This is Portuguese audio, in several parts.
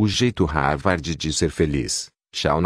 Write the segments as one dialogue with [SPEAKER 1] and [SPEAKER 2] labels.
[SPEAKER 1] O jeito Harvard de ser feliz. Shao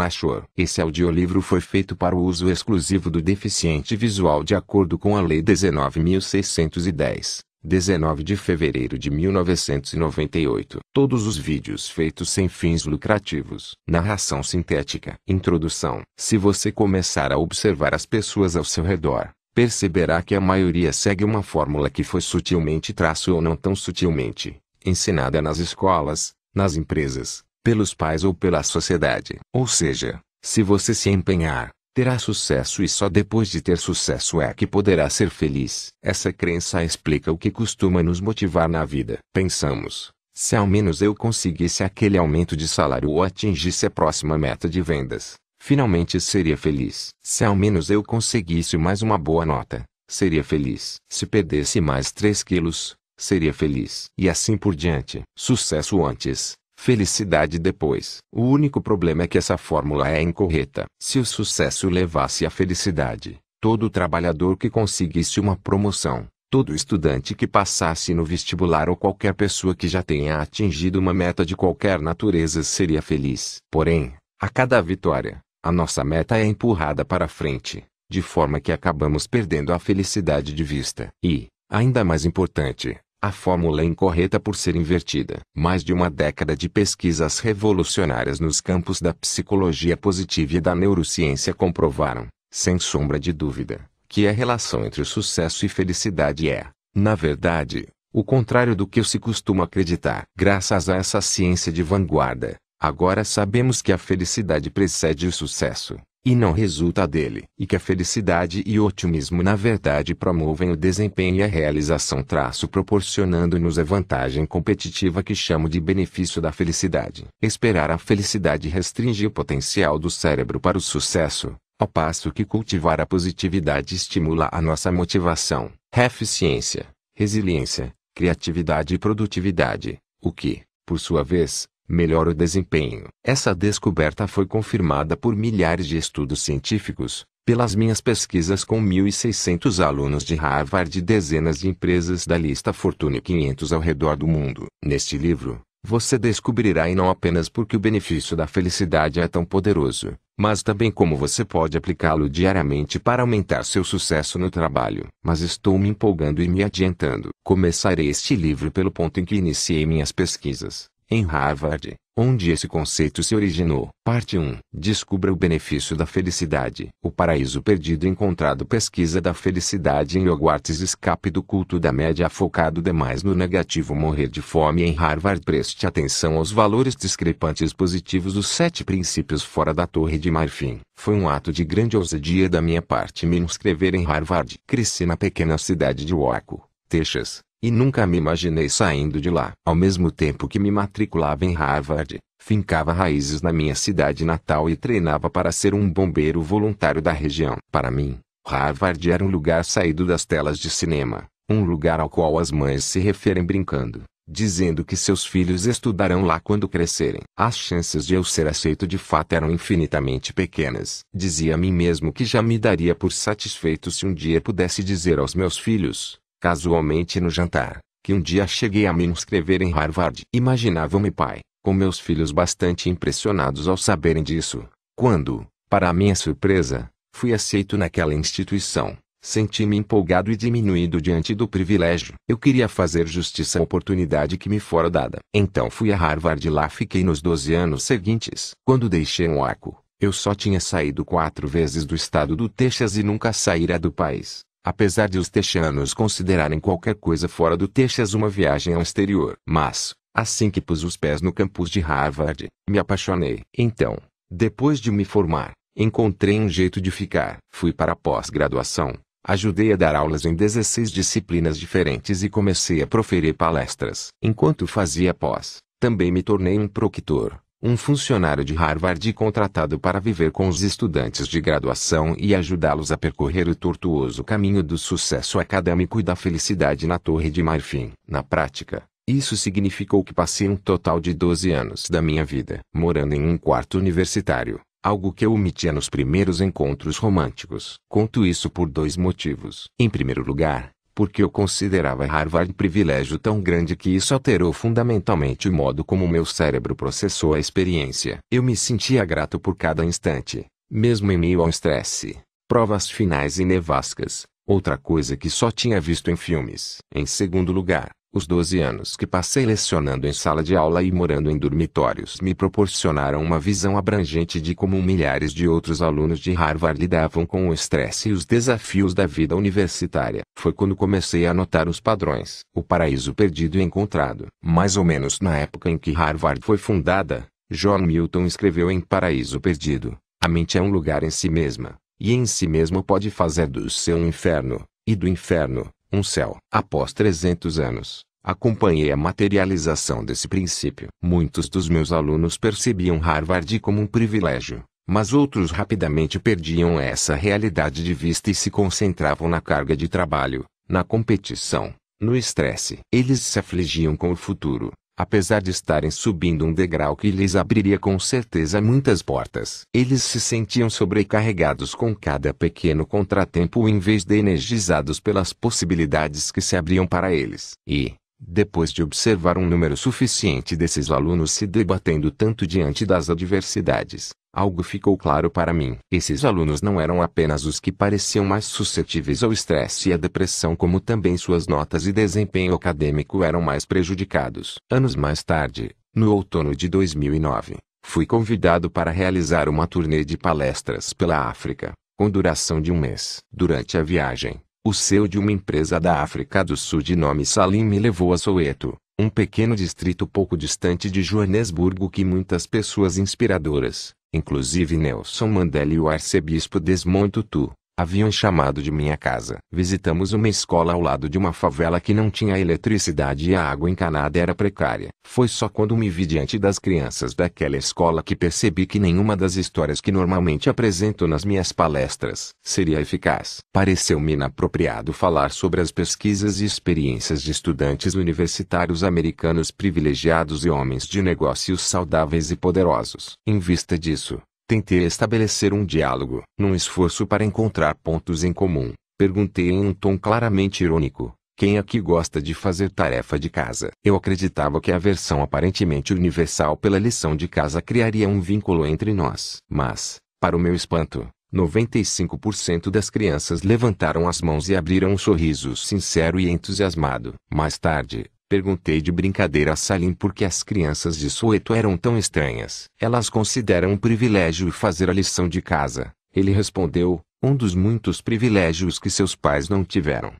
[SPEAKER 1] Esse audiolivro foi feito para o uso exclusivo do deficiente visual de acordo com a Lei 19.610, 19 de fevereiro de 1998. Todos os vídeos feitos sem fins lucrativos. Narração sintética. Introdução. Se você começar a observar as pessoas ao seu redor, perceberá que a maioria segue uma fórmula que foi sutilmente traço ou não tão sutilmente ensinada nas escolas, nas empresas, pelos pais ou pela sociedade. Ou seja, se você se empenhar, terá sucesso e só depois de ter sucesso é que poderá ser feliz. Essa crença explica o que costuma nos motivar na vida. Pensamos, se ao menos eu conseguisse aquele aumento de salário ou atingisse a próxima meta de vendas, finalmente seria feliz. Se ao menos eu conseguisse mais uma boa nota, seria feliz. Se perdesse mais 3 quilos, seria feliz. E assim por diante. Sucesso antes, felicidade depois. O único problema é que essa fórmula é incorreta. Se o sucesso levasse à felicidade, todo trabalhador que conseguisse uma promoção, todo estudante que passasse no vestibular ou qualquer pessoa que já tenha atingido uma meta de qualquer natureza seria feliz. Porém, a cada vitória, a nossa meta é empurrada para frente, de forma que acabamos perdendo a felicidade de vista. E, Ainda é mais importante, a fórmula é incorreta por ser invertida. Mais de uma década de pesquisas revolucionárias nos campos da psicologia positiva e da neurociência comprovaram, sem sombra de dúvida, que a relação entre sucesso e felicidade é, na verdade, o contrário do que se costuma acreditar. Graças a essa ciência de vanguarda, agora sabemos que a felicidade precede o sucesso e não resulta dele, e que a felicidade e o otimismo na verdade promovem o desempenho e a realização traço proporcionando-nos a vantagem competitiva que chamo de benefício da felicidade. Esperar a felicidade restringe o potencial do cérebro para o sucesso, ao passo que cultivar a positividade estimula a nossa motivação, eficiência, resiliência, criatividade e produtividade, o que, por sua vez, melhora o desempenho. Essa descoberta foi confirmada por milhares de estudos científicos, pelas minhas pesquisas com 1.600 alunos de Harvard e dezenas de empresas da lista Fortune 500 ao redor do mundo. Neste livro, você descobrirá e não apenas porque o benefício da felicidade é tão poderoso, mas também como você pode aplicá-lo diariamente para aumentar seu sucesso no trabalho. Mas estou me empolgando e me adiantando. Começarei este livro pelo ponto em que iniciei minhas pesquisas em Harvard, onde esse conceito se originou. Parte 1. Descubra o benefício da felicidade. O paraíso perdido encontrado pesquisa da felicidade em Hogwarts escape do culto da média focado demais no negativo morrer de fome em Harvard preste atenção aos valores discrepantes positivos dos sete princípios fora da torre de marfim. Foi um ato de grande ousadia da minha parte me inscrever em Harvard. Cresci na pequena cidade de Waco, Texas, e nunca me imaginei saindo de lá. Ao mesmo tempo que me matriculava em Harvard, fincava raízes na minha cidade natal e treinava para ser um bombeiro voluntário da região. Para mim, Harvard era um lugar saído das telas de cinema, um lugar ao qual as mães se referem brincando, dizendo que seus filhos estudarão lá quando crescerem. As chances de eu ser aceito de fato eram infinitamente pequenas. Dizia a mim mesmo que já me daria por satisfeito se um dia pudesse dizer aos meus filhos: Casualmente no jantar, que um dia cheguei a me inscrever em Harvard. Imaginava meu pai, com meus filhos bastante impressionados ao saberem disso. Quando, para minha surpresa, fui aceito naquela instituição. Senti-me empolgado e diminuído diante do privilégio. Eu queria fazer justiça à oportunidade que me fora dada. Então fui a Harvard e lá fiquei nos 12 anos seguintes. Quando deixei um arco, eu só tinha saído quatro vezes do estado do Texas e nunca saíra do país apesar de os texanos considerarem qualquer coisa fora do Texas uma viagem ao exterior. Mas, assim que pus os pés no campus de Harvard, me apaixonei. Então, depois de me formar, encontrei um jeito de ficar. Fui para a pós-graduação, ajudei a dar aulas em 16 disciplinas diferentes e comecei a proferir palestras. Enquanto fazia pós, também me tornei um proctor um funcionário de Harvard contratado para viver com os estudantes de graduação e ajudá-los a percorrer o tortuoso caminho do sucesso acadêmico e da felicidade na Torre de Marfim. Na prática, isso significou que passei um total de 12 anos da minha vida morando em um quarto universitário, algo que eu omitia nos primeiros encontros românticos. Conto isso por dois motivos. Em primeiro lugar, porque eu considerava Harvard privilégio tão grande que isso alterou fundamentalmente o modo como meu cérebro processou a experiência. Eu me sentia grato por cada instante, mesmo em meio ao estresse, provas finais e nevascas, outra coisa que só tinha visto em filmes. Em segundo lugar, os 12 anos que passei lecionando em sala de aula e morando em dormitórios me proporcionaram uma visão abrangente de como milhares de outros alunos de Harvard lidavam com o estresse e os desafios da vida universitária. Foi quando comecei a notar os padrões. O paraíso perdido e encontrado. Mais ou menos na época em que Harvard foi fundada, John Milton escreveu em Paraíso Perdido: A mente é um lugar em si mesma, e em si mesmo pode fazer do seu um inferno, e do inferno, um céu. Após 300 anos, acompanhei a materialização desse princípio. Muitos dos meus alunos percebiam Harvard como um privilégio, mas outros rapidamente perdiam essa realidade de vista e se concentravam na carga de trabalho, na competição, no estresse. Eles se afligiam com o futuro, apesar de estarem subindo um degrau que lhes abriria com certeza muitas portas. Eles se sentiam sobrecarregados com cada pequeno contratempo em vez de energizados pelas possibilidades que se abriam para eles. E, depois de observar um número suficiente desses alunos se debatendo tanto diante das adversidades, algo ficou claro para mim. Esses alunos não eram apenas os que pareciam mais suscetíveis ao estresse e à depressão, como também suas notas e desempenho acadêmico eram mais prejudicados. Anos mais tarde, no outono de 2009, fui convidado para realizar uma turnê de palestras pela África, com duração de um mês. Durante a viagem, o seu de uma empresa da África do Sul de nome Salim me levou a Soweto, um pequeno distrito pouco distante de Joanesburgo que muitas pessoas inspiradoras, inclusive Nelson Mandela e o arcebispo Desmond Tutu, Haviam chamado de minha casa. Visitamos uma escola ao lado de uma favela que não tinha eletricidade e a água encanada era precária. Foi só quando me vi diante das crianças daquela escola que percebi que nenhuma das histórias que normalmente apresento nas minhas palestras seria eficaz. Pareceu-me inapropriado falar sobre as pesquisas e experiências de estudantes universitários americanos privilegiados e homens de negócios saudáveis e poderosos. Em vista disso, Tentei estabelecer um diálogo. Num esforço para encontrar pontos em comum, perguntei em um tom claramente irônico: quem aqui gosta de fazer tarefa de casa? Eu acreditava que a versão aparentemente universal pela lição de casa criaria um vínculo entre nós. Mas, para o meu espanto, 95% das crianças levantaram as mãos e abriram um sorriso sincero e entusiasmado. Mais tarde, Perguntei de brincadeira a Salim por que as crianças de Soeto eram tão estranhas. Elas consideram um privilégio fazer a lição de casa. Ele respondeu, um dos muitos privilégios que seus pais não tiveram.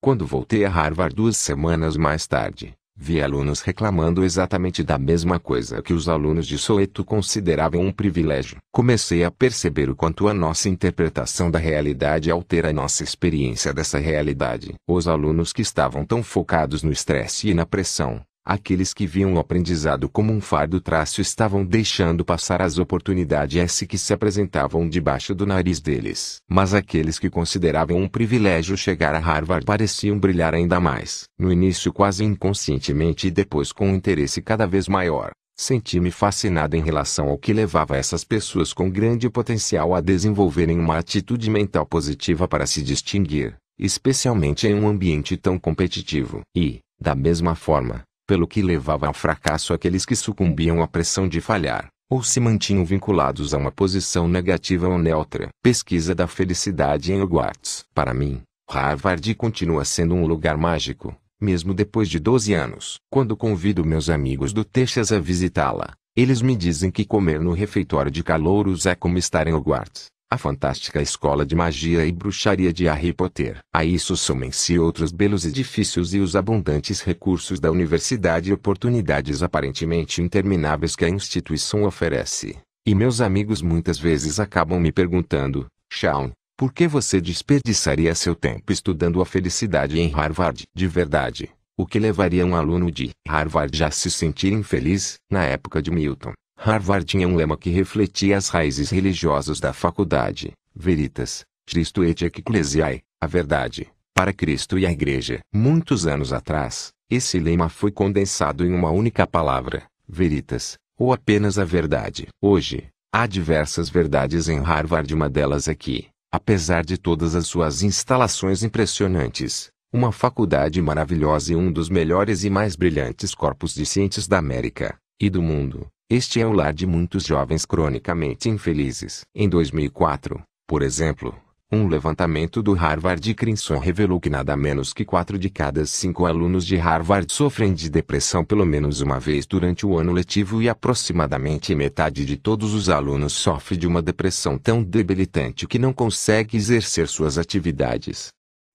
[SPEAKER 1] Quando voltei a Harvard duas semanas mais tarde, Vi alunos reclamando exatamente da mesma coisa que os alunos de Soeto consideravam um privilégio. Comecei a perceber o quanto a nossa interpretação da realidade altera a nossa experiência dessa realidade. Os alunos que estavam tão focados no estresse e na pressão, Aqueles que viam o aprendizado como um fardo traço estavam deixando passar as oportunidades que se apresentavam debaixo do nariz deles. Mas aqueles que consideravam um privilégio chegar a Harvard pareciam brilhar ainda mais. No início quase inconscientemente e depois com um interesse cada vez maior, senti-me fascinado em relação ao que levava essas pessoas com grande potencial a desenvolverem uma atitude mental positiva para se distinguir, especialmente em um ambiente tão competitivo. E, da mesma forma, pelo que levava ao fracasso aqueles que sucumbiam à pressão de falhar, ou se mantinham vinculados a uma posição negativa ou neutra. Pesquisa da felicidade em Hogwarts. Para mim, Harvard continua sendo um lugar mágico, mesmo depois de 12 anos. Quando convido meus amigos do Texas a visitá-la, eles me dizem que comer no refeitório de calouros é como estar em Hogwarts a fantástica escola de magia e bruxaria de Harry Potter. A isso somem-se outros belos edifícios e os abundantes recursos da universidade e oportunidades aparentemente intermináveis que a instituição oferece. E meus amigos muitas vezes acabam me perguntando, Sean, por que você desperdiçaria seu tempo estudando a felicidade em Harvard? De verdade, o que levaria um aluno de Harvard a se sentir infeliz, na época de Milton, Harvard tinha um lema que refletia as raízes religiosas da faculdade: Veritas, Christo et Ecclesiae, a verdade, para Cristo e a Igreja. Muitos anos atrás, esse lema foi condensado em uma única palavra: Veritas, ou apenas a verdade. Hoje, há diversas verdades em Harvard, uma delas é que, apesar de todas as suas instalações impressionantes, uma faculdade maravilhosa e um dos melhores e mais brilhantes corpos de cientes da América e do mundo, este é o lar de muitos jovens cronicamente infelizes. Em 2004, por exemplo, um levantamento do Harvard Crimson revelou que nada menos que 4 de cada 5 alunos de Harvard sofrem de depressão pelo menos uma vez durante o ano letivo e aproximadamente metade de todos os alunos sofre de uma depressão tão debilitante que não consegue exercer suas atividades.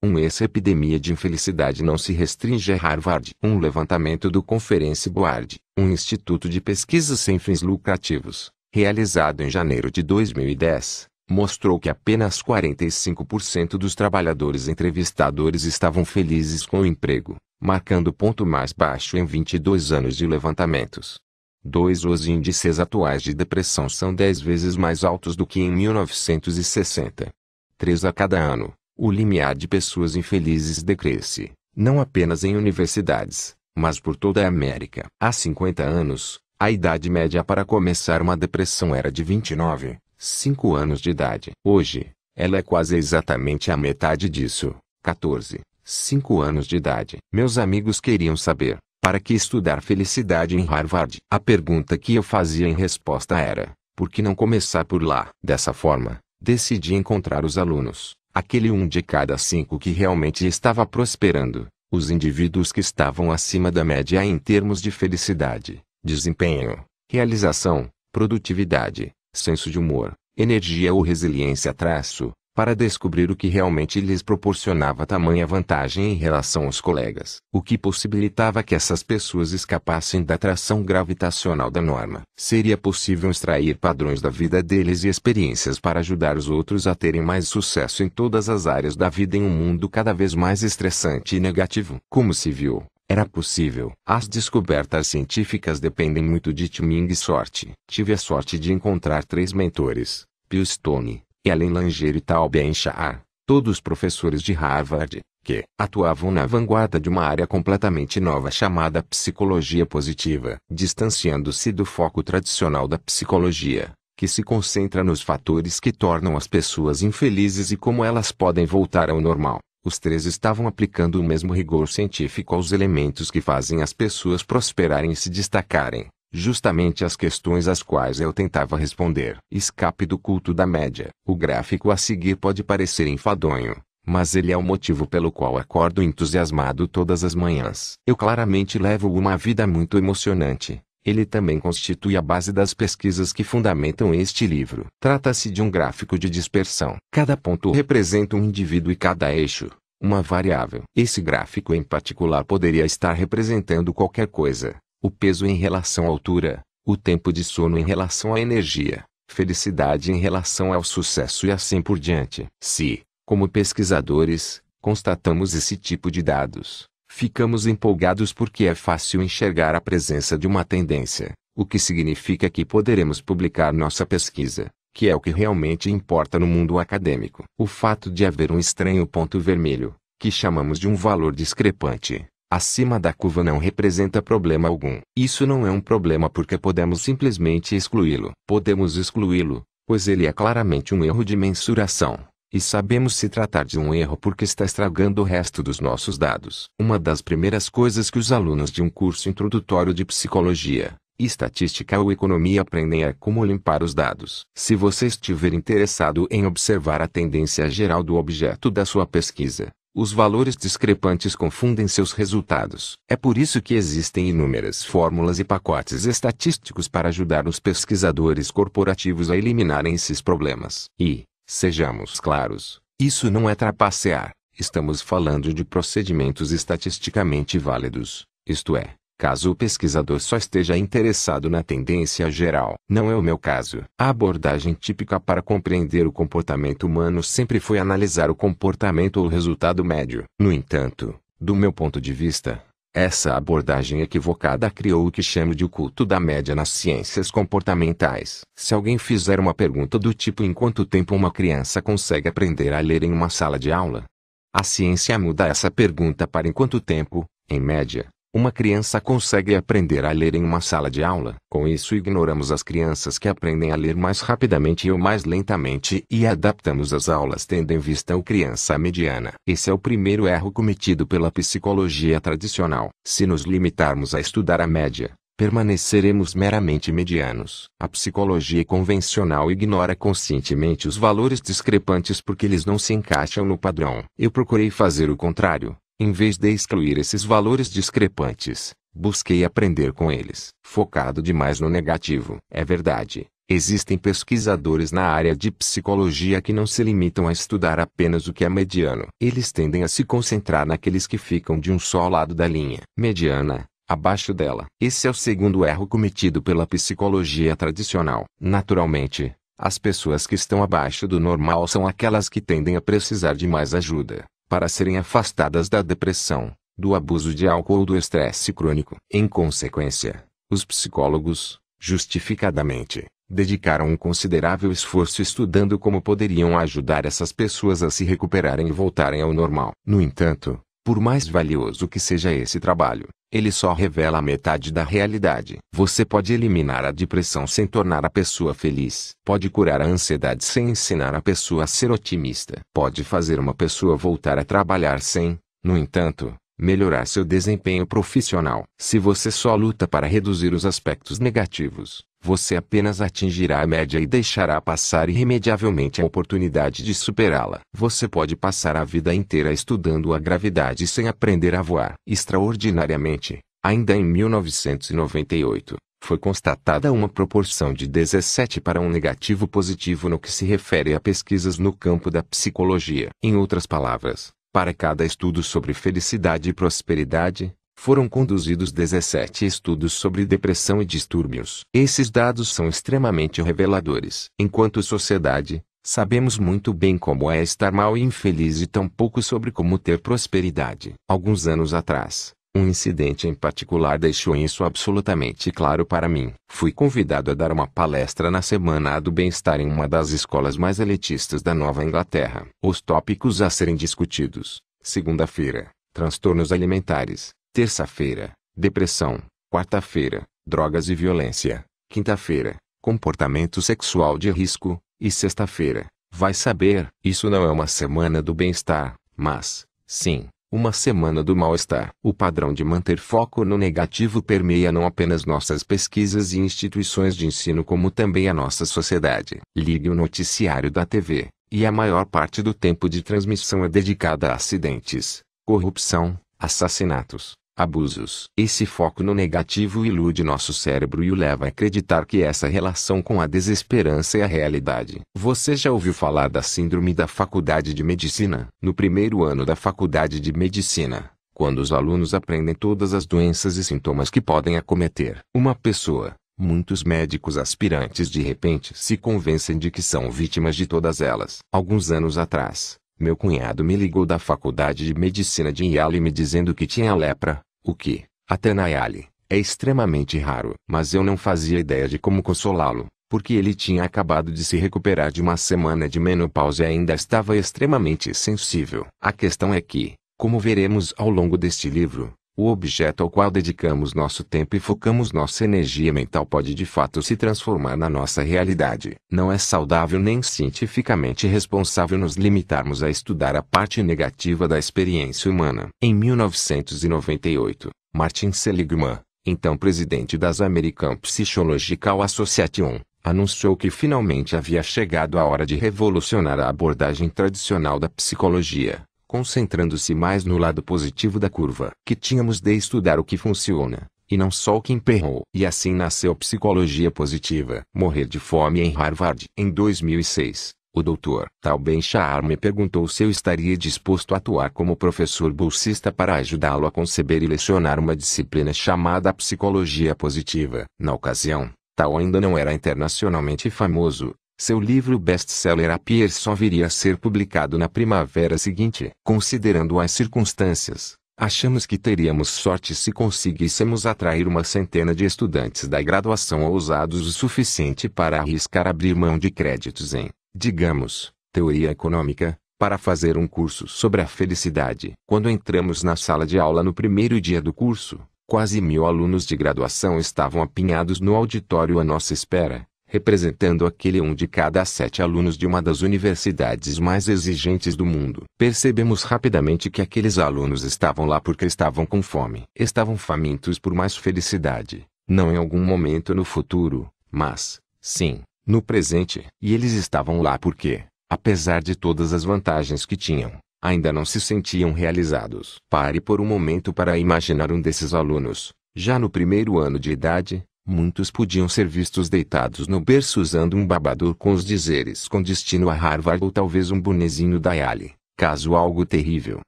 [SPEAKER 1] Um essa epidemia de infelicidade não se restringe a Harvard. Um levantamento do Conference Board, um instituto de pesquisas sem fins lucrativos, realizado em janeiro de 2010, mostrou que apenas 45% dos trabalhadores entrevistadores estavam felizes com o emprego, marcando o ponto mais baixo em 22 anos de levantamentos. Dois Os índices atuais de depressão são 10 vezes mais altos do que em 1960. Três a cada ano, o limiar de pessoas infelizes decresce, não apenas em universidades, mas por toda a América. Há 50 anos, a idade média para começar uma depressão era de 29, 5 anos de idade. Hoje, ela é quase exatamente a metade disso, 14, 5 anos de idade. Meus amigos queriam saber, para que estudar felicidade em Harvard? A pergunta que eu fazia em resposta era, por que não começar por lá? Dessa forma, decidi encontrar os alunos, aquele um de cada cinco que realmente estava prosperando, os indivíduos que estavam acima da média em termos de felicidade, desempenho, realização, produtividade, senso de humor, energia ou resiliência traço, para descobrir o que realmente lhes proporcionava tamanha vantagem em relação aos colegas, o que possibilitava que essas pessoas escapassem da atração gravitacional da norma. Seria possível extrair padrões da vida deles e experiências para ajudar os outros a terem mais sucesso em todas as áreas da vida em um mundo cada vez mais estressante e negativo. Como se viu, era possível. As descobertas científicas dependem muito de timing e sorte. Tive a sorte de encontrar três mentores: Pio Stone, e além Langer e Tal Ben-Shahar, todos professores de Harvard, que atuavam na vanguarda de uma área completamente nova chamada psicologia positiva, distanciando-se do foco tradicional da psicologia, que se concentra nos fatores que tornam as pessoas infelizes e como elas podem voltar ao normal. Os três estavam aplicando o mesmo rigor científico aos elementos que fazem as pessoas prosperarem e se destacarem justamente as questões às quais eu tentava responder. Escape do culto da média. O gráfico a seguir pode parecer enfadonho, mas ele é o motivo pelo qual acordo entusiasmado todas as manhãs. Eu claramente levo uma vida muito emocionante. Ele também constitui a base das pesquisas que fundamentam este livro. Trata-se de um gráfico de dispersão. Cada ponto representa um indivíduo e cada eixo, uma variável. Esse gráfico em particular poderia estar representando qualquer coisa o peso em relação à altura, o tempo de sono em relação à energia, felicidade em relação ao sucesso e assim por diante. Se, como pesquisadores, constatamos esse tipo de dados, ficamos empolgados porque é fácil enxergar a presença de uma tendência, o que significa que poderemos publicar nossa pesquisa, que é o que realmente importa no mundo acadêmico. O fato de haver um estranho ponto vermelho, que chamamos de um valor discrepante, acima da curva não representa problema algum. Isso não é um problema porque podemos simplesmente excluí-lo. Podemos excluí-lo, pois ele é claramente um erro de mensuração. E sabemos se tratar de um erro porque está estragando o resto dos nossos dados. Uma das primeiras coisas que os alunos de um curso introdutório de psicologia, estatística ou economia aprendem é como limpar os dados. Se você estiver interessado em observar a tendência geral do objeto da sua pesquisa, os valores discrepantes confundem seus resultados. É por isso que existem inúmeras fórmulas e pacotes estatísticos para ajudar os pesquisadores corporativos a eliminarem esses problemas. E, sejamos claros, isso não é trapacear. Estamos falando de procedimentos estatisticamente válidos, isto é, caso o pesquisador só esteja interessado na tendência geral. Não é o meu caso. A abordagem típica para compreender o comportamento humano sempre foi analisar o comportamento ou o resultado médio. No entanto, do meu ponto de vista, essa abordagem equivocada criou o que chamo de o culto da média nas ciências comportamentais. Se alguém fizer uma pergunta do tipo em quanto tempo uma criança consegue aprender a ler em uma sala de aula, a ciência muda essa pergunta para em quanto tempo, em média, uma criança consegue aprender a ler em uma sala de aula. Com isso, ignoramos as crianças que aprendem a ler mais rapidamente ou mais lentamente e adaptamos as aulas tendo em vista o criança mediana. Esse é o primeiro erro cometido pela psicologia tradicional. Se nos limitarmos a estudar a média, permaneceremos meramente medianos. A psicologia convencional ignora conscientemente os valores discrepantes porque eles não se encaixam no padrão. Eu procurei fazer o contrário. Em vez de excluir esses valores discrepantes, busquei aprender com eles. Focado demais no negativo. É verdade, existem pesquisadores na área de psicologia que não se limitam a estudar apenas o que é mediano. Eles tendem a se concentrar naqueles que ficam de um só lado da linha mediana, abaixo dela. Esse é o segundo erro cometido pela psicologia tradicional. Naturalmente, as pessoas que estão abaixo do normal são aquelas que tendem a precisar de mais ajuda para serem afastadas da depressão, do abuso de álcool ou do estresse crônico. Em consequência, os psicólogos, justificadamente, dedicaram um considerável esforço estudando como poderiam ajudar essas pessoas a se recuperarem e voltarem ao normal. No entanto, por mais valioso que seja esse trabalho, ele só revela a metade da realidade. Você pode eliminar a depressão sem tornar a pessoa feliz. Pode curar a ansiedade sem ensinar a pessoa a ser otimista. Pode fazer uma pessoa voltar a trabalhar sem, no entanto, melhorar seu desempenho profissional. Se você só luta para reduzir os aspectos negativos, você apenas atingirá a média e deixará passar irremediavelmente a oportunidade de superá-la. Você pode passar a vida inteira estudando a gravidade sem aprender a voar. Extraordinariamente, ainda em 1998, foi constatada uma proporção de 17 para um negativo positivo no que se refere a pesquisas no campo da psicologia. Em outras palavras, para cada estudo sobre felicidade e prosperidade, foram conduzidos 17 estudos sobre depressão e distúrbios. Esses dados são extremamente reveladores. Enquanto sociedade, sabemos muito bem como é estar mal e infeliz e tão pouco sobre como ter prosperidade. Alguns anos atrás, um incidente em particular deixou isso absolutamente claro para mim. Fui convidado a dar uma palestra na Semana do Bem-Estar em uma das escolas mais elitistas da Nova Inglaterra. Os tópicos a serem discutidos, segunda-feira, transtornos alimentares, Terça-feira, depressão. Quarta-feira, drogas e violência. Quinta-feira, comportamento sexual de risco. E sexta-feira, vai saber. Isso não é uma semana do bem-estar, mas, sim, uma semana do mal-estar. O padrão de manter foco no negativo permeia não apenas nossas pesquisas e instituições de ensino, como também a nossa sociedade. Ligue o noticiário da TV, e a maior parte do tempo de transmissão é dedicada a acidentes, corrupção, assassinatos, abusos. Esse foco no negativo ilude nosso cérebro e o leva a acreditar que essa relação com a desesperança é a realidade. Você já ouviu falar da síndrome da faculdade de medicina? No primeiro ano da faculdade de medicina, quando os alunos aprendem todas as doenças e sintomas que podem acometer uma pessoa, Muitos médicos aspirantes de repente se convencem de que são vítimas de todas elas. Alguns anos atrás, meu cunhado me ligou da faculdade de medicina de Yale me dizendo que tinha lepra, o que, até na Yale, é extremamente raro. Mas eu não fazia ideia de como consolá-lo, porque ele tinha acabado de se recuperar de uma semana de menopausa e ainda estava extremamente sensível. A questão é que, como veremos ao longo deste livro, o objeto ao qual dedicamos nosso tempo e focamos nossa energia mental pode de fato se transformar na nossa realidade. Não é saudável nem cientificamente responsável nos limitarmos a estudar a parte negativa da experiência humana. Em 1998, Martin Seligman, então presidente das American Psychological Association, anunciou que finalmente havia chegado a hora de revolucionar a abordagem tradicional da psicologia concentrando-se mais no lado positivo da curva, que tínhamos de estudar o que funciona, e não só o que emperrou. E assim nasceu Psicologia Positiva. Morrer de fome em Harvard. Em 2006, o doutor Tal Ben-Shahar me perguntou se eu estaria disposto a atuar como professor bolsista para ajudá-lo a conceber e lecionar uma disciplina chamada Psicologia Positiva. Na ocasião, Tal ainda não era internacionalmente famoso, seu livro best-seller Appear só viria a ser publicado na primavera seguinte. Considerando as circunstâncias, achamos que teríamos sorte se conseguíssemos atrair uma centena de estudantes da graduação ousados o suficiente para arriscar abrir mão de créditos em, digamos, teoria econômica, para fazer um curso sobre a felicidade. Quando entramos na sala de aula no primeiro dia do curso, quase mil alunos de graduação estavam apinhados no auditório à nossa espera representando aquele um de cada sete alunos de uma das universidades mais exigentes do mundo. Percebemos rapidamente que aqueles alunos estavam lá porque estavam com fome. Estavam famintos por mais felicidade, não em algum momento no futuro, mas, sim, no presente. E eles estavam lá porque, apesar de todas as vantagens que tinham, ainda não se sentiam realizados. Pare por um momento para imaginar um desses alunos, já no primeiro ano de idade, Muitos podiam ser vistos deitados no berço usando um babador com os dizeres com destino a Harvard ou talvez um bonezinho da Yale, caso algo terrível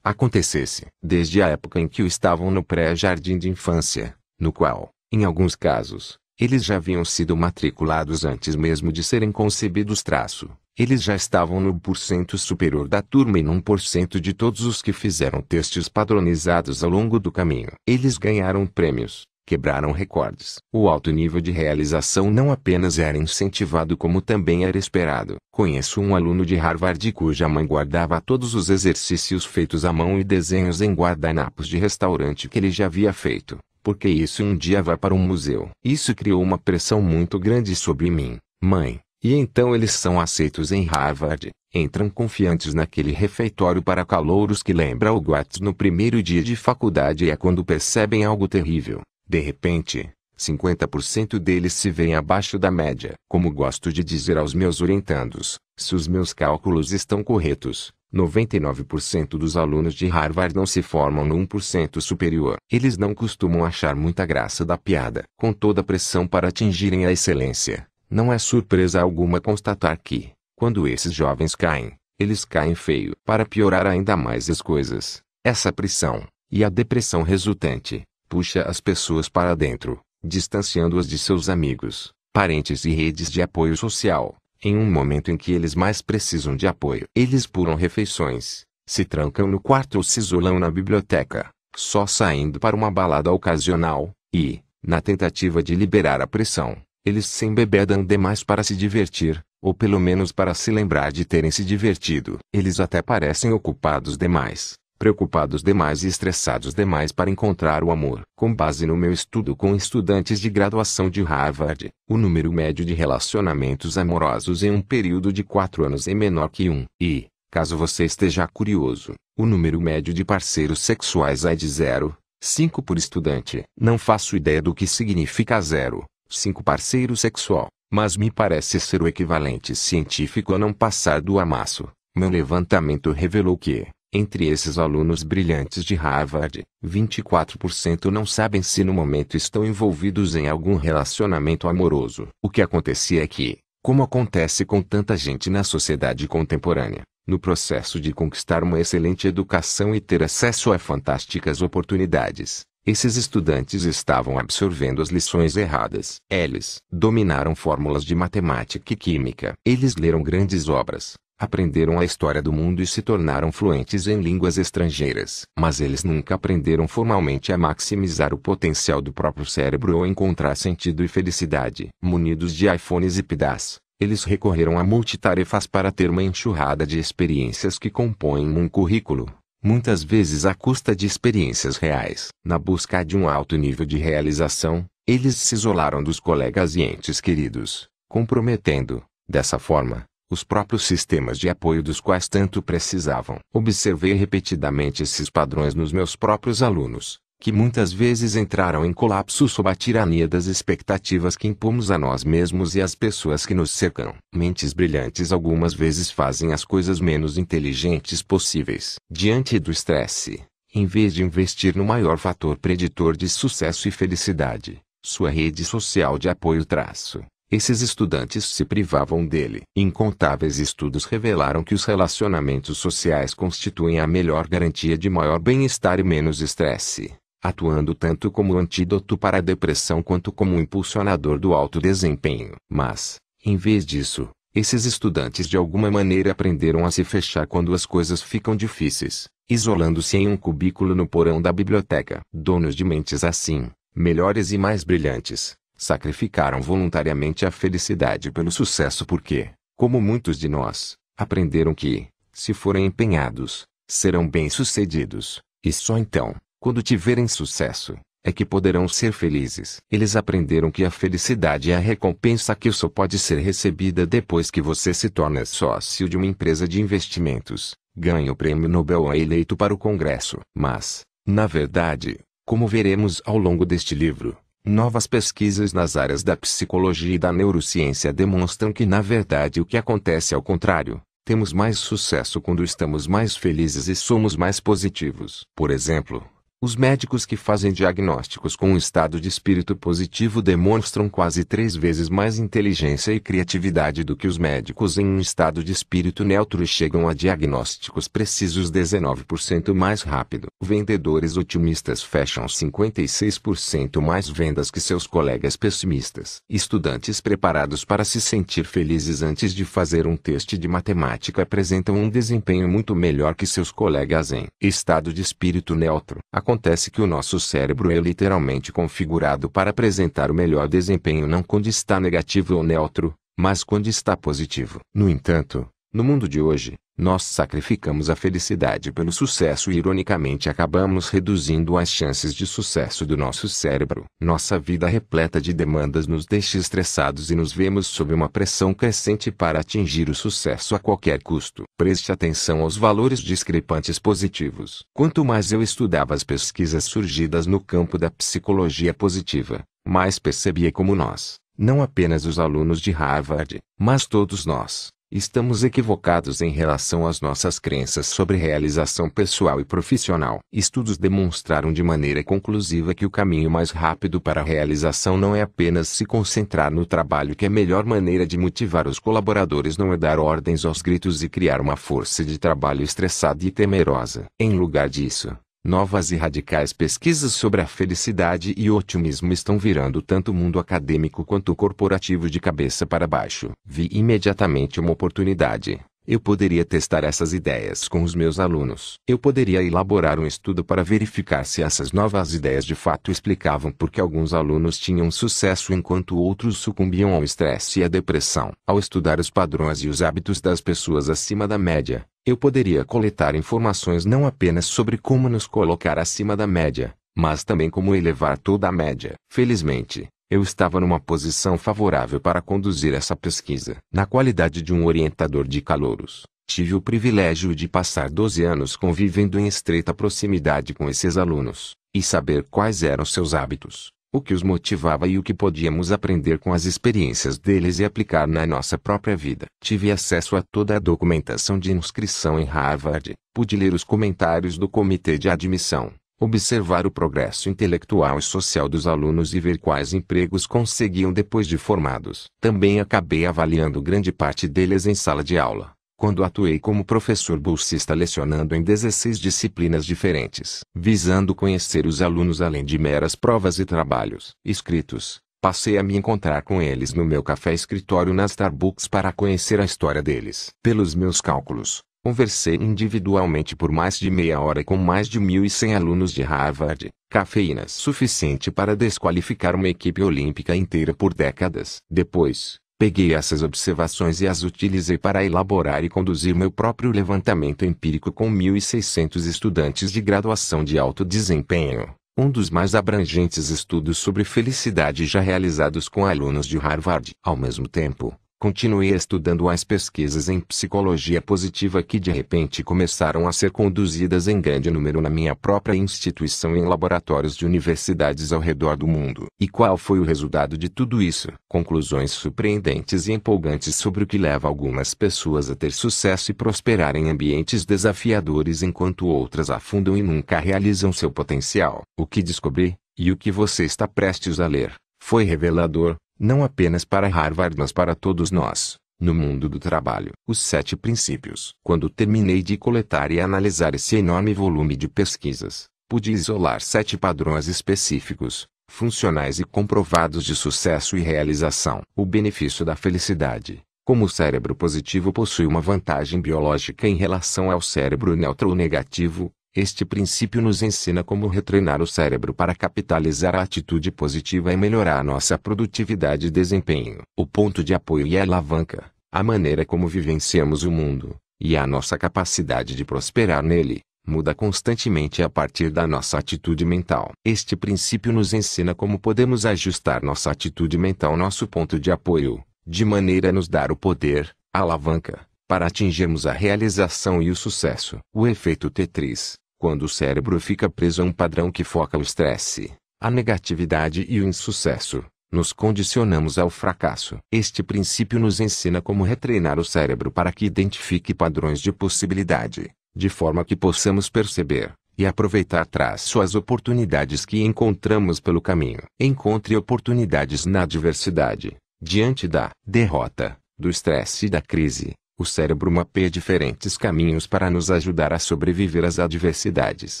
[SPEAKER 1] acontecesse. Desde a época em que o estavam no pré-jardim de infância, no qual, em alguns casos, eles já haviam sido matriculados antes mesmo de serem concebidos traço. Eles já estavam no porcento superior da turma e num porcento de todos os que fizeram testes padronizados ao longo do caminho. Eles ganharam prêmios, quebraram recordes. O alto nível de realização não apenas era incentivado como também era esperado. Conheço um aluno de Harvard cuja mãe guardava todos os exercícios feitos à mão e desenhos em guardanapos de restaurante que ele já havia feito, porque isso um dia vai para um museu. Isso criou uma pressão muito grande sobre mim, mãe. E então eles são aceitos em Harvard, entram confiantes naquele refeitório para calouros que lembra o Guats no primeiro dia de faculdade e é quando percebem algo terrível. De repente, 50% deles se veem abaixo da média. Como gosto de dizer aos meus orientandos, se os meus cálculos estão corretos, 99% dos alunos de Harvard não se formam no 1% superior. Eles não costumam achar muita graça da piada. Com toda a pressão para atingirem a excelência, não é surpresa alguma constatar que, quando esses jovens caem, eles caem feio. Para piorar ainda mais as coisas, essa pressão, e a depressão resultante, puxa as pessoas para dentro, distanciando-as de seus amigos, parentes e redes de apoio social. Em um momento em que eles mais precisam de apoio, eles puram refeições, se trancam no quarto ou se isolam na biblioteca, só saindo para uma balada ocasional, e, na tentativa de liberar a pressão, eles se embebedam demais para se divertir, ou pelo menos para se lembrar de terem se divertido. Eles até parecem ocupados demais, preocupados demais e estressados demais para encontrar o amor. Com base no meu estudo com estudantes de graduação de Harvard, o número médio de relacionamentos amorosos em um período de quatro anos é menor que um. E, caso você esteja curioso, o número médio de parceiros sexuais é de zero. 5 por estudante. Não faço ideia do que significa zero, 5 parceiro sexual, mas me parece ser o equivalente científico a não passar do amasso. Meu levantamento revelou que, entre esses alunos brilhantes de Harvard, 24% não sabem se no momento estão envolvidos em algum relacionamento amoroso. O que acontecia é que, como acontece com tanta gente na sociedade contemporânea, no processo de conquistar uma excelente educação e ter acesso a fantásticas oportunidades, esses estudantes estavam absorvendo as lições erradas. Eles dominaram fórmulas de matemática e química. Eles leram grandes obras, aprenderam a história do mundo e se tornaram fluentes em línguas estrangeiras. Mas eles nunca aprenderam formalmente a maximizar o potencial do próprio cérebro ou encontrar sentido e felicidade. Munidos de iPhones e PDAs, eles recorreram a multitarefas para ter uma enxurrada de experiências que compõem um currículo muitas vezes à custa de experiências reais. Na busca de um alto nível de realização, eles se isolaram dos colegas e entes queridos, comprometendo, dessa forma, os próprios sistemas de apoio dos quais tanto precisavam. Observei repetidamente esses padrões nos meus próprios alunos, que muitas vezes entraram em colapso sob a tirania das expectativas que impomos a nós mesmos e às pessoas que nos cercam. Mentes brilhantes algumas vezes fazem as coisas menos inteligentes possíveis. Diante do estresse, em vez de investir no maior fator preditor de sucesso e felicidade, sua rede social de apoio traço esses estudantes se privavam dele. Incontáveis estudos revelaram que os relacionamentos sociais constituem a melhor garantia de maior bem-estar e menos estresse, atuando tanto como antídoto para a depressão quanto como impulsionador do alto desempenho. Mas, em vez disso, esses estudantes de alguma maneira aprenderam a se fechar quando as coisas ficam difíceis, isolando-se em um cubículo no porão da biblioteca. Donos de mentes assim, melhores e mais brilhantes, sacrificaram voluntariamente a felicidade pelo sucesso porque, como muitos de nós, aprenderam que, se forem empenhados, serão bem-sucedidos, e só então, quando tiverem sucesso, é que poderão ser felizes. Eles aprenderam que a felicidade é a recompensa que só pode ser recebida depois que você se torna sócio de uma empresa de investimentos, ganha o prêmio Nobel é eleito para o Congresso. Mas, na verdade, como veremos ao longo deste livro, Novas pesquisas nas áreas da psicologia e da neurociência demonstram que, na verdade, o que acontece é o contrário. Temos mais sucesso quando estamos mais felizes e somos mais positivos. Por exemplo, os médicos que fazem diagnósticos com um estado de espírito positivo demonstram quase três vezes mais inteligência e criatividade do que os médicos em um estado de espírito neutro e chegam a diagnósticos precisos 19% mais rápido. Vendedores otimistas fecham 56% mais vendas que seus colegas pessimistas. Estudantes preparados para se sentir felizes antes de fazer um teste de matemática apresentam um desempenho muito melhor que seus colegas em estado de espírito neutro. A Acontece que o nosso cérebro é literalmente configurado para apresentar o melhor desempenho não quando está negativo ou neutro, mas quando está positivo. No entanto, no mundo de hoje, nós sacrificamos a felicidade pelo sucesso e ironicamente acabamos reduzindo as chances de sucesso do nosso cérebro. Nossa vida repleta de demandas nos deixa estressados e nos vemos sob uma pressão crescente para atingir o sucesso a qualquer custo. Preste atenção aos valores discrepantes positivos. Quanto mais eu estudava as pesquisas surgidas no campo da psicologia positiva, mais percebia como nós, não apenas os alunos de Harvard, mas todos nós, Estamos equivocados em relação às nossas crenças sobre realização pessoal e profissional. Estudos demonstraram de maneira conclusiva que o caminho mais rápido para a realização não é apenas se concentrar no trabalho, que a melhor maneira de motivar os colaboradores não é dar ordens aos gritos e criar uma força de trabalho estressada e temerosa. Em lugar disso, Novas e radicais pesquisas sobre a felicidade e otimismo estão virando tanto o mundo acadêmico quanto o corporativo de cabeça para baixo. Vi imediatamente uma oportunidade. Eu poderia testar essas ideias com os meus alunos. Eu poderia elaborar um estudo para verificar se essas novas ideias de fato explicavam por que alguns alunos tinham sucesso enquanto outros sucumbiam ao estresse e à depressão. Ao estudar os padrões e os hábitos das pessoas acima da média, eu poderia coletar informações não apenas sobre como nos colocar acima da média, mas também como elevar toda a média. Felizmente, eu estava numa posição favorável para conduzir essa pesquisa. Na qualidade de um orientador de calouros, tive o privilégio de passar 12 anos convivendo em estreita proximidade com esses alunos, e saber quais eram seus hábitos, o que os motivava e o que podíamos aprender com as experiências deles e aplicar na nossa própria vida. Tive acesso a toda a documentação de inscrição em Harvard, pude ler os comentários do comitê de admissão, observar o progresso intelectual e social dos alunos e ver quais empregos conseguiam depois de formados. Também acabei avaliando grande parte deles em sala de aula, quando atuei como professor bolsista lecionando em 16 disciplinas diferentes, visando conhecer os alunos além de meras provas e trabalhos escritos. Passei a me encontrar com eles no meu café escritório na Starbucks para conhecer a história deles. Pelos meus cálculos, Conversei individualmente por mais de meia hora com mais de 1.100 alunos de Harvard. Cafeína suficiente para desqualificar uma equipe olímpica inteira por décadas. Depois, peguei essas observações e as utilizei para elaborar e conduzir meu próprio levantamento empírico com 1.600 estudantes de graduação de alto desempenho. Um dos mais abrangentes estudos sobre felicidade já realizados com alunos de Harvard. Ao mesmo tempo, Continuei estudando as pesquisas em psicologia positiva que de repente começaram a ser conduzidas em grande número na minha própria instituição e em laboratórios de universidades ao redor do mundo. E qual foi o resultado de tudo isso? Conclusões surpreendentes e empolgantes sobre o que leva algumas pessoas a ter sucesso e prosperar em ambientes desafiadores enquanto outras afundam e nunca realizam seu potencial. O que descobri, e o que você está prestes a ler, foi revelador não apenas para Harvard, mas para todos nós, no mundo do trabalho. Os sete princípios. Quando terminei de coletar e analisar esse enorme volume de pesquisas, pude isolar sete padrões específicos, funcionais e comprovados de sucesso e realização. O benefício da felicidade. Como o cérebro positivo possui uma vantagem biológica em relação ao cérebro neutro ou negativo, este princípio nos ensina como retreinar o cérebro para capitalizar a atitude positiva e melhorar a nossa produtividade e desempenho. O ponto de apoio e a alavanca, a maneira como vivenciamos o mundo, e a nossa capacidade de prosperar nele, muda constantemente a partir da nossa atitude mental. Este princípio nos ensina como podemos ajustar nossa atitude mental, nosso ponto de apoio, de maneira a nos dar o poder, a alavanca, para atingirmos a realização e o sucesso. O efeito Tetris quando o cérebro fica preso a um padrão que foca o estresse, a negatividade e o insucesso, nos condicionamos ao fracasso. Este princípio nos ensina como retreinar o cérebro para que identifique padrões de possibilidade, de forma que possamos perceber e aproveitar traço as oportunidades que encontramos pelo caminho. Encontre oportunidades na adversidade, diante da derrota, do estresse e da crise. O cérebro mapeia diferentes caminhos para nos ajudar a sobreviver às adversidades.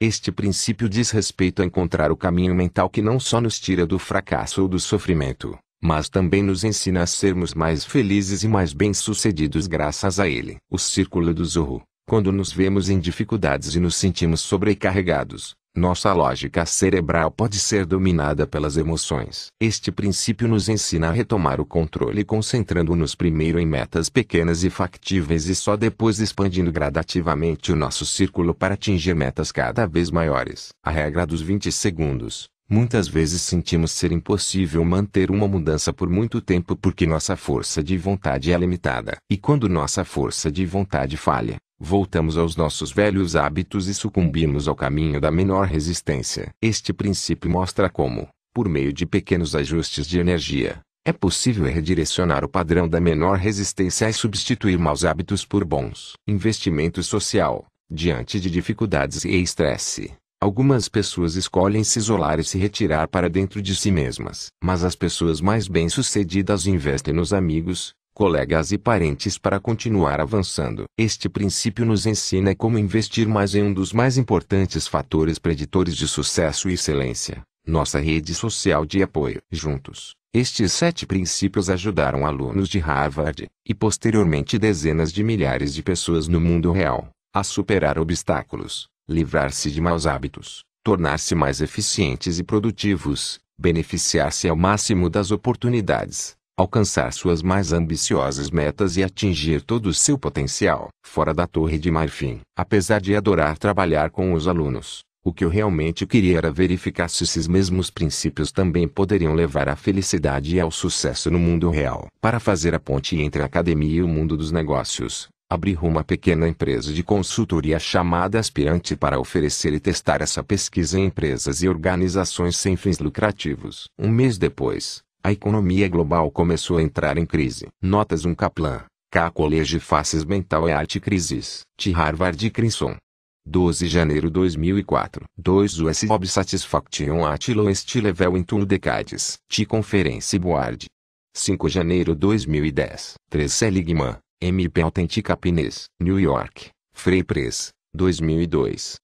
[SPEAKER 1] Este princípio diz respeito a encontrar o caminho mental que não só nos tira do fracasso ou do sofrimento, mas também nos ensina a sermos mais felizes e mais bem-sucedidos graças a ele. O círculo do zorro. Quando nos vemos em dificuldades e nos sentimos sobrecarregados, nossa lógica cerebral pode ser dominada pelas emoções. Este princípio nos ensina a retomar o controle concentrando-nos primeiro em metas pequenas e factíveis e só depois expandindo gradativamente o nosso círculo para atingir metas cada vez maiores. A regra dos 20 segundos. Muitas vezes sentimos ser impossível manter uma mudança por muito tempo porque nossa força de vontade é limitada. E quando nossa força de vontade falha, voltamos aos nossos velhos hábitos e sucumbimos ao caminho da menor resistência. Este princípio mostra como, por meio de pequenos ajustes de energia, é possível redirecionar o padrão da menor resistência e substituir maus hábitos por bons. Investimento social. Diante de dificuldades e estresse, algumas pessoas escolhem se isolar e se retirar para dentro de si mesmas. Mas as pessoas mais bem-sucedidas investem nos amigos, colegas e parentes para continuar avançando. Este princípio nos ensina como investir mais em um dos mais importantes fatores preditores de sucesso e excelência, nossa rede social de apoio. Juntos, estes sete princípios ajudaram alunos de Harvard, e posteriormente dezenas de milhares de pessoas no mundo real, a superar obstáculos, livrar-se de maus hábitos, tornar-se mais eficientes e produtivos, beneficiar-se ao máximo das oportunidades alcançar suas mais ambiciosas metas e atingir todo o seu potencial. Fora da Torre de Marfim, apesar de adorar trabalhar com os alunos, o que eu realmente queria era verificar se esses mesmos princípios também poderiam levar à felicidade e ao sucesso no mundo real. Para fazer a ponte entre a academia e o mundo dos negócios, abri uma pequena empresa de consultoria chamada Aspirante para oferecer e testar essa pesquisa em empresas e organizações sem fins lucrativos. Um mês depois, a economia global começou a entrar em crise. Notas 1 Kaplan, K. College Faces Mental e Arte Crises. de Harvard Crimson. 12 de janeiro 2004. 2 US Job Satisfaction at Lowest Level in Two Decades. de Conference Board. 5 de janeiro 2010. 3 Seligman, MP Authentic Happiness. New York, Free Press, 2002.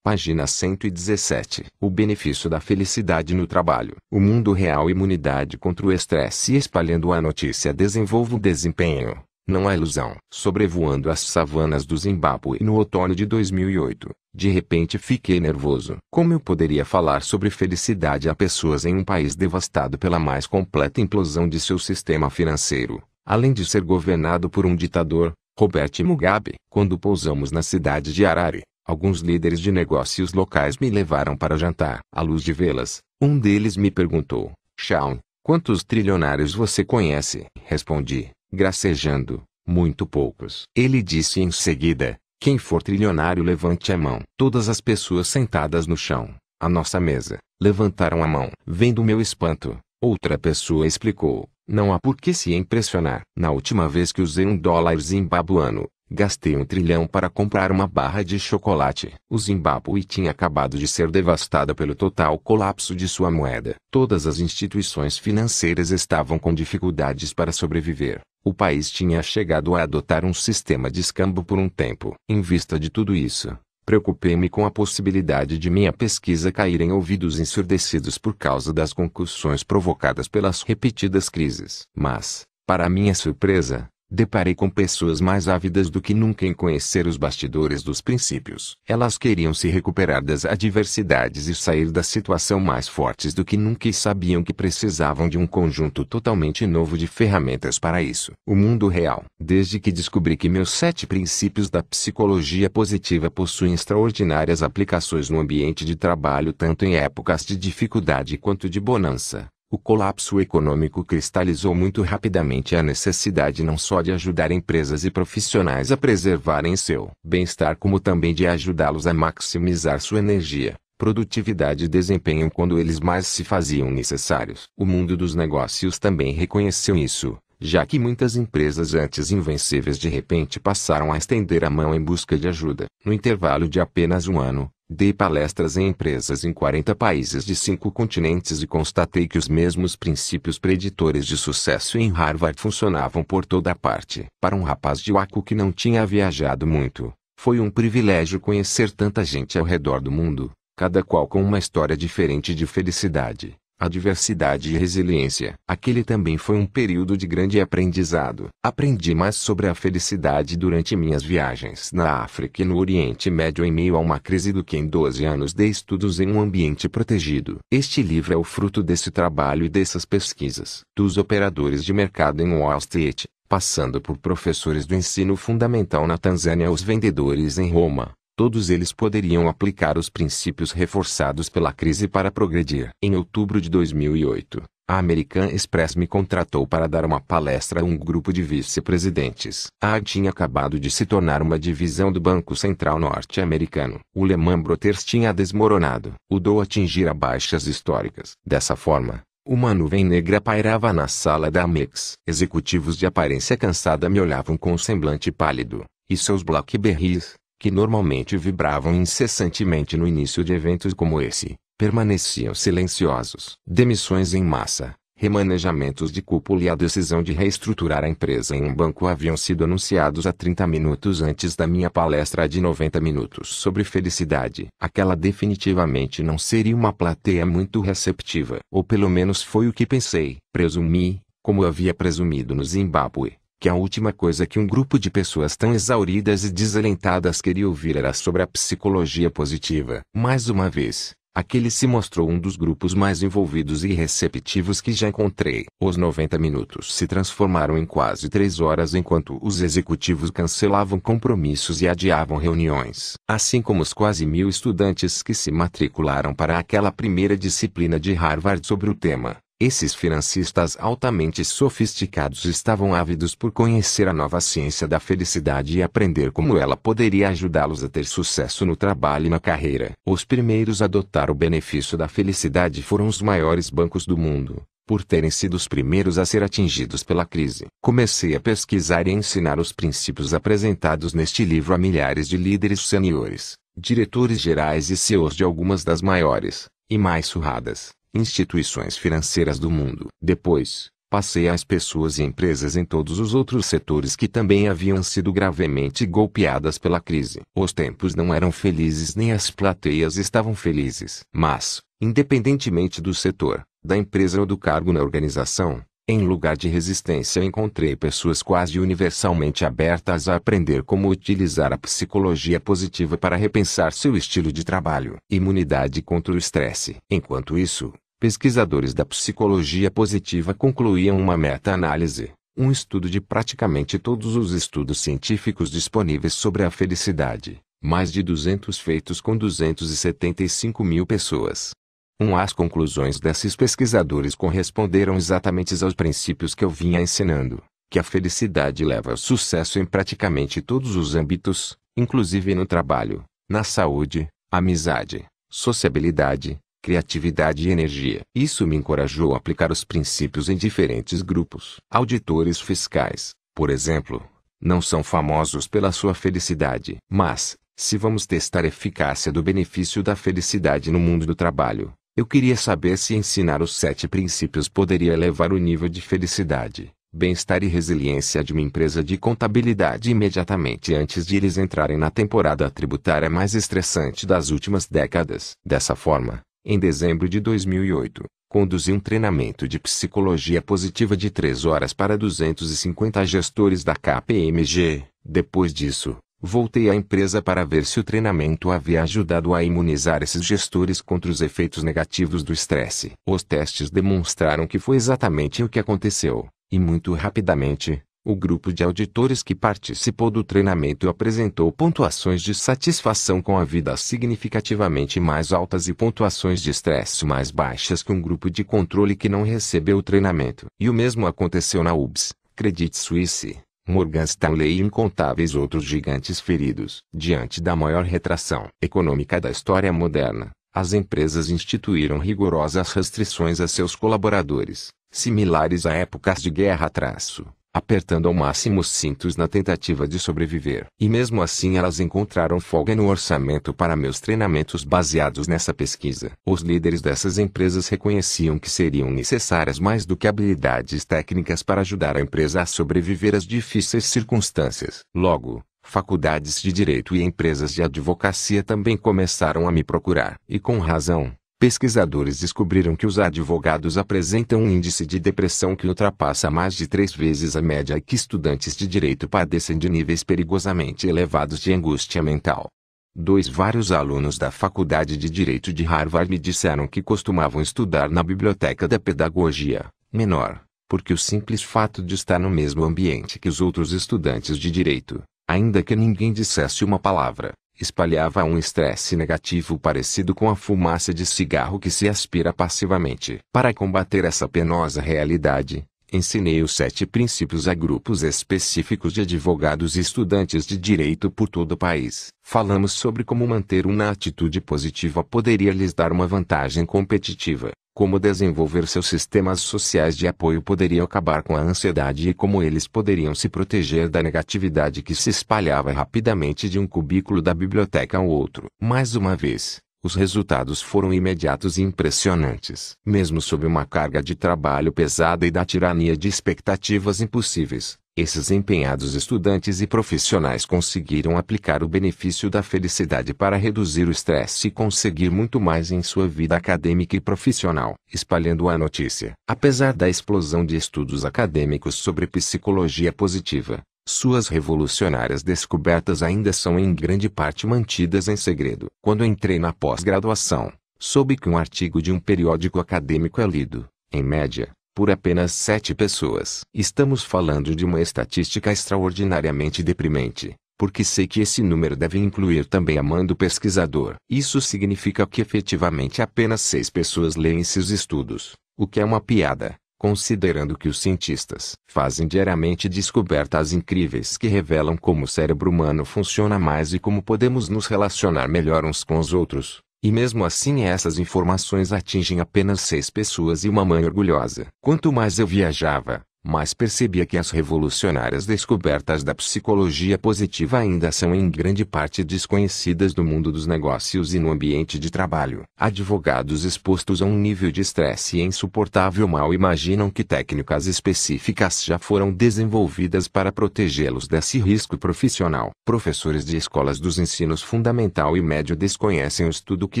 [SPEAKER 1] Página 117. O benefício da felicidade no trabalho. O mundo real imunidade contra o estresse espalhando a notícia desenvolve o desempenho. Não há ilusão. Sobrevoando as savanas do Zimbábue no outono de 2008, de repente fiquei nervoso. Como eu poderia falar sobre felicidade a pessoas em um país devastado pela mais completa implosão de seu sistema financeiro, além de ser governado por um ditador, Robert Mugabe? Quando pousamos na cidade de Harare, Alguns líderes de negócios locais me levaram para jantar. À luz de vê-las, um deles me perguntou: Shawn, quantos trilionários você conhece? Respondi, gracejando: Muito poucos. Ele disse em seguida: Quem for trilionário, levante a mão. Todas as pessoas sentadas no chão, à nossa mesa, levantaram a mão. Vendo meu espanto, outra pessoa explicou: Não há por que se impressionar. Na última vez que usei um dólar zimbabuano, Gastei um trilhão para comprar uma barra de chocolate. O Zimbábue tinha acabado de ser devastada pelo total colapso de sua moeda. Todas as instituições financeiras estavam com dificuldades para sobreviver. O país tinha chegado a adotar um sistema de escambo por um tempo. Em vista de tudo isso, preocupei-me com a possibilidade de minha pesquisa cair em ouvidos ensurdecidos por causa das concussões provocadas pelas repetidas crises. Mas, para minha surpresa, Deparei com pessoas mais ávidas do que nunca em conhecer os bastidores dos princípios. Elas queriam se recuperar das adversidades e sair da situação mais fortes do que nunca e sabiam que precisavam de um conjunto totalmente novo de ferramentas para isso. O mundo real. Desde que descobri que meus sete princípios da psicologia positiva possuem extraordinárias aplicações no ambiente de trabalho tanto em épocas de dificuldade quanto de bonança. O colapso econômico cristalizou muito rapidamente a necessidade não só de ajudar empresas e profissionais a preservarem seu bem-estar, como também de ajudá-los a maximizar sua energia, produtividade e desempenho quando eles mais se faziam necessários. O mundo dos negócios também reconheceu isso, já que muitas empresas antes invencíveis de repente passaram a estender a mão em busca de ajuda. No intervalo de apenas um ano, Dei palestras em empresas em 40 países de cinco continentes e constatei que os mesmos princípios preditores de sucesso em Harvard funcionavam por toda parte. Para um rapaz de Waco que não tinha viajado muito, foi um privilégio conhecer tanta gente ao redor do mundo, cada qual com uma história diferente de felicidade adversidade e resiliência. Aquele também foi um período de grande aprendizado. Aprendi mais sobre a felicidade durante minhas viagens na África e no Oriente Médio em meio a uma crise do que em 12 anos de estudos em um ambiente protegido. Este livro é o fruto desse trabalho e dessas pesquisas. Dos operadores de mercado em Wall Street, passando por professores do ensino fundamental na Tanzânia aos vendedores em Roma Todos eles poderiam aplicar os princípios reforçados pela crise para progredir. Em outubro de 2008, a American Express me contratou para dar uma palestra a um grupo de vice-presidentes. A ah, AD tinha acabado de se tornar uma divisão do Banco Central norte-americano. O Lehman Brothers tinha desmoronado. O Dow atingira baixas históricas. Dessa forma, uma nuvem negra pairava na sala da Amex. Executivos de aparência cansada me olhavam com um semblante pálido, e seus Blackberries, que normalmente vibravam incessantemente no início de eventos como esse, permaneciam silenciosos. Demissões em massa, remanejamentos de cúpula e a decisão de reestruturar a empresa em um banco haviam sido anunciados há 30 minutos antes da minha palestra de 90 minutos sobre felicidade. Aquela definitivamente não seria uma plateia muito receptiva, ou pelo menos foi o que pensei, presumi, como havia presumido no Zimbábue que a última coisa que um grupo de pessoas tão exauridas e desalentadas queria ouvir era sobre a psicologia positiva. Mais uma vez, aquele se mostrou um dos grupos mais envolvidos e receptivos que já encontrei. Os 90 minutos se transformaram em quase três horas enquanto os executivos cancelavam compromissos e adiavam reuniões. Assim como os quase mil estudantes que se matricularam para aquela primeira disciplina de Harvard sobre o tema. Esses financistas altamente sofisticados estavam ávidos por conhecer a nova ciência da felicidade e aprender como ela poderia ajudá-los a ter sucesso no trabalho e na carreira. Os primeiros a adotar o benefício da felicidade foram os maiores bancos do mundo, por terem sido os primeiros a ser atingidos pela crise. Comecei a pesquisar e ensinar os princípios apresentados neste livro a milhares de líderes seniores, diretores gerais e CEOs de algumas das maiores e mais surradas instituições financeiras do mundo. Depois, passei às pessoas e empresas em todos os outros setores que também haviam sido gravemente golpeadas pela crise. Os tempos não eram felizes nem as plateias estavam felizes. Mas, independentemente do setor, da empresa ou do cargo na organização, em lugar de resistência encontrei pessoas quase universalmente abertas a aprender como utilizar a psicologia positiva para repensar seu estilo de trabalho. Imunidade contra o estresse. Enquanto isso, pesquisadores da psicologia positiva concluíam uma meta-análise, um estudo de praticamente todos os estudos científicos disponíveis sobre a felicidade, mais de 200 feitos com 275 mil pessoas 1. As conclusões desses pesquisadores corresponderam exatamente aos princípios que eu vinha ensinando, que a felicidade leva ao sucesso em praticamente todos os âmbitos, inclusive no trabalho, na saúde, amizade, sociabilidade, criatividade e energia. Isso me encorajou a aplicar os princípios em diferentes grupos. Auditores fiscais, por exemplo, não são famosos pela sua felicidade, mas, se vamos testar a eficácia do benefício da felicidade no mundo do trabalho, eu queria saber se ensinar os sete princípios poderia elevar o nível de felicidade, bem-estar e resiliência de uma empresa de contabilidade imediatamente antes de eles entrarem na temporada tributária mais estressante das últimas décadas. Dessa forma, em dezembro de 2008, conduzi um treinamento de psicologia positiva de 3 horas para 250 gestores da KPMG. Depois disso, Voltei à empresa para ver se o treinamento havia ajudado a imunizar esses gestores contra os efeitos negativos do estresse. Os testes demonstraram que foi exatamente o que aconteceu, e muito rapidamente, o grupo de auditores que participou do treinamento apresentou pontuações de satisfação com a vida significativamente mais altas e pontuações de estresse mais baixas que um grupo de controle que não recebeu o treinamento. E o mesmo aconteceu na UBS, Credit Suisse, Morgan Stanley e incontáveis outros gigantes feridos. Diante da maior retração econômica da história moderna, as empresas instituíram rigorosas restrições a seus colaboradores, similares a épocas de guerra. Traço apertando ao máximo os cintos na tentativa de sobreviver. E mesmo assim elas encontraram folga no orçamento para meus treinamentos baseados nessa pesquisa. Os líderes dessas empresas reconheciam que seriam necessárias mais do que habilidades técnicas para ajudar a empresa a sobreviver às difíceis circunstâncias. Logo, faculdades de direito e empresas de advocacia também começaram a me procurar. E com razão. Pesquisadores descobriram que os advogados apresentam um índice de depressão que ultrapassa mais de três vezes a média e que estudantes de direito padecem de níveis perigosamente elevados de angústia mental. Dois vários alunos da Faculdade de Direito de Harvard me disseram que costumavam estudar na biblioteca da pedagogia, menor, porque o simples fato de estar no mesmo ambiente que os outros estudantes de direito, ainda que ninguém dissesse uma palavra, espalhava um estresse negativo parecido com a fumaça de cigarro que se aspira passivamente. Para combater essa penosa realidade, ensinei os sete princípios a grupos específicos de advogados e estudantes de direito por todo o país. Falamos sobre como manter uma atitude positiva poderia lhes dar uma vantagem competitiva como desenvolver seus sistemas sociais de apoio poderia acabar com a ansiedade e como eles poderiam se proteger da negatividade que se espalhava rapidamente de um cubículo da biblioteca ao outro. Mais uma vez, os resultados foram imediatos e impressionantes. Mesmo sob uma carga de trabalho pesada e da tirania de expectativas impossíveis, esses empenhados estudantes e profissionais conseguiram aplicar o benefício da felicidade para reduzir o estresse e conseguir muito mais em sua vida acadêmica e profissional, espalhando a notícia. Apesar da explosão de estudos acadêmicos sobre psicologia positiva, suas revolucionárias descobertas ainda são em grande parte mantidas em segredo. Quando entrei na pós-graduação, soube que um artigo de um periódico acadêmico é lido, em média, por apenas sete pessoas. Estamos falando de uma estatística extraordinariamente deprimente, porque sei que esse número deve incluir também a mãe do pesquisador. Isso significa que efetivamente apenas seis pessoas leem esses estudos, o que é uma piada considerando que os cientistas fazem diariamente descobertas incríveis que revelam como o cérebro humano funciona mais e como podemos nos relacionar melhor uns com os outros. E mesmo assim essas informações atingem apenas seis pessoas e uma mãe orgulhosa. Quanto mais eu viajava, mas percebia que as revolucionárias descobertas da psicologia positiva ainda são em grande parte desconhecidas do mundo dos negócios e no ambiente de trabalho. Advogados expostos a um nível de estresse insuportável mal imaginam que técnicas específicas já foram desenvolvidas para protegê-los desse risco profissional. Professores de escolas dos ensinos fundamental e médio desconhecem o estudo que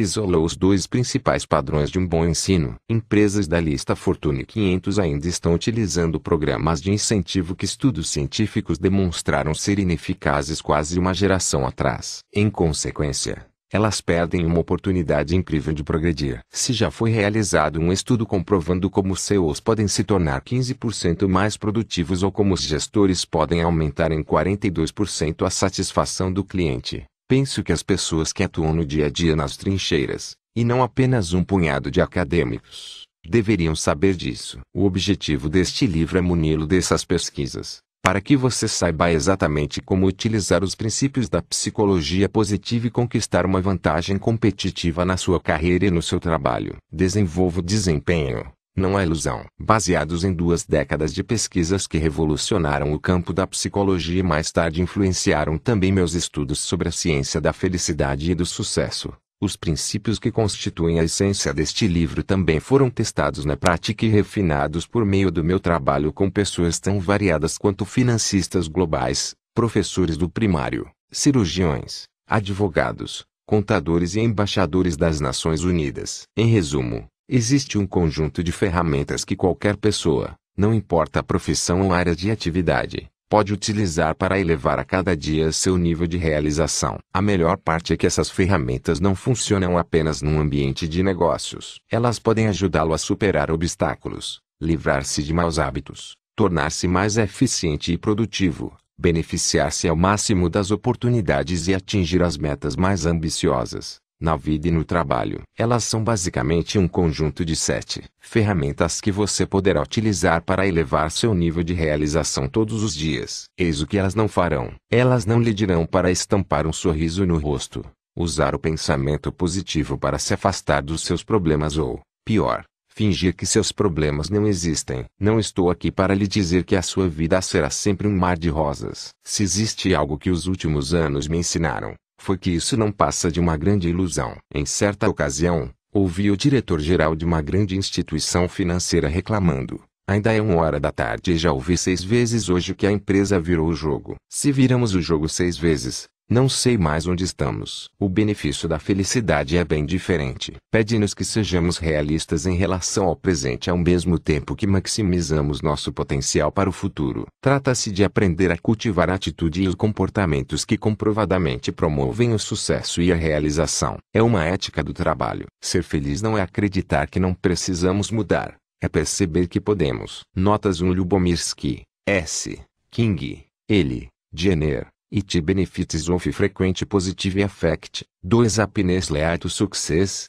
[SPEAKER 1] isolou os dois principais padrões de um bom ensino. Empresas da lista Fortune 500 ainda estão utilizando programas de incentivo que estudos científicos demonstraram ser ineficazes quase uma geração atrás. Em consequência, elas perdem uma oportunidade incrível de progredir. Se já foi realizado um estudo comprovando como os CEOs podem se tornar 15% mais produtivos ou como os gestores podem aumentar em 42% a satisfação do cliente, penso que as pessoas que atuam no dia a dia nas trincheiras, e não apenas um punhado de acadêmicos, deveriam saber disso. O objetivo deste livro é muni-lo dessas pesquisas, para que você saiba exatamente como utilizar os princípios da psicologia positiva e conquistar uma vantagem competitiva na sua carreira e no seu trabalho. Desenvolva o desempenho. Não há ilusão. Baseados em duas décadas de pesquisas que revolucionaram o campo da psicologia e mais tarde influenciaram também meus estudos sobre a ciência da felicidade e do sucesso, os princípios que constituem a essência deste livro também foram testados na prática e refinados por meio do meu trabalho com pessoas tão variadas quanto financistas globais, professores do primário, cirurgiões, advogados, contadores e embaixadores das Nações Unidas. Em resumo, existe um conjunto de ferramentas que qualquer pessoa, não importa a profissão ou área de atividade, pode utilizar para elevar a cada dia seu nível de realização. A melhor parte é que essas ferramentas não funcionam apenas num ambiente de negócios. Elas podem ajudá-lo a superar obstáculos, livrar-se de maus hábitos, tornar-se mais eficiente e produtivo, beneficiar-se ao máximo das oportunidades e atingir as metas mais ambiciosas na vida e no trabalho. Elas são basicamente um conjunto de sete ferramentas que você poderá utilizar para elevar seu nível de realização todos os dias. Eis o que elas não farão. Elas não lhe dirão para estampar um sorriso no rosto, usar o pensamento positivo para se afastar dos seus problemas ou, pior, fingir que seus problemas não existem. Não estou aqui para lhe dizer que a sua vida será sempre um mar de rosas. Se existe algo que os últimos anos me ensinaram, foi que isso não passa de uma grande ilusão. Em certa ocasião, ouvi o diretor-geral de uma grande instituição financeira reclamando. Ainda é uma hora da tarde e já ouvi seis vezes hoje que a empresa virou o jogo. Se viramos o jogo seis vezes, não sei mais onde estamos. O benefício da felicidade é bem diferente. Pede-nos que sejamos realistas em relação ao presente ao mesmo tempo que maximizamos nosso potencial para o futuro. Trata-se de aprender a cultivar a atitude e os comportamentos que comprovadamente promovem o sucesso e a realização. É uma ética do trabalho. Ser feliz não é acreditar que não precisamos mudar, é perceber que podemos. Notas 1 Lubomirski, S. King, ele, Jenner te benefits of frequent positive effect, 2 Happiness lead to success.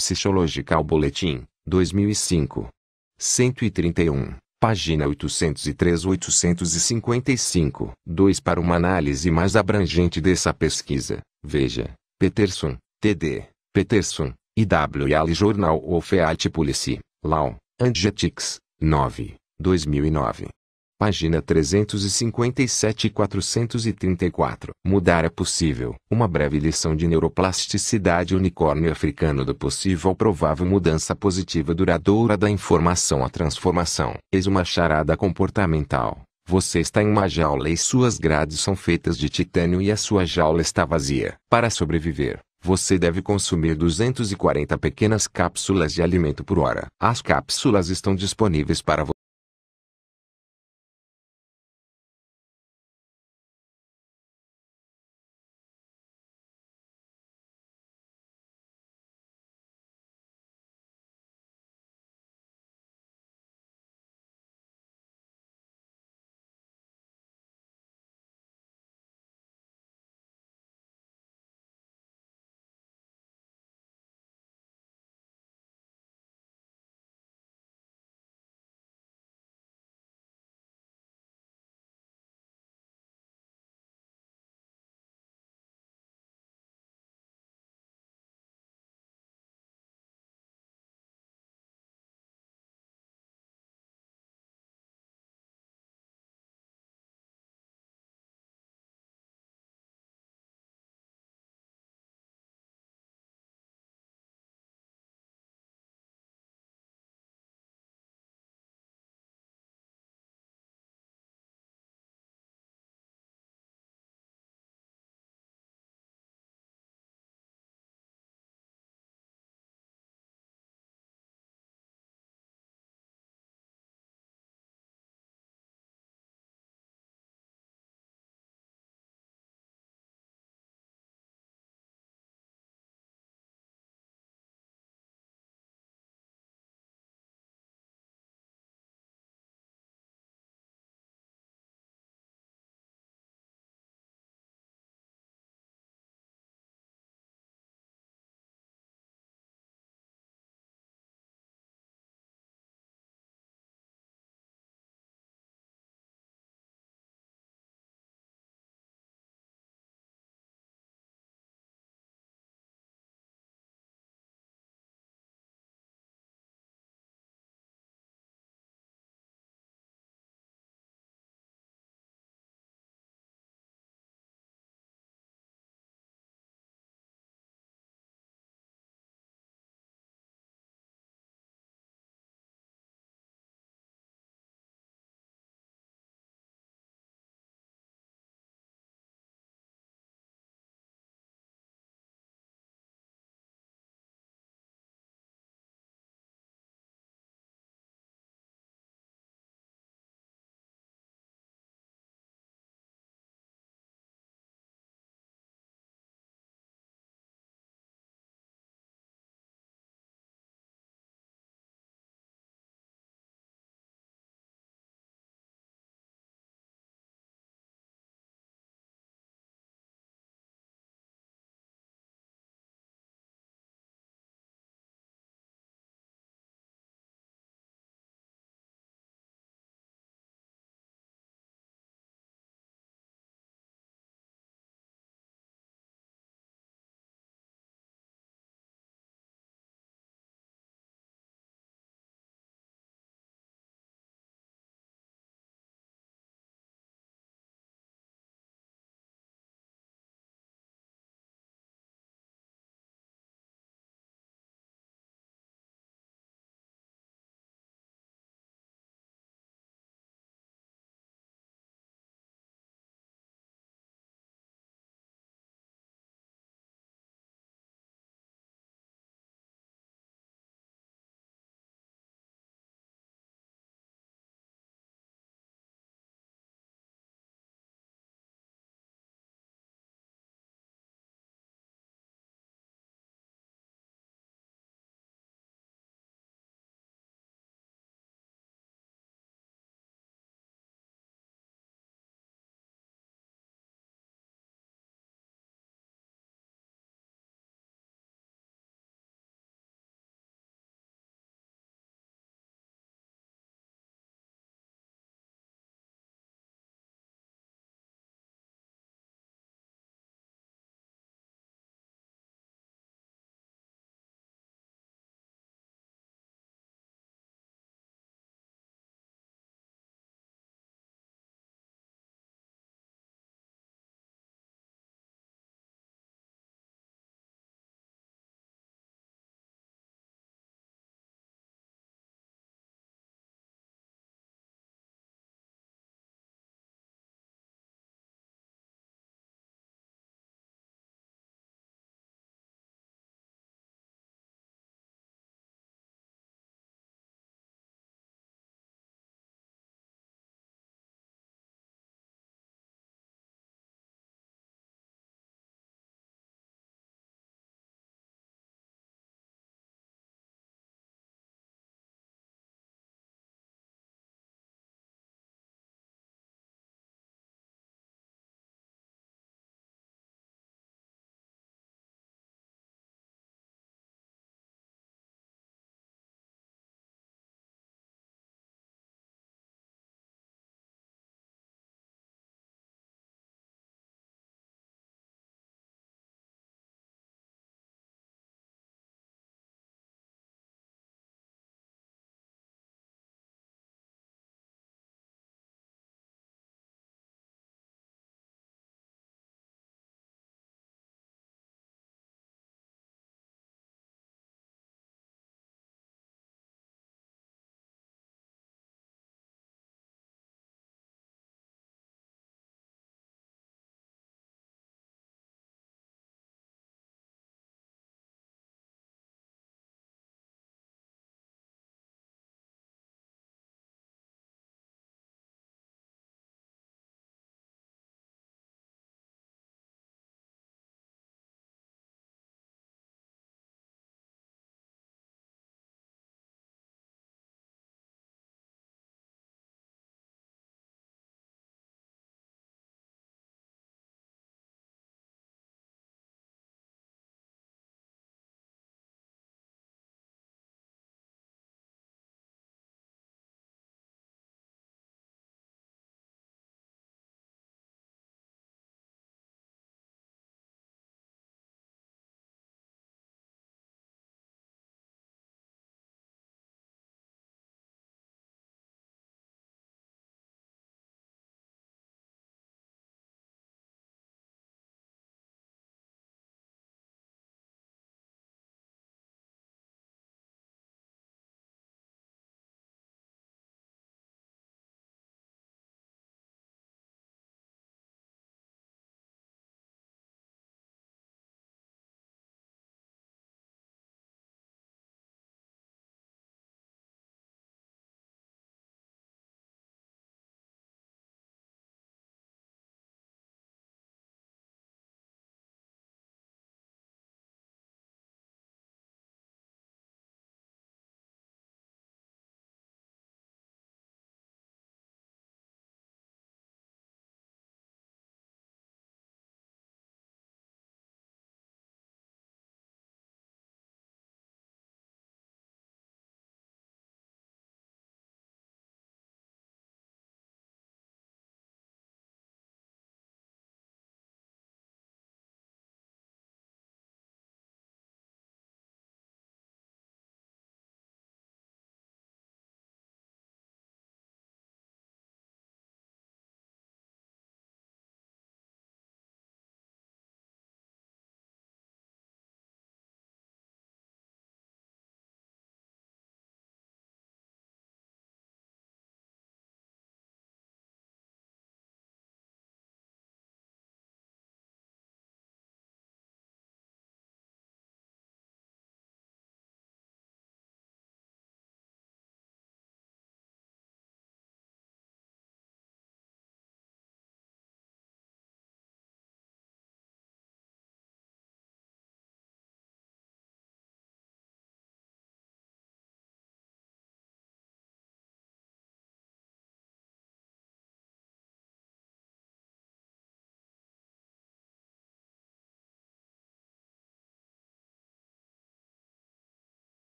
[SPEAKER 1] Psychological boletim 2005. 131, página 803-855. 2 Para uma análise mais abrangente dessa pesquisa, veja, Peterson, TD, Peterson, IW e Ali Journal of Art Policy, Law, Angetics, 9, 2009. Página 357 e 434. Mudar é possível. Uma breve lição de neuroplasticidade unicórnio africano do possível ao provável mudança positiva duradoura da informação à transformação. Eis uma charada comportamental. Você está em uma jaula e suas grades são feitas de titânio e a sua jaula está vazia. Para sobreviver, você deve consumir 240 pequenas cápsulas de alimento por hora. As cápsulas estão disponíveis para você.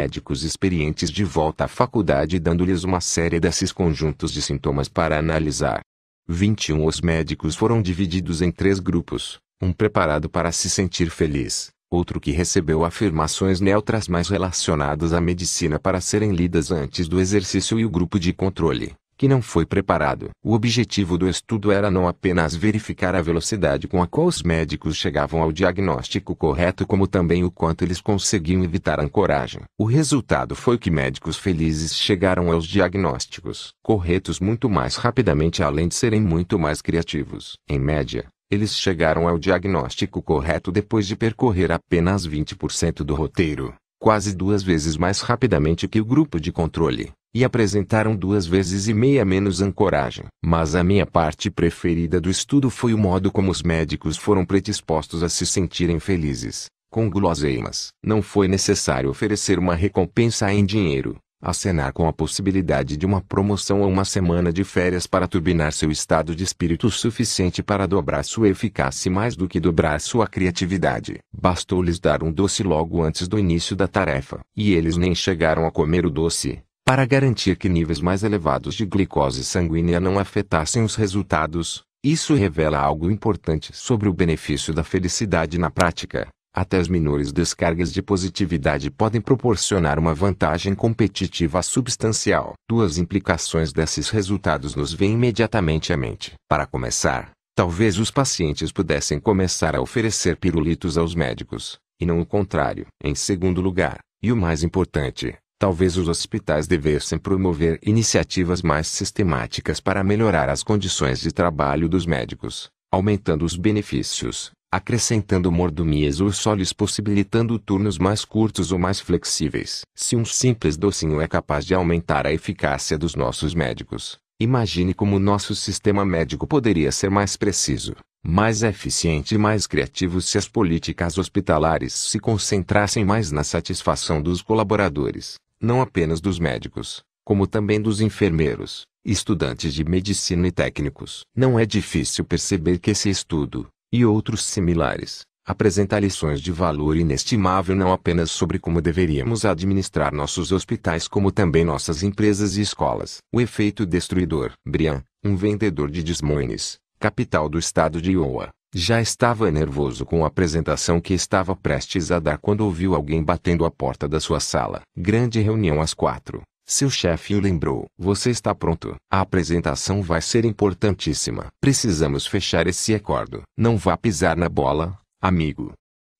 [SPEAKER 1] médicos experientes de volta à faculdade dando-lhes uma série desses conjuntos de sintomas para analisar. 21 Os médicos foram divididos em três grupos, um preparado para se sentir feliz, outro que recebeu afirmações neutras mais relacionadas à medicina para serem lidas antes do exercício e o grupo de controle, que não foi preparado. O objetivo do estudo era não apenas verificar a velocidade com a qual os médicos chegavam ao diagnóstico correto, como também o quanto eles conseguiam evitar ancoragem. O resultado foi que médicos felizes chegaram aos diagnósticos corretos muito mais rapidamente, além de serem muito mais criativos. Em média, eles chegaram ao diagnóstico correto depois de percorrer apenas 20% do roteiro quase duas vezes mais rapidamente que o grupo de controle, e apresentaram duas vezes e meia menos ancoragem. Mas a minha parte preferida do estudo foi o modo como os médicos foram predispostos a se sentirem felizes, com guloseimas. Não foi necessário oferecer uma recompensa em dinheiro, acenar com a possibilidade de uma promoção ou uma semana de férias para turbinar seu estado de espírito suficiente para dobrar sua eficácia e mais do que dobrar sua criatividade. Bastou-lhes dar um doce logo antes do início da tarefa, e eles nem chegaram a comer o doce, para garantir que níveis mais elevados de glicose sanguínea não afetassem os resultados. Isso revela algo importante sobre o benefício da felicidade na prática. Até as menores descargas de positividade podem proporcionar uma vantagem competitiva substancial. Duas implicações desses resultados nos vêm imediatamente à mente. Para começar, talvez os pacientes pudessem começar a oferecer pirulitos aos médicos, e não o contrário. Em segundo lugar, e o mais importante, talvez os hospitais devessem promover iniciativas mais sistemáticas para melhorar as condições de trabalho dos médicos, aumentando os benefícios acrescentando mordomias ou solos possibilitando turnos mais curtos ou mais flexíveis. Se um simples docinho é capaz de aumentar a eficácia dos nossos médicos, imagine como nosso sistema médico poderia ser mais preciso, mais eficiente e mais criativo se as políticas hospitalares se concentrassem mais na satisfação dos colaboradores, não apenas dos médicos, como também dos enfermeiros, estudantes de medicina e técnicos. Não é difícil perceber que esse estudo, e outros similares, apresenta lições de valor inestimável não apenas sobre como deveríamos administrar nossos hospitais, como também nossas empresas e escolas. O efeito destruidor. Brian, um vendedor de Desmoines, capital do estado de Iowa, já estava nervoso com a apresentação que estava prestes a dar quando ouviu alguém batendo a porta da sua sala. Grande reunião às quatro. Seu chefe o lembrou. Você está pronto. A apresentação vai ser importantíssima. Precisamos fechar esse acordo. Não vá pisar na bola, amigo.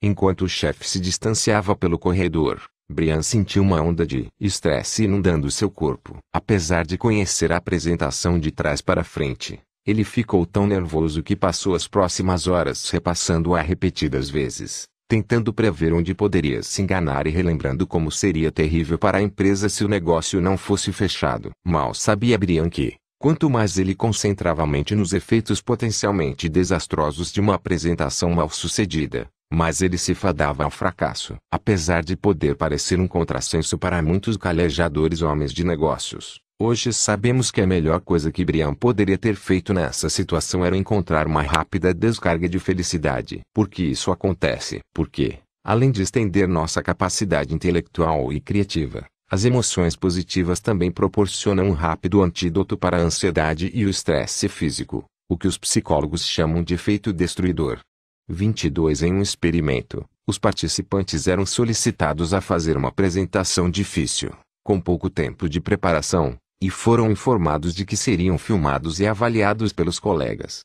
[SPEAKER 1] Enquanto o chefe se distanciava pelo corredor, Brian sentiu uma onda de estresse inundando seu corpo. Apesar de conhecer a apresentação de trás para frente, ele ficou tão nervoso que passou as próximas horas repassando-a repetidas vezes tentando prever onde poderia se enganar e relembrando como seria terrível para a empresa se o negócio não fosse fechado. Mal sabia Brian que, quanto mais ele concentrava a mente nos efeitos potencialmente desastrosos de uma apresentação mal sucedida, mais ele se fadava ao fracasso. Apesar de poder parecer um contrassenso para muitos calejadores homens de negócios, Hoje sabemos que a melhor coisa que Brian poderia ter feito nessa situação era encontrar uma rápida descarga de felicidade. Porque isso acontece. Porque, além de estender nossa capacidade intelectual e criativa, as emoções positivas também proporcionam um rápido antídoto para a ansiedade e o estresse físico, o que os psicólogos chamam de efeito destruidor. 22 Em um experimento, os participantes eram solicitados a fazer uma apresentação difícil, com pouco tempo de preparação, e foram informados de que seriam filmados e avaliados pelos colegas.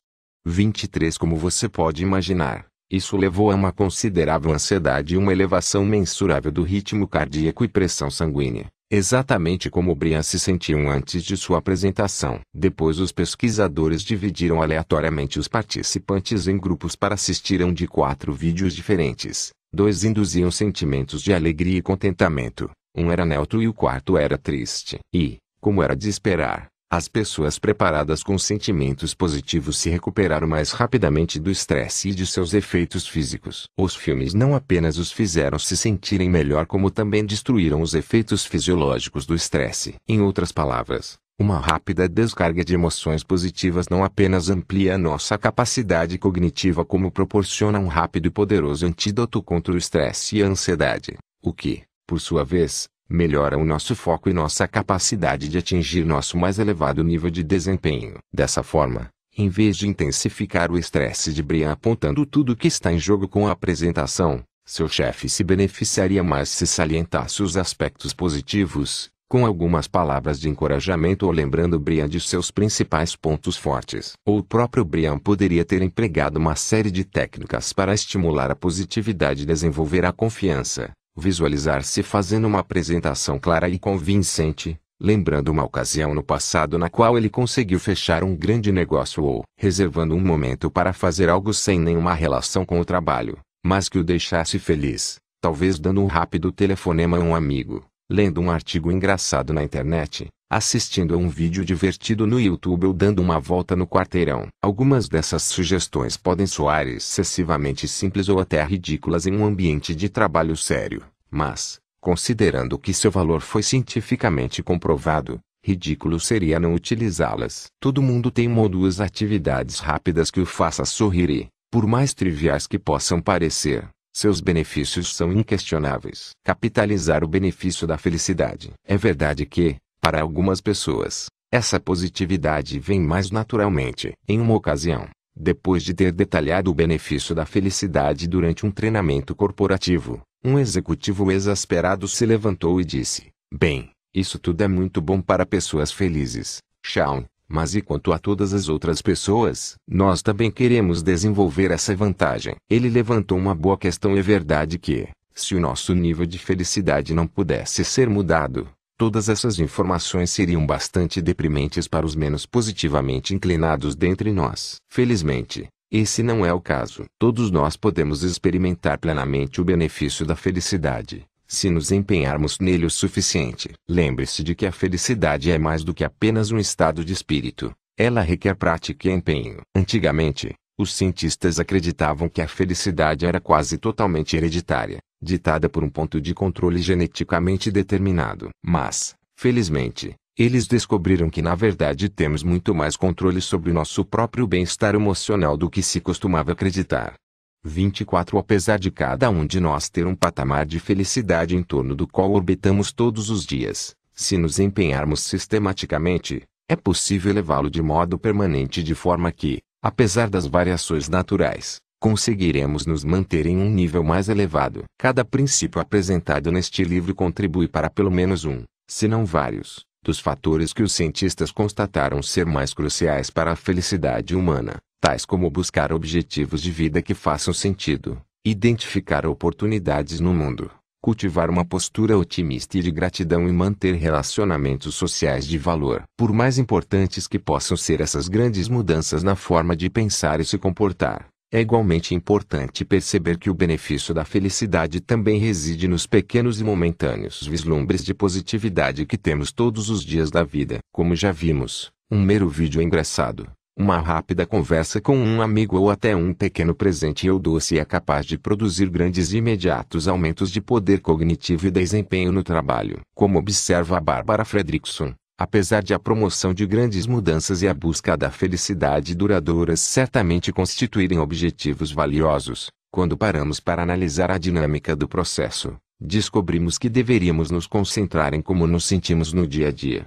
[SPEAKER 1] 23 Como você pode imaginar, isso levou a uma considerável ansiedade e uma elevação mensurável do ritmo cardíaco e pressão sanguínea, exatamente como Brian se sentiam antes de sua apresentação. Depois os pesquisadores dividiram aleatoriamente os participantes em grupos para assistir a um de quatro vídeos diferentes. Dois induziam sentimentos de alegria e contentamento, um era neutro e o quarto era triste. E, como era de esperar, as pessoas preparadas com sentimentos positivos se recuperaram mais rapidamente do estresse e de seus efeitos físicos. Os filmes não apenas os fizeram se sentirem melhor, como também destruíram os efeitos fisiológicos do estresse. Em outras palavras, uma rápida descarga de emoções positivas não apenas amplia nossa capacidade cognitiva, como proporciona um rápido e poderoso antídoto contra o estresse e a ansiedade, o que, por sua vez, melhora o nosso foco e nossa capacidade de atingir nosso mais elevado nível de desempenho. Dessa forma, em vez de intensificar o estresse de Brian apontando tudo o que está em jogo com a apresentação, seu chefe se beneficiaria mais se salientasse os aspectos positivos, com algumas palavras de encorajamento ou lembrando Brian de seus principais pontos fortes. Ou o próprio Brian poderia ter empregado uma série de técnicas para estimular a positividade e desenvolver a confiança, visualizar-se fazendo uma apresentação clara e convincente, lembrando uma ocasião no passado na qual ele conseguiu fechar um grande negócio ou reservando um momento para fazer algo sem nenhuma relação com o trabalho, mas que o deixasse feliz, talvez dando um rápido telefonema a um amigo, lendo um artigo engraçado na internet, assistindo a um vídeo divertido no YouTube ou dando uma volta no quarteirão. Algumas dessas sugestões podem soar excessivamente simples ou até ridículas em um ambiente de trabalho sério, mas, considerando que seu valor foi cientificamente comprovado, ridículo seria não utilizá-las. Todo mundo tem uma ou duas atividades rápidas que o faça sorrir e, por mais triviais que possam parecer, seus benefícios são inquestionáveis. Capitalizar o benefício da felicidade. É verdade que, para algumas pessoas, essa positividade vem mais naturalmente. Em uma ocasião, depois de ter detalhado o benefício da felicidade durante um treinamento corporativo, um executivo exasperado se levantou e disse: Bem, isso tudo é muito bom para pessoas felizes, Shawn, mas e quanto a todas as outras pessoas? Nós também queremos desenvolver essa vantagem. Ele levantou uma boa questão. É verdade que, se o nosso nível de felicidade não pudesse ser mudado, Todas essas informações seriam bastante deprimentes para os menos positivamente inclinados dentre nós. Felizmente, esse não é o caso. Todos nós podemos experimentar plenamente o benefício da felicidade, se nos empenharmos nele o suficiente. Lembre-se de que a felicidade é mais do que apenas um estado de espírito. Ela requer prática e empenho. Antigamente, os cientistas acreditavam que a felicidade era quase totalmente hereditária ditada por um ponto de controle geneticamente determinado. Mas, felizmente, eles descobriram que na verdade temos muito mais controle sobre o nosso próprio bem-estar emocional do que se costumava acreditar. 24 Apesar de cada um de nós ter um patamar de felicidade em torno do qual orbitamos todos os dias, se nos empenharmos sistematicamente, é possível levá-lo de modo permanente de forma que, apesar das variações naturais, conseguiremos nos manter em um nível mais elevado. Cada princípio apresentado neste livro contribui para pelo menos um, se não vários, dos fatores que os cientistas constataram ser mais cruciais para a felicidade humana, tais como buscar objetivos de vida que façam sentido, identificar oportunidades no mundo, cultivar uma postura otimista e de gratidão e manter relacionamentos sociais de valor. Por mais importantes que possam ser essas grandes mudanças na forma de pensar e se comportar, é igualmente importante perceber que o benefício da felicidade também reside nos pequenos e momentâneos vislumbres de positividade que temos todos os dias da vida. Como já vimos, um mero vídeo engraçado, uma rápida conversa com um amigo ou até um pequeno presente ou doce é capaz de produzir grandes e imediatos aumentos de poder cognitivo e desempenho no trabalho. Como observa a Barbara Fredrickson, apesar de a promoção de grandes mudanças e a busca da felicidade duradouras certamente constituírem objetivos valiosos, quando paramos para analisar a dinâmica do processo, descobrimos que deveríamos nos concentrar em como nos sentimos no dia a dia.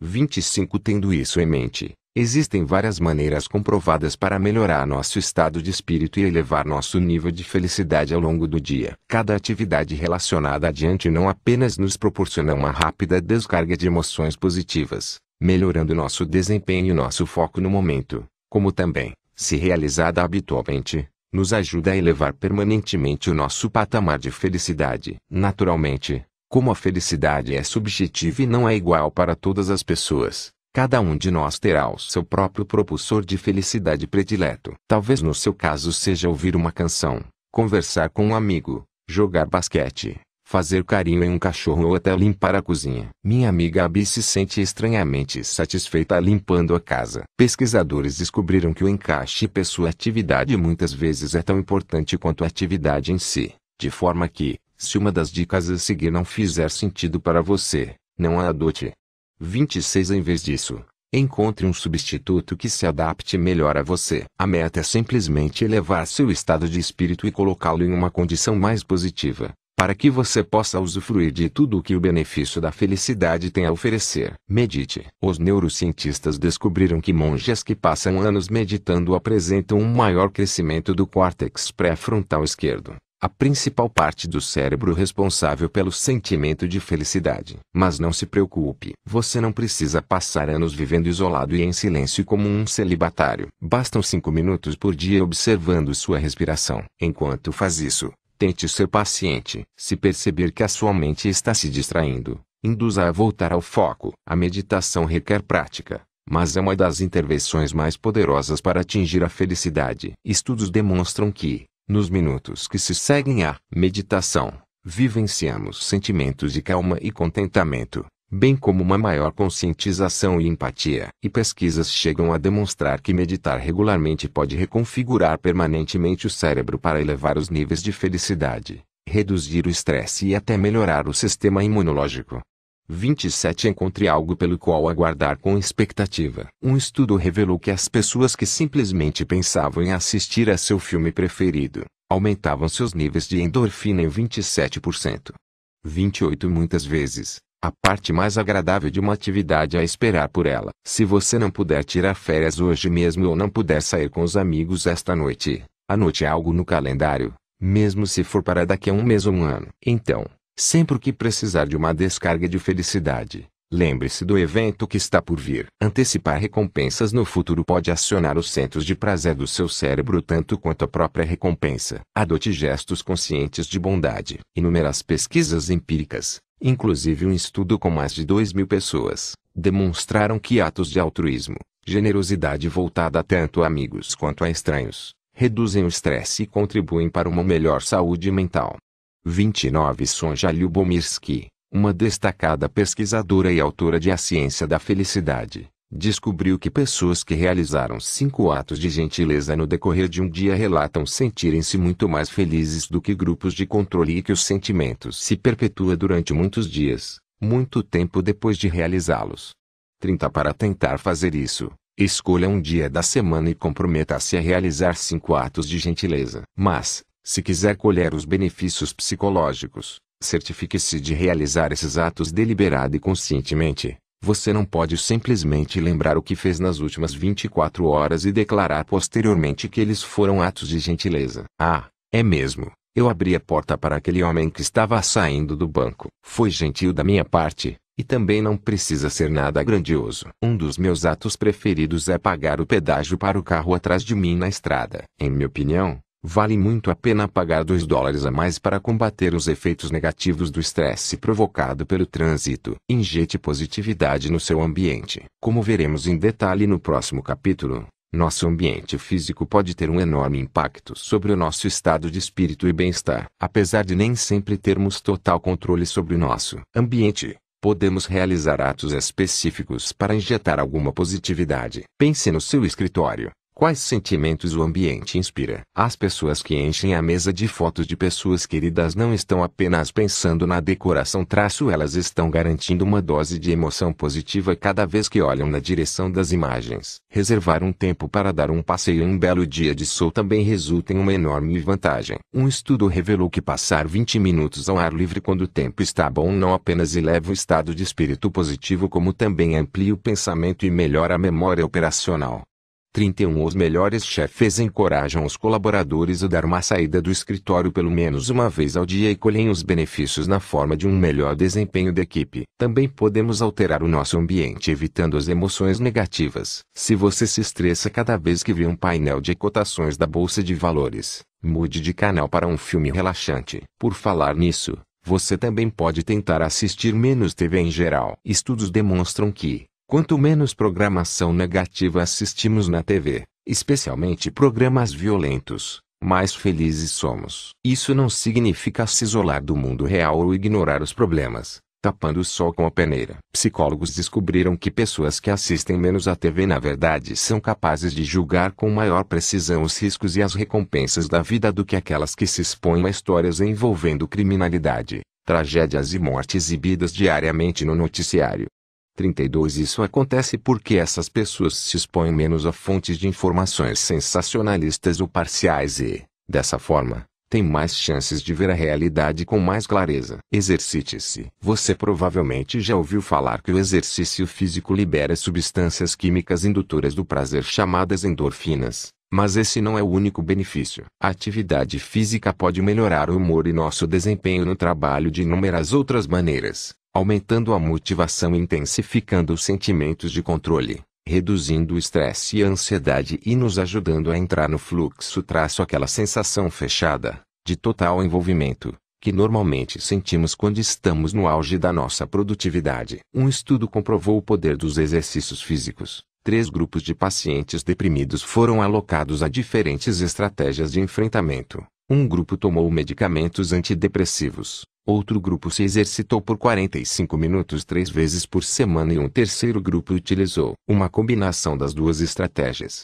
[SPEAKER 1] 25 Tendo isso em mente, Existem várias maneiras comprovadas para melhorar nosso estado de espírito e elevar nosso nível de felicidade ao longo do dia. Cada atividade relacionada adiante não apenas nos proporciona uma rápida descarga de emoções positivas, melhorando nosso desempenho e nosso foco no momento, como também, se realizada habitualmente, nos ajuda a elevar permanentemente o nosso patamar de felicidade. Naturalmente, como a felicidade é subjetiva e não é igual para todas as pessoas, Cada um de nós terá o seu próprio propulsor de felicidade predileto. Talvez no seu caso seja ouvir uma canção, conversar com um amigo, jogar basquete, fazer carinho em um cachorro ou até limpar a cozinha. Minha amiga Abby se sente estranhamente satisfeita limpando a casa. Pesquisadores descobriram que o encaixe pessoa atividade muitas vezes é tão importante quanto a atividade em si, de forma que, se uma das dicas a seguir não fizer sentido para você, não a adote. 26 em vez disso, encontre um substituto que se adapte melhor a você. A meta é simplesmente elevar seu estado de espírito e colocá-lo em uma condição mais positiva, para que você possa usufruir de tudo o que o benefício da felicidade tem a oferecer. Medite. Os neurocientistas descobriram que monjas que passam anos meditando apresentam um maior crescimento do córtex pré-frontal esquerdo a principal parte do cérebro responsável pelo sentimento de felicidade. Mas não se preocupe, você não precisa passar anos vivendo isolado e em silêncio como um celibatário. Bastam 5 minutos por dia observando sua respiração. Enquanto faz isso, tente ser paciente. Se perceber que a sua mente está se distraindo, induza a voltar ao foco. A meditação requer prática mas é uma das intervenções mais poderosas para atingir a felicidade. Estudos demonstram que, nos minutos que se seguem à meditação, vivenciamos sentimentos de calma e contentamento, bem como uma maior conscientização e empatia. E pesquisas chegam a demonstrar que meditar regularmente pode reconfigurar permanentemente o cérebro para elevar os níveis de felicidade, reduzir o estresse e até melhorar o sistema imunológico. 27 Encontre algo pelo qual aguardar com expectativa. Um estudo revelou que as pessoas que simplesmente pensavam em assistir a seu filme preferido aumentavam seus níveis de endorfina em 27%. 28 Muitas vezes, a parte mais agradável de uma atividade é esperar por ela. Se você não puder tirar férias hoje mesmo ou não puder sair com os amigos esta noite, anote algo no calendário, mesmo se for para daqui a um mês ou um ano. Então, Sempre que precisar de uma descarga de felicidade, lembre-se do evento que está por vir. Antecipar recompensas no futuro pode acionar os centros de prazer do seu cérebro tanto quanto a própria recompensa. Adote gestos conscientes de bondade. Inúmeras pesquisas empíricas, inclusive um estudo com mais de 2 mil pessoas, demonstraram que atos de altruísmo, generosidade voltada tanto a amigos quanto a estranhos, reduzem o estresse e contribuem para uma melhor saúde mental. 29 Sonja Lyubomirsky, uma destacada pesquisadora e autora de A Ciência da Felicidade, descobriu que pessoas que realizaram cinco atos de gentileza no decorrer de um dia relatam sentirem-se muito mais felizes do que grupos de controle e que o sentimento se perpetua durante muitos dias, muito tempo depois de realizá-los. 30 Para tentar fazer isso, escolha um dia da semana e comprometa-se a realizar cinco atos de gentileza. Mas, se quiser colher os benefícios psicológicos, certifique-se de realizar esses atos deliberadamente e conscientemente. Você não pode simplesmente lembrar o que fez nas últimas 24 horas e declarar posteriormente que eles foram atos de gentileza. Ah, é mesmo. Eu abri a porta para aquele homem que estava saindo do banco. Foi gentil da minha parte, e também não precisa ser nada grandioso. Um dos meus atos preferidos é pagar o pedágio para o carro atrás de mim na estrada. Em minha opinião, Vale muito a pena pagar 2 dólares a mais para combater os efeitos negativos do estresse provocado pelo trânsito. Injete positividade no seu ambiente. Como veremos em detalhe no próximo capítulo, nosso ambiente físico pode ter um enorme impacto sobre o nosso estado de espírito e bem-estar. Apesar de nem sempre termos total controle sobre o nosso ambiente, podemos realizar atos específicos para injetar alguma positividade. Pense no seu escritório. Quais sentimentos o ambiente inspira? As pessoas que enchem a mesa de fotos de pessoas queridas não estão apenas pensando na decoração traço, elas estão garantindo uma dose de emoção positiva cada vez que olham na direção das imagens. Reservar um tempo para dar um passeio em um belo dia de sol também resulta em uma enorme vantagem. Um estudo revelou que passar 20 minutos ao ar livre quando o tempo está bom não apenas eleva o estado de espírito positivo, como também amplia o pensamento e melhora a memória operacional. 31 Os melhores chefes encorajam os colaboradores a dar uma saída do escritório pelo menos uma vez ao dia e colhem os benefícios na forma de um melhor desempenho da equipe. Também podemos alterar o nosso ambiente evitando as emoções negativas. Se você se estressa cada vez que vê um painel de cotações da bolsa de valores, mude de canal para um filme relaxante. Por falar nisso, você também pode tentar assistir menos TV em geral. Estudos demonstram que Quanto menos programação negativa assistimos na TV, especialmente programas violentos, mais felizes somos. Isso não significa se isolar do mundo real ou ignorar os problemas, tapando o sol com a peneira. Psicólogos descobriram que pessoas que assistem menos à TV na verdade são capazes de julgar com maior precisão os riscos e as recompensas da vida do que aquelas que se expõem a histórias envolvendo criminalidade, tragédias e mortes exibidas diariamente no noticiário. 32 Isso acontece porque essas pessoas se expõem menos a fontes de informações sensacionalistas ou parciais e, dessa forma, tem mais chances de ver a realidade com mais clareza. Exercite-se. Você provavelmente já ouviu falar que o exercício físico libera substâncias químicas indutoras do prazer chamadas endorfinas, mas esse não é o único benefício. A atividade física pode melhorar o humor e nosso desempenho no trabalho de inúmeras outras maneiras aumentando a motivação e intensificando os sentimentos de controle, reduzindo o estresse e a ansiedade e nos ajudando a entrar no fluxo traço aquela sensação fechada, de total envolvimento, que normalmente sentimos quando estamos no auge da nossa produtividade. Um estudo comprovou o poder dos exercícios físicos. Três grupos de pacientes deprimidos foram alocados a diferentes estratégias de enfrentamento. Um grupo tomou medicamentos antidepressivos, outro grupo se exercitou por 45 minutos três vezes por semana e um terceiro grupo utilizou uma combinação das duas estratégias.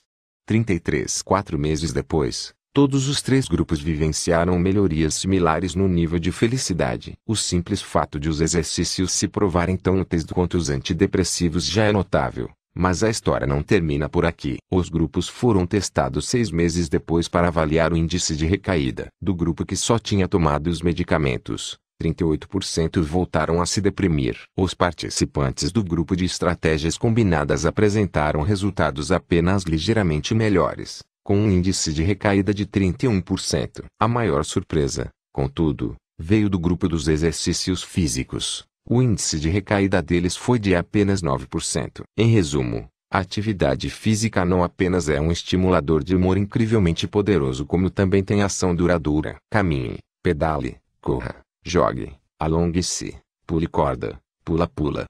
[SPEAKER 1] 33 Quatro meses depois, todos os três grupos vivenciaram melhorias similares no nível de felicidade. O simples fato de os exercícios se provarem tão úteis quanto os antidepressivos já é notável. Mas a história não termina por aqui. Os grupos foram testados seis meses depois para avaliar o índice de recaída. Do grupo que só tinha tomado os medicamentos, 38% voltaram a se deprimir. Os participantes do grupo de estratégias combinadas apresentaram resultados apenas ligeiramente melhores, com um índice de recaída de 31%. A maior surpresa, contudo, veio do grupo dos exercícios físicos o índice de recaída deles foi de apenas 9%. Em resumo, a atividade física não apenas é um estimulador de humor incrivelmente poderoso, como também tem ação duradoura. Caminhe, pedale, corra, jogue, alongue-se, pule corda, pula-pula.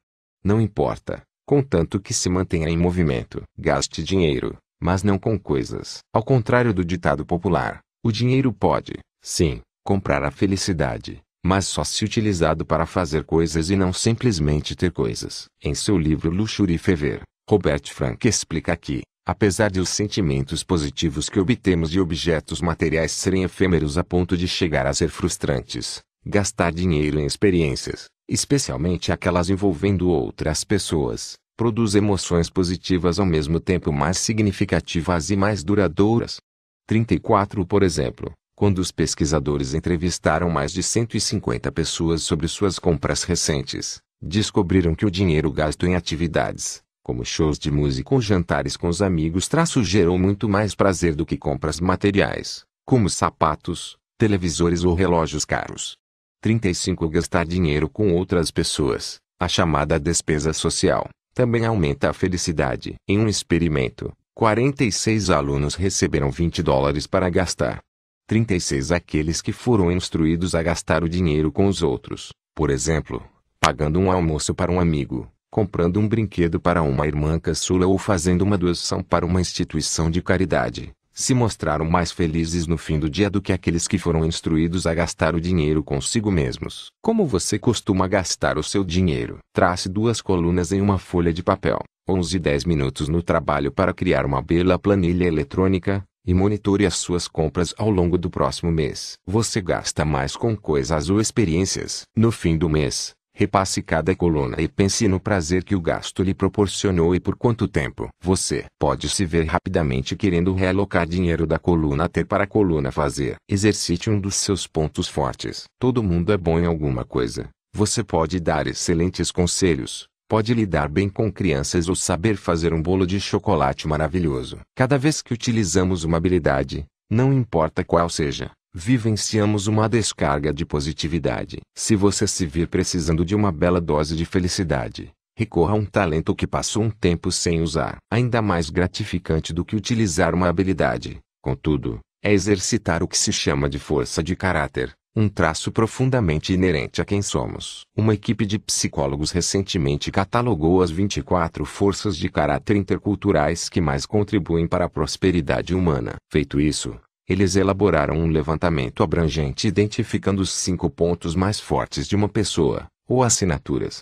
[SPEAKER 1] Não importa, contanto que se mantenha em movimento. Gaste dinheiro, mas não com coisas. Ao contrário do ditado popular, o dinheiro pode, sim, comprar a felicidade, mas só se utilizado para fazer coisas e não simplesmente ter coisas. Em seu livro Luxury e Fever, Robert Frank explica que, apesar de os sentimentos positivos que obtemos de objetos materiais serem efêmeros a ponto de chegar a ser frustrantes, gastar dinheiro em experiências, especialmente aquelas envolvendo outras pessoas, produz emoções positivas ao mesmo tempo mais significativas e mais duradouras. 34 Por exemplo, quando os pesquisadores entrevistaram mais de 150 pessoas sobre suas compras recentes, descobriram que o dinheiro gasto em atividades, como shows de música ou jantares com os amigos, traço gerou muito mais prazer do que compras materiais, como sapatos, televisores ou relógios caros. 35 Gastar dinheiro com outras pessoas, a chamada despesa social, também aumenta a felicidade. Em um experimento, 46 alunos receberam 20 dólares para gastar, 36 Aqueles que foram instruídos a gastar o dinheiro com os outros, por exemplo, pagando um almoço para um amigo, comprando um brinquedo para uma irmã caçula ou fazendo uma doação para uma instituição de caridade, se mostraram mais felizes no fim do dia do que aqueles que foram instruídos a gastar o dinheiro consigo mesmos. Como você costuma gastar o seu dinheiro? Trace duas colunas em uma folha de papel, 11 e 10 minutos no trabalho para criar uma bela planilha eletrônica, e monitore as suas compras ao longo do próximo mês. Você gasta mais com coisas ou experiências. No fim do mês, repasse cada coluna e pense no prazer que o gasto lhe proporcionou e por quanto tempo. Você pode se ver rapidamente querendo realocar dinheiro da coluna ter para a coluna fazer. Exercite um dos seus pontos fortes. Todo mundo é bom em alguma coisa. Você pode dar excelentes conselhos pode lidar bem com crianças ou saber fazer um bolo de chocolate maravilhoso. Cada vez que utilizamos uma habilidade, não importa qual seja, vivenciamos uma descarga de positividade. Se você se vir precisando de uma bela dose de felicidade, recorra a um talento que passou um tempo sem usar. Ainda mais gratificante do que utilizar uma habilidade, contudo, é exercitar o que se chama de força de caráter um traço profundamente inerente a quem somos. Uma equipe de psicólogos recentemente catalogou as 24 forças de caráter interculturais que mais contribuem para a prosperidade humana. Feito isso, eles elaboraram um levantamento abrangente identificando os cinco pontos mais fortes de uma pessoa, ou assinaturas.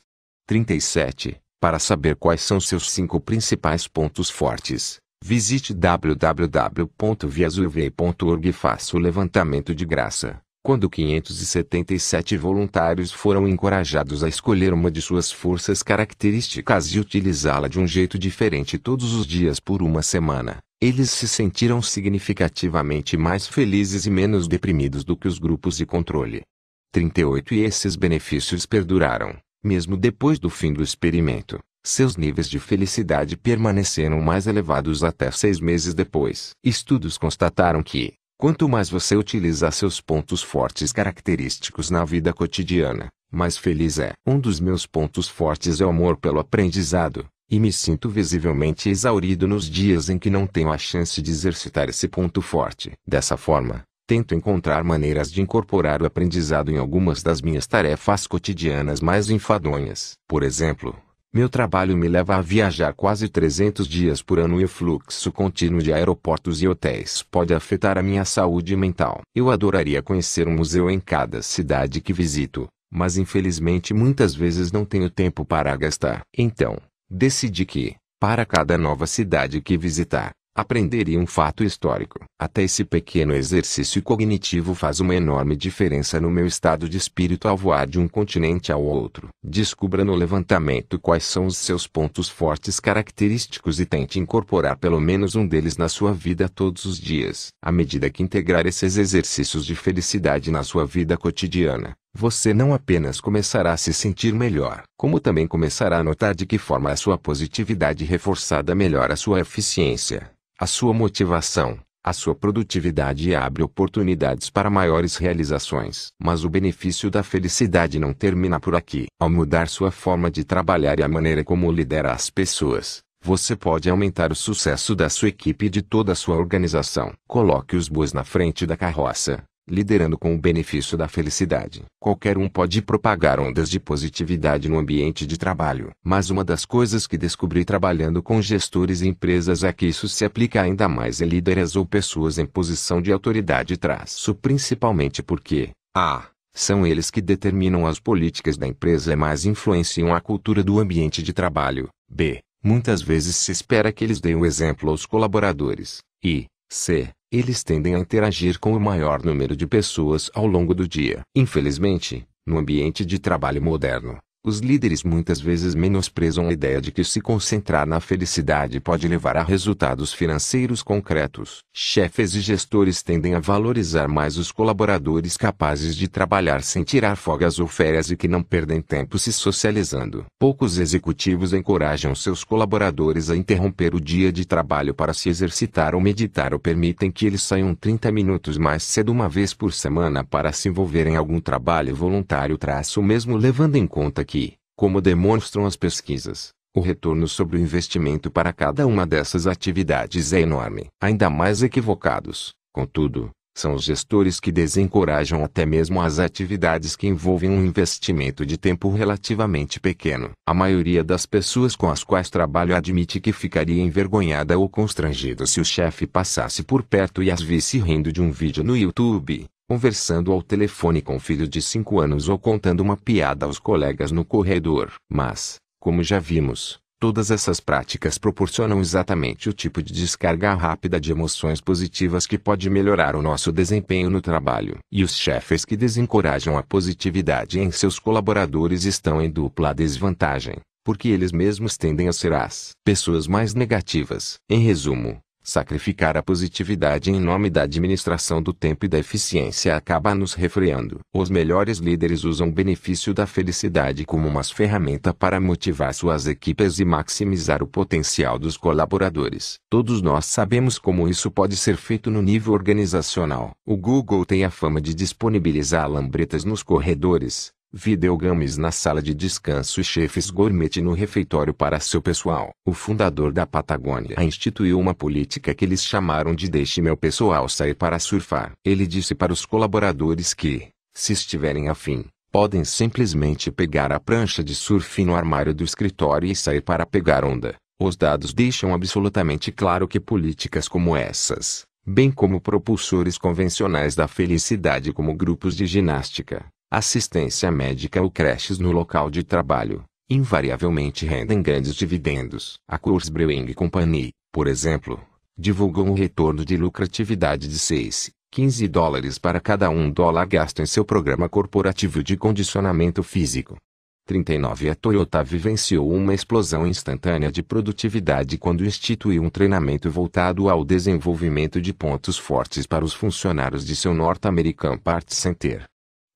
[SPEAKER 1] 37. Para saber quais são seus cinco principais pontos fortes, visite www.viasuv.org e faça o levantamento de graça quando 577 voluntários foram encorajados a escolher uma de suas forças características e utilizá-la de um jeito diferente todos os dias por uma semana, eles se sentiram significativamente mais felizes e menos deprimidos do que os grupos de controle. 38 E esses benefícios perduraram, mesmo depois do fim do experimento. Seus níveis de felicidade permaneceram mais elevados até seis meses depois. Estudos constataram que, Quanto mais você utiliza seus pontos fortes característicos na vida cotidiana, mais feliz é. Um dos meus pontos fortes é o amor pelo aprendizado, e me sinto visivelmente exaurido nos dias em que não tenho a chance de exercitar esse ponto forte. Dessa forma, tento encontrar maneiras de incorporar o aprendizado em algumas das minhas tarefas cotidianas mais enfadonhas. Por exemplo, meu trabalho me leva a viajar quase 300 dias por ano e o fluxo contínuo de aeroportos e hotéis pode afetar a minha saúde mental. Eu adoraria conhecer um museu em cada cidade que visito, mas infelizmente muitas vezes não tenho tempo para gastar. Então, decidi que, para cada nova cidade que visitar, aprenderia um fato histórico. Até esse pequeno exercício cognitivo faz uma enorme diferença no meu estado de espírito ao voar de um continente ao outro. Descubra no levantamento quais são os seus pontos fortes característicos e tente incorporar pelo menos um deles na sua vida todos os dias. À medida que integrar esses exercícios de felicidade na sua vida cotidiana, você não apenas começará a se sentir melhor, como também começará a notar de que forma a sua positividade reforçada melhora a sua eficiência, a sua motivação, a sua produtividade abre oportunidades para maiores realizações. Mas o benefício da felicidade não termina por aqui. Ao mudar sua forma de trabalhar e a maneira como lidera as pessoas, você pode aumentar o sucesso da sua equipe e de toda a sua organização. Coloque os bois na frente da carroça, liderando com o benefício da felicidade. Qualquer um pode propagar ondas de positividade no ambiente de trabalho. Mas uma das coisas que descobri trabalhando com gestores e empresas é que isso se aplica ainda mais a líderes ou pessoas em posição de autoridade traço principalmente porque, a. São eles que determinam as políticas da empresa e mais influenciam a cultura do ambiente de trabalho. B. Muitas vezes se espera que eles deem o exemplo aos colaboradores. E. C eles tendem a interagir com o maior número de pessoas ao longo do dia. Infelizmente, no ambiente de trabalho moderno, os líderes muitas vezes menosprezam a ideia de que se concentrar na felicidade pode levar a resultados financeiros concretos. Chefes e gestores tendem a valorizar mais os colaboradores capazes de trabalhar sem tirar folgas ou férias e que não perdem tempo se socializando. Poucos executivos encorajam seus colaboradores a interromper o dia de trabalho para se exercitar ou meditar ou permitem que eles saiam 30 minutos mais cedo uma vez por semana para se envolver em algum trabalho voluntário, traço mesmo levando em conta que, como demonstram as pesquisas, o retorno sobre o investimento para cada uma dessas atividades é enorme. Ainda mais equivocados, contudo, são os gestores que desencorajam até mesmo as atividades que envolvem um investimento de tempo relativamente pequeno. A maioria das pessoas com as quais trabalho admite que ficaria envergonhada ou constrangida se o chefe passasse por perto e as visse rindo de um vídeo no YouTube, conversando ao telefone com o filho de cinco anos ou contando uma piada aos colegas no corredor. Mas, como já vimos, todas essas práticas proporcionam exatamente o tipo de descarga rápida de emoções positivas que pode melhorar o nosso desempenho no trabalho. E os chefes que desencorajam a positividade em seus colaboradores estão em dupla desvantagem porque eles mesmos tendem a ser as pessoas mais negativas. Em resumo, Sacrificar a positividade em nome da administração do tempo e da eficiência acaba nos refreando. Os melhores líderes usam o benefício da felicidade como uma ferramenta para motivar suas equipes e maximizar o potencial dos colaboradores. Todos nós sabemos como isso pode ser feito no nível organizacional. O Google tem a fama de disponibilizar lambretas nos corredores, videogames na sala de descanso e chefes gourmet no refeitório para seu pessoal. O fundador da Patagônia instituiu uma política que eles chamaram de deixe meu pessoal sair para surfar. Ele disse para os colaboradores que, se estiverem afim, podem simplesmente pegar a prancha de surf no armário do escritório e sair para pegar onda. Os dados deixam absolutamente claro que políticas como essas, bem como propulsores convencionais da felicidade como grupos de ginástica, assistência médica ou creches no local de trabalho, invariavelmente rendem grandes dividendos. A Coors Brewing Company, por exemplo, divulgou um retorno de lucratividade de 6, 15 dólares para cada um dólar gasto em seu programa corporativo de condicionamento físico. 39 A Toyota vivenciou uma explosão instantânea de produtividade quando instituiu um treinamento voltado ao desenvolvimento de pontos fortes para os funcionários de seu North American Part Center.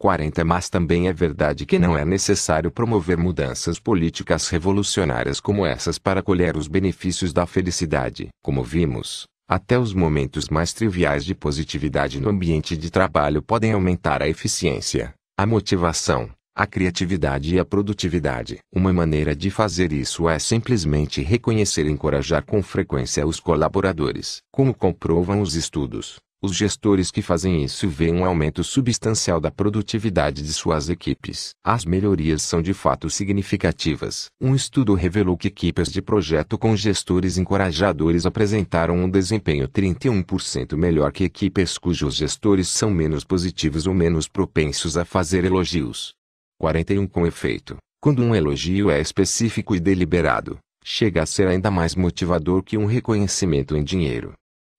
[SPEAKER 1] 40 Mas também é verdade que não é necessário promover mudanças políticas revolucionárias como essas para colher os benefícios da felicidade. Como vimos, até os momentos mais triviais de positividade no ambiente de trabalho podem aumentar a eficiência, a motivação, a criatividade e a produtividade. Uma maneira de fazer isso é simplesmente reconhecer e encorajar com frequência os colaboradores. Como comprovam os estudos, os gestores que fazem isso veem um aumento substancial da produtividade de suas equipes. As melhorias são de fato significativas. Um estudo revelou que equipes de projeto com gestores encorajadores apresentaram um desempenho 31% melhor que equipes cujos gestores são menos positivos ou menos propensos a fazer elogios. 41 com efeito. Quando um elogio é específico e deliberado, chega a ser ainda mais motivador que um reconhecimento em dinheiro.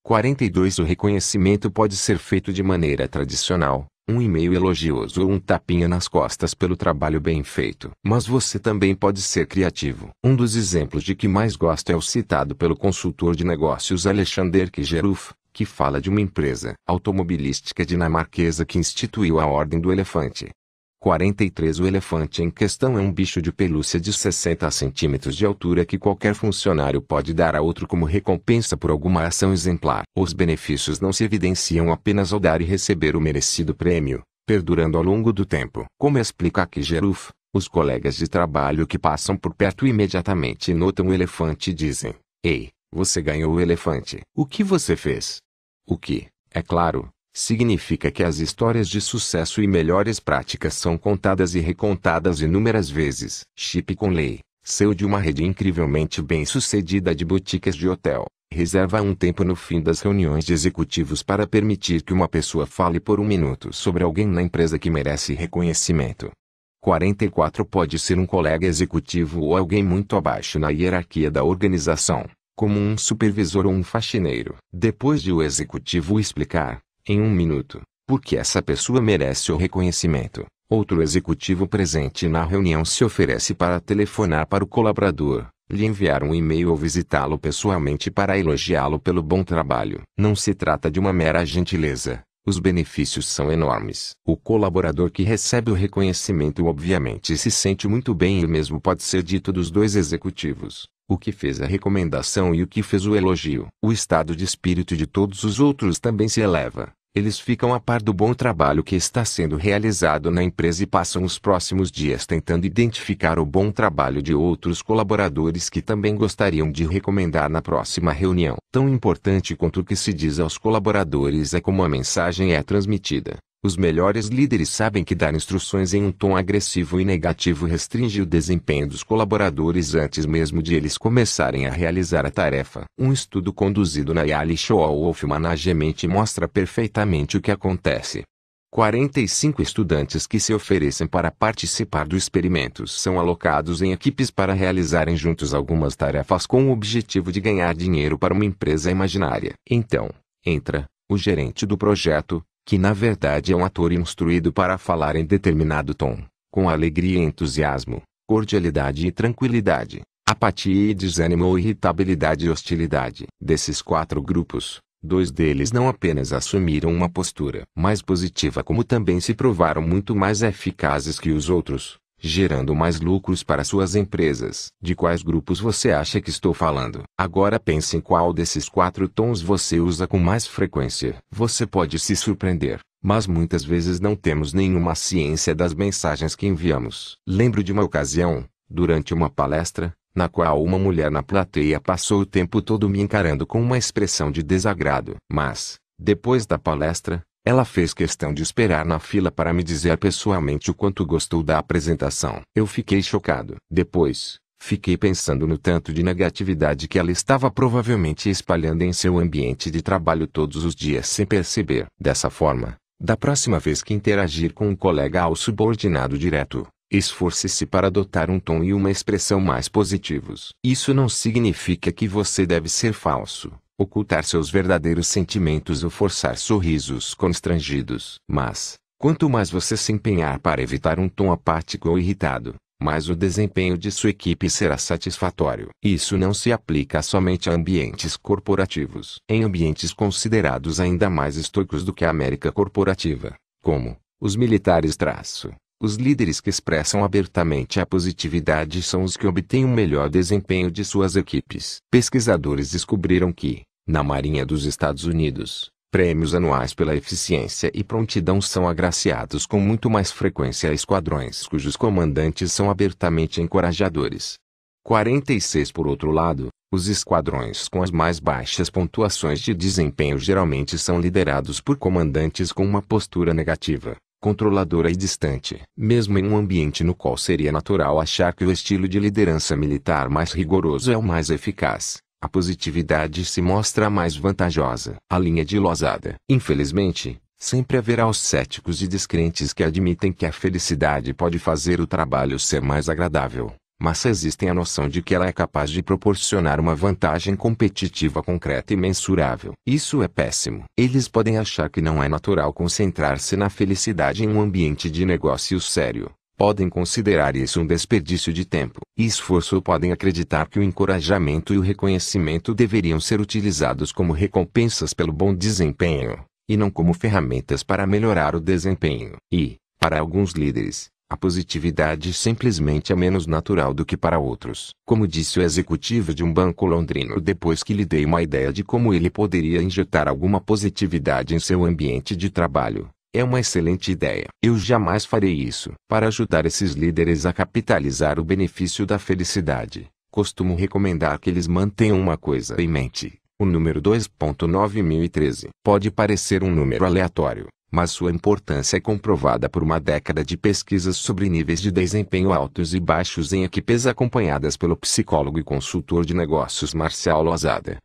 [SPEAKER 1] 42 O reconhecimento pode ser feito de maneira tradicional, um e-mail elogioso ou um tapinha nas costas pelo trabalho bem feito. Mas você também pode ser criativo. Um dos exemplos de que mais gosto é o citado pelo consultor de negócios Alexander Kijeruf, que fala de uma empresa automobilística dinamarquesa que instituiu a Ordem do Elefante, 43 O elefante em questão é um bicho de pelúcia de 60 centímetros de altura que qualquer funcionário pode dar a outro como recompensa por alguma ação exemplar. Os benefícios não se evidenciam apenas ao dar e receber o merecido prêmio, perdurando ao longo do tempo. Como explica Geruf, os colegas de trabalho que passam por perto imediatamente notam o elefante e dizem: Ei, você ganhou o elefante. O que você fez? O que, é claro, significa que as histórias de sucesso e melhores práticas são contadas e recontadas inúmeras vezes. Chip Conley, CEO de uma rede incrivelmente bem-sucedida de boutiques de hotel, reserva um tempo no fim das reuniões de executivos para permitir que uma pessoa fale por um minuto sobre alguém na empresa que merece reconhecimento. 44 pode ser um colega executivo ou alguém muito abaixo na hierarquia da organização, como um supervisor ou um faxineiro. Depois de o executivo explicar, em um minuto, porque essa pessoa merece o reconhecimento. Outro executivo presente na reunião se oferece para telefonar para o colaborador, lhe enviar um e-mail ou visitá-lo pessoalmente para elogiá-lo pelo bom trabalho. Não se trata de uma mera gentileza, os benefícios são enormes. O colaborador que recebe o reconhecimento obviamente se sente muito bem e o mesmo pode ser dito dos dois executivos, o que fez a recomendação e o que fez o elogio. O estado de espírito de todos os outros também se eleva. Eles ficam a par do bom trabalho que está sendo realizado na empresa e passam os próximos dias tentando identificar o bom trabalho de outros colaboradores que também gostariam de recomendar na próxima reunião. Tão importante quanto o que se diz aos colaboradores é como a mensagem é transmitida. Os melhores líderes sabem que dar instruções em um tom agressivo e negativo restringe o desempenho dos colaboradores antes mesmo de eles começarem a realizar a tarefa. Um estudo conduzido na Yale Shoal Wolf Management mostra perfeitamente o que acontece. 45 estudantes que se oferecem para participar do experimento são alocados em equipes para realizarem juntos algumas tarefas com o objetivo de ganhar dinheiro para uma empresa imaginária. Então, entra o gerente do projeto, que na verdade é um ator instruído para falar em determinado tom, com alegria e entusiasmo, cordialidade e tranquilidade, apatia e desânimo ou irritabilidade e hostilidade. Desses quatro grupos, dois deles não apenas assumiram uma postura mais positiva como também se provaram muito mais eficazes que os outros gerando mais lucros para suas empresas. De quais grupos você acha que estou falando? Agora pense em qual desses quatro tons você usa com mais frequência. Você pode se surpreender, mas muitas vezes não temos nenhuma ciência das mensagens que enviamos. Lembro de uma ocasião, durante uma palestra, na qual uma mulher na plateia passou o tempo todo me encarando com uma expressão de desagrado. Mas, depois da palestra, ela fez questão de esperar na fila para me dizer pessoalmente o quanto gostou da apresentação. Eu fiquei chocado. Depois, fiquei pensando no tanto de negatividade que ela estava provavelmente espalhando em seu ambiente de trabalho todos os dias sem perceber. Dessa forma, da próxima vez que interagir com um colega ou subordinado direto, Esforce-se para adotar um tom e uma expressão mais positivos. Isso não significa que você deve ser falso, ocultar seus verdadeiros sentimentos ou forçar sorrisos constrangidos. Mas, quanto mais você se empenhar para evitar um tom apático ou irritado, mais o desempenho de sua equipe será satisfatório. Isso não se aplica somente a ambientes corporativos. Em ambientes considerados ainda mais estoicos do que a América corporativa, como os militares traço, os líderes que expressam abertamente a positividade são os que obtêm o um melhor desempenho de suas equipes. Pesquisadores descobriram que, na Marinha dos Estados Unidos, prêmios anuais pela eficiência e prontidão são agraciados com muito mais frequência a esquadrões cujos comandantes são abertamente encorajadores. 46 Por outro lado, os esquadrões com as mais baixas pontuações de desempenho geralmente são liderados por comandantes com uma postura negativa controladora e distante. Mesmo em um ambiente no qual seria natural achar que o estilo de liderança militar mais rigoroso é o mais eficaz, a positividade se mostra mais vantajosa. A linha de losada. Infelizmente, sempre haverá os céticos e descrentes que admitem que a felicidade pode fazer o trabalho ser mais agradável mas existem a noção de que ela é capaz de proporcionar uma vantagem competitiva concreta e mensurável. Isso é péssimo. Eles podem achar que não é natural concentrar-se na felicidade em um ambiente de negócio sério. Podem considerar isso um desperdício de tempo e esforço ou podem acreditar que o encorajamento e o reconhecimento deveriam ser utilizados como recompensas pelo bom desempenho, e não como ferramentas para melhorar o desempenho. E, para alguns líderes, a positividade simplesmente é menos natural do que para outros. Como disse o executivo de um banco londrino depois que lhe dei uma ideia de como ele poderia injetar alguma positividade em seu ambiente de trabalho. É uma excelente ideia. Eu jamais farei isso. Para ajudar esses líderes a capitalizar o benefício da felicidade, costumo recomendar que eles mantenham uma coisa em mente. O número 2.9013 pode parecer um número aleatório, mas sua importância é comprovada por uma década de pesquisas sobre níveis de desempenho altos e baixos em equipes acompanhadas pelo psicólogo e consultor de negócios Marcial Lozada.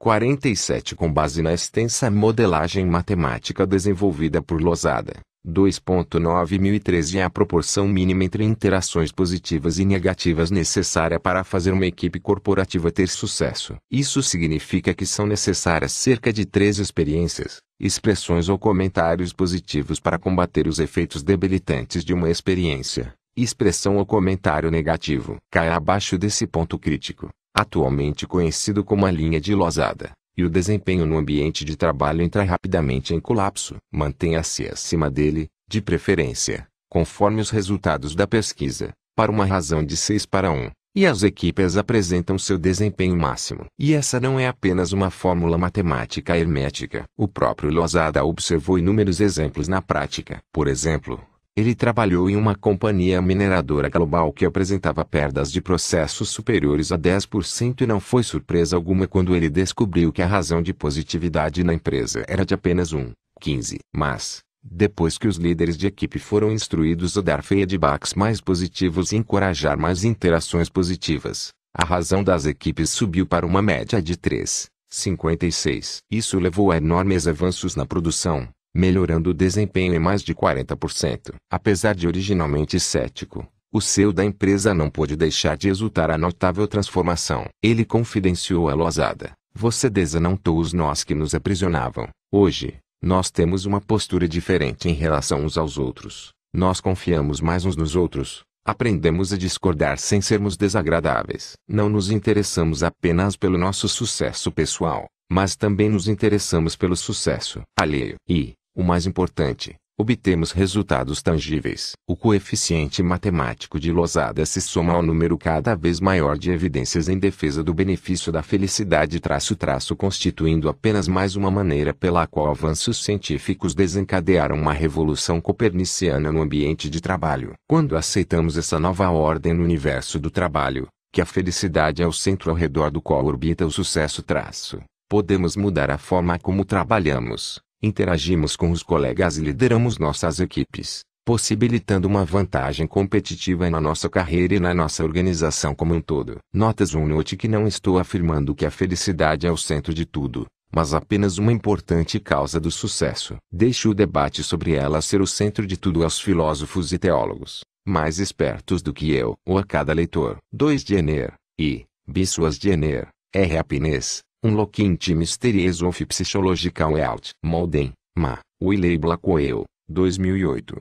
[SPEAKER 1] 47 Com base na extensa modelagem matemática desenvolvida por Lozada, 2.9013 é a proporção mínima entre interações positivas e negativas necessária para fazer uma equipe corporativa ter sucesso. Isso significa que são necessárias cerca de três experiências expressões ou comentários positivos para combater os efeitos debilitantes de uma experiência, expressão ou comentário negativo. Cai abaixo desse ponto crítico, atualmente conhecido como a linha de losada, e o desempenho no ambiente de trabalho entra rapidamente em colapso. Mantenha-se acima dele, de preferência, conforme os resultados da pesquisa, para uma razão de 6 para 1. E as equipes apresentam seu desempenho máximo. E essa não é apenas uma fórmula matemática hermética. O próprio Lozada observou inúmeros exemplos na prática. Por exemplo, ele trabalhou em uma companhia mineradora global que apresentava perdas de processos superiores a 10% e não foi surpresa alguma quando ele descobriu que a razão de positividade na empresa era de apenas 1,15. Mas, depois que os líderes de equipe foram instruídos a dar feedbacks mais positivos e encorajar mais interações positivas, a razão das equipes subiu para uma média de 3,56. Isso levou a enormes avanços na produção, melhorando o desempenho em mais de 40%. Apesar de originalmente cético, o CEO da empresa não pôde deixar de exultar a notável transformação. Ele confidenciou a Lozada: Você desanontou os nós que nos aprisionavam. Hoje, nós temos uma postura diferente em relação uns aos outros. Nós confiamos mais uns nos outros, aprendemos a discordar sem sermos desagradáveis. Não nos interessamos apenas pelo nosso sucesso pessoal, mas também nos interessamos pelo sucesso alheio. E, o mais importante, obtemos resultados tangíveis. O coeficiente matemático de Losada se soma ao número cada vez maior de evidências em defesa do benefício da felicidade traço traço constituindo apenas mais uma maneira pela qual avanços científicos desencadearam uma revolução coperniciana no ambiente de trabalho. Quando aceitamos essa nova ordem no universo do trabalho, que a felicidade é o centro ao redor do qual orbita o sucesso traço, podemos mudar a forma como trabalhamos interagimos com os colegas e lideramos nossas equipes, possibilitando uma vantagem competitiva na nossa carreira e na nossa organização como um todo. Notas 1: note que não estou afirmando que a felicidade é o centro de tudo, mas apenas uma importante causa do sucesso. Deixe o debate sobre ela ser o centro de tudo aos filósofos e teólogos, mais espertos do que eu, ou a cada leitor. 2 de Ener, e, Bissuas de Ener, R. Apines, um loquinte misterioso of psychological é out. Molden, Ma, Willey Blackwell, 2008.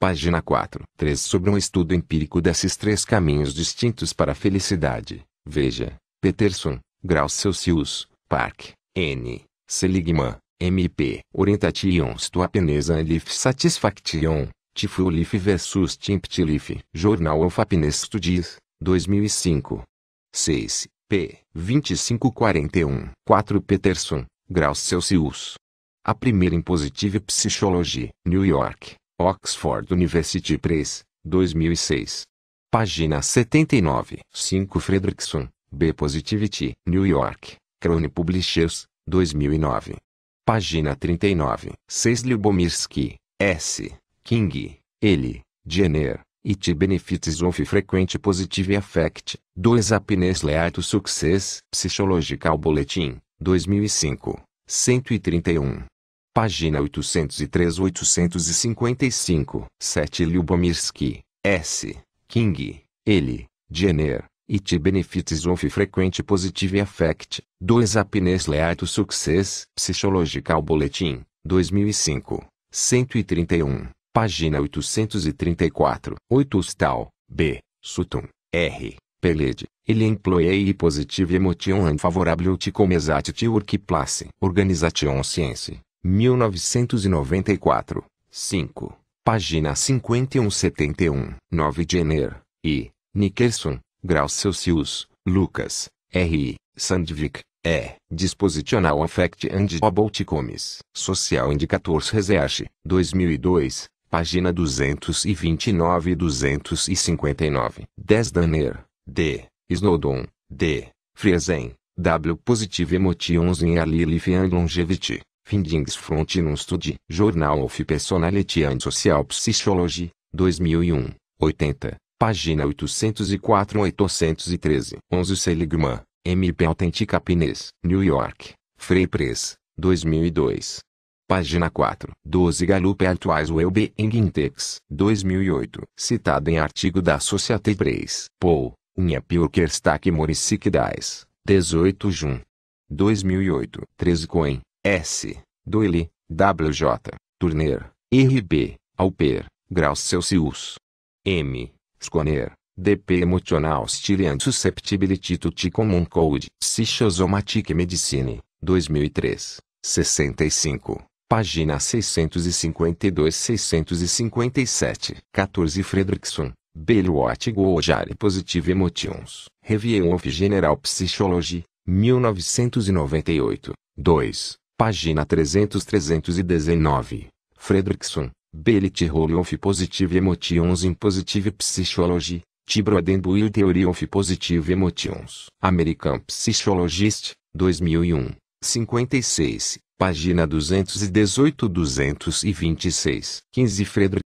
[SPEAKER 1] Página 4. 3 Sobre um estudo empírico desses três caminhos distintos para a felicidade. Veja, Peterson, Celsius, Park, N. Seligman, MP. Orientations to Happiness and Life Satisfaction, Tifu Life vs Timptilife. Journal of Happiness Studies, 2005. 6 p. 2541. 4 Peterson, graus Celsius. A primeira em Positive Psychology, New York, Oxford University Press, 2006. Página 79. 5 Fredrickson, B. Positivity, New York, Crone Publishers, 2009. Página 39. 6 Lyubomirsky, S. King, L. Jenner, It benefits of frequent positive affect. 2 Happiness lead to success. Psychological boletim. 2005, 131. Página 803-855. 7 Bomirski, S. King, L. Jenner. It benefits of frequent positive affect. 2 Happiness lead to success. Psychological boletim. 2005, 131. Página 834. 8 Ustal, B. Sutton, R. Peled. Ele employei e positive emotion unfavorable to come exact workplace. Organization Science. 1994. 5. Página 5171. 9 Jenner. I. Nickerson. Grau Celsius. Lucas. R. Sandvik. E. Dispositional Affect and Obotcomes. Social Indicators Research. 2002 página 229 e 259. 10 Danner, D. Snowdon, D. Friesen, W. Positive Emotions in a Life and Longevity. Findings in Study. Journal of Personality and Social Psychology, 2001, 80. Página 804-813. 11 Seligman, MP Authentic Happiness. New York, Free Press, 2002. Página 4. 12 Gallup Atuais Wellbeing Index. 2008. Citado em artigo da Société Press. Paul, Inhapurkerstak Morisic 10. 18 Jun. 2008. 13 Coin. S. Doyle. WJ. Turner. RB. Alper. Graus Celsius. M. Sconer. DP Emotional Style and Susceptibility to T Common Code. Psychosomatic Medicine. 2003. 65. Página 652 657. 14 Fredrickson, Beluot Goojari Positive Emotions, Review of General Psychology, 1998, 2, página 300 319. Fredrickson, Belit Role of Positive Emotions in Positive Psychology, Tibrodenbuil Theory of Positive Emotions. American Psychologist, 2001, 56. Página 218 226. 15 Frederic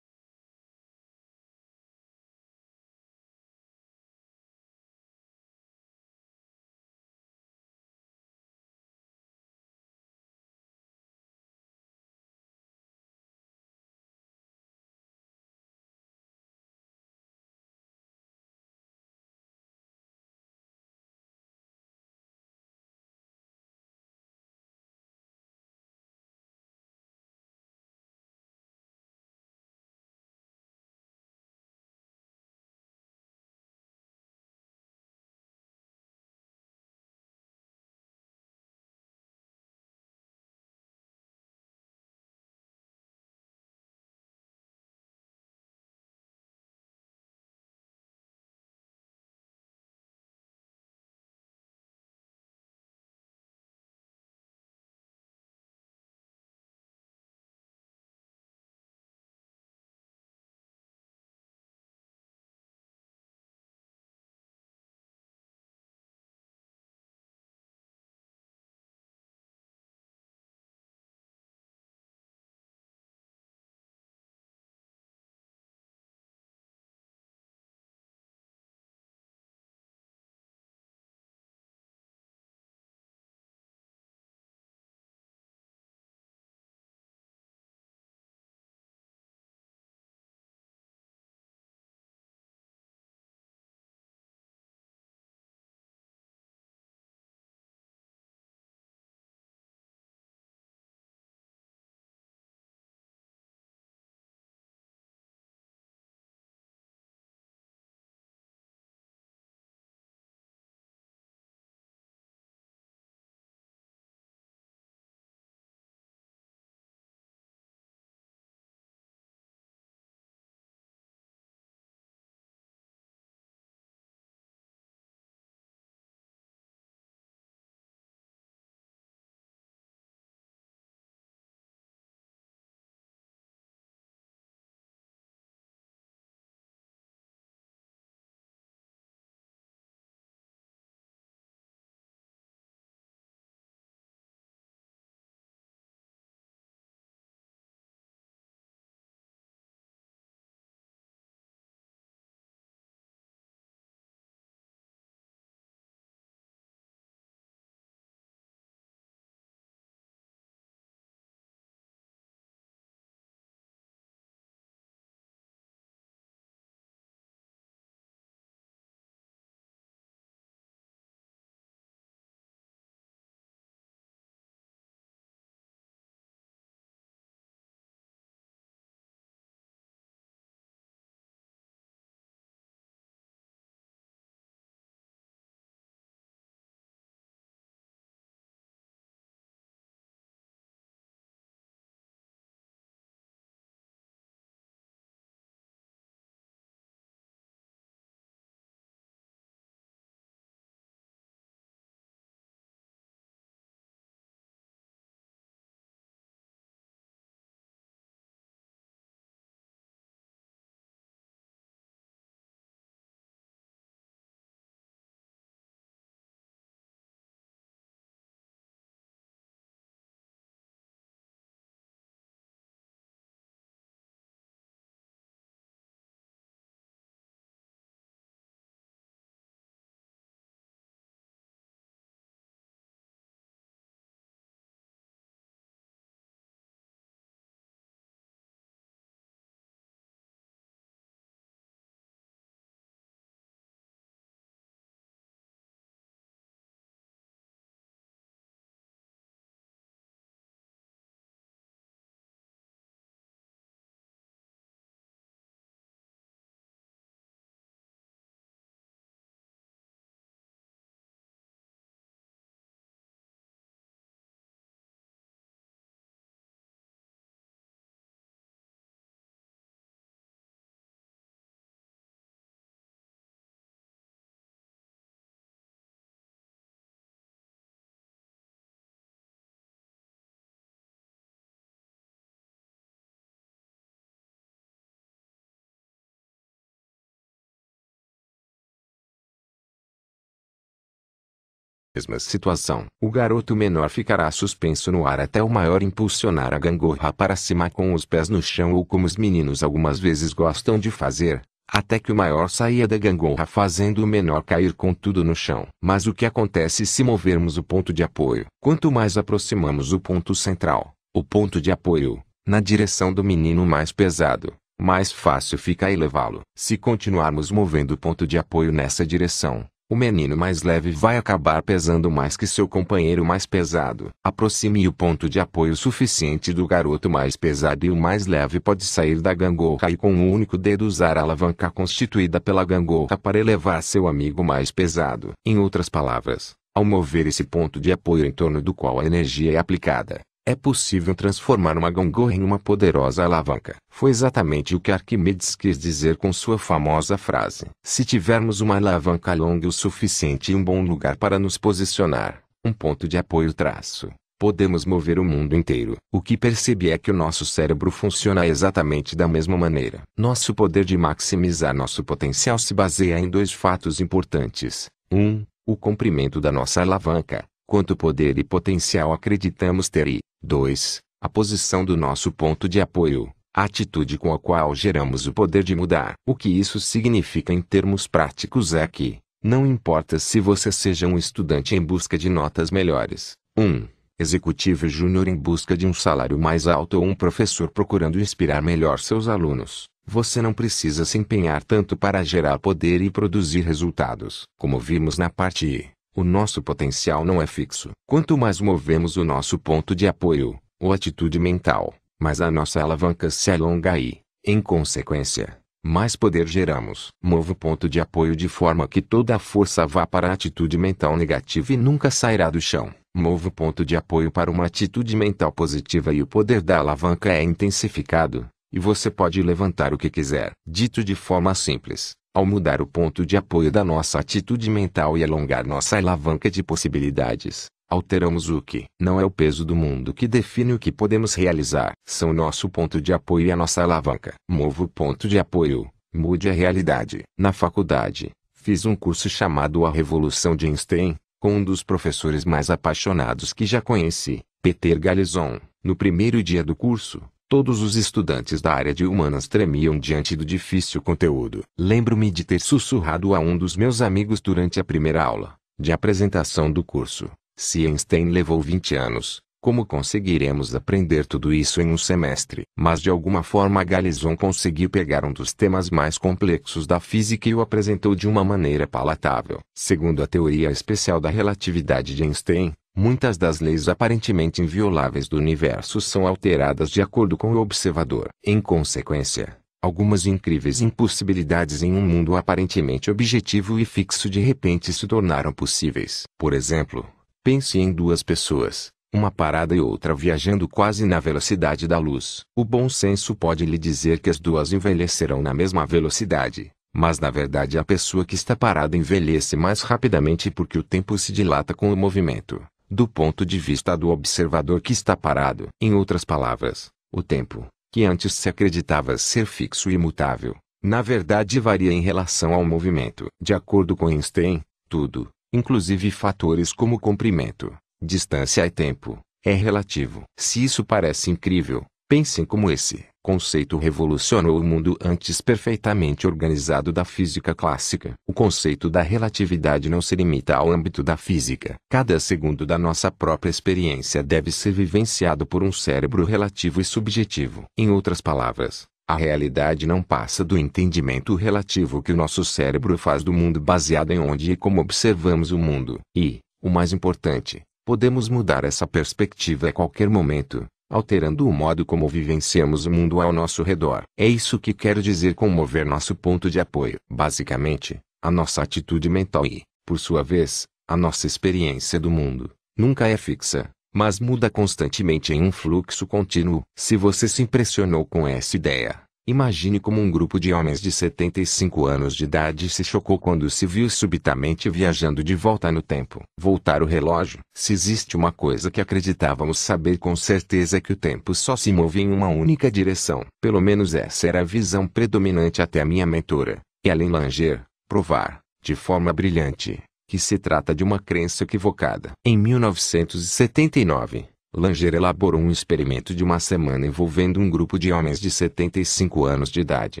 [SPEAKER 1] mesma situação. O garoto menor ficará suspenso no ar até o maior impulsionar a gangorra para cima com os pés no chão ou como os meninos algumas vezes gostam de fazer, até que o maior saia da gangorra fazendo o menor cair com tudo no chão. Mas o que acontece se movermos o ponto de apoio? Quanto mais aproximamos o ponto central, o ponto de apoio, na direção do menino mais pesado, mais fácil fica elevá-lo. Se continuarmos movendo o ponto de apoio nessa direção, o menino mais leve vai acabar pesando mais que seu companheiro mais pesado. Aproxime o ponto de apoio suficiente do garoto mais pesado e o mais leve pode sair da gangorra e com um único dedo usar a alavanca constituída pela gangorra para elevar seu amigo mais pesado. Em outras palavras, ao mover esse ponto de apoio em torno do qual a energia é aplicada, é possível transformar uma gangorra em uma poderosa alavanca. Foi exatamente o que Arquimedes quis dizer com sua famosa frase. Se tivermos uma alavanca longa o suficiente e um bom lugar para nos posicionar, um ponto de apoio traço, podemos mover o mundo inteiro. O que percebi é que o nosso cérebro funciona exatamente da mesma maneira. Nosso poder de maximizar nosso potencial se baseia em dois fatos importantes. 1. Um, o comprimento da nossa alavanca quanto poder e potencial acreditamos ter e, 2. A posição do nosso ponto de apoio, a atitude com a qual geramos o poder de mudar. O que isso significa em termos práticos é que, não importa se você seja um estudante em busca de notas melhores, um executivo júnior em busca de um salário mais alto ou um professor procurando inspirar melhor seus alunos. Você não precisa se empenhar tanto para gerar poder e produzir resultados. Como vimos na parte I, o nosso potencial não é fixo. Quanto mais movemos o nosso ponto de apoio, ou atitude mental, mais a nossa alavanca se alonga e, em consequência, mais poder geramos. Mova o ponto de apoio de forma que toda a força vá para a atitude mental negativa e nunca sairá do chão. Mova o ponto de apoio para uma atitude mental positiva e o poder da alavanca é intensificado, e você pode levantar o que quiser. Dito de forma simples, ao mudar o ponto de apoio da nossa atitude mental e alongar nossa alavanca de possibilidades, alteramos o que não é o peso do mundo que define o que podemos realizar, são o nosso ponto de apoio e a nossa alavanca. Movo o ponto de apoio, mude a realidade. Na faculdade, fiz um curso chamado A Revolução de Einstein, com um dos professores mais apaixonados que já conheci, Peter Galison. No primeiro dia do curso, Todos os estudantes da área de humanas tremiam diante do difícil conteúdo. Lembro-me de ter sussurrado a um dos meus amigos durante a primeira aula de apresentação do curso. Se Einstein levou 20 anos, como conseguiremos aprender tudo isso em um semestre? Mas de alguma forma Galison conseguiu pegar um dos temas mais complexos da física e o apresentou de uma maneira palatável. Segundo a teoria especial da relatividade de Einstein, Muitas das leis aparentemente invioláveis do universo são alteradas de acordo com o observador. Em consequência, algumas incríveis impossibilidades em um mundo aparentemente objetivo e fixo de repente se tornaram possíveis. Por exemplo, pense em duas pessoas, uma parada e outra viajando quase na velocidade da luz. O bom senso pode lhe dizer que as duas envelhecerão na mesma velocidade. Mas na verdade a pessoa que está parada envelhece mais rapidamente porque o tempo se dilata com o movimento do ponto de vista do observador que está parado. Em outras palavras, o tempo, que antes se acreditava ser fixo e imutável, na verdade varia em relação ao movimento. De acordo com Einstein, tudo, inclusive fatores como comprimento, distância e tempo, é relativo. Se isso parece incrível, pensem como esse conceito revolucionou o mundo antes perfeitamente organizado da física clássica. O conceito da relatividade não se limita ao âmbito da física. Cada segundo da nossa própria experiência deve ser vivenciado por um cérebro relativo e subjetivo. Em outras palavras, a realidade não passa do entendimento relativo que o nosso cérebro faz do mundo baseado em onde e como observamos o mundo. E, o mais importante, podemos mudar essa perspectiva a qualquer momento alterando o modo como vivenciamos o mundo ao nosso redor. É isso que quero dizer com mover nosso ponto de apoio. Basicamente, a nossa atitude mental e, por sua vez, a nossa experiência do mundo, nunca é fixa, mas muda constantemente em um fluxo contínuo. Se você se impressionou com essa ideia, Imagine como um grupo de homens de 75 anos de idade se chocou quando se viu subitamente viajando de volta no tempo. Voltar o relógio. Se existe uma coisa que acreditávamos saber com certeza é que o tempo só se move em uma única direção. Pelo menos essa era a visão predominante até a minha mentora, Ellen Langer, provar, de forma brilhante, que se trata de uma crença equivocada. Em 1979, Langer elaborou um experimento de uma semana envolvendo um grupo de homens de 75 anos de idade.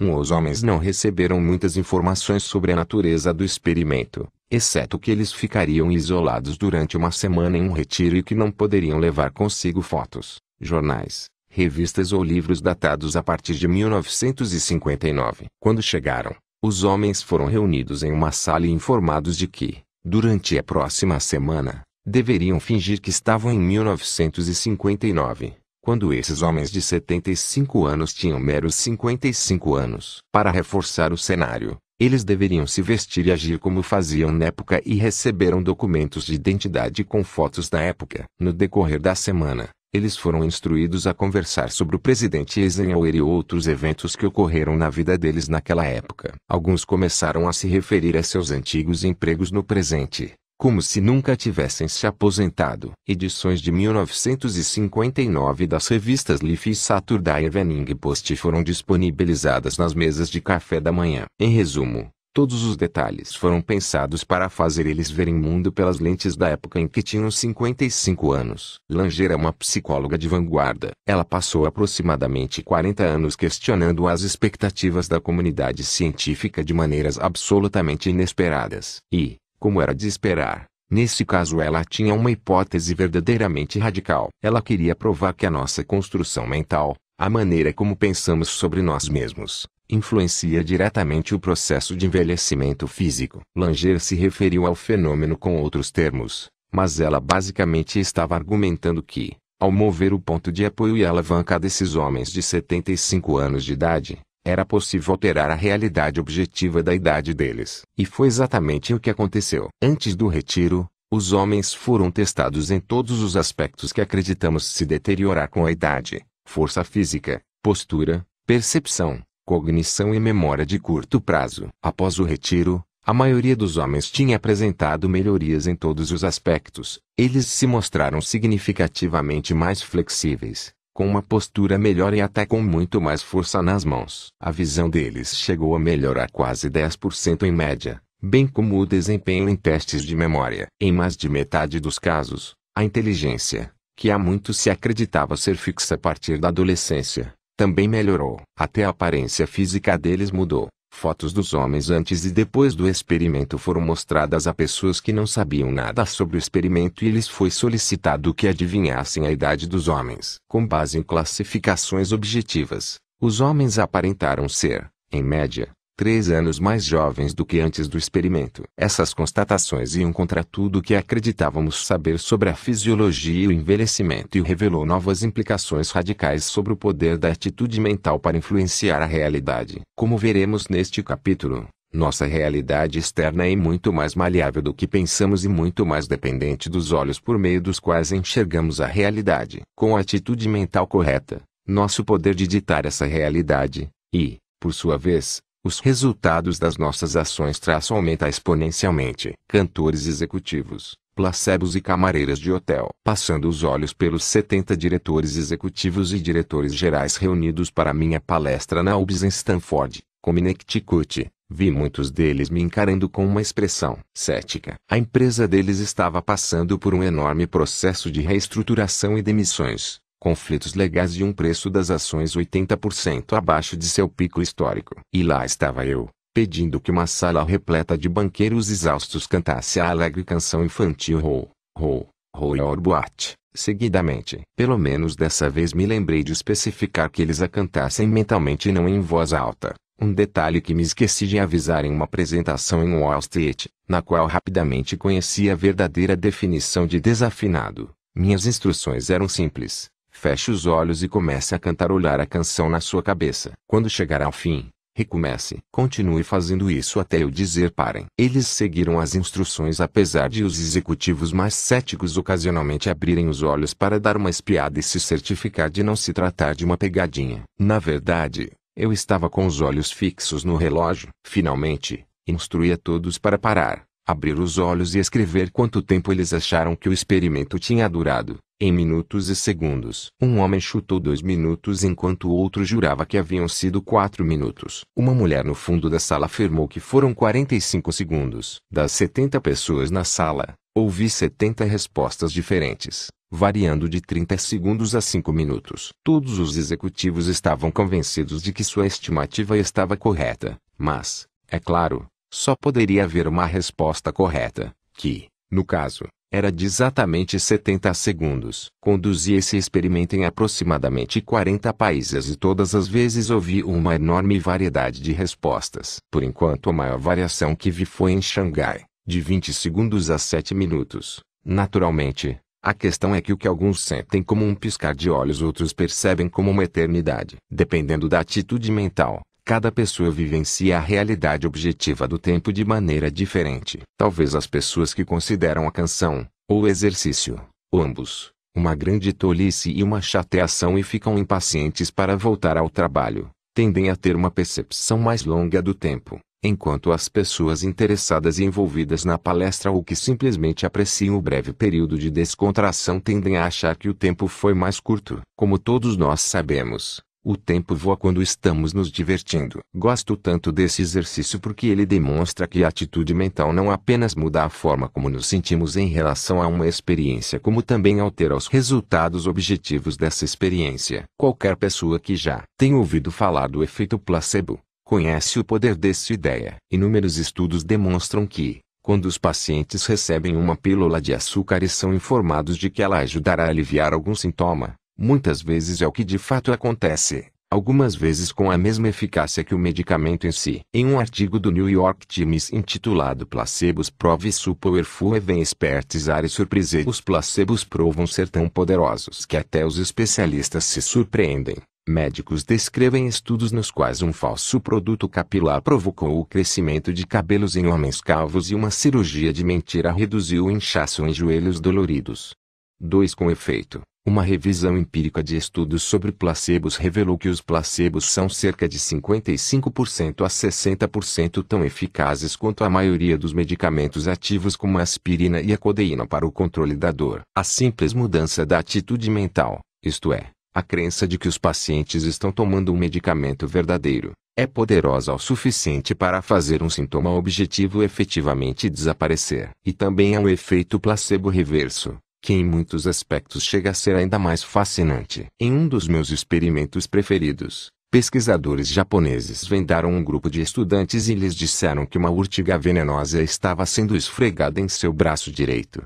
[SPEAKER 1] Um, os homens não receberam muitas informações sobre a natureza do experimento, exceto que eles ficariam isolados durante uma semana em um retiro e que não poderiam levar consigo fotos, jornais, revistas ou livros datados a partir de 1959. Quando chegaram, os homens foram reunidos em uma sala e informados de que, durante a próxima semana, deveriam fingir que estavam em 1959, quando esses homens de 75 anos tinham meros 55 anos. Para reforçar o cenário, eles deveriam se vestir e agir como faziam na época e receberam documentos de identidade com fotos da época. No decorrer da semana, eles foram instruídos a conversar sobre o presidente Eisenhower e outros eventos que ocorreram na vida deles naquela época. Alguns começaram a se referir a seus antigos empregos no presente, como se nunca tivessem se aposentado. Edições de 1959 das revistas Leaf e Saturday Evening Post foram disponibilizadas nas mesas de café da manhã. Em resumo, todos os detalhes foram pensados para fazer eles verem mundo pelas lentes da época em que tinham 55 anos. Langer é uma psicóloga de vanguarda. Ela passou aproximadamente 40 anos questionando as expectativas da comunidade científica de maneiras absolutamente inesperadas. E, como era de esperar. Nesse caso ela tinha uma hipótese verdadeiramente radical. Ela queria provar que a nossa construção mental, a maneira como pensamos sobre nós mesmos, influencia diretamente o processo de envelhecimento físico. Langer se referiu ao fenômeno com outros termos, mas ela basicamente estava argumentando que, ao mover o ponto de apoio e alavanca desses homens de 75 anos de idade, era possível alterar a realidade objetiva da idade deles. E foi exatamente o que aconteceu. Antes do retiro, os homens foram testados em todos os aspectos que acreditamos se deteriorar com a idade: força física, postura, percepção, cognição e memória de curto prazo. Após o retiro, a maioria dos homens tinha apresentado melhorias em todos os aspectos. Eles se mostraram significativamente mais flexíveis, com uma postura melhor e até com muito mais força nas mãos. A visão deles chegou a melhorar quase 10% em média, bem como o desempenho em testes de memória. Em mais de metade dos casos, a inteligência, que há muito se acreditava ser fixa a partir da adolescência, também melhorou. Até a aparência física deles mudou. Fotos dos homens antes e depois do experimento foram mostradas a pessoas que não sabiam nada sobre o experimento e lhes foi solicitado que adivinhassem a idade dos homens. Com base em classificações objetivas, os homens aparentaram ser, em média, três anos mais jovens do que antes do experimento. Essas constatações iam contra tudo o que acreditávamos saber sobre a fisiologia e o envelhecimento e revelou novas implicações radicais sobre o poder da atitude mental para influenciar a realidade. Como veremos neste capítulo, nossa realidade externa é muito mais maleável do que pensamos e muito mais dependente dos olhos por meio dos quais enxergamos a realidade. Com a atitude mental correta, nosso poder de ditar essa realidade, e, por sua vez, os resultados das nossas ações traço aumenta exponencialmente. Cantores executivos, placebos e camareiras de hotel. Passando os olhos pelos 70 diretores executivos e diretores gerais reunidos para minha palestra na UBS em Stanford, Connecticut, vi muitos deles me encarando com uma expressão cética. A empresa deles estava passando por um enorme processo de reestruturação e demissões conflitos legais e um preço das ações 80% abaixo de seu pico histórico. E lá estava eu, pedindo que uma sala repleta de banqueiros exaustos cantasse a alegre canção infantil Rou, Rou, Rou Your Boat. Seguidamente, pelo menos dessa vez me lembrei de especificar que eles a cantassem mentalmente e não em voz alta. Um detalhe que me esqueci de avisar em uma apresentação em Wall Street, na qual rapidamente conheci a verdadeira definição de desafinado. Minhas instruções eram simples feche os olhos e comece a cantarolar a canção na sua cabeça. Quando chegar ao fim, recomece. Continue fazendo isso até eu dizer parem. Eles seguiram as instruções apesar de os executivos mais céticos ocasionalmente abrirem os olhos para dar uma espiada e se certificar de não se tratar de uma pegadinha. Na verdade, eu estava com os olhos fixos no relógio. Finalmente, instruí a todos para parar, abrir os olhos e escrever quanto tempo eles acharam que o experimento tinha durado em minutos e segundos. Um homem chutou dois minutos enquanto o outro jurava que haviam sido quatro minutos. Uma mulher no fundo da sala afirmou que foram 45 segundos. Das 70 pessoas na sala, ouvi 70 respostas diferentes variando de 30 segundos a 5 minutos. Todos os executivos estavam convencidos de que sua estimativa estava correta, mas, é claro, só poderia haver uma resposta correta, que, no caso, era de exatamente 70 segundos. Conduzi esse experimento em aproximadamente 40 países e todas as vezes ouvi uma enorme variedade de respostas. Por enquanto, a maior variação que vi foi em Xangai, de 20 segundos a 7 minutos. Naturalmente, a questão é que o que alguns sentem como um piscar de olhos, outros percebem como uma eternidade. Dependendo da atitude mental, Cada pessoa vivencia a realidade objetiva do tempo de maneira diferente. Talvez as pessoas que consideram a canção, ou exercício, ou ambos, uma grande tolice e uma chateação e ficam impacientes para voltar ao trabalho, tendem a ter uma percepção mais longa do tempo, enquanto as pessoas interessadas e envolvidas na palestra ou que simplesmente apreciam o breve período de descontração tendem a achar que o tempo foi mais curto. Como todos nós sabemos, o tempo voa quando estamos nos divertindo. Gosto tanto desse exercício porque ele demonstra que a atitude mental não apenas muda a forma como nos sentimos em relação a uma experiência, como também altera os resultados objetivos dessa experiência. Qualquer pessoa que já tenha ouvido falar do efeito placebo conhece o poder dessa ideia. Inúmeros estudos demonstram que, quando os pacientes recebem uma pílula de açúcar e são informados de que ela ajudará a aliviar algum sintoma, Muitas vezes é o que de fato acontece, algumas vezes com a mesma eficácia que o medicamento em si. Em um artigo do New York Times intitulado Placebos prove su powerful even expertizar e surpreender, os placebos provam ser tão poderosos que até os especialistas se surpreendem. Médicos descrevem estudos nos quais um falso produto capilar provocou o crescimento de cabelos em homens calvos e uma cirurgia de mentira reduziu o inchaço em joelhos doloridos. 2. Com efeito, uma revisão empírica de estudos sobre placebos revelou que os placebos são cerca de 55% a 60% tão eficazes quanto a maioria dos medicamentos ativos como a aspirina e a codeína para o controle da dor. A simples mudança da atitude mental, isto é, a crença de que os pacientes estão tomando um medicamento verdadeiro, é poderosa o suficiente para fazer um sintoma objetivo efetivamente desaparecer. E também há o efeito placebo reverso, que em muitos aspectos chega a ser ainda mais fascinante. Em um dos meus experimentos preferidos, pesquisadores japoneses vendaram um grupo de estudantes e lhes disseram que uma urtiga venenosa estava sendo esfregada em seu braço direito.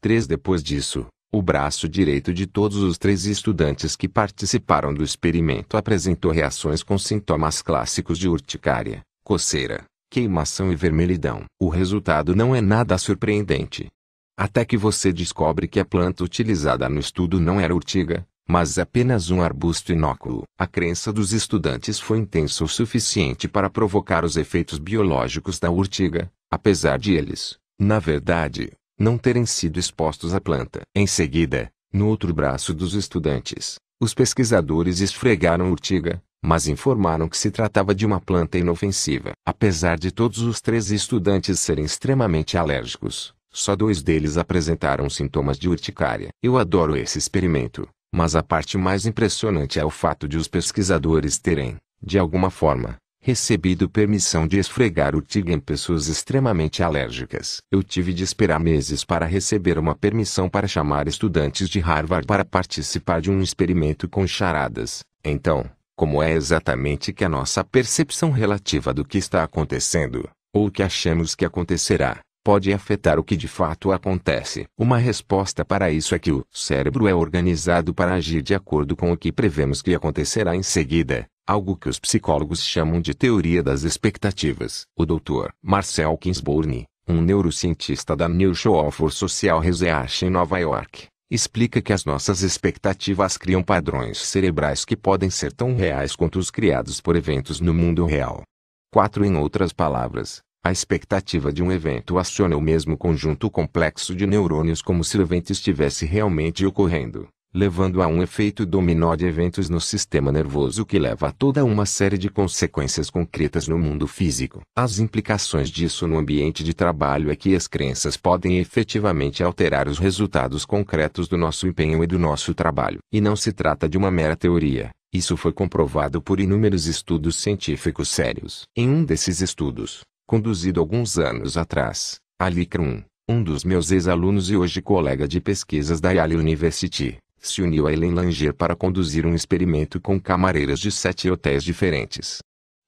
[SPEAKER 1] Três depois disso, o braço direito de todos os três estudantes que participaram do experimento apresentou reações com sintomas clássicos de urticária, coceira, queimação e vermelhidão. O resultado não é nada surpreendente até que você descobre que a planta utilizada no estudo não era urtiga, mas apenas um arbusto inóculo. A crença dos estudantes foi intensa o suficiente para provocar os efeitos biológicos da urtiga, apesar de eles, na verdade, não terem sido expostos à planta. Em seguida, no outro braço dos estudantes, os pesquisadores esfregaram a urtiga, mas informaram que se tratava de uma planta inofensiva. Apesar de todos os três estudantes serem extremamente alérgicos, só dois deles apresentaram sintomas de urticária. Eu adoro esse experimento, mas a parte mais impressionante é o fato de os pesquisadores terem, de alguma forma, recebido permissão de esfregar urtiga em pessoas extremamente alérgicas. Eu tive de esperar meses para receber uma permissão para chamar estudantes de Harvard para participar de um experimento com charadas. Então, como é exatamente que a nossa percepção relativa do que está acontecendo, ou o que achamos que acontecerá, pode afetar o que de fato acontece. Uma resposta para isso é que o cérebro é organizado para agir de acordo com o que prevemos que acontecerá em seguida, algo que os psicólogos chamam de teoria das expectativas. O Dr. Marcel Kingsborne, um neurocientista da New School for Social Research em Nova York, explica que as nossas expectativas criam padrões cerebrais que podem ser tão reais quanto os criados por eventos no mundo real. 4 Em outras palavras, a expectativa de um evento aciona o mesmo conjunto complexo de neurônios como se o evento estivesse realmente ocorrendo, levando a um efeito dominó de eventos no sistema nervoso que leva a toda uma série de consequências concretas no mundo físico. As implicações disso no ambiente de trabalho é que as crenças podem efetivamente alterar os resultados concretos do nosso empenho e do nosso trabalho. E não se trata de uma mera teoria. Isso foi comprovado por inúmeros estudos científicos sérios. Em um desses estudos, conduzido alguns anos atrás, Ali Krum, um dos meus ex-alunos e hoje colega de pesquisas da Yale University, se uniu a Ellen Langer para conduzir um experimento com camareiras de sete hotéis diferentes.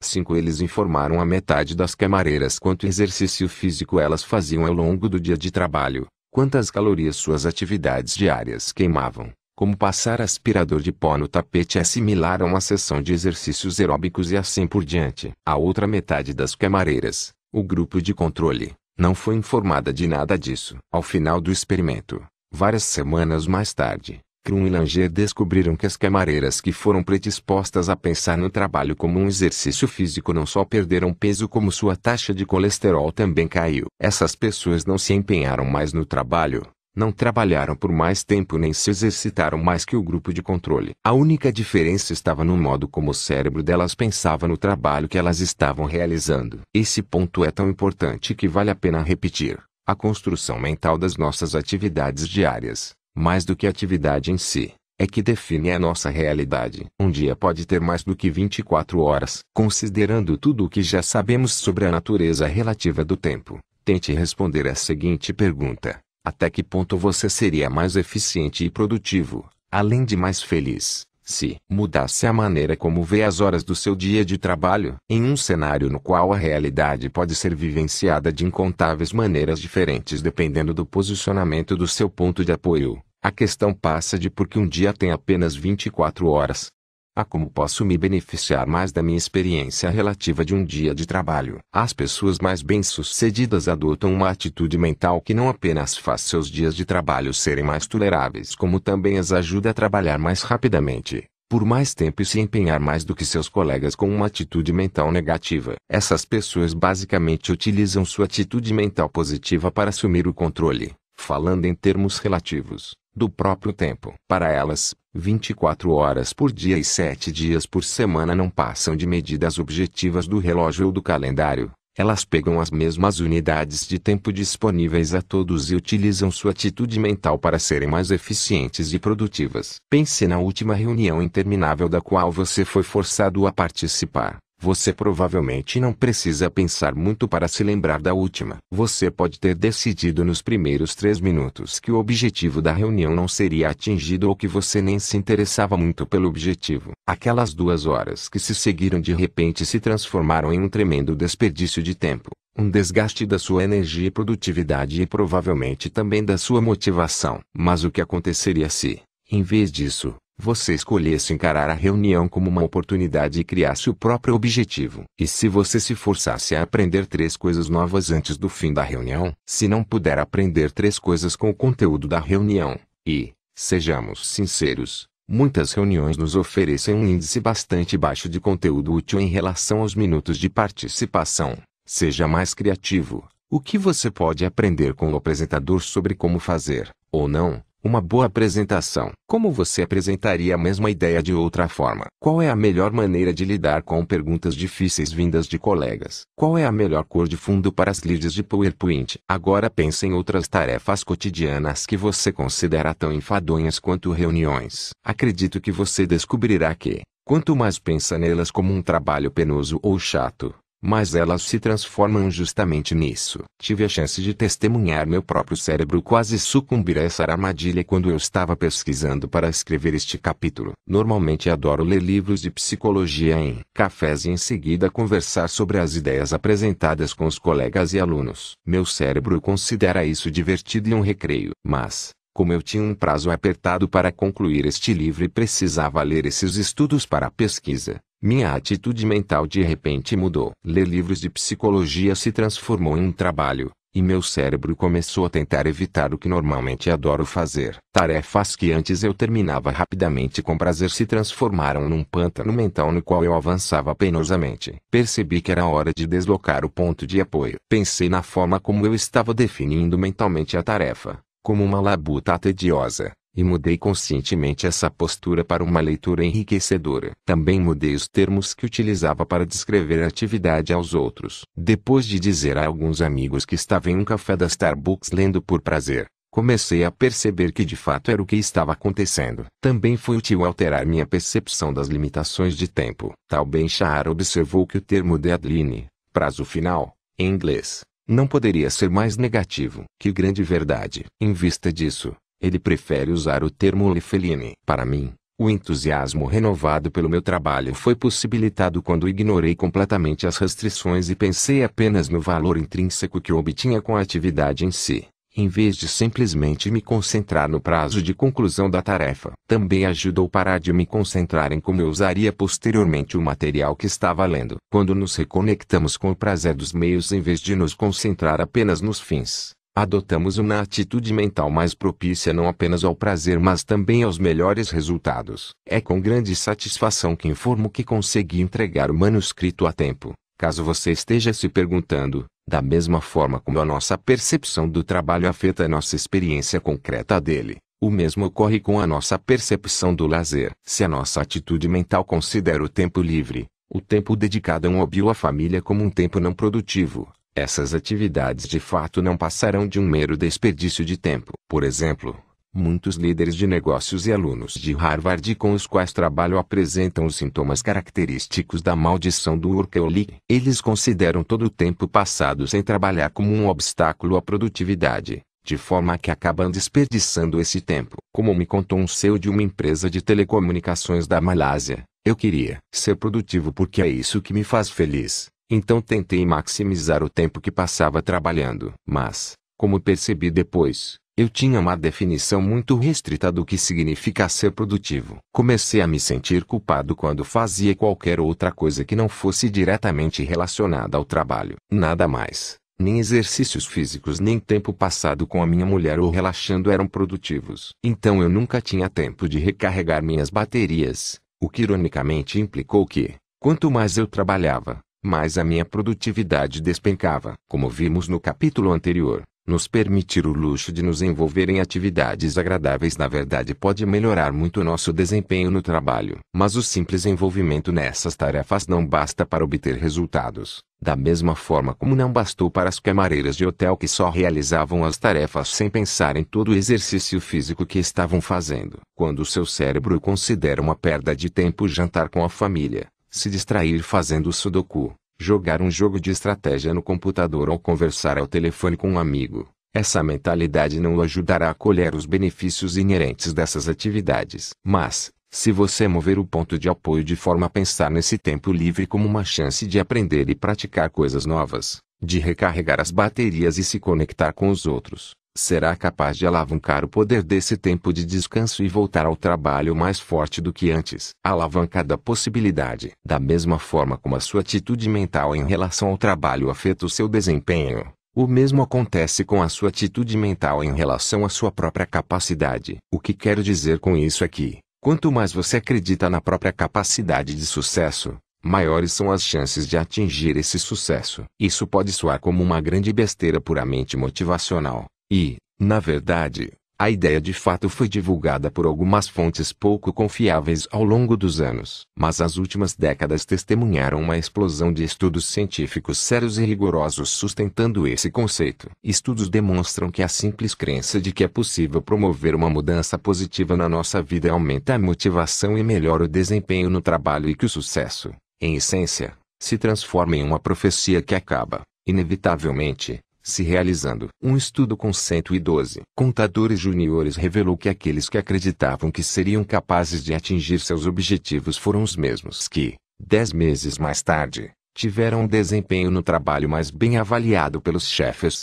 [SPEAKER 1] Cinco eles informaram a metade das camareiras quanto exercício físico elas faziam ao longo do dia de trabalho, quantas calorias suas atividades diárias queimavam, como passar aspirador de pó no tapete é similar a uma sessão de exercícios aeróbicos e assim por diante. A outra metade das camareiras, o grupo de controle, não foi informada de nada disso. Ao final do experimento, várias semanas mais tarde, Krum e Langer descobriram que as camareiras que foram predispostas a pensar no trabalho como um exercício físico não só perderam peso como sua taxa de colesterol também caiu. Essas pessoas não se empenharam mais no trabalho, não trabalharam por mais tempo nem se exercitaram mais que o grupo de controle. A única diferença estava no modo como o cérebro delas pensava no trabalho que elas estavam realizando. Esse ponto é tão importante que vale a pena repetir. A construção mental das nossas atividades diárias, mais do que a atividade em si, é que define a nossa realidade. Um dia pode ter mais do que 24 horas. Considerando tudo o que já sabemos sobre a natureza relativa do tempo, tente responder a seguinte pergunta: até que ponto você seria mais eficiente e produtivo, além de mais feliz, se mudasse a maneira como vê as horas do seu dia de trabalho? Em um cenário no qual a realidade pode ser vivenciada de incontáveis maneiras diferentes dependendo do posicionamento do seu ponto de apoio, a questão passa de por que um dia tem apenas 24 horas, a ah, como posso me beneficiar mais da minha experiência relativa de um dia de trabalho. As pessoas mais bem-sucedidas adotam uma atitude mental que não apenas faz seus dias de trabalho serem mais toleráveis, como também as ajuda a trabalhar mais rapidamente, por mais tempo e se empenhar mais do que seus colegas com uma atitude mental negativa. Essas pessoas basicamente utilizam sua atitude mental positiva para assumir o controle falando em termos relativos, do próprio tempo. Para elas, 24 horas por dia e 7 dias por semana não passam de medidas objetivas do relógio ou do calendário. Elas pegam as mesmas unidades de tempo disponíveis a todos e utilizam sua atitude mental para serem mais eficientes e produtivas. Pense na última reunião interminável da qual você foi forçado a participar. Você provavelmente não precisa pensar muito para se lembrar da última. Você pode ter decidido nos primeiros três minutos que o objetivo da reunião não seria atingido ou que você nem se interessava muito pelo objetivo. Aquelas duas horas que se seguiram de repente se transformaram em um tremendo desperdício de tempo, um desgaste da sua energia e produtividade e provavelmente também da sua motivação. Mas o que aconteceria se, em vez disso, você escolhesse encarar a reunião como uma oportunidade e criasse o próprio objetivo. E se você se forçasse a aprender três coisas novas antes do fim da reunião, se não puder aprender três coisas com o conteúdo da reunião, e, sejamos sinceros, Muitas reuniões nos oferecem um índice bastante baixo de conteúdo útil em relação aos minutos de participação. Seja mais criativo. O que você pode aprender com o apresentador sobre como fazer, ou não, uma boa apresentação. Como você apresentaria a mesma ideia de outra forma? Qual é a melhor maneira de lidar com perguntas difíceis vindas de colegas? Qual é a melhor cor de fundo para as leads de PowerPoint? Agora pense em outras tarefas cotidianas que você considera tão enfadonhas quanto reuniões. Acredito que você descobrirá que, quanto mais pensa nelas como um trabalho penoso ou chato, mas elas se transformam justamente nisso. Tive a chance de testemunhar meu próprio cérebro quase sucumbir a essa armadilha quando eu estava pesquisando para escrever este capítulo. Normalmente adoro ler livros de psicologia em cafés e em seguida conversar sobre as ideias apresentadas com os colegas e alunos. Meu cérebro considera isso divertido e um recreio. Mas, como eu tinha um prazo apertado para concluir este livro e precisava ler esses estudos para a pesquisa, minha atitude mental de repente mudou. Ler livros de psicologia se transformou em um trabalho, e meu cérebro começou a tentar evitar o que normalmente adoro fazer. Tarefas que antes eu terminava rapidamente com prazer se transformaram num pântano mental no qual eu avançava penosamente. Percebi que era hora de deslocar o ponto de apoio. Pensei na forma como eu estava definindo mentalmente a tarefa como uma labuta tediosa, e mudei conscientemente essa postura para uma leitura enriquecedora. Também mudei os termos que utilizava para descrever a atividade aos outros. Depois de dizer a alguns amigos que estava em um café da Starbucks lendo por prazer, comecei a perceber que de fato era o que estava acontecendo. Também foi útil alterar minha percepção das limitações de tempo. Tal Ben Shahar observou que o termo deadline, prazo final, em inglês, não poderia ser mais negativo. Que grande verdade. Em vista disso, ele prefere usar o termo lefeline. Para mim, o entusiasmo renovado pelo meu trabalho foi possibilitado quando ignorei completamente as restrições e pensei apenas no valor intrínseco que obtinha com a atividade em si em vez de simplesmente me concentrar no prazo de conclusão da tarefa. Também ajudou parar de me concentrar em como eu usaria posteriormente o material que estava lendo. Quando nos reconectamos com o prazer dos meios em vez de nos concentrar apenas nos fins, adotamos uma atitude mental mais propícia não apenas ao prazer, mas também aos melhores resultados. É com grande satisfação que informo que consegui entregar o manuscrito a tempo. Caso você esteja se perguntando, da mesma forma como a nossa percepção do trabalho afeta a nossa experiência concreta dele, o mesmo ocorre com a nossa percepção do lazer. Se a nossa atitude mental considera o tempo livre, o tempo dedicado a um hobby ou à família como um tempo não produtivo, essas atividades de fato não passarão de um mero desperdício de tempo. Por exemplo, Muitos líderes de negócios e alunos de Harvard com os quais trabalho apresentam os sintomas característicos da maldição do workaholic. Eles consideram todo o tempo passado sem trabalhar como um obstáculo à produtividade, de forma que acabam desperdiçando esse tempo. Como me contou um CEO de uma empresa de telecomunicações da Malásia, eu queria ser produtivo porque é isso que me faz feliz. Então tentei maximizar o tempo que passava trabalhando. Mas, como percebi depois, eu tinha uma definição muito restrita do que significa ser produtivo. Comecei a me sentir culpado quando fazia qualquer outra coisa que não fosse diretamente relacionada ao trabalho. Nada mais, nem exercícios físicos, nem tempo passado com a minha mulher ou relaxando eram produtivos. Então eu nunca tinha tempo de recarregar minhas baterias, o que ironicamente implicou que, quanto mais eu trabalhava, mais a minha produtividade despencava. Como vimos no capítulo anterior, nos permitir o luxo de nos envolver em atividades agradáveis na verdade pode melhorar muito nosso desempenho no trabalho. Mas o simples envolvimento nessas tarefas não basta para obter resultados, da mesma forma como não bastou para as camareiras de hotel que só realizavam as tarefas sem pensar em todo o exercício físico que estavam fazendo. Quando o seu cérebro considera uma perda de tempo jantar com a família, se distrair fazendo sudoku, jogar um jogo de estratégia no computador ou conversar ao telefone com um amigo. Essa mentalidade não o ajudará a colher os benefícios inerentes dessas atividades. Mas, se você mover o ponto de apoio de forma a pensar nesse tempo livre como uma chance de aprender e praticar coisas novas, de recarregar as baterias e se conectar com os outros, será capaz de alavancar o poder desse tempo de descanso e voltar ao trabalho mais forte do que antes. Alavanca da possibilidade. Da mesma forma como a sua atitude mental em relação ao trabalho afeta o seu desempenho, o mesmo acontece com a sua atitude mental em relação à sua própria capacidade. O que quero dizer com isso é que, quanto mais você acredita na própria capacidade de sucesso, maiores são as chances de atingir esse sucesso. Isso pode soar como uma grande besteira puramente motivacional, e, na verdade, a ideia de fato foi divulgada por algumas fontes pouco confiáveis ao longo dos anos. Mas as últimas décadas testemunharam uma explosão de estudos científicos sérios e rigorosos sustentando esse conceito. Estudos demonstram que a simples crença de que é possível promover uma mudança positiva na nossa vida aumenta a motivação e melhora o desempenho no trabalho e que o sucesso, em essência, se transforma em uma profecia que acaba, inevitavelmente, se realizando. Um estudo com 112 contadores júniores revelou que aqueles que acreditavam que seriam capazes de atingir seus objetivos foram os mesmos que, dez meses mais tarde, tiveram um desempenho no trabalho mais bem avaliado pelos chefes.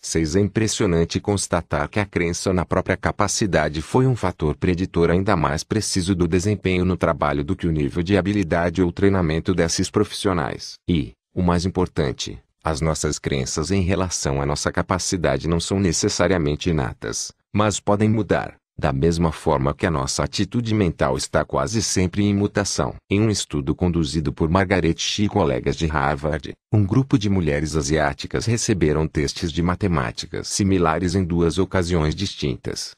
[SPEAKER 1] 6. É impressionante constatar que a crença na própria capacidade foi um fator preditor ainda mais preciso do desempenho no trabalho do que o nível de habilidade ou treinamento desses profissionais. E, o mais importante, as nossas crenças em relação à nossa capacidade não são necessariamente inatas, mas podem mudar, da mesma forma que a nossa atitude mental está quase sempre em mutação. Em um estudo conduzido por Margaret Shi e colegas de Harvard, um grupo de mulheres asiáticas receberam testes de matemáticas similares em duas ocasiões distintas.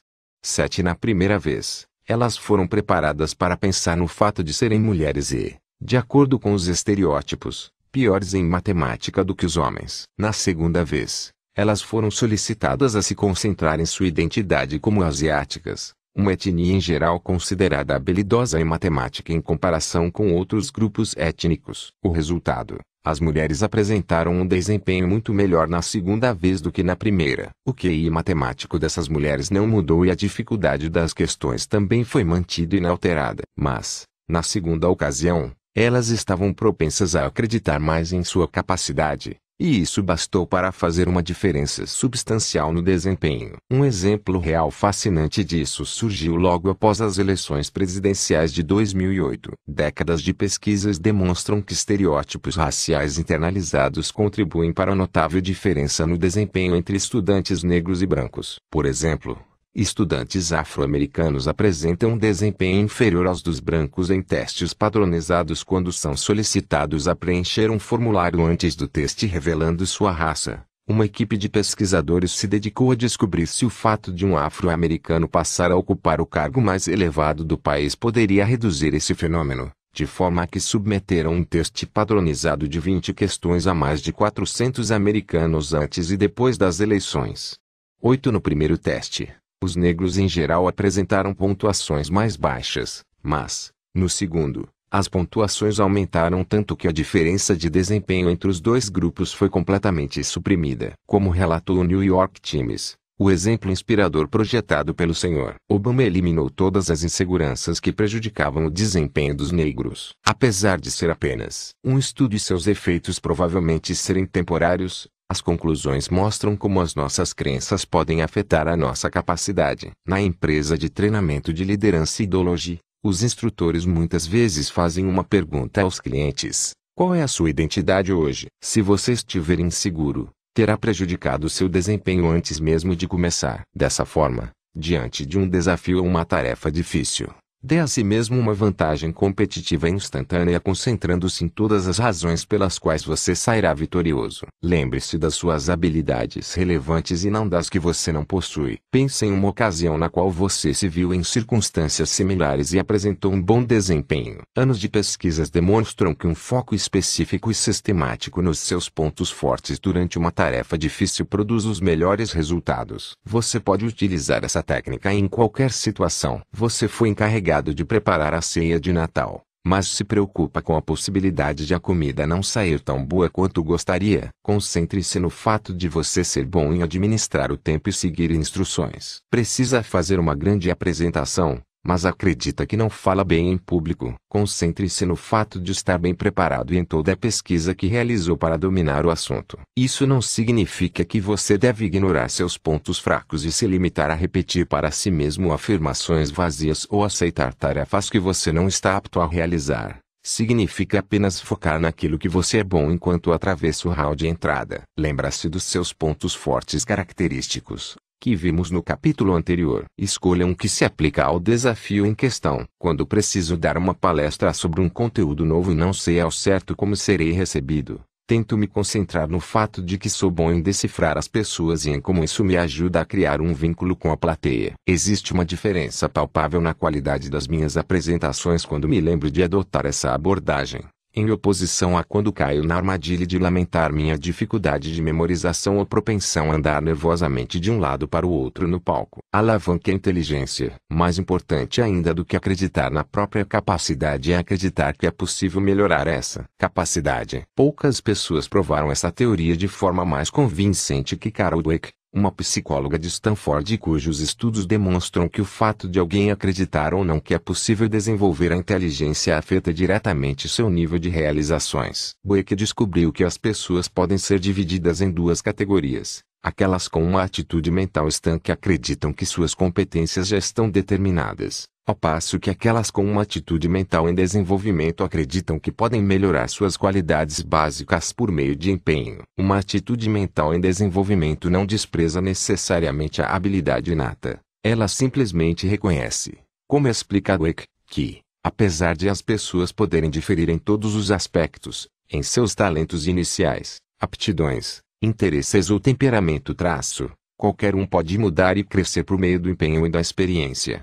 [SPEAKER 1] Sete na primeira vez, elas foram preparadas para pensar no fato de serem mulheres e, de acordo com os estereótipos, piores em matemática do que os homens. Na segunda vez, elas foram solicitadas a se concentrar em sua identidade como asiáticas, uma etnia em geral considerada habilidosa em matemática em comparação com outros grupos étnicos. O resultado: as mulheres apresentaram um desempenho muito melhor na segunda vez do que na primeira. O QI matemático dessas mulheres não mudou e a dificuldade das questões também foi mantida inalterada. Mas, na segunda ocasião, elas estavam propensas a acreditar mais em sua capacidade, e isso bastou para fazer uma diferença substancial no desempenho. Um exemplo real fascinante disso surgiu logo após as eleições presidenciais de 2008. Décadas de pesquisas demonstram que estereótipos raciais internalizados contribuem para a notável diferença no desempenho entre estudantes negros e brancos. Por exemplo, Estudantes afro-americanos apresentam um desempenho inferior aos dos brancos em testes padronizados quando são solicitados a preencher um formulário antes do teste revelando sua raça. Uma equipe de pesquisadores se dedicou a descobrir se o fato de um afro-americano passar a ocupar o cargo mais elevado do país poderia reduzir esse fenômeno, de forma a que submeteram um teste padronizado de 20 questões a mais de 400 americanos antes e depois das eleições. 8 no primeiro teste, os negros em geral apresentaram pontuações mais baixas, mas, no segundo, as pontuações aumentaram tanto que a diferença de desempenho entre os dois grupos foi completamente suprimida. Como relatou o New York Times, o exemplo inspirador projetado pelo Sr. Obama eliminou todas as inseguranças que prejudicavam o desempenho dos negros. Apesar de ser apenas um estudo e seus efeitos provavelmente serem temporários, as conclusões mostram como as nossas crenças podem afetar a nossa capacidade. Na empresa de treinamento de liderança Idology, os instrutores muitas vezes fazem uma pergunta aos clientes: Qual é a sua identidade hoje? Se você estiver inseguro, terá prejudicado seu desempenho antes mesmo de começar. Dessa forma, diante de um desafio ou é uma tarefa difícil, Dê a si mesmo uma vantagem competitiva instantânea concentrando-se em todas as razões pelas quais você sairá vitorioso. Lembre-se das suas habilidades relevantes e não das que você não possui. Pense em uma ocasião na qual você se viu em circunstâncias similares e apresentou um bom desempenho. Anos de pesquisas demonstram que um foco específico e sistemático nos seus pontos fortes durante uma tarefa difícil produz os melhores resultados. Você pode utilizar essa técnica em qualquer situação. Você foi encarregado encarregado de preparar a ceia de Natal, mas se preocupa com a possibilidade de a comida não sair tão boa quanto gostaria. Concentre-se no fato de você ser bom em administrar o tempo e seguir instruções. Precisa fazer uma grande apresentação, mas acredita que não fala bem em público. Concentre-se no fato de estar bem preparado e em toda a pesquisa que realizou para dominar o assunto. Isso não significa que você deve ignorar seus pontos fracos e se limitar a repetir para si mesmo afirmações vazias ou aceitar tarefas que você não está apto a realizar significa apenas focar naquilo que você é bom enquanto atravessa o hall de entrada. Lembra-se dos seus pontos fortes característicos, que vimos no capítulo anterior. Escolha um que se aplica ao desafio em questão. Quando preciso dar uma palestra sobre um conteúdo novo e não sei ao certo como serei recebido, tento me concentrar no fato de que sou bom em decifrar as pessoas e em como isso me ajuda a criar um vínculo com a plateia. Existe uma diferença palpável na qualidade das minhas apresentações quando me lembro de adotar essa abordagem em oposição a quando caio na armadilha de lamentar minha dificuldade de memorização ou propensão a andar nervosamente de um lado para o outro no palco. Alavanca a inteligência. Mais importante ainda do que acreditar na própria capacidade é acreditar que é possível melhorar essa capacidade. Poucas pessoas provaram essa teoria de forma mais convincente que Carol Dweck, uma psicóloga de Stanford cujos estudos demonstram que o fato de alguém acreditar ou não que é possível desenvolver a inteligência afeta diretamente seu nível de realizações. Boeck descobriu que as pessoas podem ser divididas em duas categorias. Aquelas com uma atitude mental estanque acreditam que suas competências já estão determinadas ao passo que aquelas com uma atitude mental em desenvolvimento acreditam que podem melhorar suas qualidades básicas por meio de empenho. Uma atitude mental em desenvolvimento não despreza necessariamente a habilidade inata, ela simplesmente reconhece, como explica Dweck, que, apesar de as pessoas poderem diferir em todos os aspectos, em seus talentos iniciais, aptidões, interesses ou temperamento traço, qualquer um pode mudar e crescer por meio do empenho e da experiência.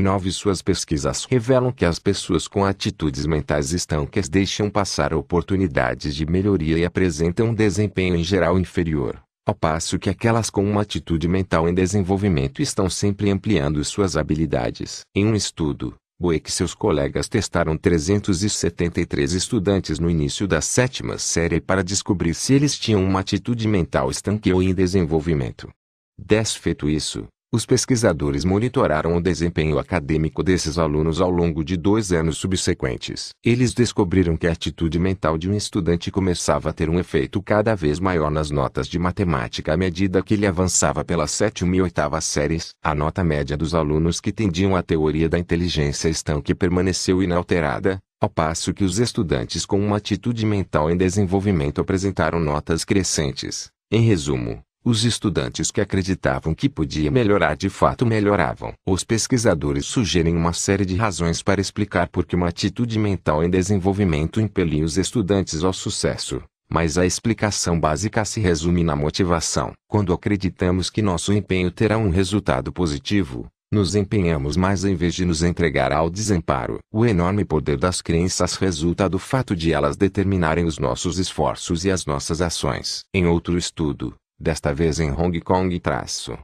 [SPEAKER 1] 9. Suas pesquisas revelam que as pessoas com atitudes mentais estanques deixam passar oportunidades de melhoria e apresentam um desempenho em geral inferior, ao passo que aquelas com uma atitude mental em desenvolvimento estão sempre ampliando suas habilidades. Em um estudo, Boeck e seus colegas testaram 373 estudantes no início da sétima série para descobrir se eles tinham uma atitude mental estanque ou em desenvolvimento. 10. Feito isso, os pesquisadores monitoraram o desempenho acadêmico desses alunos ao longo de dois anos subsequentes. Eles descobriram que a atitude mental de um estudante começava a ter um efeito cada vez maior nas notas de matemática à medida que ele avançava pelas sétima e oitava séries. A nota média dos alunos que tendiam à teoria da inteligência estão que permaneceu inalterada, ao passo que os estudantes com uma atitude mental em desenvolvimento apresentaram notas crescentes. Em resumo, os estudantes que acreditavam que podia melhorar de fato melhoravam. Os pesquisadores sugerem uma série de razões para explicar por que uma atitude mental em desenvolvimento impelia os estudantes ao sucesso. Mas a explicação básica se resume na motivação. Quando acreditamos que nosso empenho terá um resultado positivo, nos empenhamos mais em vez de nos entregar ao desamparo. O enorme poder das crenças resulta do fato de elas determinarem os nossos esforços e as nossas ações. Em outro estudo, Desta vez em Hong Kong traço,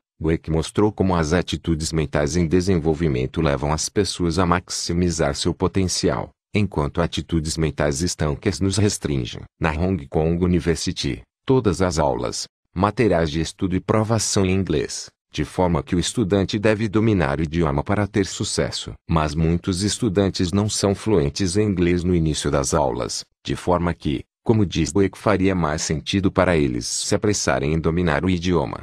[SPEAKER 1] mostrou como as atitudes mentais em desenvolvimento levam as pessoas a maximizar seu potencial, enquanto atitudes mentais estanques nos restringem. Na Hong Kong University, todas as aulas, materiais de estudo e provação são em inglês, de forma que o estudante deve dominar o idioma para ter sucesso. Mas muitos estudantes não são fluentes em inglês no início das aulas, de forma que, como diz Boeck faria mais sentido para eles se apressarem em dominar o idioma.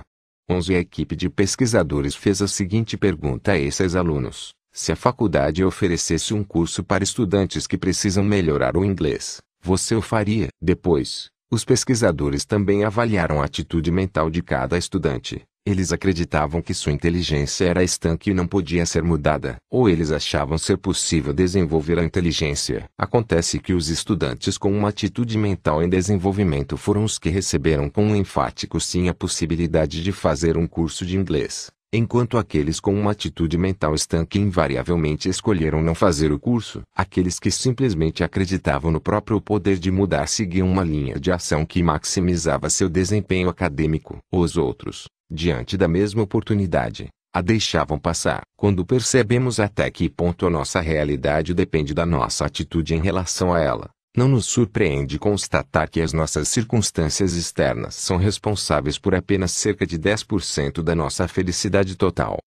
[SPEAKER 1] 11 A equipe de pesquisadores fez a seguinte pergunta a esses alunos. Se a faculdade oferecesse um curso para estudantes que precisam melhorar o inglês, você o faria? Depois, os pesquisadores também avaliaram a atitude mental de cada estudante. Eles acreditavam que sua inteligência era estanque e não podia ser mudada, ou eles achavam ser possível desenvolver a inteligência. Acontece que os estudantes com uma atitude mental em desenvolvimento foram os que receberam com um enfático sim a possibilidade de fazer um curso de inglês enquanto aqueles com uma atitude mental estanque invariavelmente escolheram não fazer o curso. Aqueles que simplesmente acreditavam no próprio poder de mudar seguiam uma linha de ação que maximizava seu desempenho acadêmico. Os outros, diante da mesma oportunidade, a deixavam passar. Quando percebemos até que ponto a nossa realidade depende da nossa atitude em relação a ela, não nos surpreende constatar que as nossas circunstâncias externas são responsáveis por apenas cerca de 10% da nossa felicidade total.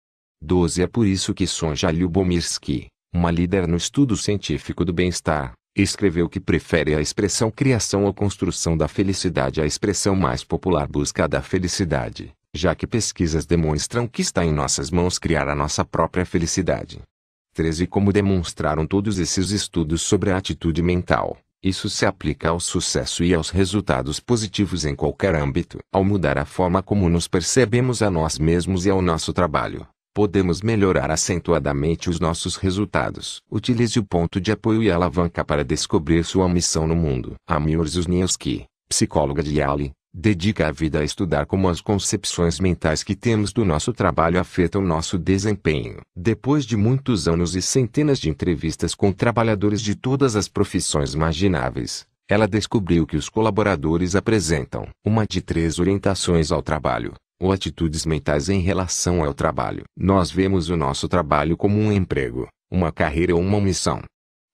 [SPEAKER 1] 12 É por isso que Sonja Lyubomirsky, uma líder no estudo científico do bem-estar, escreveu que prefere a expressão criação ou construção da felicidade à expressão mais popular busca da felicidade já que pesquisas demonstram que está em nossas mãos criar a nossa própria felicidade. 13 Como demonstraram todos esses estudos sobre a atitude mental, isso se aplica ao sucesso e aos resultados positivos em qualquer âmbito. Ao mudar a forma como nos percebemos a nós mesmos e ao nosso trabalho, podemos melhorar acentuadamente os nossos resultados. Utilize o ponto de apoio e alavanca para descobrir sua missão no mundo. Amir Zuzniewski, psicóloga de Yale, dedica a vida a estudar como as concepções mentais que temos do nosso trabalho afetam nosso desempenho. Depois de muitos anos e centenas de entrevistas com trabalhadores de todas as profissões imagináveis, ela descobriu que os colaboradores apresentam uma de três orientações ao trabalho, ou atitudes mentais em relação ao trabalho. Nós vemos o nosso trabalho como um emprego, uma carreira ou uma missão.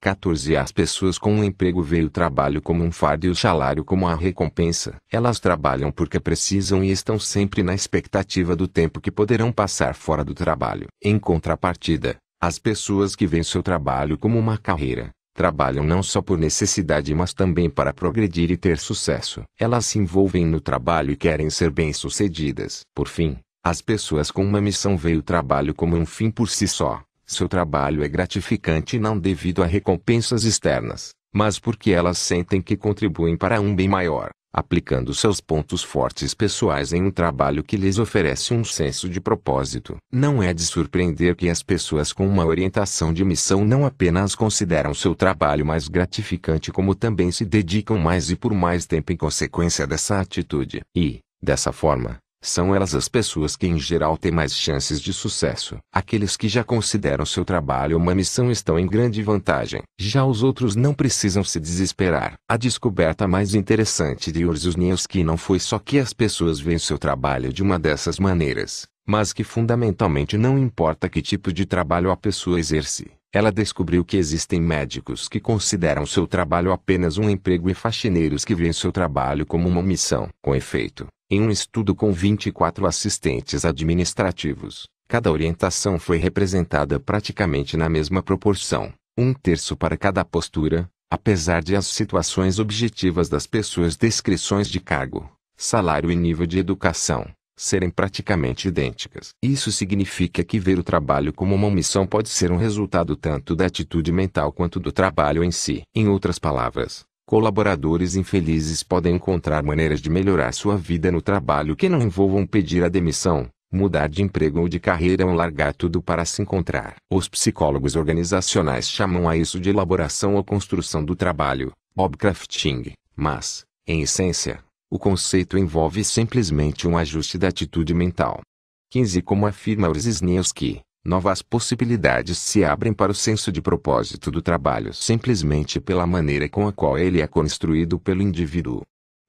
[SPEAKER 1] 14 As pessoas com um emprego veem o trabalho como um fardo e o salário como a recompensa. Elas trabalham porque precisam e estão sempre na expectativa do tempo que poderão passar fora do trabalho. Em contrapartida, as pessoas que veem seu trabalho como uma carreira, trabalham não só por necessidade mas também para progredir e ter sucesso. Elas se envolvem no trabalho e querem ser bem-sucedidas. Por fim, as pessoas com uma missão veem o trabalho como um fim por si só seu trabalho é gratificante não devido a recompensas externas, mas porque elas sentem que contribuem para um bem maior, aplicando seus pontos fortes pessoais em um trabalho que lhes oferece um senso de propósito. Não é de surpreender que as pessoas com uma orientação de missão não apenas consideram seu trabalho mais gratificante, como também se dedicam mais e por mais tempo em consequência dessa atitude. E, dessa forma, são elas as pessoas que em geral têm mais chances de sucesso. Aqueles que já consideram seu trabalho uma missão estão em grande vantagem. Já os outros não precisam se desesperar. A descoberta mais interessante de Nielski não foi só que as pessoas veem seu trabalho de uma dessas maneiras, mas que fundamentalmente não importa que tipo de trabalho a pessoa exerce. Ela descobriu que existem médicos que consideram seu trabalho apenas um emprego e faxineiros que veem seu trabalho como uma missão. Com efeito, em um estudo com 24 assistentes administrativos, cada orientação foi representada praticamente na mesma proporção, um terço para cada postura, apesar de as situações objetivas das pessoas descrições de cargo, salário e nível de educação serem praticamente idênticas. Isso significa que ver o trabalho como uma missão pode ser um resultado tanto da atitude mental quanto do trabalho em si. Em outras palavras, Colaboradores infelizes podem encontrar maneiras de melhorar sua vida no trabalho que não envolvam pedir a demissão, mudar de emprego ou de carreira ou largar tudo para se encontrar. Os psicólogos organizacionais chamam a isso de elaboração ou construção do trabalho, Bob Crafting, mas, em essência, o conceito envolve simplesmente um ajuste da atitude mental. 15 Como afirma Orzesniewski, Novas possibilidades se abrem para o senso de propósito do trabalho simplesmente pela maneira com a qual ele é construído pelo indivíduo.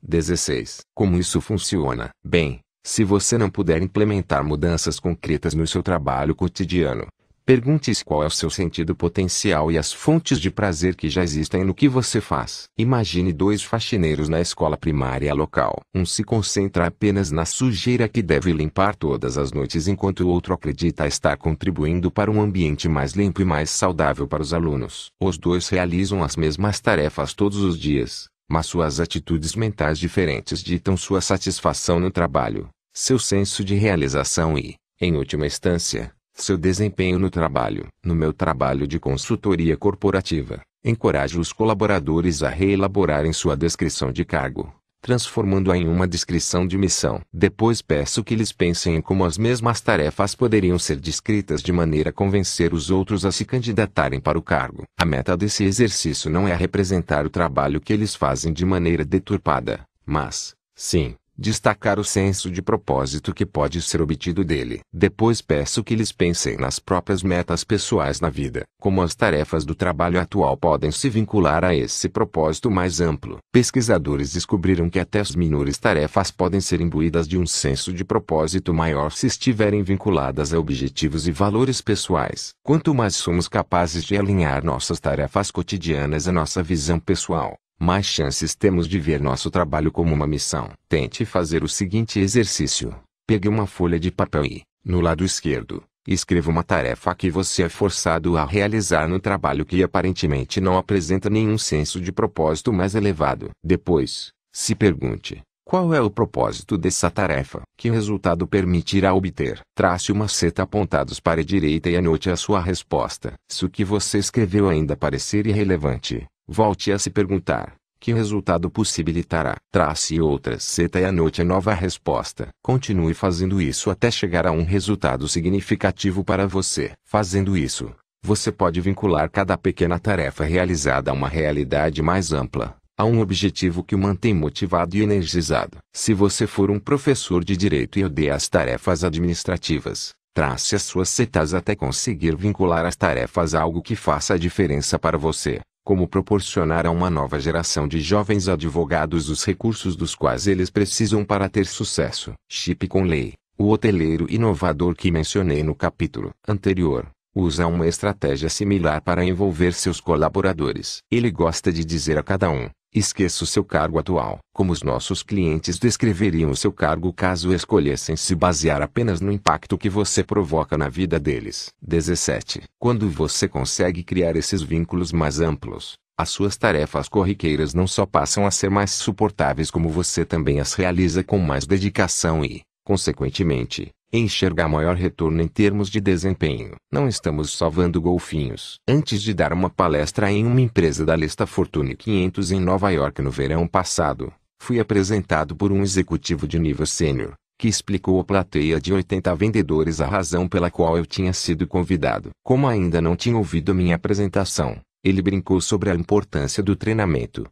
[SPEAKER 1] 16. Como isso funciona? Bem, se você não puder implementar mudanças concretas no seu trabalho cotidiano, Pergunte-se qual é o seu sentido potencial e as fontes de prazer que já existem no que você faz. Imagine dois faxineiros na escola primária local. Um se concentra apenas na sujeira que deve limpar todas as noites, enquanto o outro acredita estar contribuindo para um ambiente mais limpo e mais saudável para os alunos. Os dois realizam as mesmas tarefas todos os dias, mas suas atitudes mentais diferentes ditam sua satisfação no trabalho, seu senso de realização e, em última instância, seu desempenho no trabalho. No meu trabalho de consultoria corporativa, encorajo os colaboradores a reelaborarem sua descrição de cargo, transformando-a em uma descrição de missão. Depois peço que eles pensem em como as mesmas tarefas poderiam ser descritas de maneira a convencer os outros a se candidatarem para o cargo. A meta desse exercício não é representar o trabalho que eles fazem de maneira deturpada, mas, sim, destacar o senso de propósito que pode ser obtido dele. Depois peço que eles pensem nas próprias metas pessoais na vida, como as tarefas do trabalho atual podem se vincular a esse propósito mais amplo. Pesquisadores descobriram que até as menores tarefas podem ser imbuídas de um senso de propósito maior se estiverem vinculadas a objetivos e valores pessoais. Quanto mais somos capazes de alinhar nossas tarefas cotidianas à nossa visão pessoal, mais chances temos de ver nosso trabalho como uma missão. Tente fazer o seguinte exercício: pegue uma folha de papel e, no lado esquerdo, escreva uma tarefa que você é forçado a realizar no trabalho que aparentemente não apresenta nenhum senso de propósito mais elevado. Depois, se pergunte: qual é o propósito dessa tarefa? Que resultado permitirá obter? Trace uma seta apontados para a direita e anote a sua resposta. Se o que você escreveu ainda parecer irrelevante, Volte a se perguntar. Que resultado possibilitará? Trace outra seta e anote a nova resposta. Continue fazendo isso até chegar a um resultado significativo para você. Fazendo isso, você pode vincular cada pequena tarefa realizada a uma realidade mais ampla, a um objetivo que o mantém motivado e energizado. Se você for um professor de direito e odeia as tarefas administrativas, trace as suas setas até conseguir vincular as tarefas a algo que faça a diferença para você como proporcionar a uma nova geração de jovens advogados os recursos dos quais eles precisam para ter sucesso. Chip Conley, o hoteleiro inovador que mencionei no capítulo anterior, usa uma estratégia similar para envolver seus colaboradores. Ele gosta de dizer a cada um: Esqueça o seu cargo atual. Como os nossos clientes descreveriam o seu cargo caso escolhessem se basear apenas no impacto que você provoca na vida deles? 17. Quando você consegue criar esses vínculos mais amplos, as suas tarefas corriqueiras não só passam a ser mais suportáveis, como você também as realiza com mais dedicação e, consequentemente, enxergar maior retorno em termos de desempenho. Não estamos salvando golfinhos. Antes de dar uma palestra em uma empresa da lista Fortune 500 em Nova York no verão passado, fui apresentado por um executivo de nível sênior, que explicou à plateia de 80 vendedores a razão pela qual eu tinha sido convidado. Como ainda não tinha ouvido minha apresentação, ele brincou sobre a importância do treinamento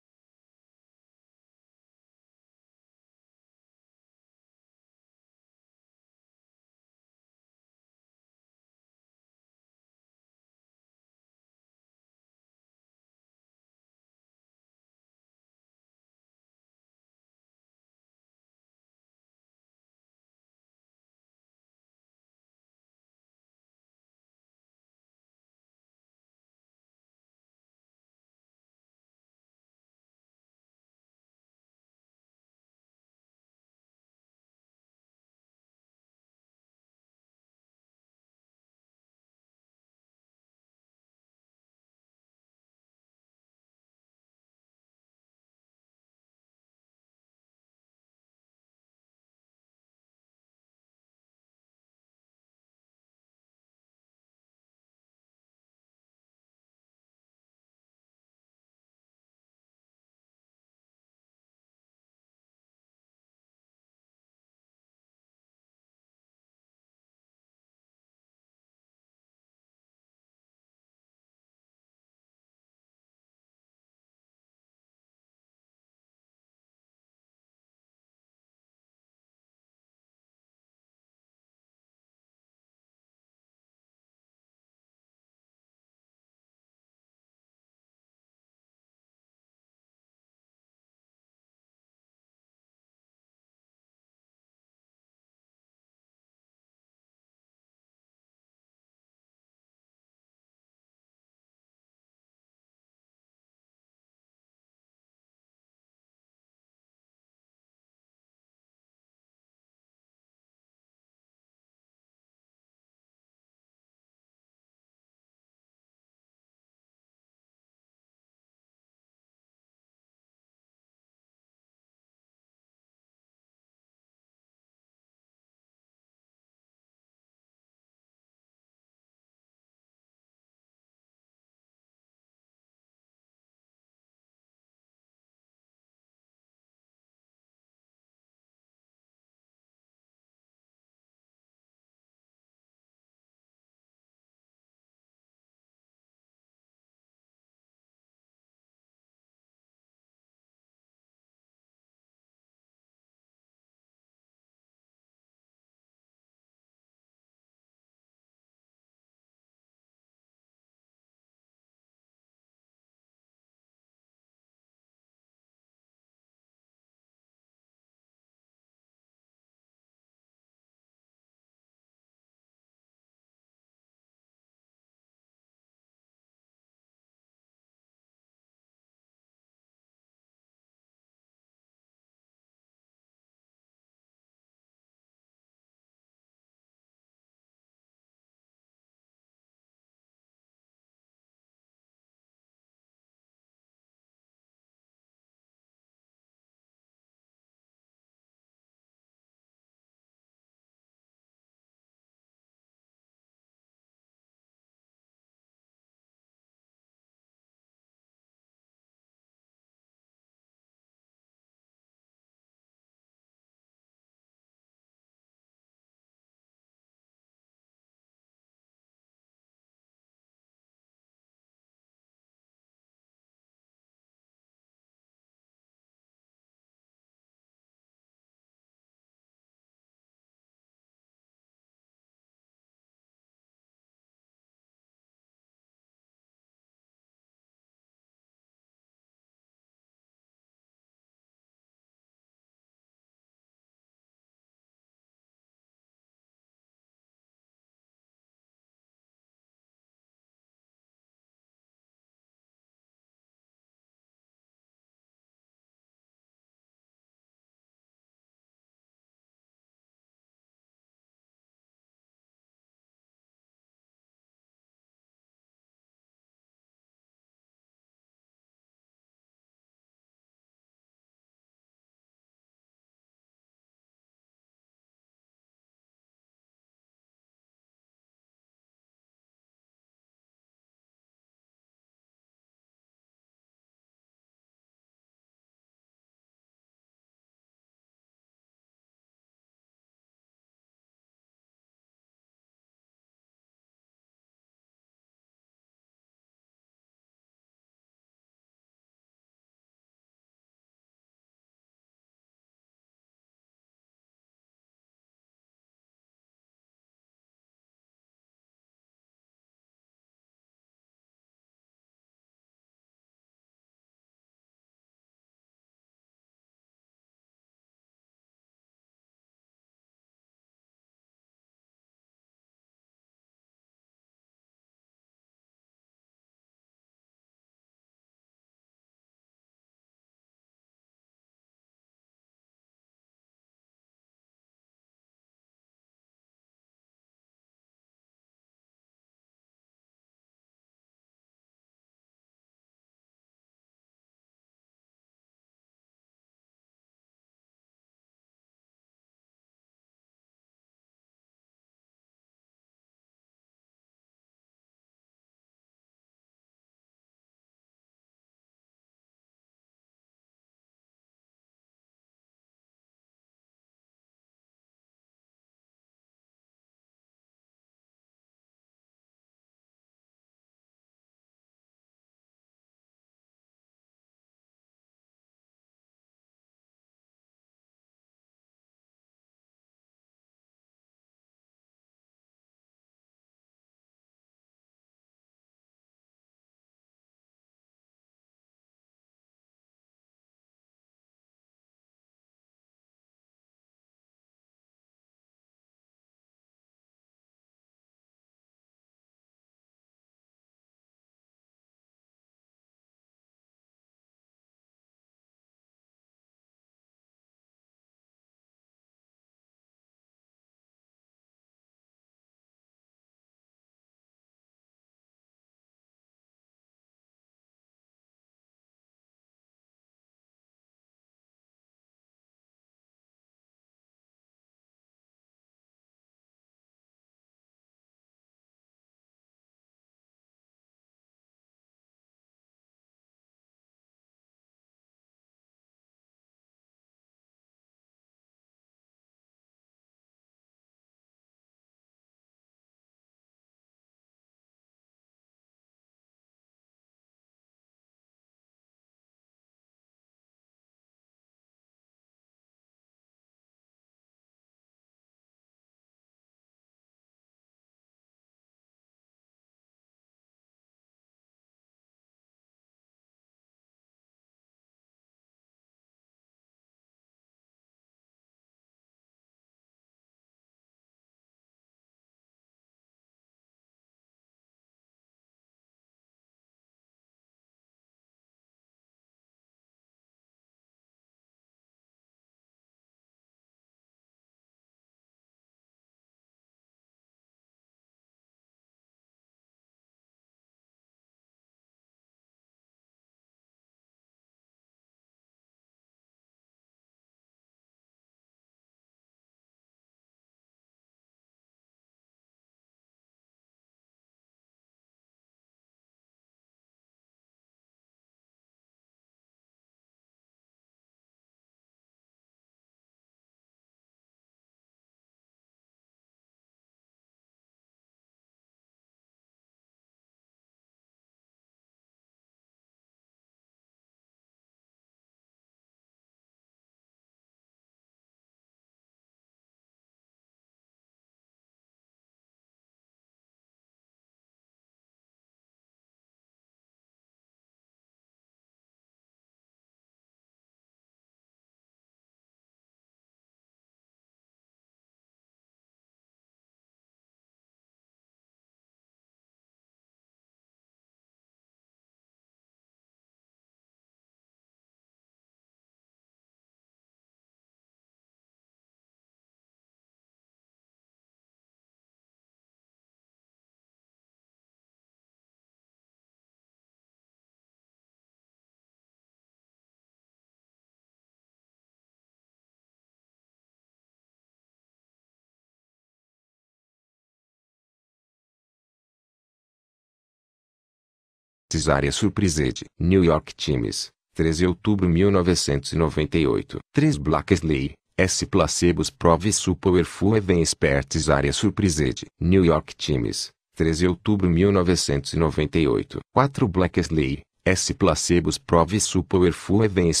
[SPEAKER 1] Cesária de New York Times, 13 de outubro 1998. 3 Blackesley. S. Placebos prove su powerful events área Cesária de New York Times, 13 de outubro 1998. 4 Blackesley. S. Placebos prove su powerful events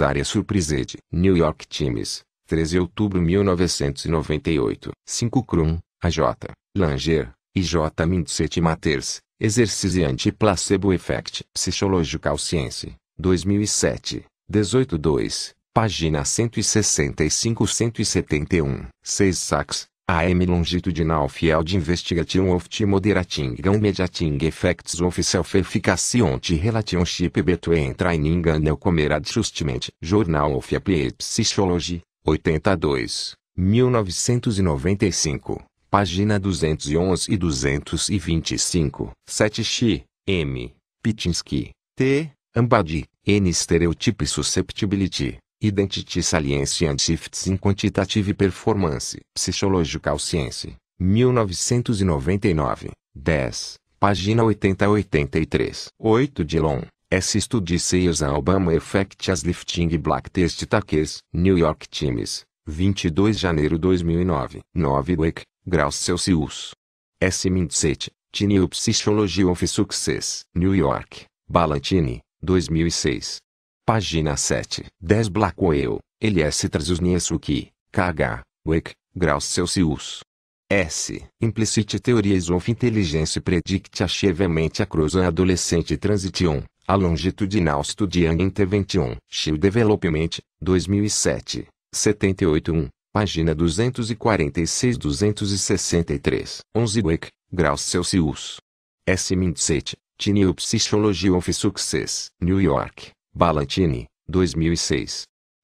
[SPEAKER 1] área Cesária de New York Times, 13 de outubro 1998. 5 Krum, A. J. Langer, e J. Mindset Maters, Exercise Anti-Placebo Effect Psychological Science, 2007, 18.2, página 165-171. 6 Sachs, AM Longitudinal Field Investigation of Moderating and Mediating Effects of Self-Efficacy on Relationship Between Training and Newcomer Adjustment Journal of Applied Psychology, 82, 1995 página 211 e 225. 7 Xi, M, Pitinsky, T, Ambadi, N Stereotype Susceptibility, Identity Salience and Shifts in Quantitative Performance, Psychological Science, 1999, 10, página 80 a 83. 8 Dillon, S. Study Sales Obama Effect as Lifting Black Test Takers, New York Times, 22 de janeiro 2009. 9 Week, Graus Celsius. s Mindset, Tineo Psychology of Success, New York, Ballantine, 2006. Página 7. 10 Blackwell, L.S. Trzyzniewski, K.H., Weck, Graus Celsius. S. Implicit Theories of Intelligence Predict Achievement Across Adolescent Transition, A Longitudinal Study Intervention, Shield Development, 2007, 78.1. Página 246-263. 11 Weck, graus Celsius. S. Mindset, Tiniel Psychology of Success, New York, Ballantini, 2006.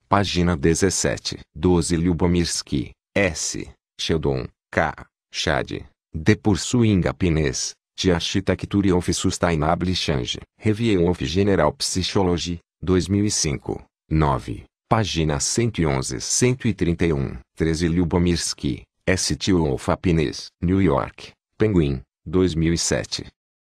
[SPEAKER 1] Página 17. 12 Lubomirsky, S. Sheldon, K. Chad. De Pursuing Happiness, The Architecture of Sustainable Change, Review of General Psychology, 2005. 9. Página 111 131. 13 Lubomirsky, S.T.O. of Apines, New York, Penguin, 2007.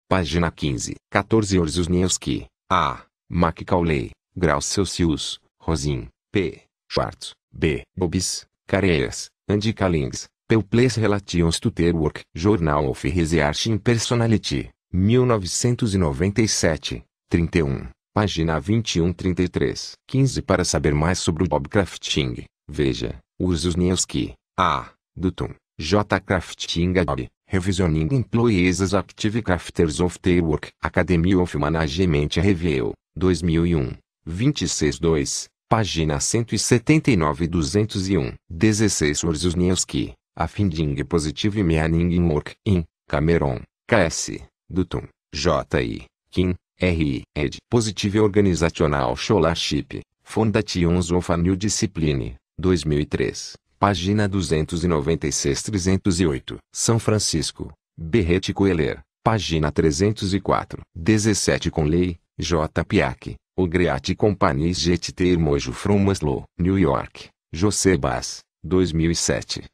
[SPEAKER 1] Página 15. 14 Orzusniewski, A. McCauley, Grau Celsius, Rosin, P. Schwartz, B. Bobis, Careas, Andy Kalings, Pelplace Relations to Work, Journal of Research in Personality, 1997, 31. Página 2133. 15 Para saber mais sobre o Bob Crafting, veja, Ursus Newski, A, Dutton, J. Crafting Bob, Revisioning Employees as Active Crafters of Work Academy of Management Review, 2001, 26.2, página 179 e 201. 16 Sources A. Finding Positive Meaning in Work, in, Cameron, K.S., Dutton, J.I., Kim, RI, ED, Positive Organizational Scholarship, Fondations of a New Discipline, 2003, página 296-308, São Francisco, Berrete Coeler, página 304, 17 com lei, J. Piak, Ogreati Companies GT Hermojo from Maslow, New York, José Bass, 2007.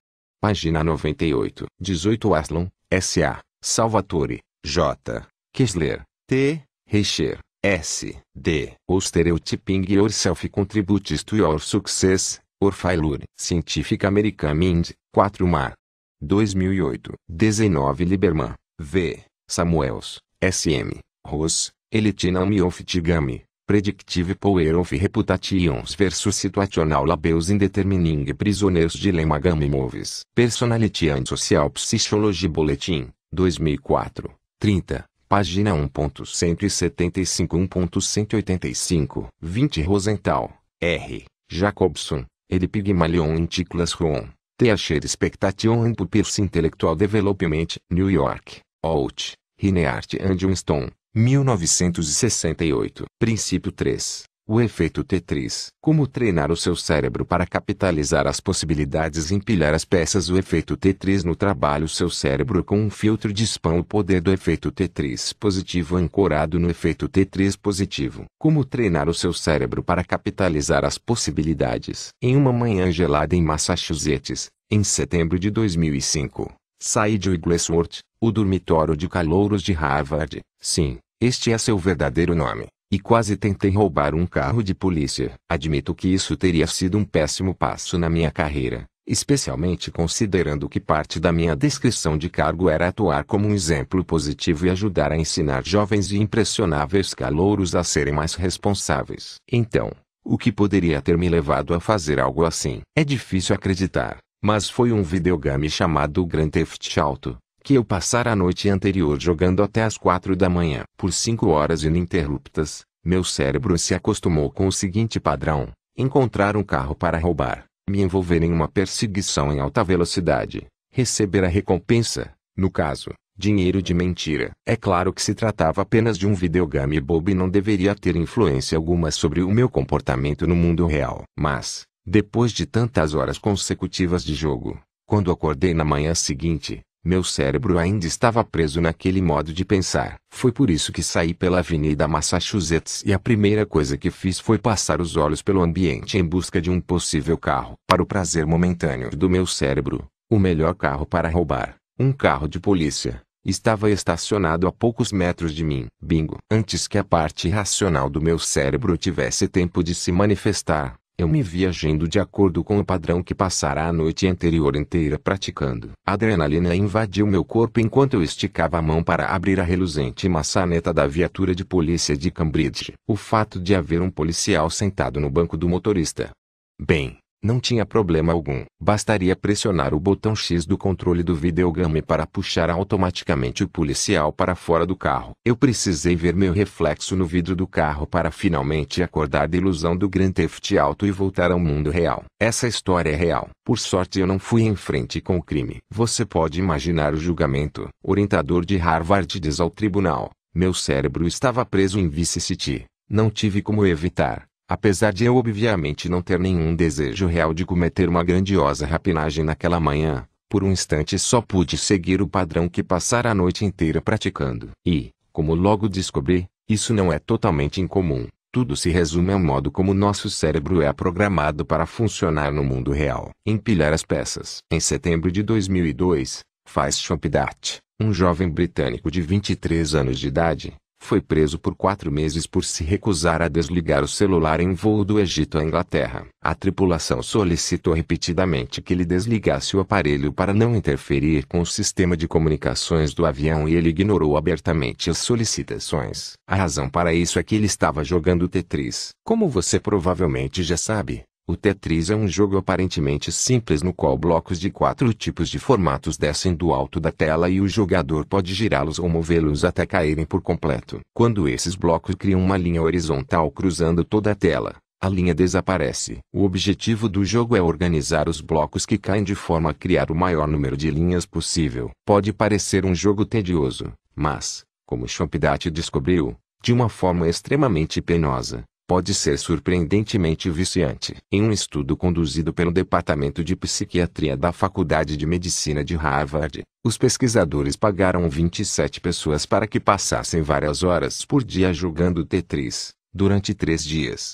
[SPEAKER 1] Página 98, 18 Aslon, S.A., Salvatore, J. Kessler, T. Recher, S. D. Stereotyping Yourself Contributes to Your Success, or Failure. Científica Americana Mind, 4 Mar. 2008. 19 Liberman, V. Samuels, S.M. Ross, Elitina Miofitigami. Predictive Power of Reputations versus Situational Labels in Determining Prisoners Dilemma Game Moves. Personality and Social Psychology Bulletin, 2004, 30. Página 1.175 1.185 20 Rosenthal, R. Jacobson, E. Pygmalion Ruon, Ticlas Roon, Teacher Expectation and Pupils Intellectual Development, New York, Alt, Rineart and Winston, 1968. Princípio 3. O efeito Tetris. Como treinar o seu cérebro para capitalizar as possibilidades e empilhar as peças. O efeito Tetris no trabalho. Seu cérebro com um filtro de spam o poder do efeito Tetris positivo ancorado no efeito Tetris positivo. Como treinar o seu cérebro para capitalizar as possibilidades. Em uma manhã gelada em Massachusetts, em setembro de 2005, saí de Wigglesworth, o dormitório de calouros de Harvard. Sim, este é seu verdadeiro nome e quase tentei roubar um carro de polícia. Admito que isso teria sido um péssimo passo na minha carreira, especialmente considerando que parte da minha descrição de cargo era atuar como um exemplo positivo e ajudar a ensinar jovens e impressionáveis calouros a serem mais responsáveis. Então, o que poderia ter me levado a fazer algo assim? É difícil acreditar, mas foi um videogame chamado Grand Theft Auto, que eu passara a noite anterior jogando até as quatro da manhã. Por cinco horas ininterruptas, meu cérebro se acostumou com o seguinte padrão: encontrar um carro para roubar, me envolver em uma perseguição em alta velocidade, receber a recompensa, no caso, dinheiro de mentira. É claro que se tratava apenas de um videogame bobo e não deveria ter influência alguma sobre o meu comportamento no mundo real. Mas, depois de tantas horas consecutivas de jogo, quando acordei na manhã seguinte, meu cérebro ainda estava preso naquele modo de pensar. Foi por isso que saí pela Avenida Massachusetts e a primeira coisa que fiz foi passar os olhos pelo ambiente em busca de um possível carro. Para o prazer momentâneo do meu cérebro, o melhor carro para roubar, um carro de polícia, estava estacionado a poucos metros de mim. Bingo! Antes que a parte racional do meu cérebro tivesse tempo de se manifestar, eu me vi agindo de acordo com o padrão que passara a noite anterior inteira praticando. A adrenalina invadiu meu corpo enquanto eu esticava a mão para abrir a reluzente maçaneta da viatura de polícia de Cambridge. O fato de haver um policial sentado no banco do motorista. Bem, não tinha problema algum. Bastaria pressionar o botão X do controle do videogame para puxar automaticamente o policial para fora do carro. Eu precisei ver meu reflexo no vidro do carro para finalmente acordar da ilusão do Grand Theft Auto e voltar ao mundo real. Essa história é real. Por sorte eu não fui em frente com o crime. Você pode imaginar o julgamento. orientador de Harvard diz ao tribunal: "Meu cérebro estava preso em Vice City. Não tive como evitar. Apesar de eu obviamente não ter nenhum desejo real de cometer uma grandiosa rapinagem naquela manhã, por um instante só pude seguir o padrão que passara a noite inteira praticando. E, como logo descobri, isso não é totalmente incomum. Tudo se resume ao modo como nosso cérebro é programado para funcionar no mundo real. Empilhar as peças. Em setembro de 2002, faz Chompdat, um jovem britânico de 23 anos de idade, foi preso por quatro meses por se recusar a desligar o celular em voo do Egito à Inglaterra. A tripulação solicitou repetidamente que ele desligasse o aparelho para não interferir com o sistema de comunicações do avião e ele ignorou abertamente as solicitações. A razão para isso é que ele estava jogando Tetris. Como você provavelmente já sabe, o Tetris é um jogo aparentemente simples no qual blocos de quatro tipos de formatos descem do alto da tela e o jogador pode girá-los ou movê-los até caírem por completo. Quando esses blocos criam uma linha horizontal cruzando toda a tela, a linha desaparece. O objetivo do jogo é organizar os blocos que caem de forma a criar o maior número de linhas possível. Pode parecer um jogo tedioso, mas, como Champidat descobriu, de uma forma extremamente penosa, pode ser surpreendentemente viciante. Em um estudo conduzido pelo Departamento de Psiquiatria da Faculdade de Medicina de Harvard, os pesquisadores pagaram 27 pessoas para que passassem várias horas por dia jogando Tetris, durante três dias.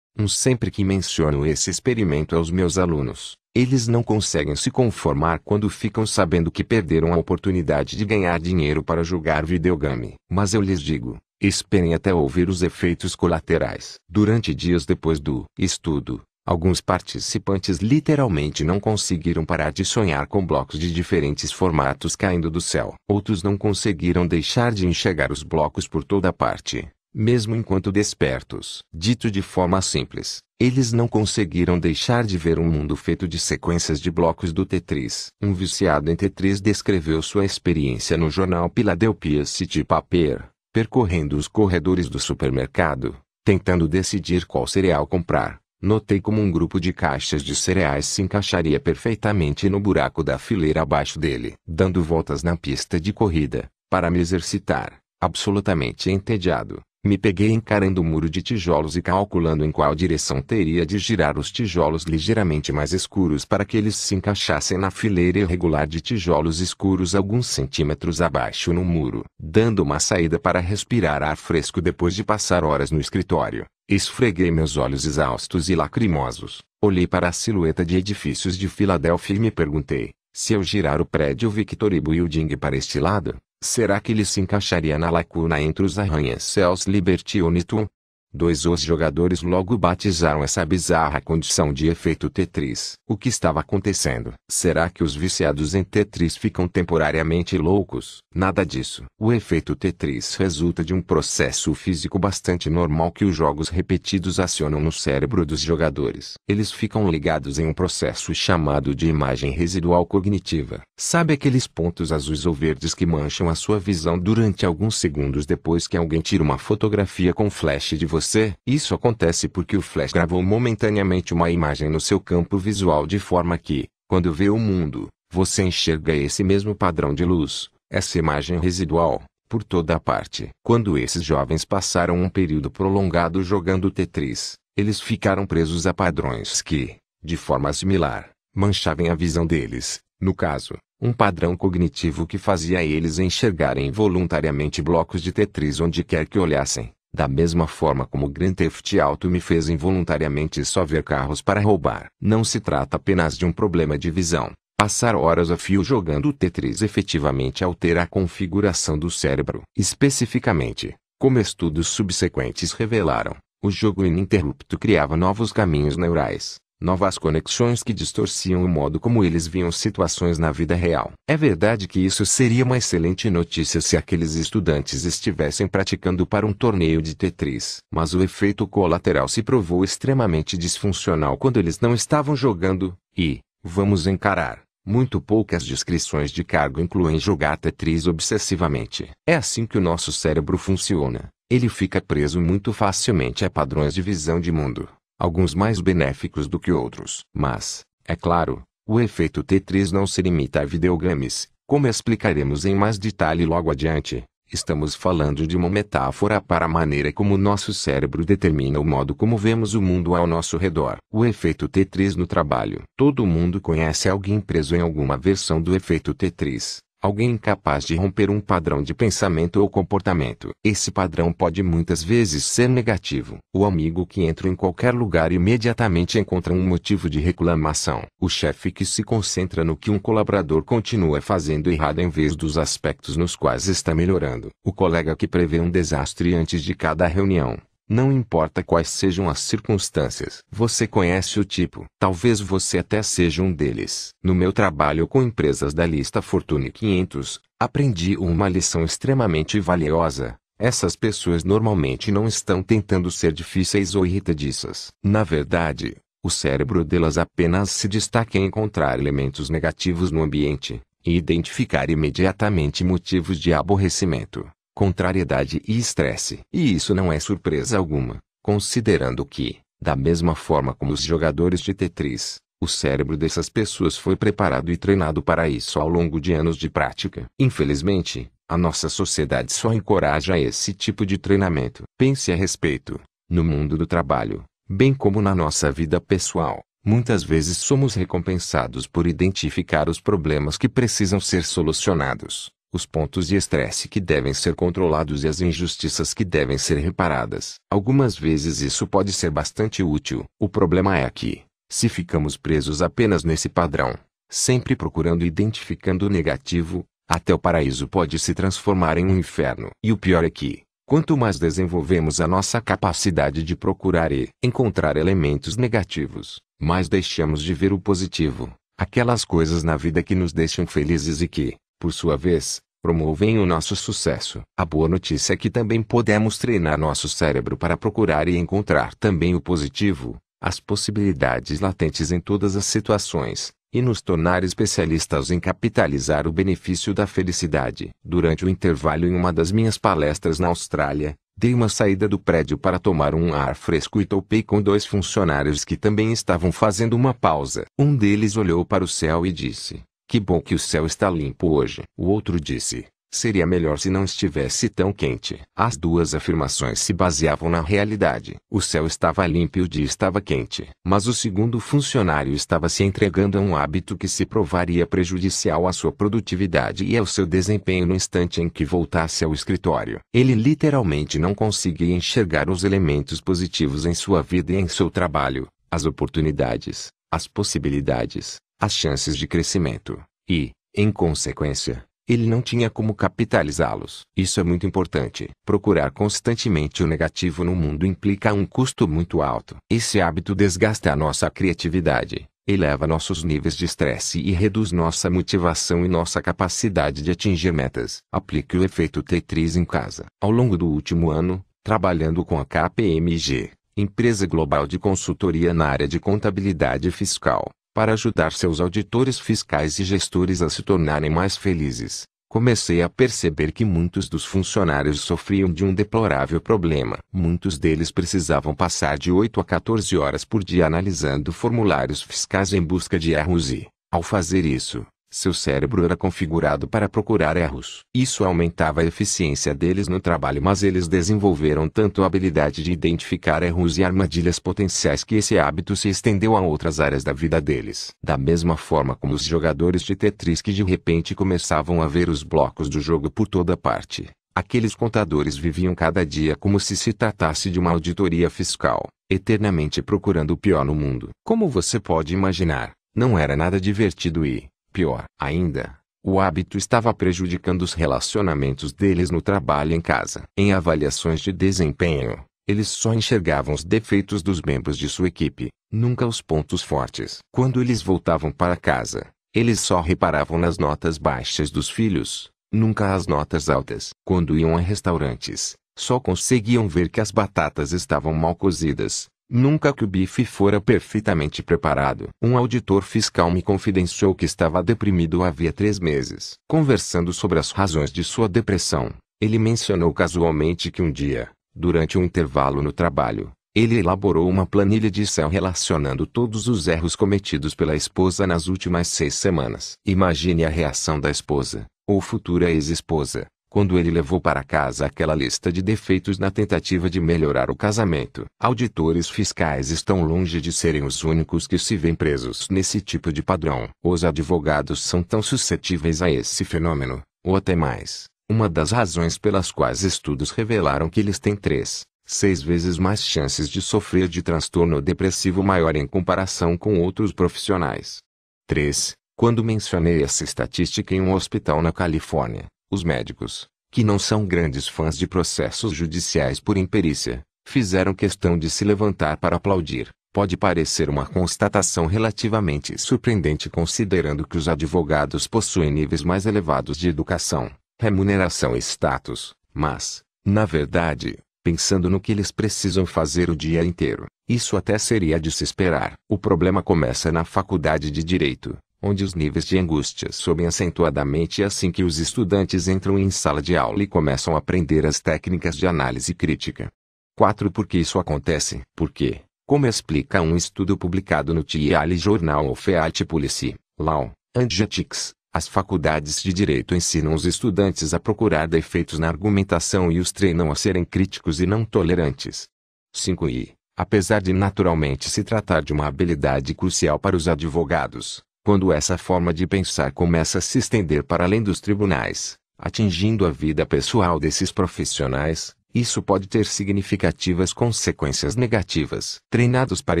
[SPEAKER 1] Um sempre que menciono esse experimento aos meus alunos, eles não conseguem se conformar quando ficam sabendo que perderam a oportunidade de ganhar dinheiro para jogar videogame. Mas eu lhes digo, Esperem até ouvir os efeitos colaterais. Durante dias depois do estudo, alguns participantes literalmente não conseguiram parar de sonhar com blocos de diferentes formatos caindo do céu. Outros não conseguiram deixar de enxergar os blocos por toda parte, mesmo enquanto despertos. Dito de forma simples, eles não conseguiram deixar de ver um mundo feito de sequências de blocos do Tetris. Um viciado em Tetris descreveu sua experiência no jornal Philadelphia City Paper Percorrendo os corredores do supermercado, tentando decidir qual cereal comprar, notei como um grupo de caixas de cereais se encaixaria perfeitamente no buraco da fileira abaixo dele. Dando voltas na pista de corrida, para me exercitar, absolutamente entediado, me peguei encarando o muro de tijolos e calculando em qual direção teria de girar os tijolos ligeiramente mais escuros para que eles se encaixassem na fileira irregular de tijolos escuros alguns centímetros abaixo no muro, dando uma saída para respirar ar fresco depois de passar horas no escritório. Esfreguei meus olhos exaustos e lacrimosos, olhei para a silhueta de edifícios de Filadélfia e me perguntei: se eu girar o prédio Victor e Building para este lado, Será que ele se encaixaria na lacuna entre os arranha-céus Libertinitum, Dois os jogadores logo batizaram essa bizarra condição de efeito Tetris. O que estava acontecendo? Será que os viciados em Tetris ficam temporariamente loucos? Nada disso. O efeito Tetris resulta de um processo físico bastante normal que os jogos repetidos acionam no cérebro dos jogadores. Eles ficam ligados em um processo chamado de imagem residual cognitiva. Sabe aqueles pontos azuis ou verdes que mancham a sua visão durante alguns segundos depois que alguém tira uma fotografia com flash de você? você. Isso acontece porque o flash gravou momentaneamente uma imagem no seu campo visual de forma que, quando vê o mundo, você enxerga esse mesmo padrão de luz, essa imagem residual, por toda a parte. Quando esses jovens passaram um período prolongado jogando Tetris, eles ficaram presos a padrões que, de forma similar, manchavam a visão deles, no caso, um padrão cognitivo que fazia eles enxergarem voluntariamente blocos de Tetris onde quer que olhassem. Da mesma forma como o Grand Theft Auto me fez involuntariamente só ver carros para roubar. Não se trata apenas de um problema de visão. Passar horas a fio jogando Tetris efetivamente altera a configuração do cérebro. Especificamente, como estudos subsequentes revelaram, o jogo ininterrupto criava novos caminhos neurais, novas conexões que distorciam o modo como eles viam situações na vida real. É verdade que isso seria uma excelente notícia se aqueles estudantes estivessem praticando para um torneio de Tetris, mas o efeito colateral se provou extremamente disfuncional quando eles não estavam jogando, e, vamos encarar, muito poucas descrições de cargo incluem jogar Tetris obsessivamente. É assim que o nosso cérebro funciona. Ele fica preso muito facilmente a padrões de visão de mundo alguns mais benéficos do que outros. Mas, é claro, o efeito T3 não se limita a videogames, como explicaremos em mais detalhe logo adiante. Estamos falando de uma metáfora para a maneira como nosso cérebro determina o modo como vemos o mundo ao nosso redor. O efeito T3 no trabalho. Todo mundo conhece alguém preso em alguma versão do efeito T3. Alguém incapaz de romper um padrão de pensamento ou comportamento. Esse padrão pode muitas vezes ser negativo. O amigo que entra em qualquer lugar imediatamente encontra um motivo de reclamação. O chefe que se concentra no que um colaborador continua fazendo errado em vez dos aspectos nos quais está melhorando. O colega que prevê um desastre antes de cada reunião. Não importa quais sejam as circunstâncias, você conhece o tipo. Talvez você até seja um deles. No meu trabalho com empresas da lista Fortune 500, aprendi uma lição extremamente valiosa. Essas pessoas normalmente não estão tentando ser difíceis ou irritadiças. Na verdade, o cérebro delas apenas se destaca em encontrar elementos negativos no ambiente e identificar imediatamente motivos de aborrecimento contrariedade e estresse. E isso não é surpresa alguma, considerando que, da mesma forma como os jogadores de Tetris, o cérebro dessas pessoas foi preparado e treinado para isso ao longo de anos de prática. Infelizmente, a nossa sociedade só encoraja esse tipo de treinamento. Pense a respeito. No mundo do trabalho, bem como na nossa vida pessoal, muitas vezes somos recompensados por identificar os problemas que precisam ser solucionados os pontos de estresse que devem ser controlados e as injustiças que devem ser reparadas. Algumas vezes isso pode ser bastante útil. O problema é que, se ficamos presos apenas nesse padrão, sempre procurando e identificando o negativo, até o paraíso pode se transformar em um inferno. E o pior é que, quanto mais desenvolvemos a nossa capacidade de procurar e encontrar elementos negativos, mais deixamos de ver o positivo, aquelas coisas na vida que nos deixam felizes e que, por sua vez, promovem o nosso sucesso. A boa notícia é que também podemos treinar nosso cérebro para procurar e encontrar também o positivo, as possibilidades latentes em todas as situações, e nos tornar especialistas em capitalizar o benefício da felicidade. Durante o intervalo em uma das minhas palestras na Austrália, dei uma saída do prédio para tomar um ar fresco e topei com dois funcionários que também estavam fazendo uma pausa. Um deles olhou para o céu e disse: que bom que o céu está limpo hoje. O outro disse: Seria melhor se não estivesse tão quente. As duas afirmações se baseavam na realidade. O céu estava limpo e o dia estava quente. Mas o segundo funcionário estava se entregando a um hábito que se provaria prejudicial à sua produtividade e ao seu desempenho no instante em que voltasse ao escritório. Ele literalmente não conseguia enxergar os elementos positivos em sua vida e em seu trabalho, as oportunidades, as possibilidades, as chances de crescimento, e, em consequência, ele não tinha como capitalizá-los. Isso é muito importante. Procurar constantemente o negativo no mundo implica um custo muito alto. Esse hábito desgasta a nossa criatividade, eleva nossos níveis de estresse e reduz nossa motivação e nossa capacidade de atingir metas. Aplique o efeito Tetris em casa. Ao longo do último ano, trabalhando com a KPMG, empresa global de consultoria na área de contabilidade fiscal, para ajudar seus auditores fiscais e gestores a se tornarem mais felizes, comecei a perceber que muitos dos funcionários sofriam de um deplorável problema. Muitos deles precisavam passar de 8 a 14 horas por dia analisando formulários fiscais em busca de erros e, ao fazer isso, seu cérebro era configurado para procurar erros. Isso aumentava a eficiência deles no trabalho, mas eles desenvolveram tanto a habilidade de identificar erros e armadilhas potenciais que esse hábito se estendeu a outras áreas da vida deles. Da mesma forma como os jogadores de Tetris que de repente começavam a ver os blocos do jogo por toda parte, aqueles contadores viviam cada dia como se se tratasse de uma auditoria fiscal, eternamente procurando o pior no mundo. Como você pode imaginar, não era nada divertido e, Pior ainda, o hábito estava prejudicando os relacionamentos deles no trabalho e em casa. Em avaliações de desempenho, eles só enxergavam os defeitos dos membros de sua equipe, nunca os pontos fortes. Quando eles voltavam para casa, eles só reparavam nas notas baixas dos filhos, nunca as notas altas. Quando iam a restaurantes, só conseguiam ver que as batatas estavam mal cozidas, Nunca que o bife fora perfeitamente preparado. Um auditor fiscal me confidenciou que estava deprimido havia três meses. Conversando sobre as razões de sua depressão, ele mencionou casualmente que um dia, durante um intervalo no trabalho, ele elaborou uma planilha de Excel relacionando todos os erros cometidos pela esposa nas últimas seis semanas. Imagine a reação da esposa, ou futura ex-esposa, quando ele levou para casa aquela lista de defeitos na tentativa de melhorar o casamento. Auditores fiscais estão longe de serem os únicos que se veem presos nesse tipo de padrão. Os advogados são tão suscetíveis a esse fenômeno, ou até mais. Uma das razões pelas quais estudos revelaram que eles têm três, seis vezes mais chances de sofrer de transtorno depressivo maior em comparação com outros profissionais. 3. Quando mencionei essa estatística em um hospital na Califórnia, os médicos, que não são grandes fãs de processos judiciais por imperícia, fizeram questão de se levantar para aplaudir. Pode parecer uma constatação relativamente surpreendente considerando que os advogados possuem níveis mais elevados de educação, remuneração e status, mas, na verdade, pensando no que eles precisam fazer o dia inteiro, isso até seria de se esperar. O problema começa na faculdade de direito, onde os níveis de angústia sobem acentuadamente assim que os estudantes entram em sala de aula e começam a aprender as técnicas de análise crítica. 4. Por que isso acontece? Porque, como explica um estudo publicado no Tiale Journal of Art Policy, Law, and Ethics, as faculdades de direito ensinam os estudantes a procurar defeitos na argumentação e os treinam a serem críticos e não tolerantes. 5. E, apesar de naturalmente se tratar de uma habilidade crucial para os advogados, quando essa forma de pensar começa a se estender para além dos tribunais, atingindo a vida pessoal desses profissionais, isso pode ter significativas consequências negativas. Treinados para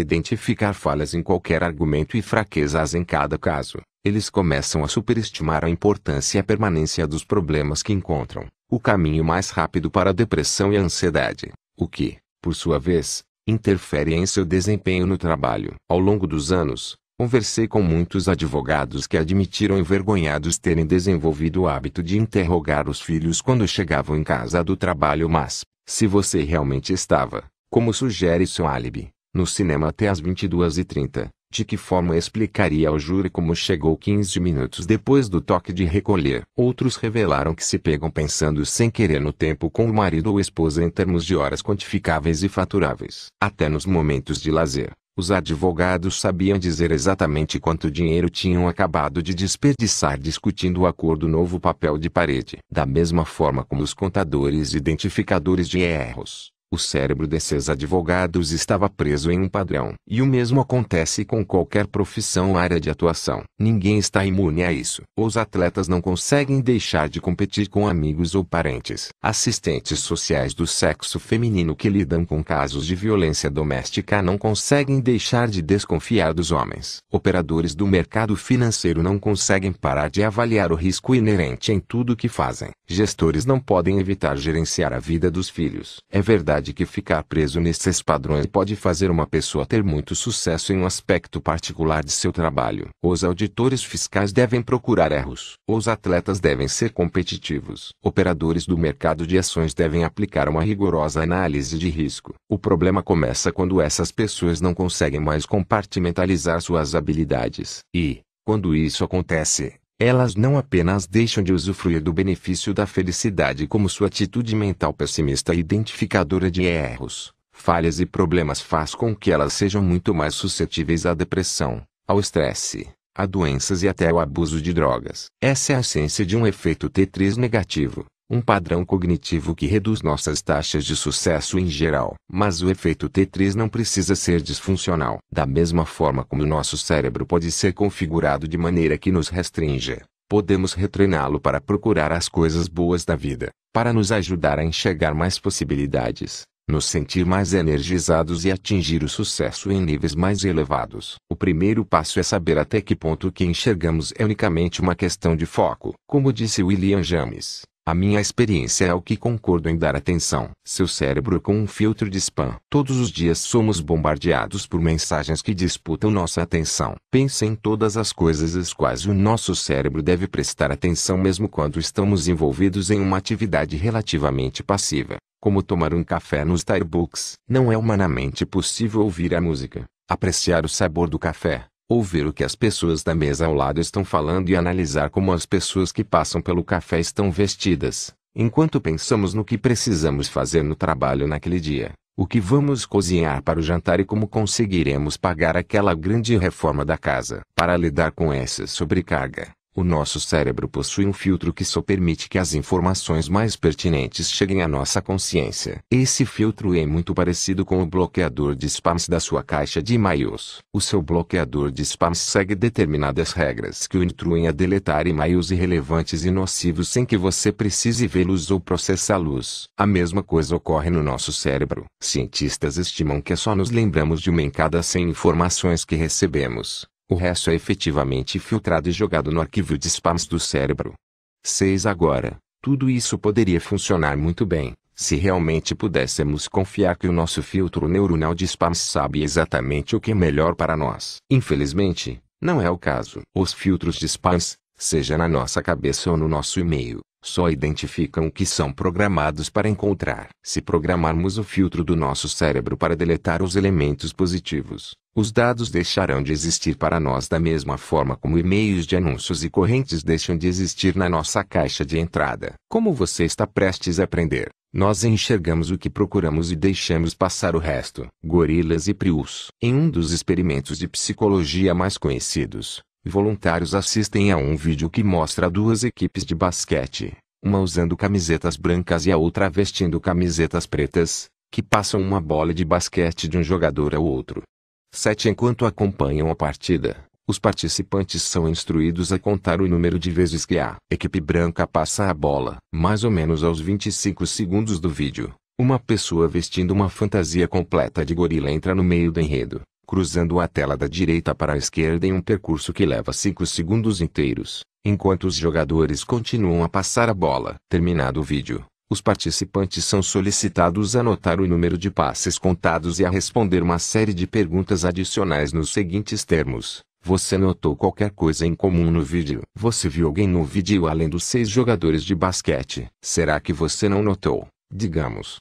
[SPEAKER 1] identificar falhas em qualquer argumento e fraquezas em cada caso, eles começam a superestimar a importância e a permanência dos problemas que encontram, o caminho mais rápido para a depressão e a ansiedade, o que, por sua vez, interfere em seu desempenho no trabalho. Ao longo dos anos, Conversei com muitos advogados que admitiram envergonhados terem desenvolvido o hábito de interrogar os filhos quando chegavam em casa do trabalho, mas, se você realmente estava, como sugere seu álibi, no cinema até às 22h30, de que forma explicaria ao júri como chegou 15 minutos depois do toque de recolher? Outros revelaram que se pegam pensando sem querer no tempo com o marido ou esposa em termos de horas quantificáveis e faturáveis, até nos momentos de lazer. Os advogados sabiam dizer exatamente quanto dinheiro tinham acabado de desperdiçar discutindo o acordo novo papel de parede. Da mesma forma como os contadores identificadores de erros, o cérebro desses advogados estava preso em um padrão. E o mesmo acontece com qualquer profissão ou área de atuação. Ninguém está imune a isso. Os atletas não conseguem deixar de competir com amigos ou parentes. Assistentes sociais do sexo feminino que lidam com casos de violência doméstica não conseguem deixar de desconfiar dos homens. Operadores do mercado financeiro não conseguem parar de avaliar o risco inerente em tudo o que fazem. Gestores não podem evitar gerenciar a vida dos filhos. É verdade verdade que ficar preso nesses padrões pode fazer uma pessoa ter muito sucesso em um aspecto particular de seu trabalho. Os auditores fiscais devem procurar erros. Os atletas devem ser competitivos. Operadores do mercado de ações devem aplicar uma rigorosa análise de risco. O problema começa quando essas pessoas não conseguem mais compartimentalizar suas habilidades. E, quando isso acontece, elas não apenas deixam de usufruir do benefício da felicidade como sua atitude mental pessimista e identificadora de erros, falhas e problemas faz com que elas sejam muito mais suscetíveis à depressão, ao estresse, a doenças e até ao abuso de drogas. Essa é a essência de um efeito T3 negativo um padrão cognitivo que reduz nossas taxas de sucesso em geral. Mas o efeito T3 não precisa ser disfuncional. Da mesma forma como o nosso cérebro pode ser configurado de maneira que nos restringe, podemos retreiná-lo para procurar as coisas boas da vida, para nos ajudar a enxergar mais possibilidades, nos sentir mais energizados e atingir o sucesso em níveis mais elevados. O primeiro passo é saber até que ponto o que enxergamos é unicamente uma questão de foco. Como disse William James, a minha experiência é o que concordo em dar atenção. Seu cérebro é com um filtro de spam. Todos os dias somos bombardeados por mensagens que disputam nossa atenção. Pense em todas as coisas às quais o nosso cérebro deve prestar atenção mesmo quando estamos envolvidos em uma atividade relativamente passiva, como tomar um café no Starbucks. Não é humanamente possível ouvir a música, apreciar o sabor do café ouvir o que as pessoas da mesa ao lado estão falando e analisar como as pessoas que passam pelo café estão vestidas, enquanto pensamos no que precisamos fazer no trabalho naquele dia, o que vamos cozinhar para o jantar e como conseguiremos pagar aquela grande reforma da casa. Para lidar com essa sobrecarga, o nosso cérebro possui um filtro que só permite que as informações mais pertinentes cheguem à nossa consciência. Esse filtro é muito parecido com o bloqueador de spams da sua caixa de e-mails. O seu bloqueador de spams segue determinadas regras que o instruem a deletar e-mails irrelevantes e nocivos sem que você precise vê-los ou processá-los. A mesma coisa ocorre no nosso cérebro. Cientistas estimam que só nos lembramos de uma em cada 100 informações que recebemos. O resto é efetivamente filtrado e jogado no arquivo de spams do cérebro. 6. Agora, tudo isso poderia funcionar muito bem, se realmente pudéssemos confiar que o nosso filtro neuronal de spams sabe exatamente o que é melhor para nós. Infelizmente, não é o caso. Os filtros de spams, seja na nossa cabeça ou no nosso e-mail, só identificam o que são programados para encontrar. Se programarmos o filtro do nosso cérebro para deletar os elementos positivos, os dados deixarão de existir para nós da mesma forma como e-mails de anúncios e correntes deixam de existir na nossa caixa de entrada. Como você está prestes a aprender, nós enxergamos o que procuramos e deixamos passar o resto. Gorilas e Prius. Em um dos experimentos de psicologia mais conhecidos, Voluntários assistem a um vídeo que mostra duas equipes de basquete, uma usando camisetas brancas e a outra vestindo camisetas pretas, que passam uma bola de basquete de um jogador ao outro. 7. Enquanto acompanham a partida, os participantes são instruídos a contar o número de vezes que a equipe branca passa a bola. Mais ou menos aos 25 segundos do vídeo, uma pessoa vestindo uma fantasia completa de gorila entra no meio do enredo cruzando a tela da direita para a esquerda em um percurso que leva 5 segundos inteiros, enquanto os jogadores continuam a passar a bola. Terminado o vídeo, os participantes são solicitados a anotar o número de passes contados e a responder uma série de perguntas adicionais nos seguintes termos. Você notou qualquer coisa em comum no vídeo? Você viu alguém no vídeo além dos seis jogadores de basquete? Será que você não notou, digamos,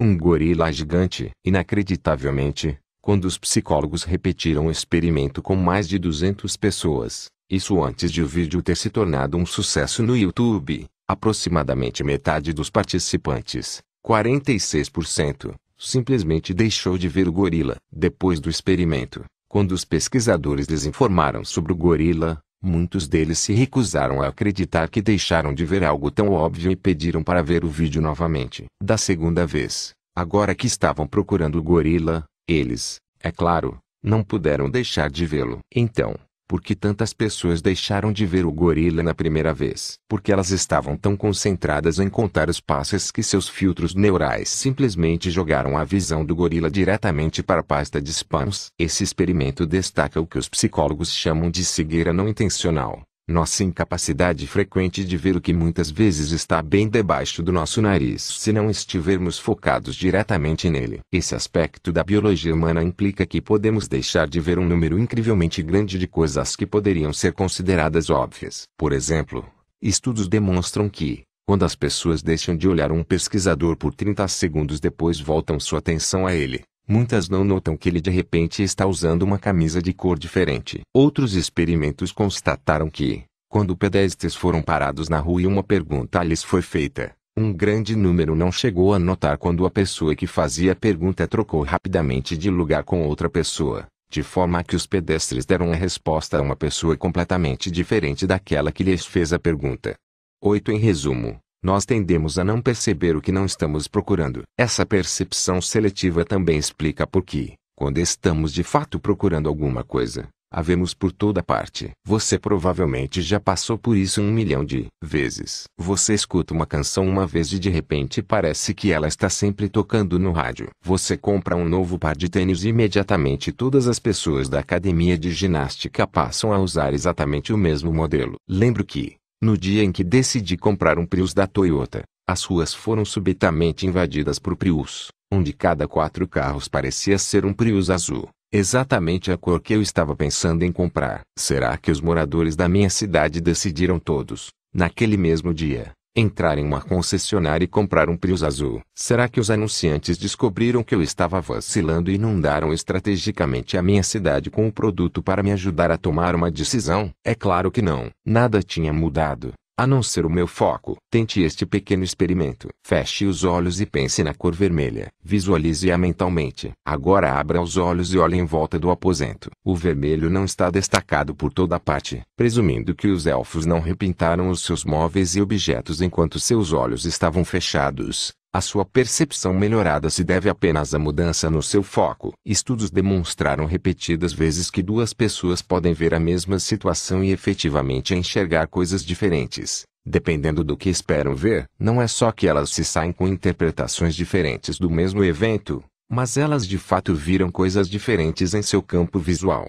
[SPEAKER 1] um gorila gigante? Inacreditavelmente, quando os psicólogos repetiram o experimento com mais de 200 pessoas, isso antes de o vídeo ter se tornado um sucesso no YouTube, aproximadamente metade dos participantes, 46%, simplesmente deixou de ver o gorila. Depois do experimento, quando os pesquisadores desinformaram sobre o gorila, muitos deles se recusaram a acreditar que deixaram de ver algo tão óbvio e pediram para ver o vídeo novamente. Da segunda vez, agora que estavam procurando o gorila, eles, é claro, não puderam deixar de vê-lo. Então, por que tantas pessoas deixaram de ver o gorila na primeira vez? Porque elas estavam tão concentradas em contar os passes que seus filtros neurais simplesmente jogaram a visão do gorila diretamente para a pasta de spams. Esse experimento destaca o que os psicólogos chamam de cegueira não intencional. Nossa incapacidade frequente de ver o que muitas vezes está bem debaixo do nosso nariz se não estivermos focados diretamente nele. Esse aspecto da biologia humana implica que podemos deixar de ver um número incrivelmente grande de coisas que poderiam ser consideradas óbvias. Por exemplo, estudos demonstram que, quando as pessoas deixam de olhar um pesquisador por 30 segundos depois voltam sua atenção a ele, Muitas não notam que ele de repente está usando uma camisa de cor diferente. Outros experimentos constataram que, quando pedestres foram parados na rua e uma pergunta lhes foi feita, um grande número não chegou a notar quando a pessoa que fazia a pergunta trocou rapidamente de lugar com outra pessoa, de forma que os pedestres deram a resposta a uma pessoa completamente diferente daquela que lhes fez a pergunta. 8. Em resumo, nós tendemos a não perceber o que não estamos procurando. Essa percepção seletiva também explica por que, quando estamos de fato procurando alguma coisa, a vemos por toda parte. Você provavelmente já passou por isso um milhão de vezes. Você escuta uma canção uma vez e de repente parece que ela está sempre tocando no rádio. Você compra um novo par de tênis e imediatamente todas as pessoas da academia de ginástica passam a usar exatamente o mesmo modelo. Lembro que, no dia em que decidi comprar um Prius da Toyota, as ruas foram subitamente invadidas por Prius, onde cada quatro carros parecia ser um Prius azul, exatamente a cor que eu estava pensando em comprar. Será que os moradores da minha cidade decidiram todos, naquele mesmo dia, entrar em uma concessionária e comprar um Prius azul. Será que os anunciantes descobriram que eu estava vacilando e inundaram estrategicamente a minha cidade com o produto para me ajudar a tomar uma decisão? É claro que não. Nada tinha mudado. A não ser o meu foco, tente este pequeno experimento. Feche os olhos e pense na cor vermelha. Visualize-a mentalmente. Agora abra os olhos e olhe em volta do aposento. O vermelho não está destacado por toda a parte, presumindo que os elfos não repintaram os seus móveis e objetos enquanto seus olhos estavam fechados. A sua percepção melhorada se deve apenas à mudança no seu foco. Estudos demonstraram repetidas vezes que duas pessoas podem ver a mesma situação e efetivamente enxergar coisas diferentes. Dependendo do que esperam ver, não é só que elas se saem com interpretações diferentes do mesmo evento, mas elas de fato viram coisas diferentes em seu campo visual.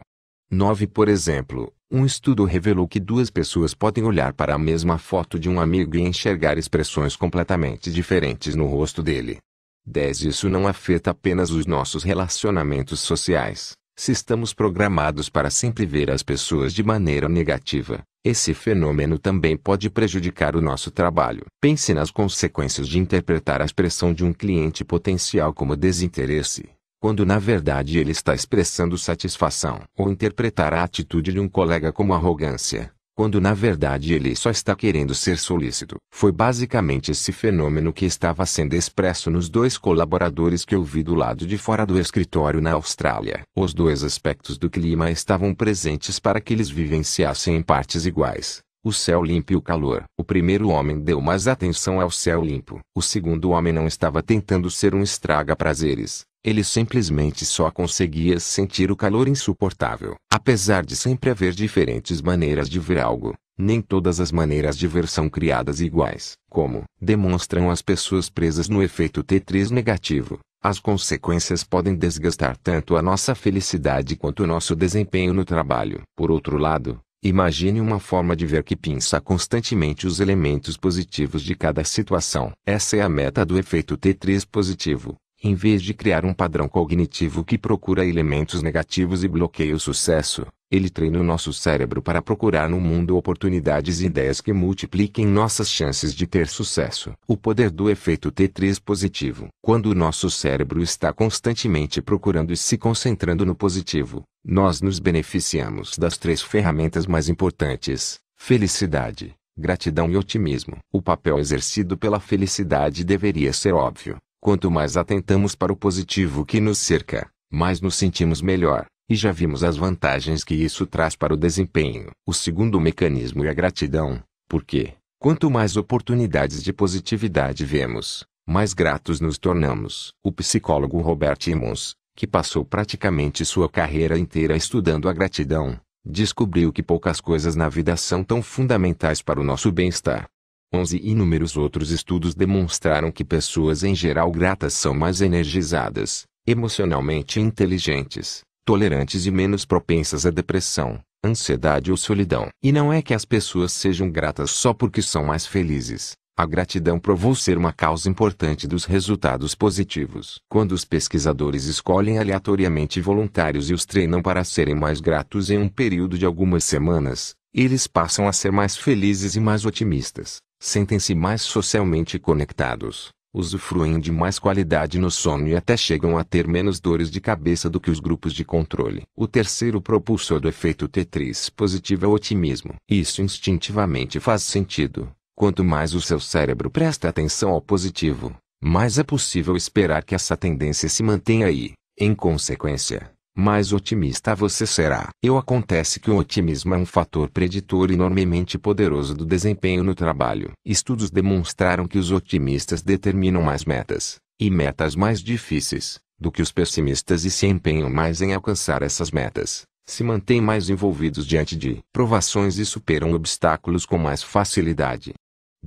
[SPEAKER 1] 9. Por exemplo, um estudo revelou que duas pessoas podem olhar para a mesma foto de um amigo e enxergar expressões completamente diferentes no rosto dele. 10. Isso não afeta apenas os nossos relacionamentos sociais. Se estamos programados para sempre ver as pessoas de maneira negativa, esse fenômeno também pode prejudicar o nosso trabalho. Pense nas consequências de interpretar a expressão de um cliente potencial como desinteresse quando na verdade ele está expressando satisfação. Ou interpretar a atitude de um colega como arrogância, quando na verdade ele só está querendo ser solícito. Foi basicamente esse fenômeno que estava sendo expresso nos dois colaboradores que eu vi do lado de fora do escritório na Austrália. Os dois aspectos do clima estavam presentes para que eles vivenciassem em partes iguais. O céu limpo e o calor. O primeiro homem deu mais atenção ao céu limpo. O segundo homem não estava tentando ser um estraga-prazeres, ele simplesmente só conseguia sentir o calor insuportável. Apesar de sempre haver diferentes maneiras de ver algo, nem todas as maneiras de ver são criadas iguais. Como demonstram as pessoas presas no efeito T3 negativo, as consequências podem desgastar tanto a nossa felicidade quanto o nosso desempenho no trabalho. Por outro lado, Imagine uma forma de ver que pinça constantemente os elementos positivos de cada situação. Essa é a meta do efeito T3 positivo. Em vez de criar um padrão cognitivo que procura elementos negativos e bloqueia o sucesso, ele treina o nosso cérebro para procurar no mundo oportunidades e ideias que multipliquem nossas chances de ter sucesso. O poder do efeito T3 positivo. Quando o nosso cérebro está constantemente procurando e se concentrando no positivo, nós nos beneficiamos das três ferramentas mais importantes: felicidade, gratidão e otimismo. O papel exercido pela felicidade deveria ser óbvio. Quanto mais atentamos para o positivo que nos cerca, mais nos sentimos melhor, e já vimos as vantagens que isso traz para o desempenho. O segundo mecanismo é a gratidão, porque, quanto mais oportunidades de positividade vemos, mais gratos nos tornamos. O psicólogo Robert Emmons, que passou praticamente sua carreira inteira estudando a gratidão, descobriu que poucas coisas na vida são tão fundamentais para o nosso bem-estar 11 inúmeros outros estudos demonstraram que pessoas em geral gratas são mais energizadas, emocionalmente inteligentes, tolerantes e menos propensas à depressão, ansiedade ou solidão. E não é que as pessoas sejam gratas só porque são mais felizes. A gratidão provou ser uma causa importante dos resultados positivos. Quando os pesquisadores escolhem aleatoriamente voluntários e os treinam para serem mais gratos em um período de algumas semanas, eles passam a ser mais felizes e mais otimistas sentem-se mais socialmente conectados, usufruem de mais qualidade no sono e até chegam a ter menos dores de cabeça do que os grupos de controle. O terceiro propulsor do efeito Tetris positivo é o otimismo. Isso instintivamente faz sentido. Quanto mais o seu cérebro presta atenção ao positivo, mais é possível esperar que essa tendência se mantenha aí. Em consequência, mais otimista você será. Eu acontece que o otimismo é um fator preditor enormemente poderoso do desempenho no trabalho. Estudos demonstraram que os otimistas determinam mais metas, e metas mais difíceis, do que os pessimistas e se empenham mais em alcançar essas metas. Se mantêm mais envolvidos diante de provações e superam obstáculos com mais facilidade.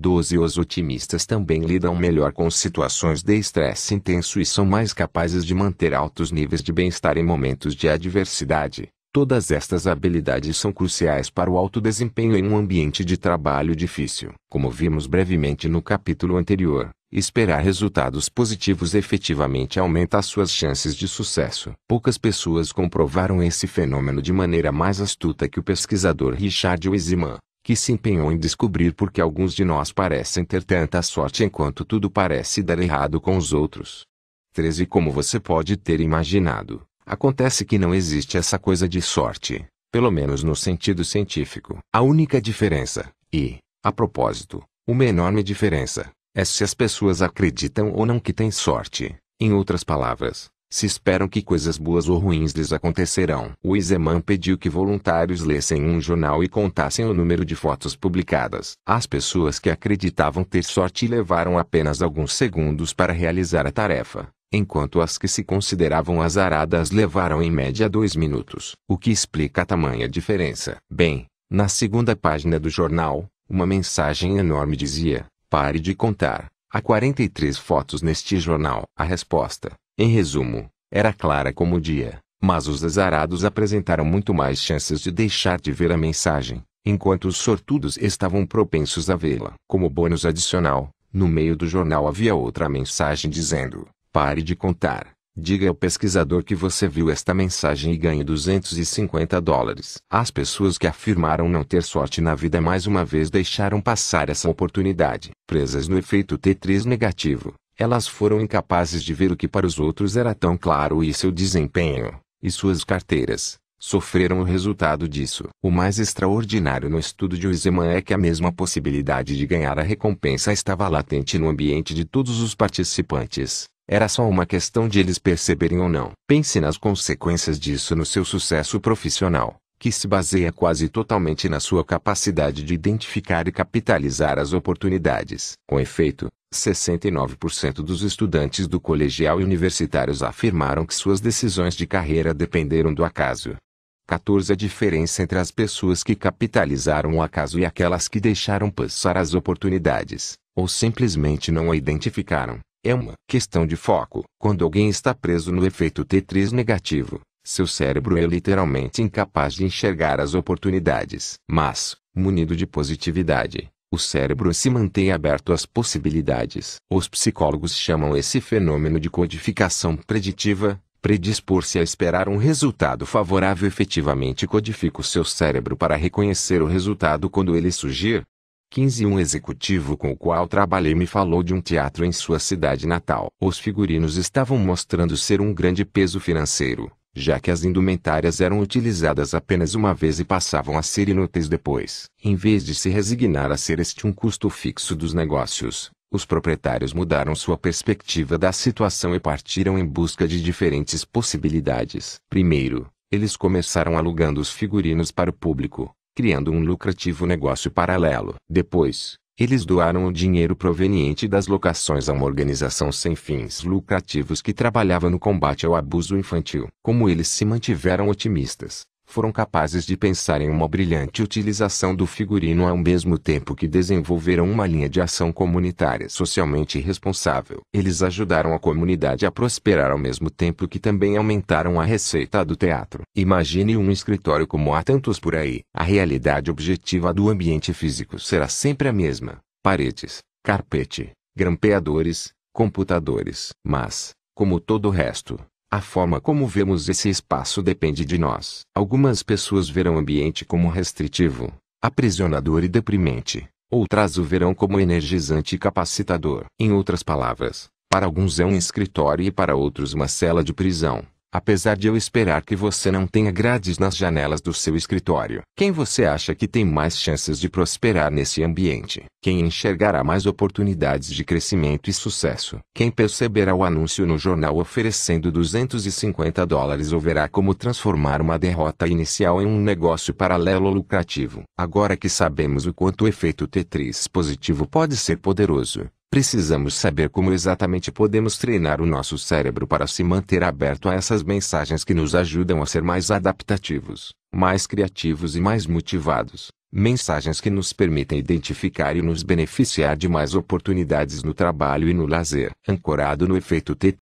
[SPEAKER 1] 12 Os otimistas também lidam melhor com situações de estresse intenso e são mais capazes de manter altos níveis de bem-estar em momentos de adversidade. Todas estas habilidades são cruciais para o alto desempenho em um ambiente de trabalho difícil. Como vimos brevemente no capítulo anterior, esperar resultados positivos efetivamente aumenta as suas chances de sucesso. Poucas pessoas comprovaram esse fenômeno de maneira mais astuta que o pesquisador Richard Wiseman que se empenhou em descobrir por que alguns de nós parecem ter tanta sorte enquanto tudo parece dar errado com os outros. 13 Como você pode ter imaginado, acontece que não existe essa coisa de sorte, pelo menos no sentido científico. A única diferença, e, a propósito, uma enorme diferença, é se as pessoas acreditam ou não que têm sorte. Em outras palavras, se esperam que coisas boas ou ruins lhes acontecerão. O Iseman pediu que voluntários lessem um jornal e contassem o número de fotos publicadas. As pessoas que acreditavam ter sorte levaram apenas alguns segundos para realizar a tarefa, enquanto as que se consideravam azaradas levaram em média dois minutos. O que explica a tamanha diferença. Bem, na segunda página do jornal, uma mensagem enorme dizia: Pare de contar. Há 43 fotos neste jornal. A resposta em resumo, era clara como o dia, mas os azarados apresentaram muito mais chances de deixar de ver a mensagem, enquanto os sortudos estavam propensos a vê-la. Como bônus adicional, no meio do jornal havia outra mensagem dizendo: Pare de contar. Diga ao pesquisador que você viu esta mensagem e ganhe 250 dólares. As pessoas que afirmaram não ter sorte na vida mais uma vez deixaram passar essa oportunidade, presas no efeito T3 negativo. Elas foram incapazes de ver o que para os outros era tão claro e seu desempenho, e suas carteiras, sofreram o resultado disso. O mais extraordinário no estudo de Wiseman é que a mesma possibilidade de ganhar a recompensa estava latente no ambiente de todos os participantes. Era só uma questão de eles perceberem ou não. Pense nas consequências disso no seu sucesso profissional, que se baseia quase totalmente na sua capacidade de identificar e capitalizar as oportunidades. Com efeito, 69% dos estudantes do colegial e universitários afirmaram que suas decisões de carreira dependeram do acaso. 14 A diferença entre as pessoas que capitalizaram o acaso e aquelas que deixaram passar as oportunidades, ou simplesmente não a identificaram, é uma questão de foco. Quando alguém está preso no efeito T3 negativo, seu cérebro é literalmente incapaz de enxergar as oportunidades. Mas, munido de positividade, o cérebro se mantém aberto às possibilidades. Os psicólogos chamam esse fenômeno de codificação preditiva. Predispor-se a esperar um resultado favorável efetivamente codifica o seu cérebro para reconhecer o resultado quando ele surgir. 15 Um executivo com o qual trabalhei me falou de um teatro em sua cidade natal. Os figurinos estavam mostrando ser um grande peso financeiro já que as indumentárias eram utilizadas apenas uma vez e passavam a ser inúteis depois. Em vez de se resignar a ser este um custo fixo dos negócios, os proprietários mudaram sua perspectiva da situação e partiram em busca de diferentes possibilidades. Primeiro, eles começaram alugando os figurinos para o público, criando um lucrativo negócio paralelo. Depois, eles doaram o dinheiro proveniente das locações a uma organização sem fins lucrativos que trabalhava no combate ao abuso infantil. Como eles se mantiveram otimistas, foram capazes de pensar em uma brilhante utilização do figurino ao mesmo tempo que desenvolveram uma linha de ação comunitária socialmente responsável. Eles ajudaram a comunidade a prosperar ao mesmo tempo que também aumentaram a receita do teatro. Imagine um escritório como há tantos por aí. A realidade objetiva do ambiente físico será sempre a mesma: paredes, carpete, grampeadores, computadores. Mas, como todo o resto, a forma como vemos esse espaço depende de nós. Algumas pessoas verão o ambiente como restritivo, aprisionador e deprimente, outras o verão como energizante e capacitador. Em outras palavras, para alguns é um escritório e para outros uma cela de prisão. Apesar de eu esperar que você não tenha grades nas janelas do seu escritório, quem você acha que tem mais chances de prosperar nesse ambiente? Quem enxergará mais oportunidades de crescimento e sucesso? Quem perceberá o anúncio no jornal oferecendo 250 dólares ou verá como transformar uma derrota inicial em um negócio paralelo lucrativo? Agora que sabemos o quanto o efeito Tetris positivo pode ser poderoso, Precisamos saber como exatamente podemos treinar o nosso cérebro para se manter aberto a essas mensagens que nos ajudam a ser mais adaptativos, mais criativos e mais motivados. Mensagens que nos permitem identificar e nos beneficiar de mais oportunidades no trabalho e no lazer. Ancorado no efeito T,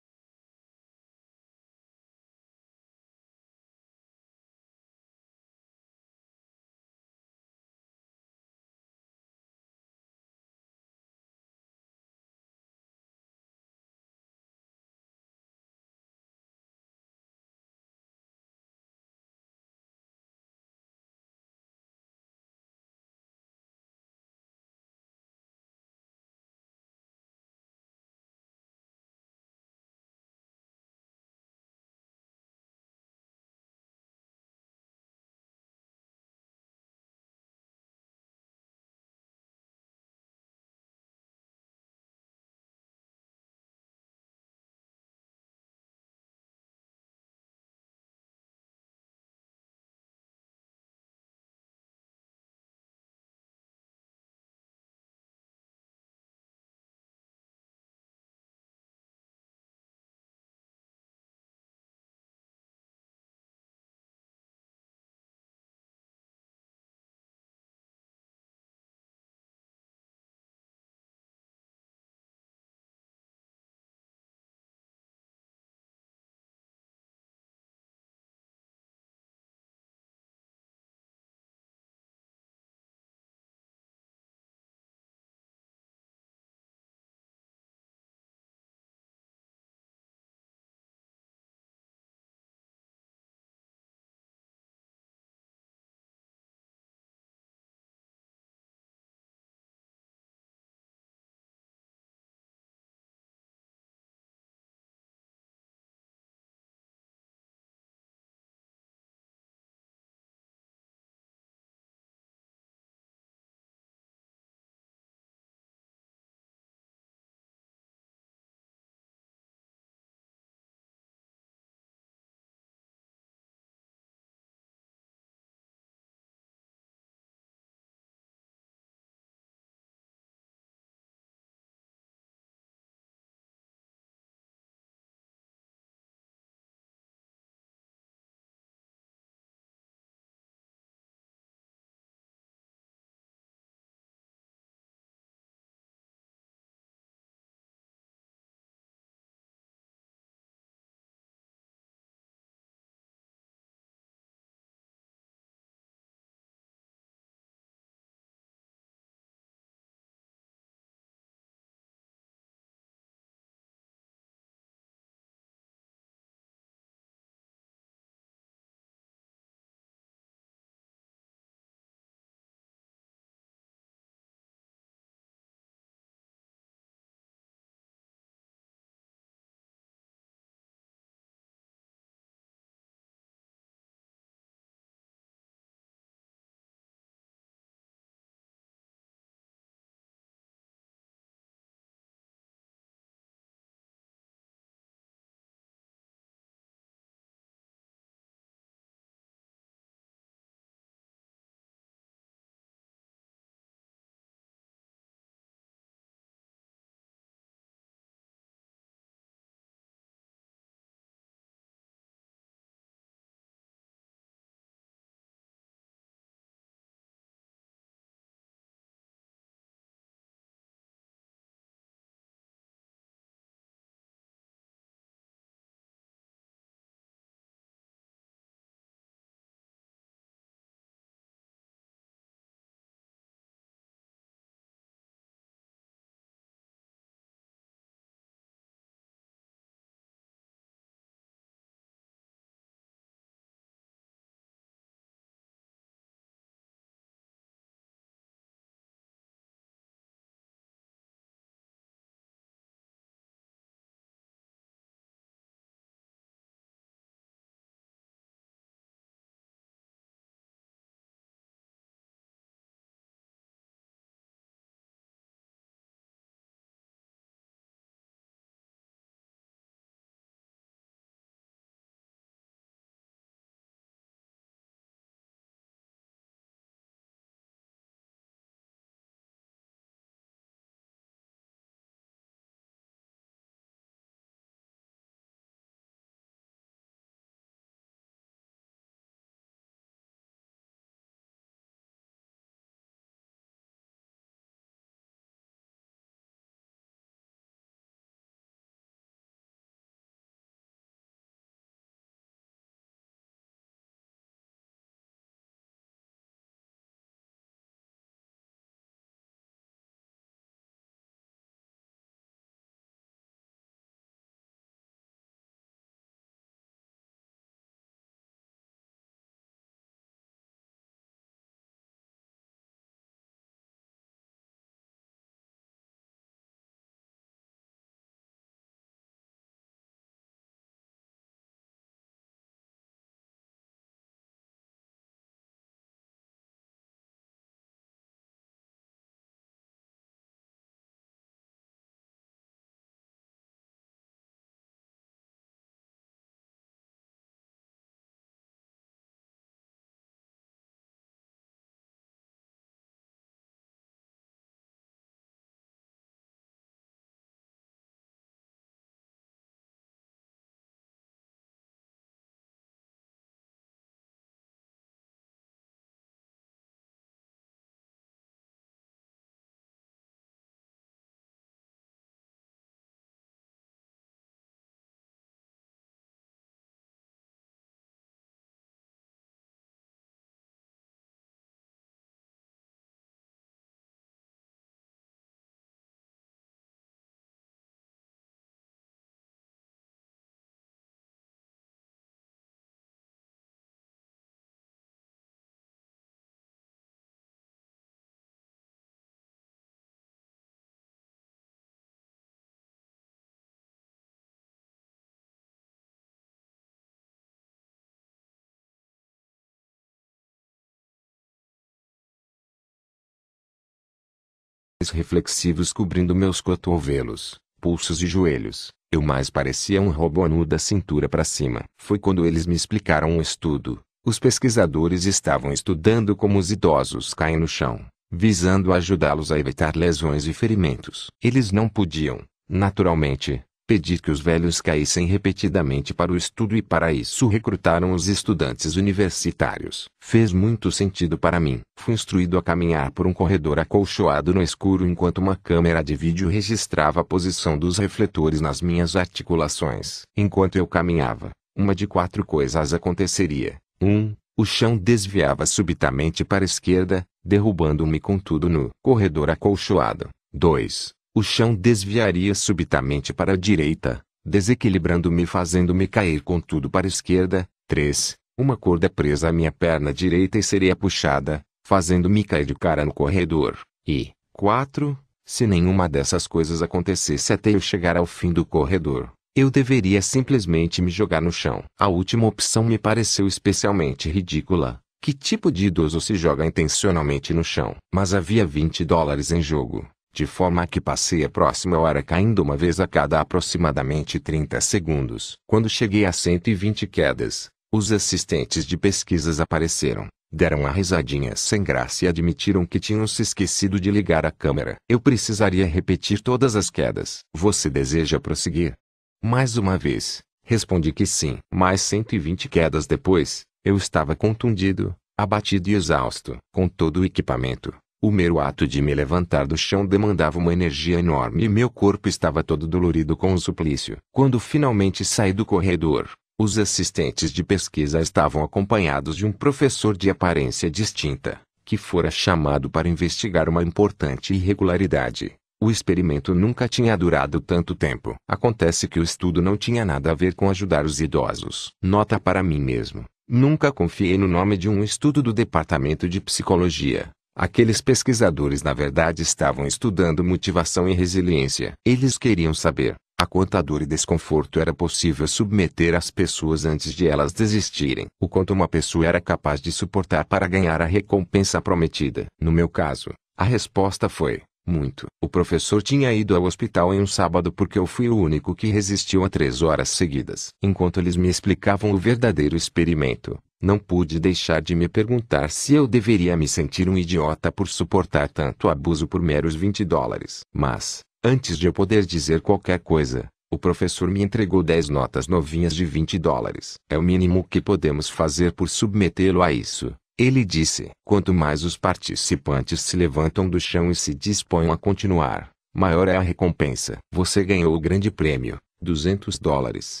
[SPEAKER 1] reflexivos cobrindo meus cotovelos, pulsos e joelhos. Eu mais parecia um robô nu da cintura para cima. Foi quando eles me explicaram o estudo. Os pesquisadores estavam estudando como os idosos caem no chão, visando ajudá-los a evitar lesões e ferimentos. Eles não podiam, naturalmente, pedi que os velhos caíssem repetidamente para o estudo e para isso recrutaram os estudantes universitários. Fez muito sentido para mim. Fui instruído a caminhar por um corredor acolchoado no escuro enquanto uma câmera de vídeo registrava a posição dos refletores nas minhas articulações. Enquanto eu caminhava, uma de quatro coisas aconteceria. 1. Um, o chão desviava subitamente para a esquerda, derrubando-me contudo no corredor acolchoado. 2. O chão desviaria subitamente para a direita, desequilibrando-me e fazendo-me cair contudo para a esquerda. 3. Uma corda presa à minha perna direita e seria puxada, fazendo-me cair de cara no corredor. E 4. Se nenhuma dessas coisas acontecesse até eu chegar ao fim do corredor, eu deveria simplesmente me jogar no chão. A última opção me pareceu especialmente ridícula. Que tipo de idoso se joga intencionalmente no chão? Mas havia 20 dólares em jogo de forma que passei a próxima hora caindo uma vez a cada aproximadamente 30 segundos. Quando cheguei a 120 quedas, os assistentes de pesquisas apareceram, deram uma risadinha sem graça e admitiram que tinham se esquecido de ligar a câmera. Eu precisaria repetir todas as quedas. Você deseja prosseguir? Mais uma vez, respondi que sim. Mais 120 quedas depois, eu estava contundido, abatido e exausto. Com todo o equipamento, o mero ato de me levantar do chão demandava uma energia enorme e meu corpo estava todo dolorido com o suplício. Quando finalmente saí do corredor, os assistentes de pesquisa estavam acompanhados de um professor de aparência distinta, que fora chamado para investigar uma importante irregularidade. O experimento nunca tinha durado tanto tempo. Acontece que o estudo não tinha nada a ver com ajudar os idosos. Nota para mim mesmo. Nunca confiei no nome de um estudo do departamento de psicologia. Aqueles pesquisadores, na verdade, estavam estudando motivação e resiliência. Eles queriam saber a quanta dor e desconforto era possível submeter as pessoas antes de elas desistirem, o quanto uma pessoa era capaz de suportar para ganhar a recompensa prometida. No meu caso, a resposta foi: muito. O professor tinha ido ao hospital em um sábado porque eu fui o único que resistiu a três horas seguidas. Enquanto eles me explicavam o verdadeiro experimento, não pude deixar de me perguntar se eu deveria me sentir um idiota por suportar tanto abuso por meros 20 dólares. Mas, antes de eu poder dizer qualquer coisa, o professor me entregou 10 notas novinhas de 20 dólares. É o mínimo que podemos fazer por submetê-lo a isso. Ele disse: quanto mais os participantes se levantam do chão e se dispõem a continuar, maior é a recompensa. Você ganhou o grande prêmio, 200 dólares.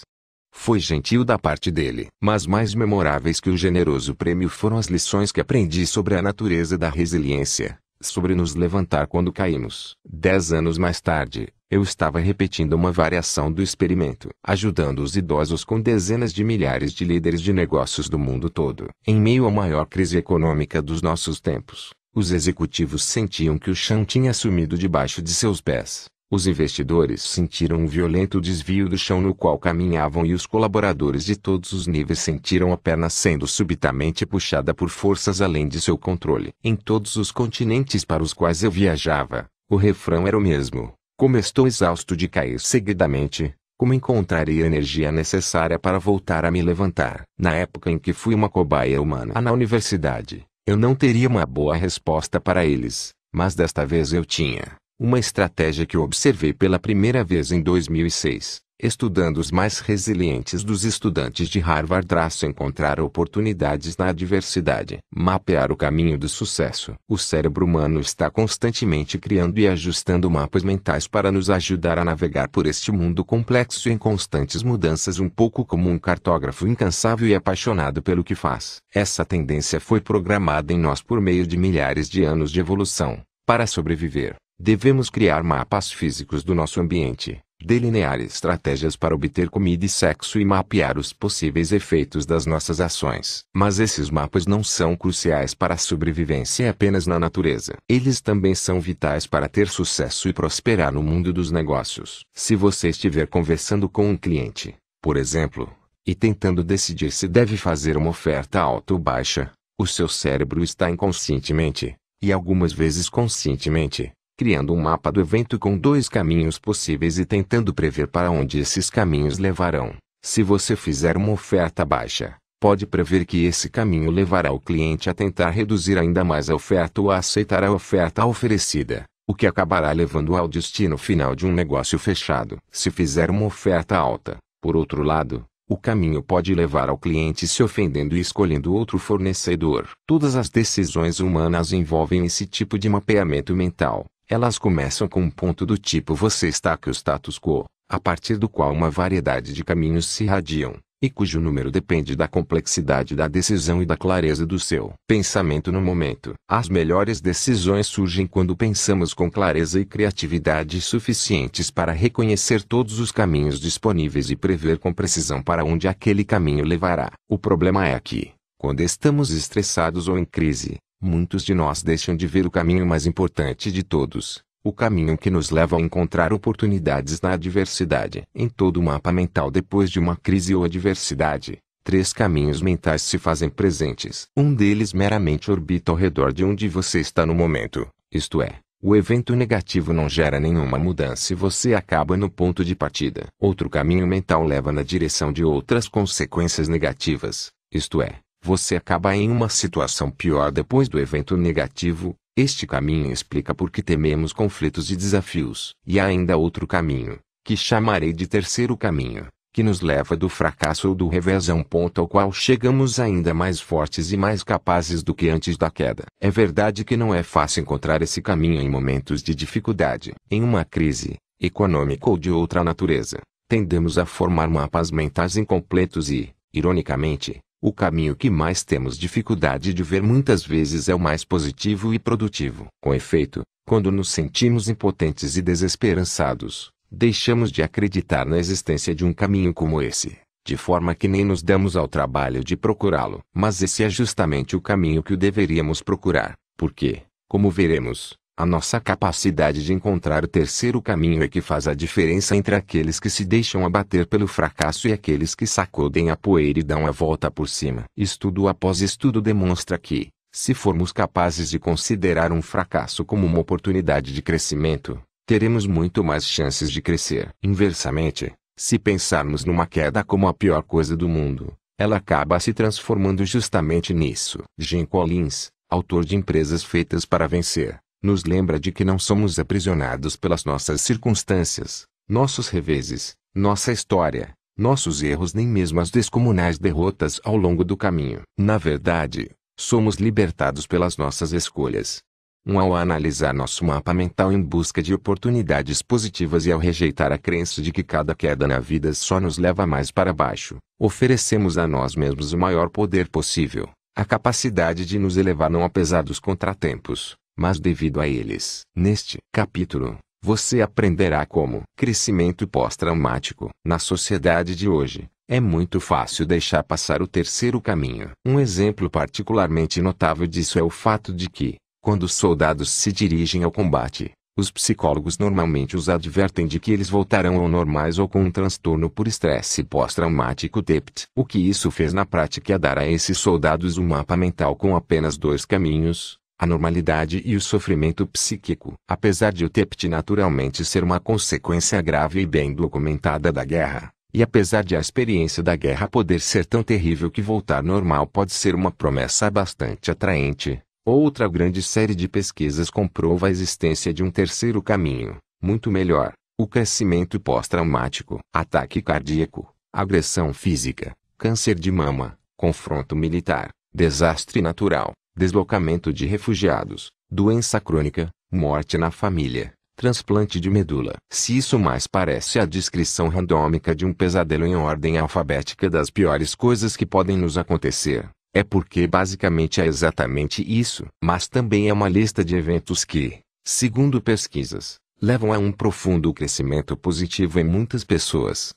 [SPEAKER 1] Foi gentil da parte dele. Mas mais memoráveis que o generoso prêmio foram as lições que aprendi sobre a natureza da resiliência, sobre nos levantar quando caímos. Dez anos mais tarde, eu estava repetindo uma variação do experimento, ajudando os idosos com dezenas de milhares de líderes de negócios do mundo todo. Em meio à maior crise econômica dos nossos tempos, os executivos sentiam que o chão tinha sumido debaixo de seus pés. Os investidores sentiram um violento desvio do chão no qual caminhavam e os colaboradores de todos os níveis sentiram a perna sendo subitamente puxada por forças além de seu controle. Em todos os continentes para os quais eu viajava, o refrão era o mesmo. Como estou exausto de cair seguidamente, como encontrarei a energia necessária para voltar a me levantar? Na época em que fui uma cobaia humana na universidade, eu não teria uma boa resposta para eles, mas desta vez eu tinha. Uma estratégia que eu observei pela primeira vez em 2006, estudando os mais resilientes dos estudantes de Harvard traço encontrar oportunidades na adversidade. Mapear o caminho do sucesso. O cérebro humano está constantemente criando e ajustando mapas mentais para nos ajudar a navegar por este mundo complexo em constantes mudanças um pouco como um cartógrafo incansável e apaixonado pelo que faz. Essa tendência foi programada em nós por meio de milhares de anos de evolução. Para sobreviver, Devemos criar mapas físicos do nosso ambiente, delinear estratégias para obter comida e sexo e mapear os possíveis efeitos das nossas ações. Mas esses mapas não são cruciais para a sobrevivência apenas na natureza. Eles também são vitais para ter sucesso e prosperar no mundo dos negócios. Se você estiver conversando com um cliente, por exemplo, e tentando decidir se deve fazer uma oferta alta ou baixa, o seu cérebro está inconscientemente, e algumas vezes conscientemente, criando um mapa do evento com dois caminhos possíveis e tentando prever para onde esses caminhos levarão. Se você fizer uma oferta baixa, pode prever que esse caminho levará o cliente a tentar reduzir ainda mais a oferta ou a aceitar a oferta oferecida, o que acabará levando ao destino final de um negócio fechado. Se fizer uma oferta alta, por outro lado, o caminho pode levar ao cliente se ofendendo e escolhendo outro fornecedor. Todas as decisões humanas envolvem esse tipo de mapeamento mental. Elas começam com um ponto do tipo você está que o status quo, a partir do qual uma variedade de caminhos se irradiam, e cujo número depende da complexidade da decisão e da clareza do seu pensamento no momento. As melhores decisões surgem quando pensamos com clareza e criatividade suficientes para reconhecer todos os caminhos disponíveis e prever com precisão para onde aquele caminho levará. O problema é que, quando estamos estressados ou em crise, Muitos de nós deixam de ver o caminho mais importante de todos, o caminho que nos leva a encontrar oportunidades na adversidade. Em todo o mapa mental depois de uma crise ou adversidade, três caminhos mentais se fazem presentes. Um deles meramente orbita ao redor de onde você está no momento, isto é, o evento negativo não gera nenhuma mudança e você acaba no ponto de partida. Outro caminho mental leva na direção de outras consequências negativas, isto é, você acaba em uma situação pior depois do evento negativo. Este caminho explica por que tememos conflitos e desafios. E há ainda outro caminho, que chamarei de terceiro caminho, que nos leva do fracasso ou do revés a um ponto ao qual chegamos ainda mais fortes e mais capazes do que antes da queda. É verdade que não é fácil encontrar esse caminho em momentos de dificuldade. Em uma crise, econômica ou de outra natureza, tendemos a formar mapas mentais incompletos e, ironicamente, o caminho que mais temos dificuldade de ver muitas vezes é o mais positivo e produtivo. Com efeito, quando nos sentimos impotentes e desesperançados, deixamos de acreditar na existência de um caminho como esse, de forma que nem nos damos ao trabalho de procurá-lo. Mas esse é justamente o caminho que o deveríamos procurar, porque, como veremos, a nossa capacidade de encontrar o terceiro caminho é que faz a diferença entre aqueles que se deixam abater pelo fracasso e aqueles que sacodem a poeira e dão a volta por cima. Estudo após estudo demonstra que, se formos capazes de considerar um fracasso como uma oportunidade de crescimento, teremos muito mais chances de crescer. Inversamente, se pensarmos numa queda como a pior coisa do mundo, ela acaba se transformando justamente nisso. Jim Collins, autor de Empresas Feitas para Vencer nos lembra de que não somos aprisionados pelas nossas circunstâncias, nossos reveses, nossa história, nossos erros nem mesmo as descomunais derrotas ao longo do caminho. Na verdade, somos libertados pelas nossas escolhas. Um ao analisar nosso mapa mental em busca de oportunidades positivas e ao rejeitar a crença de que cada queda na vida só nos leva mais para baixo, oferecemos a nós mesmos o maior poder possível, a capacidade de nos elevar não apesar dos contratempos. Mas devido a eles, neste capítulo, você aprenderá como crescimento pós-traumático. Na sociedade de hoje, é muito fácil deixar passar o terceiro caminho. Um exemplo particularmente notável disso é o fato de que, quando os soldados se dirigem ao combate, os psicólogos normalmente os advertem de que eles voltarão ao normais ou com um transtorno por estresse pós-traumático TEPT. O que isso fez na prática é dar a esses soldados um mapa mental com apenas dois caminhos, a normalidade e o sofrimento psíquico. Apesar de o TEPT naturalmente ser uma consequência grave e bem documentada da guerra, e apesar de a experiência da guerra poder ser tão terrível que voltar normal pode ser uma promessa bastante atraente, outra grande série de pesquisas comprova a existência de um terceiro caminho, muito melhor, o crescimento pós-traumático, ataque cardíaco, agressão física, câncer de mama, confronto militar, desastre natural, deslocamento de refugiados, doença crônica, morte na família, transplante de medula. Se isso mais parece a descrição randômica de um pesadelo em ordem alfabética das piores coisas que podem nos acontecer, é porque basicamente é exatamente isso. Mas também é uma lista de eventos que, segundo pesquisas, levam a um profundo crescimento positivo em muitas pessoas,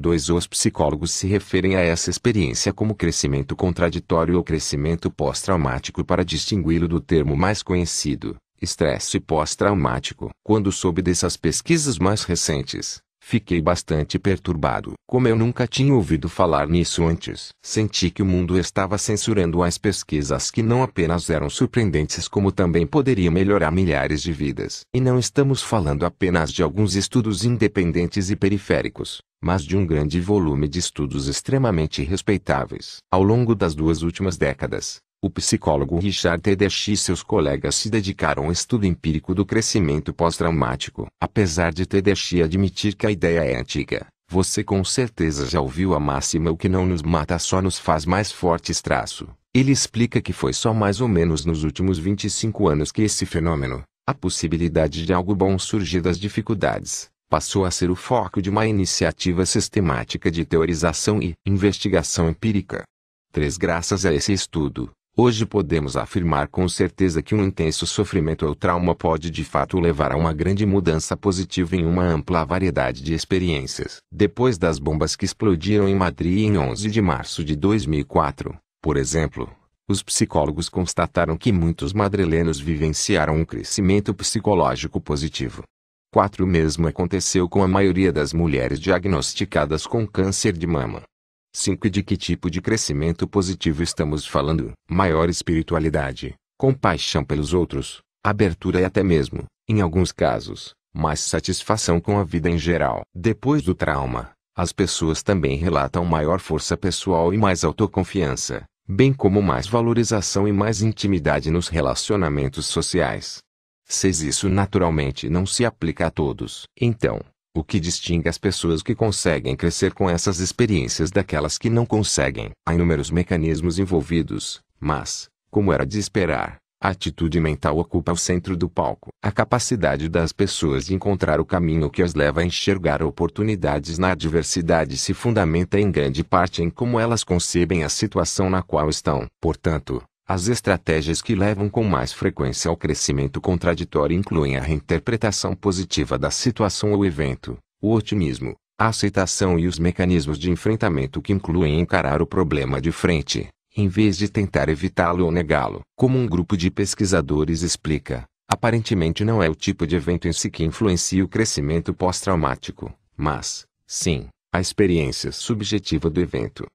[SPEAKER 1] Dois os psicólogos se referem a essa experiência como crescimento contraditório ou crescimento pós-traumático para distingui-lo do termo mais conhecido, estresse pós-traumático. Quando soube dessas pesquisas mais recentes, Fiquei bastante perturbado. Como eu nunca tinha ouvido falar nisso antes, senti que o mundo estava censurando as pesquisas que não apenas eram surpreendentes, como também poderiam melhorar milhares de vidas. E não estamos falando apenas de alguns estudos independentes e periféricos, mas de um grande volume de estudos extremamente respeitáveis. Ao longo das duas últimas décadas, o psicólogo Richard Tedeschi e seus colegas se dedicaram ao estudo empírico do crescimento pós-traumático. Apesar de Tedeschi admitir que a ideia é antiga, você com certeza já ouviu a máxima o que não nos mata só nos faz mais fortes traço. Ele explica que foi só mais ou menos nos últimos 25 anos que esse fenômeno, a possibilidade de algo bom surgir das dificuldades, passou a ser o foco de uma iniciativa sistemática de teorização e investigação empírica. 3 graças a esse estudo, Hoje podemos afirmar com certeza que um intenso sofrimento ou trauma pode de fato levar a uma grande mudança positiva em uma ampla variedade de experiências. Depois das bombas que explodiram em Madrid em 11 de março de 2004, por exemplo, os psicólogos constataram que muitos madrilenos vivenciaram um crescimento psicológico positivo. Quatro mesmo aconteceu com a maioria das mulheres diagnosticadas com câncer de mama. 5 de que tipo de crescimento positivo estamos falando? Maior espiritualidade, compaixão pelos outros, abertura e até mesmo, em alguns casos, mais satisfação com a vida em geral. Depois do trauma, as pessoas também relatam maior força pessoal e mais autoconfiança, bem como mais valorização e mais intimidade nos relacionamentos sociais. Se Isso naturalmente não se aplica a todos. Então, o que distingue as pessoas que conseguem crescer com essas experiências daquelas que não conseguem? Há inúmeros mecanismos envolvidos, mas, como era de esperar, a atitude mental ocupa o centro do palco. A capacidade das pessoas de encontrar o caminho que as leva a enxergar oportunidades na adversidade se fundamenta em grande parte em como elas concebem a situação na qual estão. Portanto, as estratégias que levam com mais frequência ao crescimento contraditório incluem a reinterpretação positiva da situação ou evento, o otimismo, a aceitação e os mecanismos de enfrentamento que incluem encarar o problema de frente, em vez de tentar evitá-lo ou negá-lo. Como um grupo de pesquisadores explica, aparentemente não é o tipo de evento em si que influencia o crescimento pós-traumático, mas, sim, a experiência subjetiva do evento.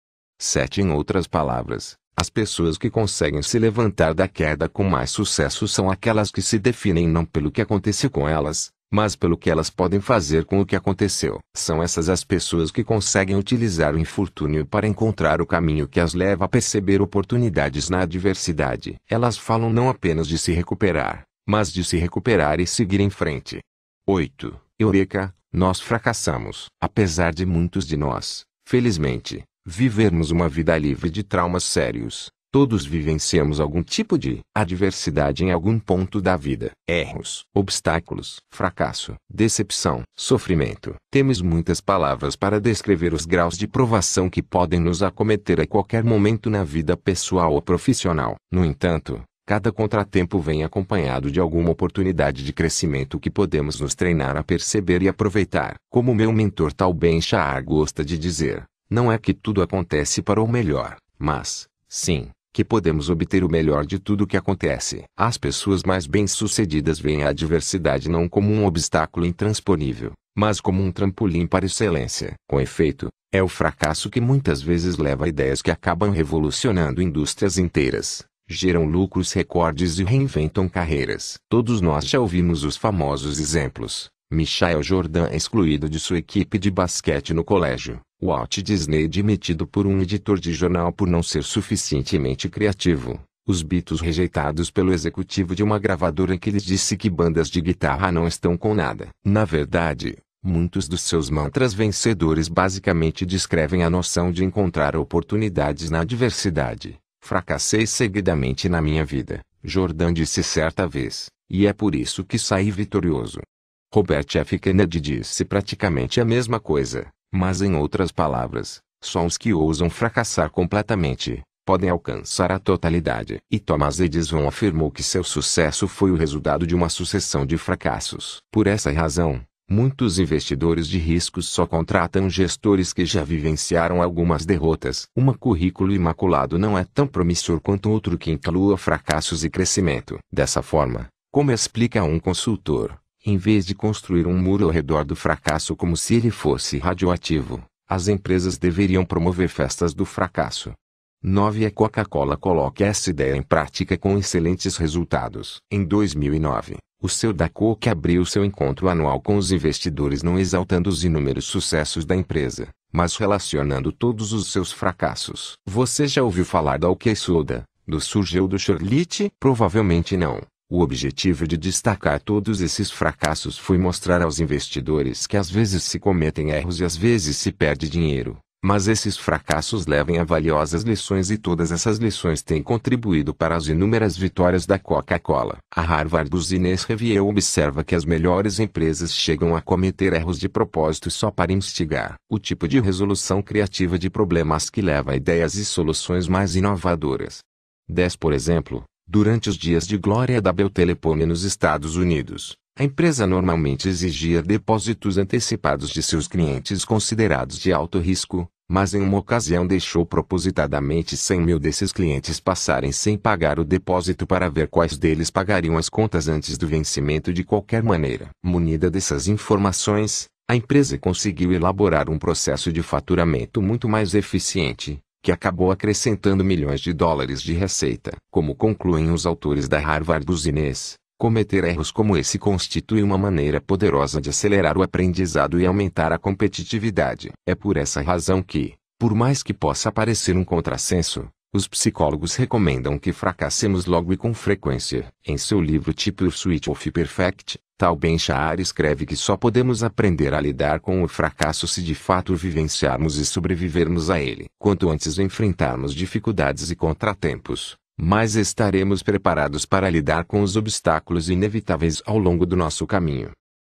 [SPEAKER 1] 7. Em outras palavras, as pessoas que conseguem se levantar da queda com mais sucesso são aquelas que se definem não pelo que aconteceu com elas, mas pelo que elas podem fazer com o que aconteceu. São essas as pessoas que conseguem utilizar o infortúnio para encontrar o caminho que as leva a perceber oportunidades na adversidade. Elas falam não apenas de se recuperar, mas de se recuperar e seguir em frente. 8. Eureka! Nós fracassamos. Apesar de muitos de nós, felizmente, Vivermos uma vida livre de traumas sérios. Todos vivenciamos algum tipo de adversidade em algum ponto da vida. Erros, obstáculos, fracasso, decepção, sofrimento. Temos muitas palavras para descrever os graus de provação que podem nos acometer a qualquer momento na vida pessoal ou profissional. No entanto, cada contratempo vem acompanhado de alguma oportunidade de crescimento que podemos nos treinar a perceber e aproveitar. Como meu mentor Tal Ben Shahar gosta de dizer, não é que tudo acontece para o melhor, mas, sim, que podemos obter o melhor de tudo o que acontece. As pessoas mais bem-sucedidas veem a adversidade não como um obstáculo intransponível, mas como um trampolim para excelência. Com efeito, é o fracasso que muitas vezes leva a ideias que acabam revolucionando indústrias inteiras, geram lucros recordes e reinventam carreiras. Todos nós já ouvimos os famosos exemplos, Michael Jordan é excluído de sua equipe de basquete no colégio. Walt Disney demitido por um editor de jornal por não ser suficientemente criativo. Os Beatles rejeitados pelo executivo de uma gravadora que lhes disse que bandas de guitarra não estão com nada. Na verdade, muitos dos seus mantras vencedores basicamente descrevem a noção de encontrar oportunidades na adversidade. Fracassei seguidamente na minha vida, Jordan disse certa vez, e é por isso que saí vitorioso. Robert F. Kennedy disse praticamente a mesma coisa, mas em outras palavras, só os que ousam fracassar completamente podem alcançar a totalidade. E Thomas Edison afirmou que seu sucesso foi o resultado de uma sucessão de fracassos. Por essa razão, muitos investidores de riscos só contratam gestores que já vivenciaram algumas derrotas. Um currículo imaculado não é tão promissor quanto outro que inclua fracassos e crescimento. Dessa forma, como explica um consultor, em vez de construir um muro ao redor do fracasso como se ele fosse radioativo, as empresas deveriam promover festas do fracasso. 9. A é Coca-Cola coloca essa ideia em prática com excelentes resultados. Em 2009, o seu da Coca abriu seu encontro anual com os investidores não exaltando os inúmeros sucessos da empresa, mas relacionando todos os seus fracassos. Você já ouviu falar da OK Soda, do Surgeu do Charlotte? Provavelmente não. O objetivo de destacar todos esses fracassos foi mostrar aos investidores que às vezes se cometem erros e às vezes se perde dinheiro, mas esses fracassos levam a valiosas lições e todas essas lições têm contribuído para as inúmeras vitórias da Coca-Cola. A Harvard Business Review observa que as melhores empresas chegam a cometer erros de propósito só para instigar o tipo de resolução criativa de problemas que leva a ideias e soluções mais inovadoras. 10 por exemplo, Durante os dias de glória da Bell Telepone nos Estados Unidos, a empresa normalmente exigia depósitos antecipados de seus clientes considerados de alto risco, mas em uma ocasião deixou propositadamente 100 mil desses clientes passarem sem pagar o depósito para ver quais deles pagariam as contas antes do vencimento de qualquer maneira. Munida dessas informações, a empresa conseguiu elaborar um processo de faturamento muito mais eficiente, que acabou acrescentando milhões de dólares de receita. Como concluem os autores da Harvard Business, cometer erros como esse constitui uma maneira poderosa de acelerar o aprendizado e aumentar a competitividade. É por essa razão que, por mais que possa parecer um contrassenso, os psicólogos recomendam que fracassemos logo e com frequência. Em seu livro Tipo Pursuit of Perfect, Tal Ben Shahar escreve que só podemos aprender a lidar com o fracasso se de fato vivenciarmos e sobrevivermos a ele. Quanto antes enfrentarmos dificuldades e contratempos, mais estaremos preparados para lidar com os obstáculos inevitáveis ao longo do nosso caminho.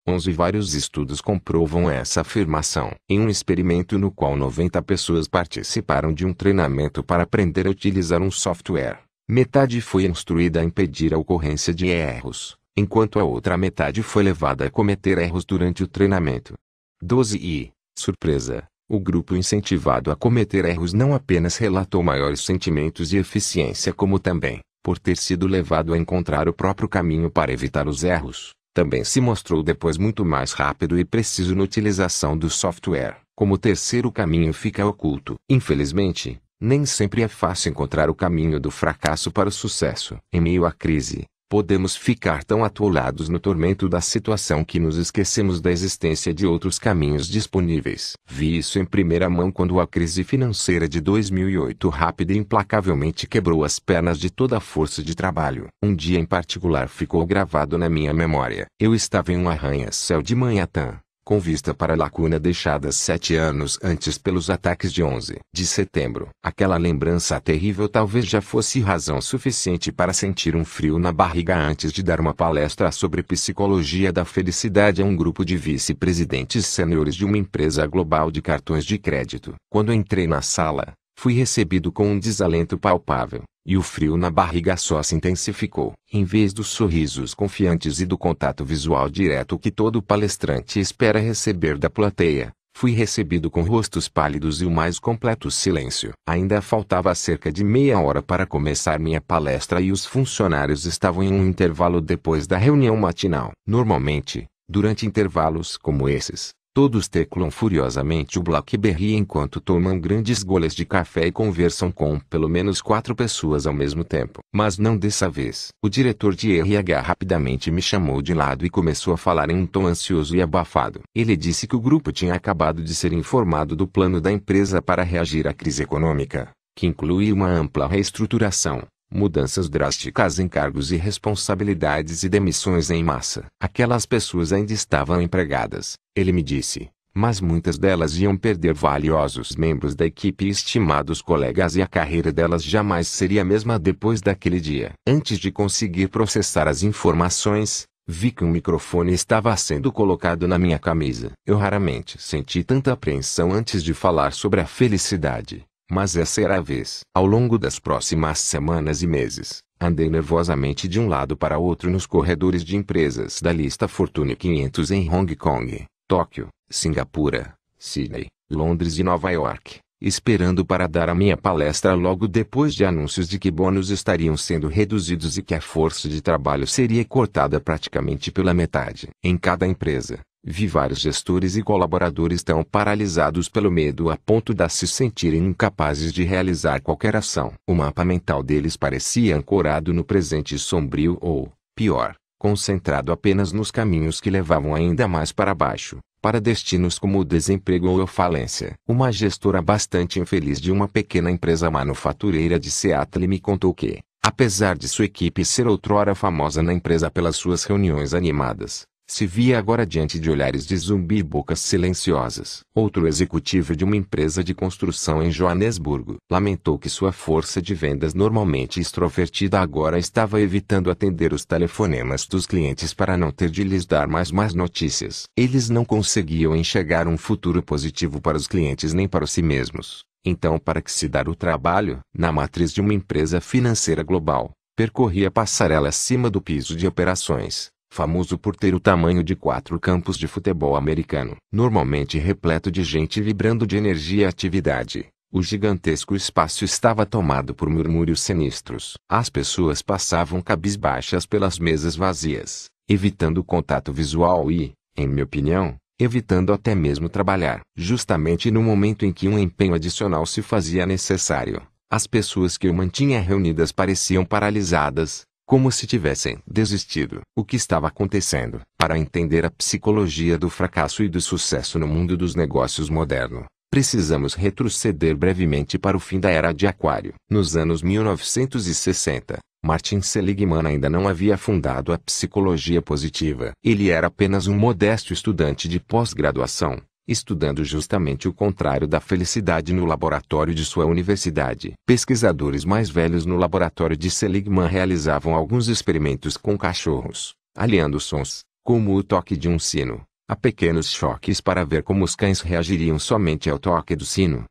[SPEAKER 1] 11 Vários estudos comprovam essa afirmação. Em um experimento no qual 90 pessoas participaram de um treinamento para aprender a utilizar um software, metade foi instruída a impedir a ocorrência de erros, enquanto a outra metade foi levada a cometer erros durante o treinamento. 12 E, surpresa, o grupo incentivado a cometer erros não apenas relatou maiores sentimentos de eficiência, como também, por ter sido levado a encontrar o próprio caminho para evitar os erros também se mostrou depois muito mais rápido e preciso na utilização do software. Como o terceiro caminho fica oculto. Infelizmente, nem sempre é fácil encontrar o caminho do fracasso para o sucesso. Em meio à crise, Podemos ficar tão atolados no tormento da situação que nos esquecemos da existência de outros caminhos disponíveis. Vi isso em primeira mão quando a crise financeira de 2008 rápida e implacavelmente quebrou as pernas de toda a força de trabalho. Um dia em particular ficou gravado na minha memória. Eu estava em um arranha-céu de Manhattan com vista para a lacuna deixada sete anos antes pelos ataques de 11 de setembro. Aquela lembrança terrível talvez já fosse razão suficiente para sentir um frio na barriga antes de dar uma palestra sobre psicologia da felicidade a um grupo de vice-presidentes sêniores de uma empresa global de cartões de crédito. Quando entrei na sala, fui recebido com um desalento palpável. E o frio na barriga só se intensificou. Em vez dos sorrisos confiantes e do contato visual direto que todo palestrante espera receber da plateia, fui recebido com rostos pálidos e o mais completo silêncio. Ainda faltava cerca de meia hora para começar minha palestra e os funcionários estavam em um intervalo depois da reunião matinal. Normalmente, durante intervalos como esses, Todos teclam furiosamente o BlackBerry enquanto tomam grandes goles de café e conversam com pelo menos quatro pessoas ao mesmo tempo. Mas não dessa vez. O diretor de RH rapidamente me chamou de lado e começou a falar em um tom ansioso e abafado. Ele disse que o grupo tinha acabado de ser informado do plano da empresa para reagir à crise econômica, que inclui uma ampla reestruturação mudanças drásticas em cargos e responsabilidades e demissões em massa. Aquelas pessoas ainda estavam empregadas, ele me disse, mas muitas delas iam perder valiosos membros da equipe e estimados colegas e a carreira delas jamais seria a mesma depois daquele dia. Antes de conseguir processar as informações, vi que um microfone estava sendo colocado na minha camisa. Eu raramente senti tanta apreensão antes de falar sobre a felicidade. Mas essa é era a vez. Ao longo das próximas semanas e meses, andei nervosamente de um lado para outro nos corredores de empresas da lista Fortune 500 em Hong Kong, Tóquio, Singapura, Sydney, Londres e Nova York, esperando para dar a minha palestra logo depois de anúncios de que bônus estariam sendo reduzidos e que a força de trabalho seria cortada praticamente pela metade. Em cada empresa, Vi vários gestores e colaboradores tão paralisados pelo medo a ponto de se sentirem incapazes de realizar qualquer ação. O mapa mental deles parecia ancorado no presente sombrio ou, pior, concentrado apenas nos caminhos que levavam ainda mais para baixo, para destinos como o desemprego ou a falência. Uma gestora bastante infeliz de uma pequena empresa manufatureira de Seattle me contou que, apesar de sua equipe ser outrora famosa na empresa pelas suas reuniões animadas, se via agora diante de olhares de zumbi e bocas silenciosas. Outro executivo de uma empresa de construção em Joanesburgo lamentou que sua força de vendas normalmente extrovertida agora estava evitando atender os telefonemas dos clientes para não ter de lhes dar mais más notícias. Eles não conseguiam enxergar um futuro positivo para os clientes nem para si mesmos. Então, para que se dar o trabalho, na matriz de uma empresa financeira global, percorria a passarela acima do piso de operações famoso por ter o tamanho de quatro campos de futebol americano. Normalmente repleto de gente vibrando de energia e atividade, o gigantesco espaço estava tomado por murmúrios sinistros. As pessoas passavam cabisbaixas pelas mesas vazias, evitando o contato visual e, em minha opinião, evitando até mesmo trabalhar. Justamente no momento em que um empenho adicional se fazia necessário, as pessoas que eu mantinha reunidas pareciam paralisadas, como se tivessem desistido. O que estava acontecendo? Para entender a psicologia do fracasso e do sucesso no mundo dos negócios moderno, precisamos retroceder brevemente para o fim da era de Aquário. Nos anos 1960, Martin Seligman ainda não havia fundado a psicologia positiva. Ele era apenas um modesto estudante de pós-graduação, estudando justamente o contrário da felicidade no laboratório de sua universidade. Pesquisadores mais velhos no laboratório de Seligman realizavam alguns experimentos com cachorros, aliando sons, como o toque de um sino, a pequenos choques para ver como os cães reagiriam somente ao toque do sino.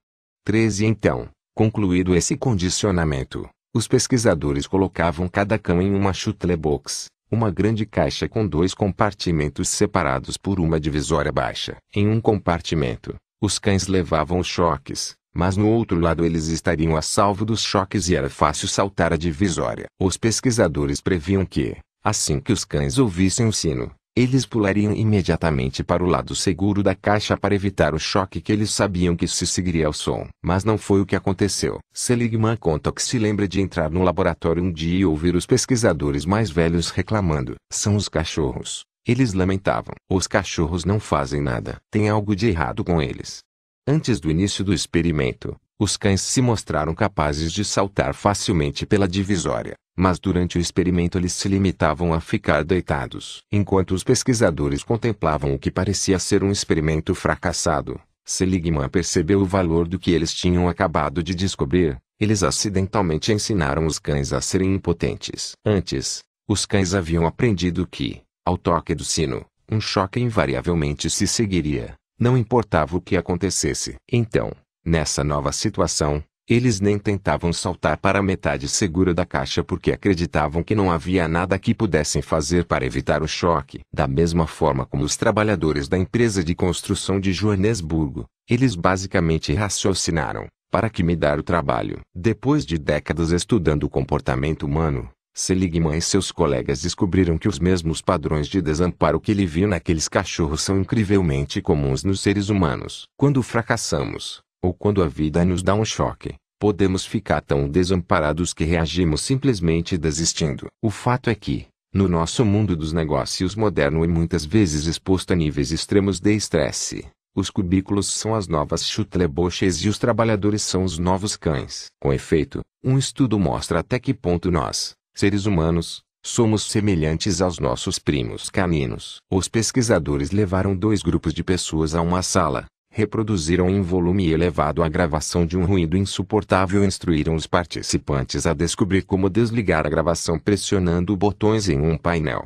[SPEAKER 1] 13 Então, concluído esse condicionamento, os pesquisadores colocavam cada cão em uma shuttle box, uma grande caixa com dois compartimentos separados por uma divisória baixa. Em um compartimento, os cães levavam os choques, mas no outro lado eles estariam a salvo dos choques e era fácil saltar a divisória. Os pesquisadores previam que, assim que os cães ouvissem o sino, eles pulariam imediatamente para o lado seguro da caixa para evitar o choque que eles sabiam que se seguiria ao som. Mas não foi o que aconteceu. Seligman conta que se lembra de entrar no laboratório um dia e ouvir os pesquisadores mais velhos reclamando. São os cachorros. Eles lamentavam. Os cachorros não fazem nada. Tem algo de errado com eles. Antes do início do experimento, os cães se mostraram capazes de saltar facilmente pela divisória, mas durante o experimento eles se limitavam a ficar deitados. Enquanto os pesquisadores contemplavam o que parecia ser um experimento fracassado, Seligman percebeu o valor do que eles tinham acabado de descobrir. Eles acidentalmente ensinaram os cães a serem impotentes. Antes, os cães haviam aprendido que, ao toque do sino, um choque invariavelmente se seguiria, não importava o que acontecesse. Então, nessa nova situação, eles nem tentavam saltar para a metade segura da caixa porque acreditavam que não havia nada que pudessem fazer para evitar o choque. Da mesma forma como os trabalhadores da empresa de construção de Joanesburgo, eles basicamente raciocinaram: para que me dar o trabalho? Depois de décadas estudando o comportamento humano, Seligman e seus colegas descobriram que os mesmos padrões de desamparo que ele viu naqueles cachorros são incrivelmente comuns nos seres humanos. Quando fracassamos, ou quando a vida nos dá um choque, podemos ficar tão desamparados que reagimos simplesmente desistindo. O fato é que, no nosso mundo dos negócios moderno e muitas vezes exposto a níveis extremos de estresse, os cubículos são as novas chutleboches e os trabalhadores são os novos cães. Com efeito, um estudo mostra até que ponto nós, seres humanos, somos semelhantes aos nossos primos caninos. Os pesquisadores levaram dois grupos de pessoas a uma sala, reproduziram em volume elevado a gravação de um ruído insuportável e instruíram os participantes a descobrir como desligar a gravação pressionando botões em um painel.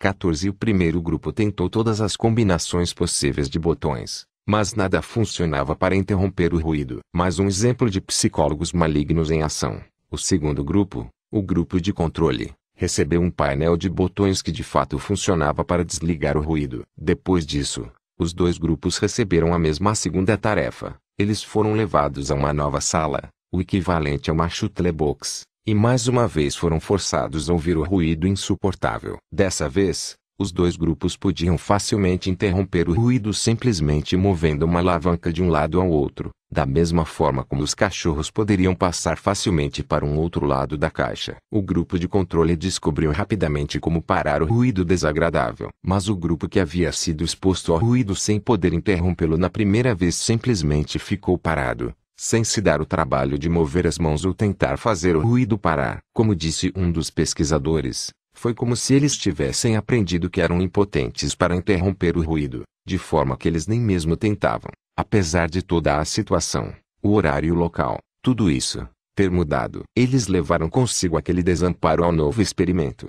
[SPEAKER 1] 14 O primeiro grupo tentou todas as combinações possíveis de botões, mas nada funcionava para interromper o ruído. Mais um exemplo de psicólogos malignos em ação. O segundo grupo, o grupo de controle, recebeu um painel de botões que de fato funcionava para desligar o ruído. Depois disso, os dois grupos receberam a mesma segunda tarefa. Eles foram levados a uma nova sala, o equivalente a uma chutlebox, e mais uma vez foram forçados a ouvir o ruído insuportável. Dessa vez, os dois grupos podiam facilmente interromper o ruído simplesmente movendo uma alavanca de um lado ao outro da mesma forma como os cachorros poderiam passar facilmente para um outro lado da caixa. O grupo de controle descobriu rapidamente como parar o ruído desagradável. Mas o grupo que havia sido exposto ao ruído sem poder interrompê-lo na primeira vez simplesmente ficou parado, sem se dar o trabalho de mover as mãos ou tentar fazer o ruído parar. Como disse um dos pesquisadores, foi como se eles tivessem aprendido que eram impotentes para interromper o ruído, de forma que eles nem mesmo tentavam. Apesar de toda a situação, o horário local, tudo isso, ter mudado, eles levaram consigo aquele desamparo ao novo experimento.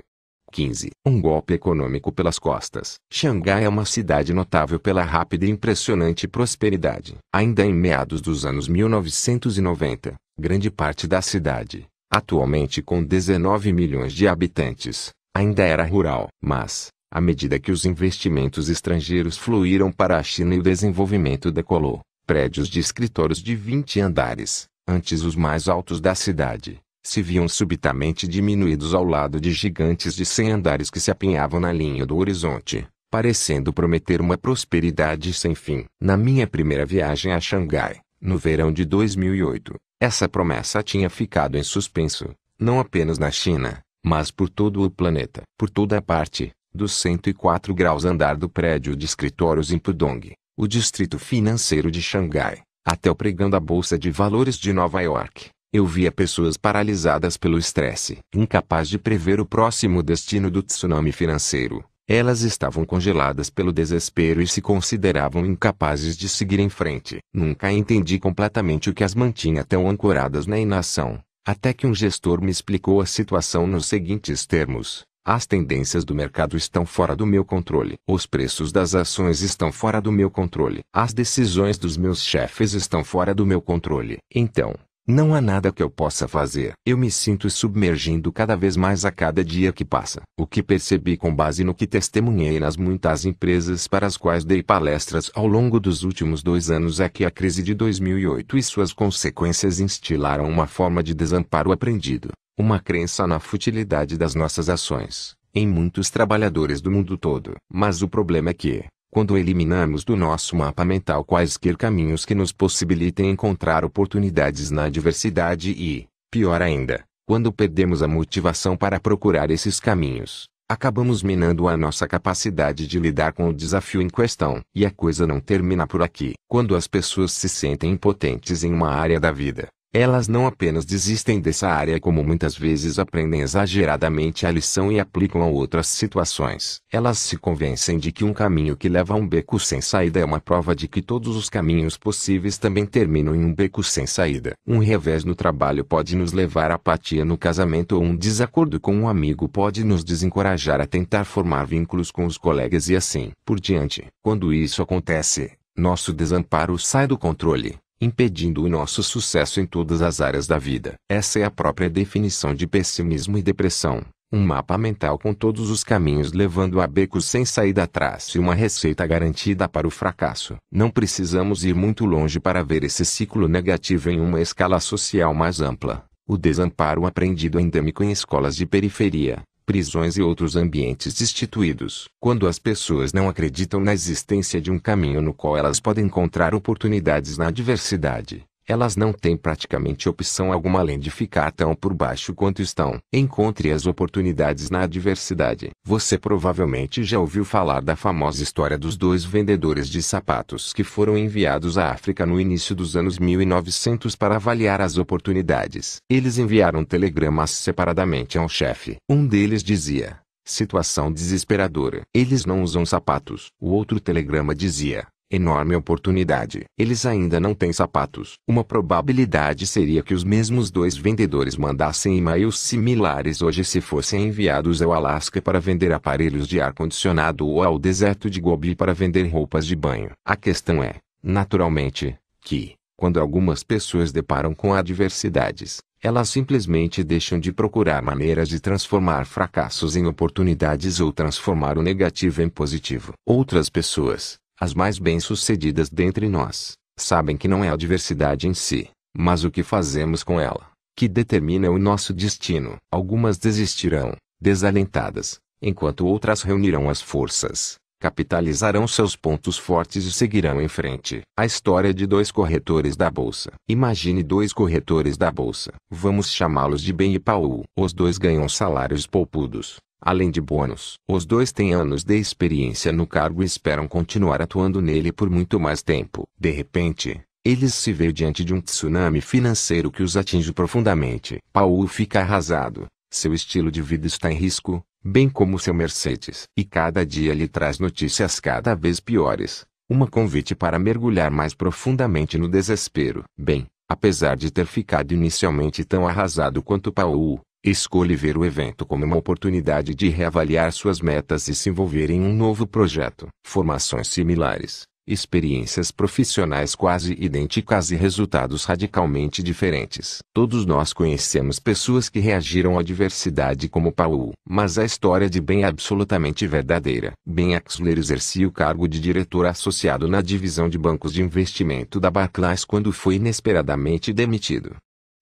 [SPEAKER 1] 15. Um golpe econômico pelas costas. Xangai é uma cidade notável pela rápida e impressionante prosperidade. Ainda em meados dos anos 1990, grande parte da cidade, atualmente com 19 milhões de habitantes, ainda era rural. Mas, à medida que os investimentos estrangeiros fluíram para a China e o desenvolvimento decolou, prédios de escritórios de 20 andares, antes os mais altos da cidade, se viam subitamente diminuídos ao lado de gigantes de 100 andares que se apinhavam na linha do horizonte, parecendo prometer uma prosperidade sem fim. Na minha primeira viagem a Xangai, no verão de 2008, essa promessa tinha ficado em suspenso, não apenas na China, mas por todo o planeta. Por toda a parte, dos 104 graus andar do prédio de escritórios em Pudong, o distrito financeiro de Xangai, até o pregão da Bolsa de Valores de Nova York. Eu via pessoas paralisadas pelo estresse, incapaz de prever o próximo destino do tsunami financeiro. Elas estavam congeladas pelo desespero e se consideravam incapazes de seguir em frente. Nunca entendi completamente o que as mantinha tão ancoradas na inação, até que um gestor me explicou a situação nos seguintes termos: as tendências do mercado estão fora do meu controle. Os preços das ações estão fora do meu controle. As decisões dos meus chefes estão fora do meu controle. Então, não há nada que eu possa fazer. Eu me sinto submergindo cada vez mais a cada dia que passa. O que percebi com base no que testemunhei nas muitas empresas para as quais dei palestras ao longo dos últimos dois anos é que a crise de 2008 e suas consequências instilaram uma forma de desamparo aprendido. Uma crença na futilidade das nossas ações, em muitos trabalhadores do mundo todo. Mas o problema é que, quando eliminamos do nosso mapa mental quaisquer caminhos que nos possibilitem encontrar oportunidades na adversidade e, pior ainda, quando perdemos a motivação para procurar esses caminhos, acabamos minando a nossa capacidade de lidar com o desafio em questão. E a coisa não termina por aqui. Quando as pessoas se sentem impotentes em uma área da vida, elas não apenas desistem dessa área como muitas vezes aprendem exageradamente a lição e aplicam a outras situações. Elas se convencem de que um caminho que leva a um beco sem saída é uma prova de que todos os caminhos possíveis também terminam em um beco sem saída. Um revés no trabalho pode nos levar à apatia no casamento ou um desacordo com um amigo pode nos desencorajar a tentar formar vínculos com os colegas e assim por diante. Quando isso acontece, nosso desamparo sai do controle impedindo o nosso sucesso em todas as áreas da vida. Essa é a própria definição de pessimismo e depressão. Um mapa mental com todos os caminhos levando a becos sem saída atrás e uma receita garantida para o fracasso. Não precisamos ir muito longe para ver esse ciclo negativo em uma escala social mais ampla. O desamparo aprendido endêmico em escolas de periferia, prisões e outros ambientes destituídos. Quando as pessoas não acreditam na existência de um caminho no qual elas podem encontrar oportunidades na adversidade, elas não têm praticamente opção alguma além de ficar tão por baixo quanto estão. Encontre as oportunidades na adversidade. Você provavelmente já ouviu falar da famosa história dos dois vendedores de sapatos que foram enviados à África no início dos anos 1900 para avaliar as oportunidades. Eles enviaram telegramas separadamente ao chefe. Um deles dizia: Situação desesperadora. Eles não usam sapatos. O outro telegrama dizia: Enorme oportunidade. Eles ainda não têm sapatos. Uma probabilidade seria que os mesmos dois vendedores mandassem e-mails similares hoje se fossem enviados ao Alasca para vender aparelhos de ar-condicionado ou ao deserto de Gobi para vender roupas de banho. A questão é, naturalmente, que, quando algumas pessoas deparam com adversidades, elas simplesmente deixam de procurar maneiras de transformar fracassos em oportunidades ou transformar o negativo em positivo. Outras pessoas, as mais bem-sucedidas dentre nós, sabem que não é a diversidade em si, mas o que fazemos com ela, que determina o nosso destino. Algumas desistirão, desalentadas, enquanto outras reunirão as forças, capitalizarão seus pontos fortes e seguirão em frente. A história de dois corretores da bolsa. Imagine dois corretores da bolsa. Vamos chamá-los de Ben e Paul. Os dois ganham salários poupudos. Além de bônus, os dois têm anos de experiência no cargo e esperam continuar atuando nele por muito mais tempo. De repente, eles se veem diante de um tsunami financeiro que os atinge profundamente. Paulo fica arrasado, seu estilo de vida está em risco, bem como seu Mercedes. E cada dia lhe traz notícias cada vez piores, uma convite para mergulhar mais profundamente no desespero. Bem, apesar de ter ficado inicialmente tão arrasado quanto Paulo, Escolhe ver o evento como uma oportunidade de reavaliar suas metas e se envolver em um novo projeto. Formações similares, experiências profissionais quase idênticas e resultados radicalmente diferentes. Todos nós conhecemos pessoas que reagiram à adversidade como Paul, mas a história é de Ben é absolutamente verdadeira. Ben Axler exercia o cargo de diretor associado na divisão de bancos de investimento da Barclays quando foi inesperadamente demitido.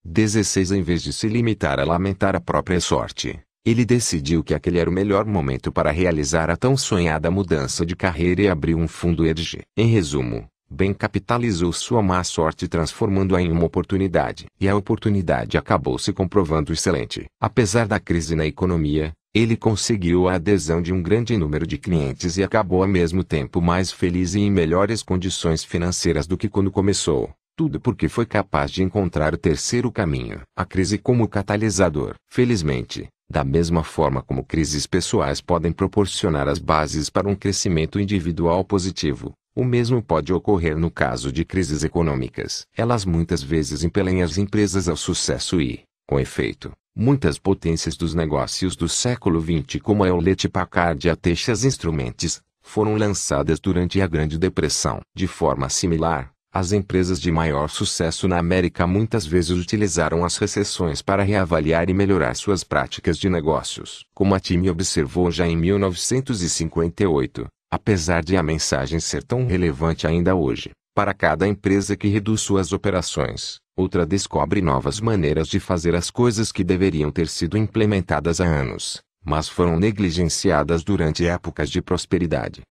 [SPEAKER 1] 16 Em vez de se limitar a lamentar a própria sorte, ele decidiu que aquele era o melhor momento para realizar a tão sonhada mudança de carreira e abriu um fundo ERG. Em resumo, Ben capitalizou sua má sorte transformando-a em uma oportunidade. E a oportunidade acabou se comprovando excelente. Apesar da crise na economia, ele conseguiu a adesão de um grande número de clientes e acabou ao mesmo tempo mais feliz e em melhores condições financeiras do que quando começou. Tudo porque foi capaz de encontrar o terceiro caminho. A crise como catalisador. Felizmente, da mesma forma como crises pessoais podem proporcionar as bases para um crescimento individual positivo, o mesmo pode ocorrer no caso de crises econômicas. Elas muitas vezes impelem as empresas ao sucesso e, com efeito, muitas potências dos negócios do século XX como a Hewlett Packard e a Texas Instruments, foram lançadas durante a Grande Depressão. De forma similar, as empresas de maior sucesso na América muitas vezes utilizaram as recessões para reavaliar e melhorar suas práticas de negócios. Como a Time observou já em 1958, apesar de a mensagem ser tão relevante ainda hoje, para cada empresa que reduz suas operações, outra descobre novas maneiras de fazer as coisas que deveriam ter sido implementadas há anos, mas foram negligenciadas durante épocas de prosperidade.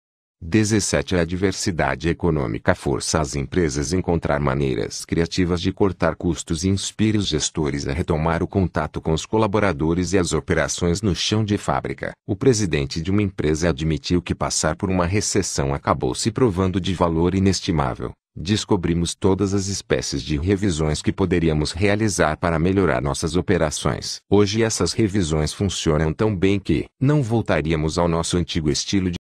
[SPEAKER 1] 17. A adversidade econômica força as empresas a encontrar maneiras criativas de cortar custos e inspira os gestores a retomar o contato com os colaboradores e as operações no chão de fábrica. O presidente de uma empresa admitiu que passar por uma recessão acabou se provando de valor inestimável. Descobrimos todas as espécies de revisões que poderíamos realizar para melhorar nossas operações. Hoje essas revisões funcionam tão bem que não voltaríamos ao nosso antigo estilo de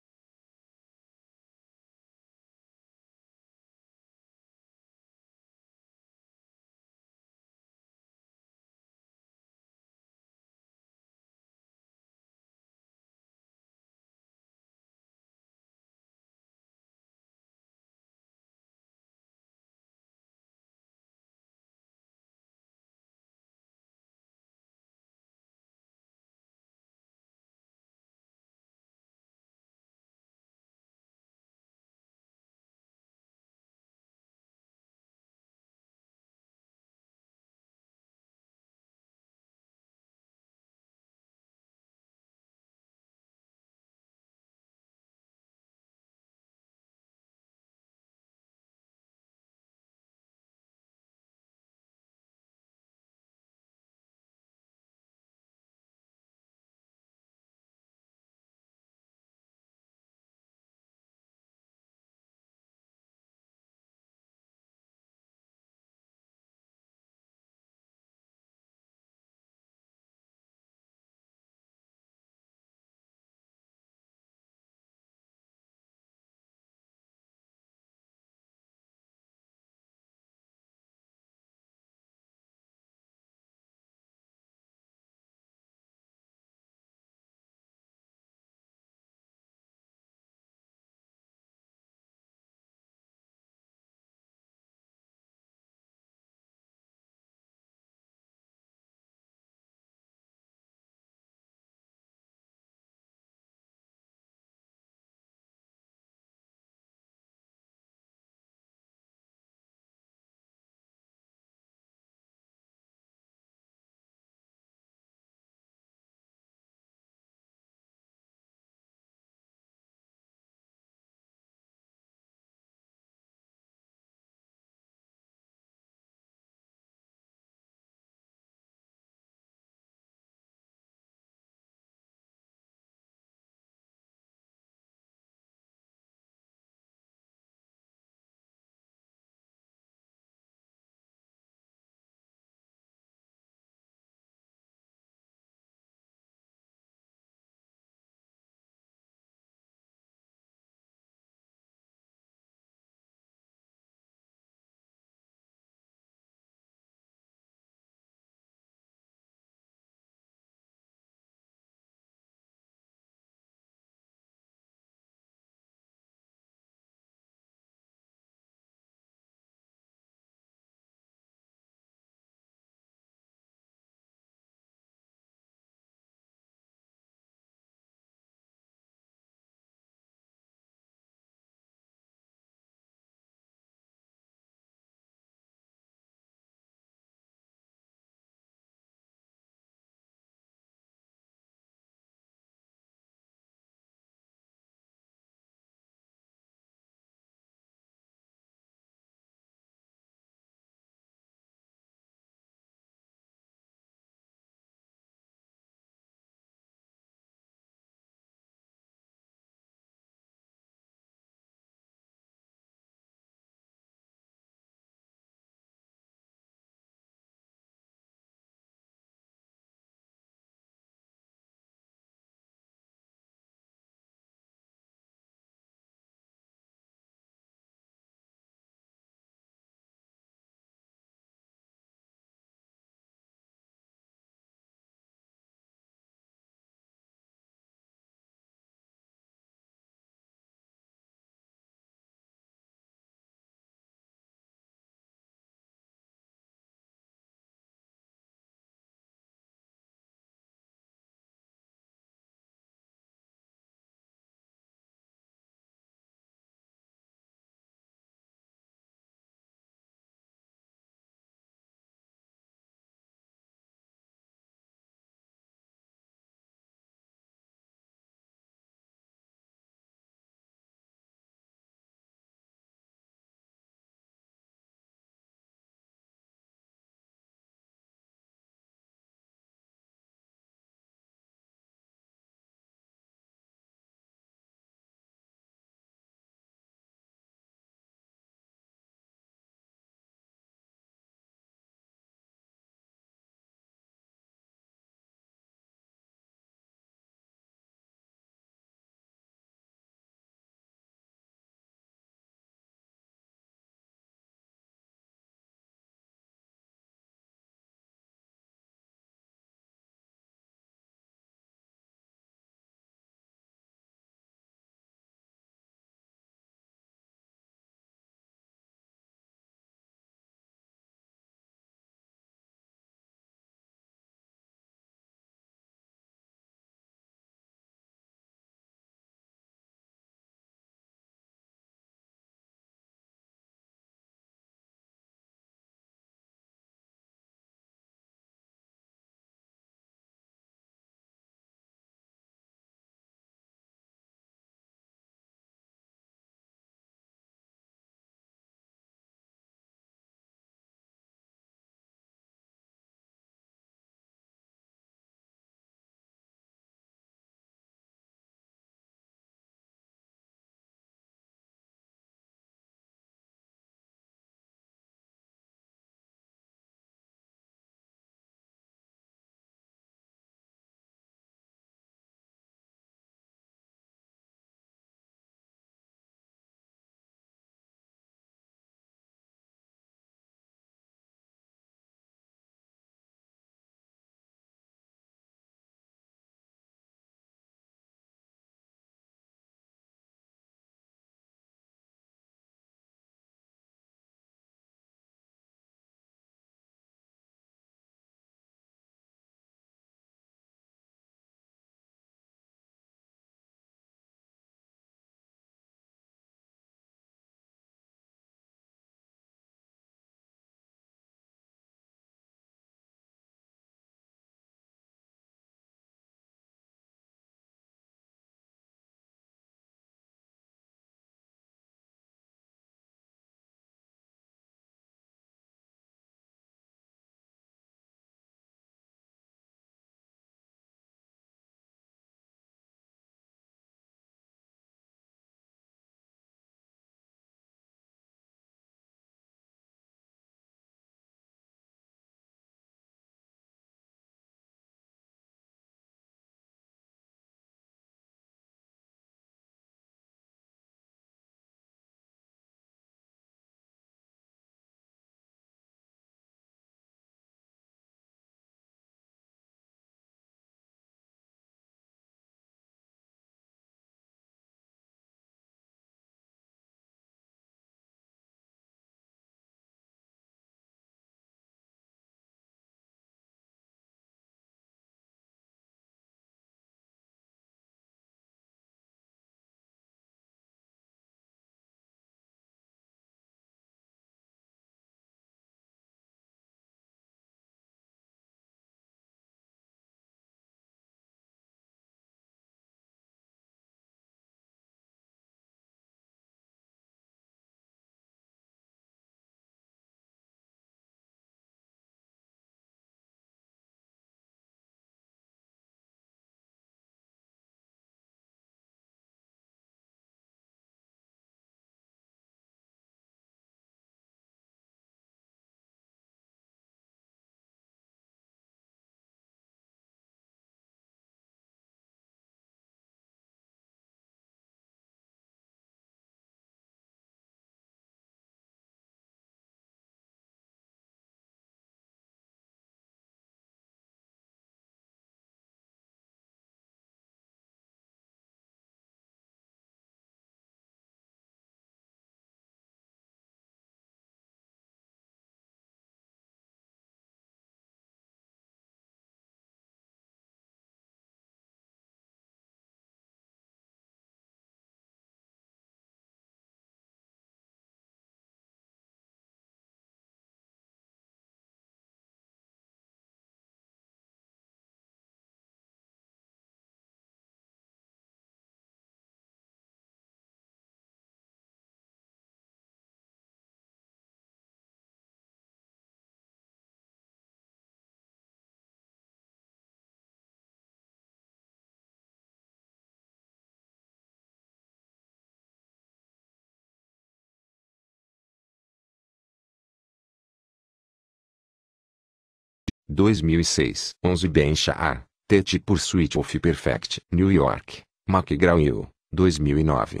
[SPEAKER 2] 2006.
[SPEAKER 1] 11 Ben Shahar, T.T. Pursuit of Perfect, New York, McGraw-Hill, 2009.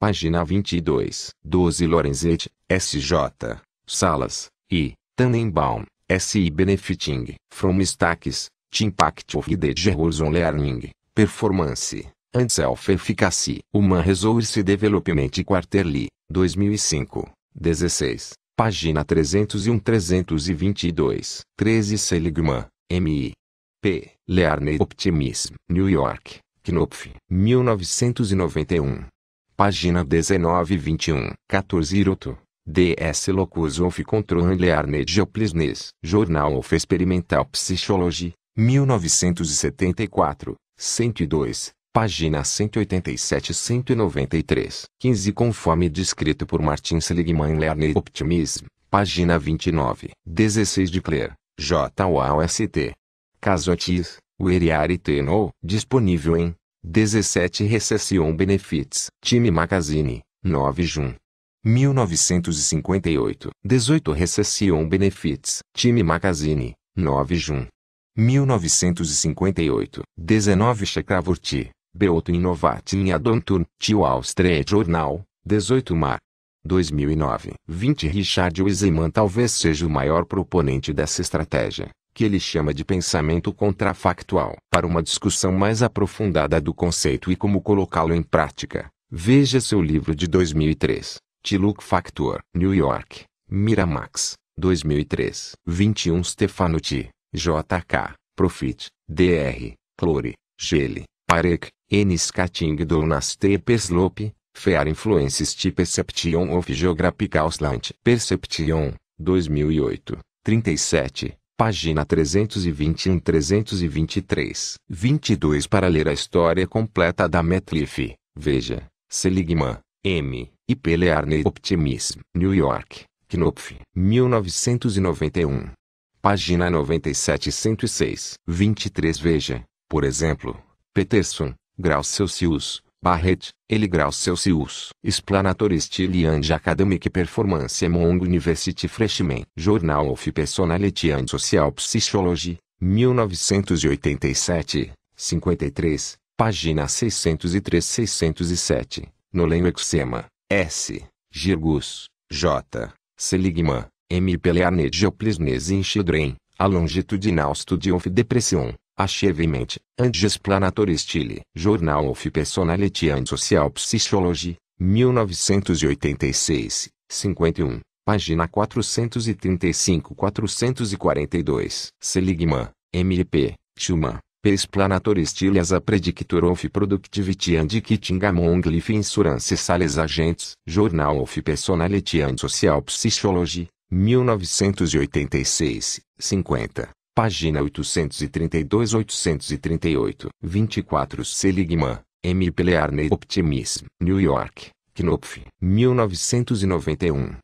[SPEAKER 1] Página 22. 12 Lorenzetti, S.J., Salas, I., Tannenbaum, S.I. Benefiting, From Stacks, The Impact of the Errors on Learning, Performance, and Self-Efficacy. Human Resource Development Quarterly, 2005, 16. Página 301 322. 13 Seligman, M.I. P. Learned Optimism, New York, Knopf, 1991. Página 19 21. 14 Iroto. D.S. Locus of Control Learned Geoplisnes, Journal of Experimental Psychology, 1974, 102, Página 187 193. 15 conforme descrito por Martin Seligman em Learning Optimism, página 29. 16 de Clare, T. Casotis, Weriari Teno, disponível em 17 Recession Benefits, Time Magazine, 9 Jun. 1958. 18 Recession Benefits, Time Magazine, 9 Jun. 1958. 19 Chekravorty, Beoto Innovatin in Adontur, Tio Austria Jornal, 18 Mar. 2009. 20 Richard Wiseman talvez seja o maior proponente dessa estratégia, que ele chama de pensamento contrafactual. Para uma discussão mais aprofundada do conceito e como colocá-lo em prática, veja seu livro de 2003, Tiluk Factor, New York, Miramax, 2003. 21 Stefanucci, J.K., Profit, Dr. Clore, Gele, Parek, Enniskating do Nastepeslope, fear Influences to Perception of Geographical Slant. Perception, 2008, 37. Página 321 323. 22 Para ler a história completa da Metliff, veja, Seligman, M. e Pelearne Optimism. New York, Knopf, 1991. Página 97 106. 23 Veja, por exemplo, Peterson, graus Celsius, Barrett, L graus Celsius. Explanatory Style and Academic Performance Among University Freshmen. Journal of Personality and Social Psychology, 1987, 53, página 603-607. Nolen Exema, S. Girgus, J. Seligman, M. Pelearne Geoplisnes in Children, A Longitudinal Study of Depression. Achevemente, and Explanatory Style. Journal of Personality and Social Psychology, 1986, 51. Página 435-442. Seligman, M.P., Schumann. Explanatory Style as a Predictor of Productivity and Kitting Among Life Insurance Sales Agents. Journal of Personality and Social Psychology, 1986, 50. Página 832-838. 24 Seligman, M. Pelearney Optimism, New York, Knopf, 1991.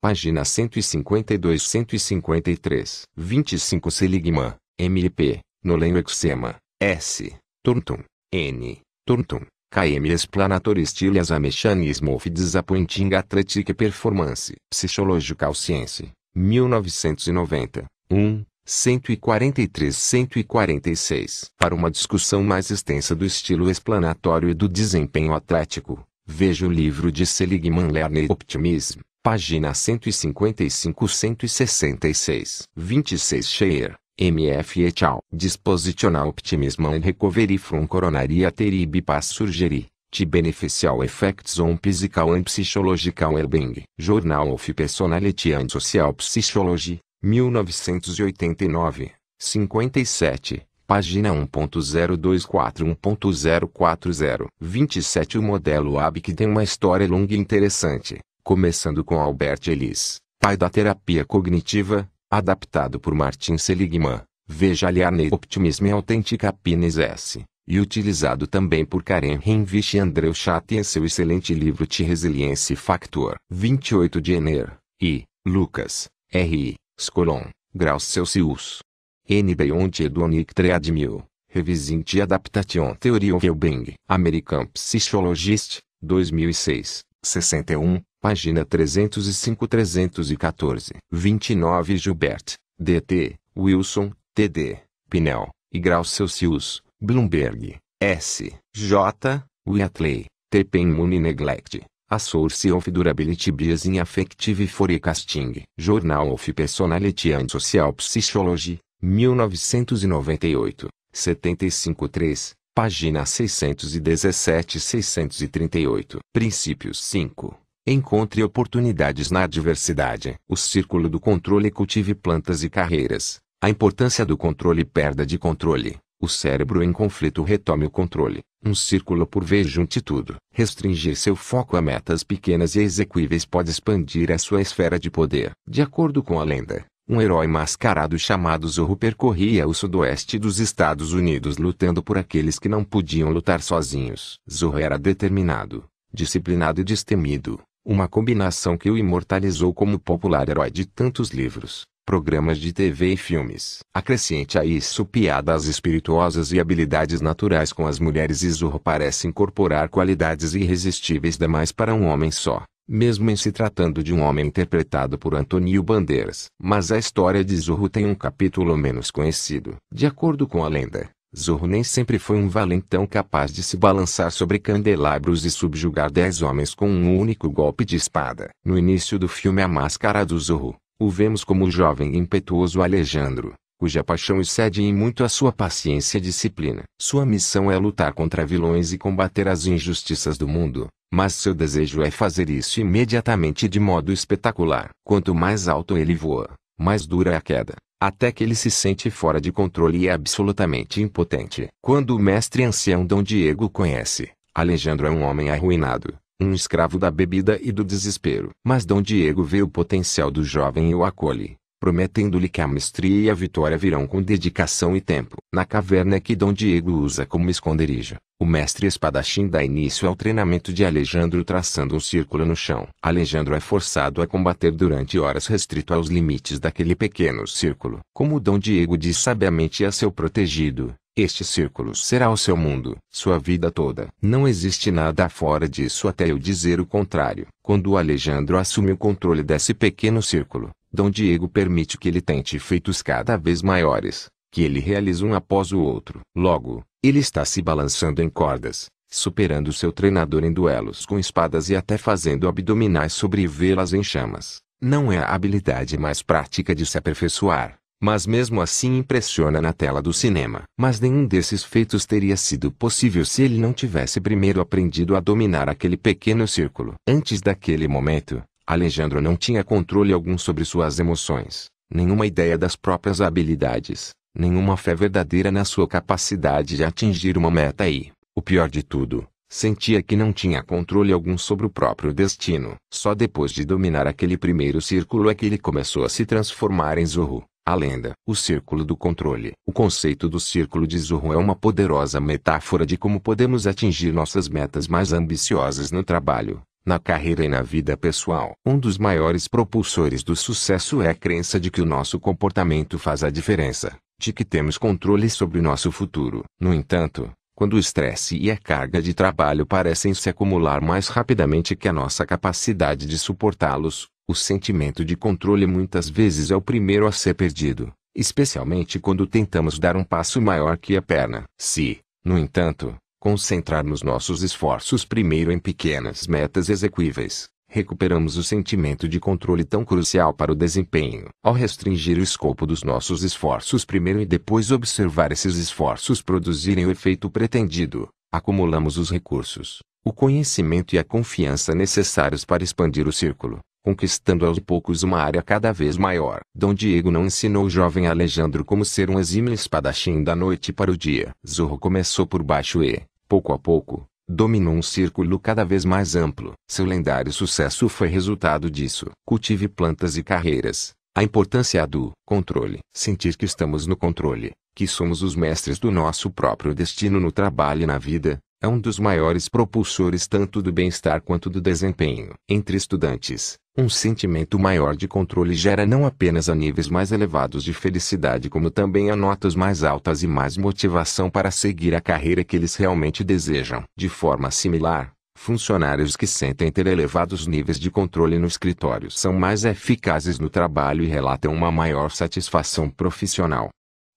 [SPEAKER 1] Página 152-153. 25 Seligman, M. P. Nolenho Exema, S. Thornton, N. Thornton, KM Explanatory Styles a Mechanism of Disappointing Athletic Performance, Psychological Science, 1990. 1. 143 146. Para uma discussão mais extensa do estilo explanatório e do desempenho atlético, veja o livro de Seligman Lerner Optimism, página 155-166. 26 Scheer, M.F. et al. Dispositional Optimism and Recovery from Coronary Artery Bypass Surgery. To Beneficial Effects on Physical and Psychological Well-being. Journal of Personality and Social Psychology. 1989, 57, página 1.0241.040. 27 O modelo ABIC tem uma história longa e interessante, começando com Albert Ellis, pai da terapia cognitiva, adaptado por Martin Seligman. Veja Aliane Optimism e Autêntica Pines S e utilizado também por Karen Renvich e Andreu Chat em seu excelente livro T Resilience Factor 28 de Janeiro e Lucas R.I scolon, graus Celsius. N. Eduanic Treadmill, Revisinte Adaptation Theory of Elbing, American Psychologist, 2006, 61, página 305-314. 29 Gilbert, D.T., Wilson, T.D., Pinel, e graus Celsius, Bloomberg, S. J., Wheatley, T.P. Immune Neglect, source of Durability Bias in Affective Forecasting. Journal of Personality and Social Psychology, 1998, 75-3, página 617-638. Princípios 5. Encontre oportunidades na adversidade. O círculo do controle cultive plantas e carreiras. A importância do controle perda de controle. O cérebro em conflito retome o controle. Um círculo por vez junte tudo. Restringir seu foco a metas pequenas e execuíveis pode expandir a sua esfera de poder. De acordo com a lenda, um herói mascarado chamado Zorro percorria o sudoeste dos Estados Unidos lutando por aqueles que não podiam lutar sozinhos. Zorro era determinado, disciplinado e destemido, uma combinação que o imortalizou como popular herói de tantos livros programas de TV e filmes. Acrescente a isso piadas espirituosas e habilidades naturais com as mulheres e Zorro parece incorporar qualidades irresistíveis demais para um homem só mesmo em se tratando de um homem interpretado por Antônio Bandeiras. Mas a história de Zorro tem um capítulo menos conhecido. De acordo com a lenda, Zorro nem sempre foi um valentão capaz de se balançar sobre candelabros e subjugar dez homens com um único golpe de espada. No início do filme A Máscara do Zorro, o vemos como o jovem e impetuoso Alejandro, cuja paixão excede em muito a sua paciência e disciplina. Sua missão é lutar contra vilões e combater as injustiças do mundo, mas seu desejo é fazer isso imediatamente de modo espetacular. Quanto mais alto ele voa, mais dura é a queda, até que ele se sente fora de controle e é absolutamente impotente. Quando o mestre ancião Dom Diego conhece, Alejandro é um homem arruinado, um escravo da bebida e do desespero. Mas Dom Diego vê o potencial do jovem e o acolhe, prometendo-lhe que a mestria e a vitória virão com dedicação e tempo. Na caverna que Dom Diego usa como esconderijo, o mestre espadachim dá início ao treinamento de Alejandro traçando um círculo no chão. Alejandro é forçado a combater durante horas restrito aos limites daquele pequeno círculo. Como Dom Diego diz sabiamente a seu protegido, este círculo será o seu mundo, sua vida toda. Não existe nada fora disso até eu dizer o contrário. Quando o Alejandro assume o controle desse pequeno círculo, Dom Diego permite que ele tente feitos cada vez maiores, que ele realiza um após o outro. Logo, ele está se balançando em cordas, superando seu treinador em duelos com espadas e até fazendo abdominais sobre vê-las em chamas. Não é a habilidade mais prática de se aperfeiçoar mas mesmo assim impressiona na tela do cinema. Mas nenhum desses feitos teria sido possível se ele não tivesse primeiro aprendido a dominar aquele pequeno círculo. Antes daquele momento, Alejandro não tinha controle algum sobre suas emoções, nenhuma ideia das próprias habilidades, nenhuma fé verdadeira na sua capacidade de atingir uma meta e, o pior de tudo, sentia que não tinha controle algum sobre o próprio destino. Só depois de dominar aquele primeiro círculo é que ele começou a se transformar em Zorro, a lenda, o círculo do controle. O conceito do círculo de Zorro é uma poderosa metáfora de como podemos atingir nossas metas mais ambiciosas no trabalho, na carreira e na vida pessoal. Um dos maiores propulsores do sucesso é a crença de que o nosso comportamento faz a diferença, de que temos controle sobre o nosso futuro. No entanto, quando o estresse e a carga de trabalho parecem se acumular mais rapidamente que a nossa capacidade de suportá-los, o sentimento de controle muitas vezes é o primeiro a ser perdido, especialmente quando tentamos dar um passo maior que a perna. Se, no entanto, concentrarmos nossos esforços primeiro em pequenas metas execuíveis, recuperamos o sentimento de controle tão crucial para o desempenho. Ao restringir o escopo dos nossos esforços primeiro e depois observar esses esforços produzirem o efeito pretendido, acumulamos os recursos, o conhecimento e a confiança necessários para expandir o círculo conquistando aos poucos uma área cada vez maior. Dom Diego não ensinou o jovem Alejandro como ser um exímio espadachim da noite para o dia. Zorro começou por baixo e, pouco a pouco, dominou um círculo cada vez mais amplo. Seu lendário sucesso foi resultado disso. Cultive plantas e carreiras. A importância do controle. Sentir que estamos no controle, que somos os mestres do nosso próprio destino no trabalho e na vida, é um dos maiores propulsores tanto do bem-estar quanto do desempenho. Entre estudantes, um sentimento maior de controle gera não apenas a níveis mais elevados de felicidade, como também a notas mais altas e mais motivação para seguir a carreira que eles realmente desejam. De forma similar, funcionários que sentem ter elevados níveis de controle no escritório são mais eficazes no trabalho e relatam uma maior satisfação profissional.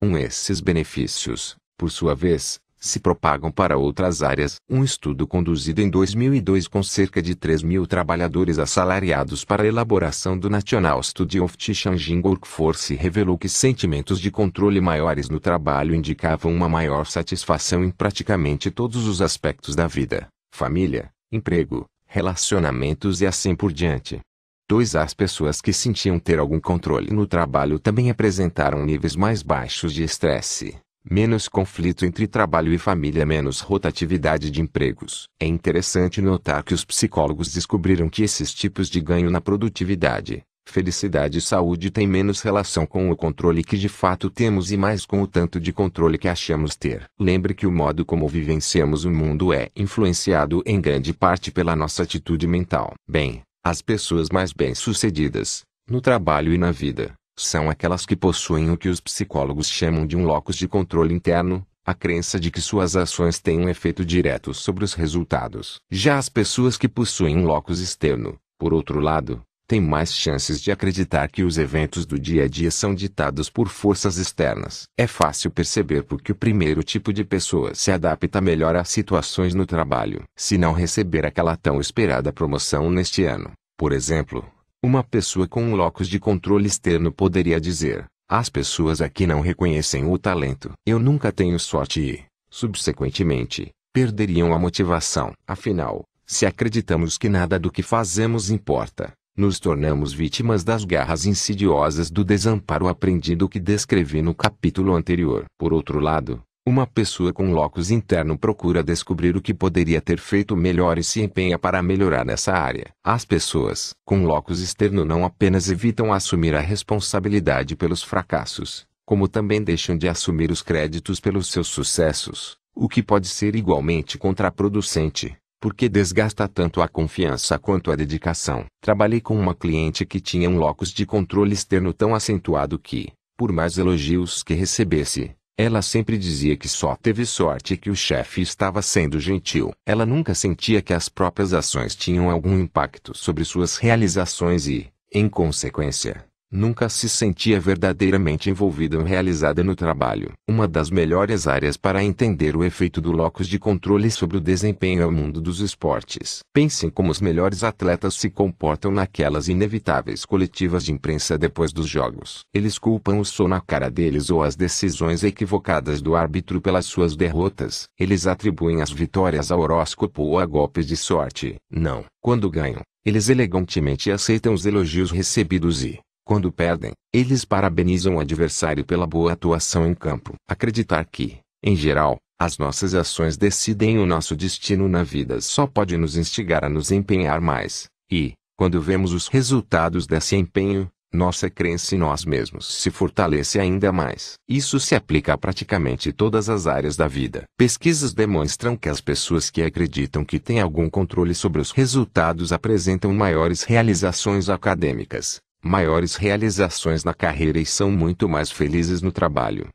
[SPEAKER 1] Um esses benefícios, por sua vez, se propagam para outras áreas. Um estudo conduzido em 2002 com cerca de 3 mil trabalhadores assalariados para a elaboração do National Study of Changing Workforce revelou que sentimentos de controle maiores no trabalho indicavam uma maior satisfação em praticamente todos os aspectos da vida, família, emprego, relacionamentos e assim por diante. 2. As pessoas que sentiam ter algum controle no trabalho também apresentaram níveis mais baixos de estresse, menos conflito entre trabalho e família, menos rotatividade de empregos. É interessante notar que os psicólogos descobriram que esses tipos de ganho na produtividade, felicidade e saúde têm menos relação com o controle que de fato temos e mais com o tanto de controle que achamos ter. Lembre que o modo como vivenciamos o mundo é influenciado em grande parte pela nossa atitude mental. Bem, as pessoas mais bem-sucedidas, no trabalho e na vida, são aquelas que possuem o que os psicólogos chamam de um locus de controle interno, a crença de que suas ações têm um efeito direto sobre os resultados. Já as pessoas que possuem um locus externo, por outro lado, têm mais chances de acreditar que os eventos do dia a dia são ditados por forças externas. É fácil perceber porque o primeiro tipo de pessoa se adapta melhor às situações no trabalho. Se não receber aquela tão esperada promoção neste ano, por exemplo, uma pessoa com um locus de controle externo poderia dizer: as pessoas aqui não reconhecem o talento. Eu nunca tenho sorte e, subsequentemente, perderiam a motivação. Afinal, se acreditamos que nada do que fazemos importa, nos tornamos vítimas das garras insidiosas do desamparo aprendido que descrevi no capítulo anterior. Por outro lado, uma pessoa com locus interno procura descobrir o que poderia ter feito melhor e se empenha para melhorar nessa área. As pessoas com locus externo não apenas evitam assumir a responsabilidade pelos fracassos, como também deixam de assumir os créditos pelos seus sucessos, o que pode ser igualmente contraproducente, porque desgasta tanto a confiança quanto a dedicação. Trabalhei com uma cliente que tinha um locus de controle externo tão acentuado que, por mais elogios que recebesse, ela sempre dizia que só teve sorte e que o chefe estava sendo gentil. Ela nunca sentia que as próprias ações tinham algum impacto sobre suas realizações e, em consequência, Nunca se sentia verdadeiramente envolvida ou realizada no trabalho. Uma das melhores áreas para entender o efeito do locus de controle sobre o desempenho é o mundo dos esportes. Pensem como os melhores atletas se comportam naquelas inevitáveis coletivas de imprensa depois dos jogos. Eles culpam o som na cara deles ou as decisões equivocadas do árbitro pelas suas derrotas. Eles atribuem as vitórias ao horóscopo ou a golpes de sorte. Não. Quando ganham, eles elegantemente aceitam os elogios recebidos e, quando perdem, eles parabenizam o adversário pela boa atuação em campo. Acreditar que, em geral, as nossas ações decidem o nosso destino na vida só pode nos instigar a nos empenhar mais, e, quando vemos os resultados desse empenho, nossa crença em nós mesmos se fortalece ainda mais. Isso se aplica a praticamente todas as áreas da vida. Pesquisas demonstram que as pessoas que acreditam que têm algum controle sobre os resultados apresentam maiores realizações acadêmicas, maiores realizações na carreira e são muito mais felizes no trabalho.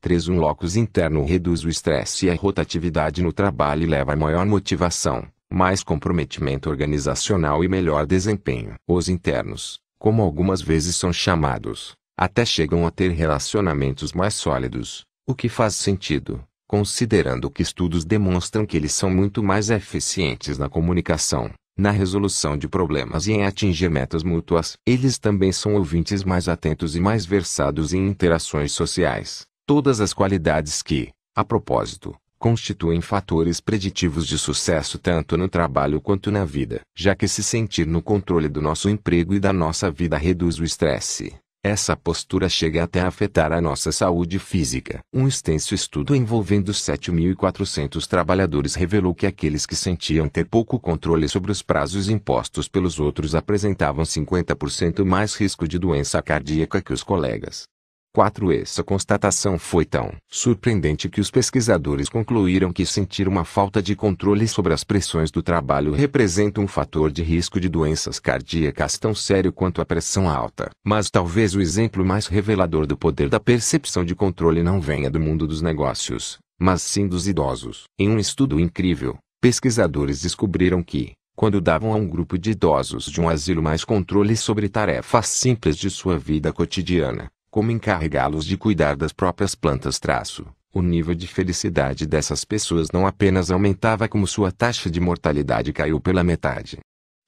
[SPEAKER 1] 3. Um locus interno reduz o estresse e a rotatividade no trabalho e leva a maior motivação, mais comprometimento organizacional e melhor desempenho. Os internos, como algumas vezes são chamados, até chegam a ter relacionamentos mais sólidos, o que faz sentido, considerando que estudos demonstram que eles são muito mais eficientes na comunicação, na resolução de problemas e em atingir metas mútuas. Eles também são ouvintes mais atentos e mais versados em interações sociais, todas as qualidades que, a propósito, constituem fatores preditivos de sucesso tanto no trabalho quanto na vida, já que se sentir no controle do nosso emprego e da nossa vida reduz o estresse essa postura chega até a afetar a nossa saúde física. Um extenso estudo envolvendo 7.400 trabalhadores revelou que aqueles que sentiam ter pouco controle sobre os prazos impostos pelos outros apresentavam 50% mais risco de doença cardíaca que os colegas. 4. Essa constatação foi tão surpreendente que os pesquisadores concluíram que sentir uma falta de controle sobre as pressões do trabalho representa um fator de risco de doenças cardíacas tão sério quanto a pressão alta. Mas talvez o exemplo mais revelador do poder da percepção de controle não venha do mundo dos negócios, mas sim dos idosos. Em um estudo incrível, pesquisadores descobriram que, quando davam a um grupo de idosos de um asilo mais controle sobre tarefas simples de sua vida cotidiana, como encarregá-los de cuidar das próprias plantas. Traço. O nível de felicidade dessas pessoas não apenas aumentava, como sua taxa de mortalidade caiu pela metade.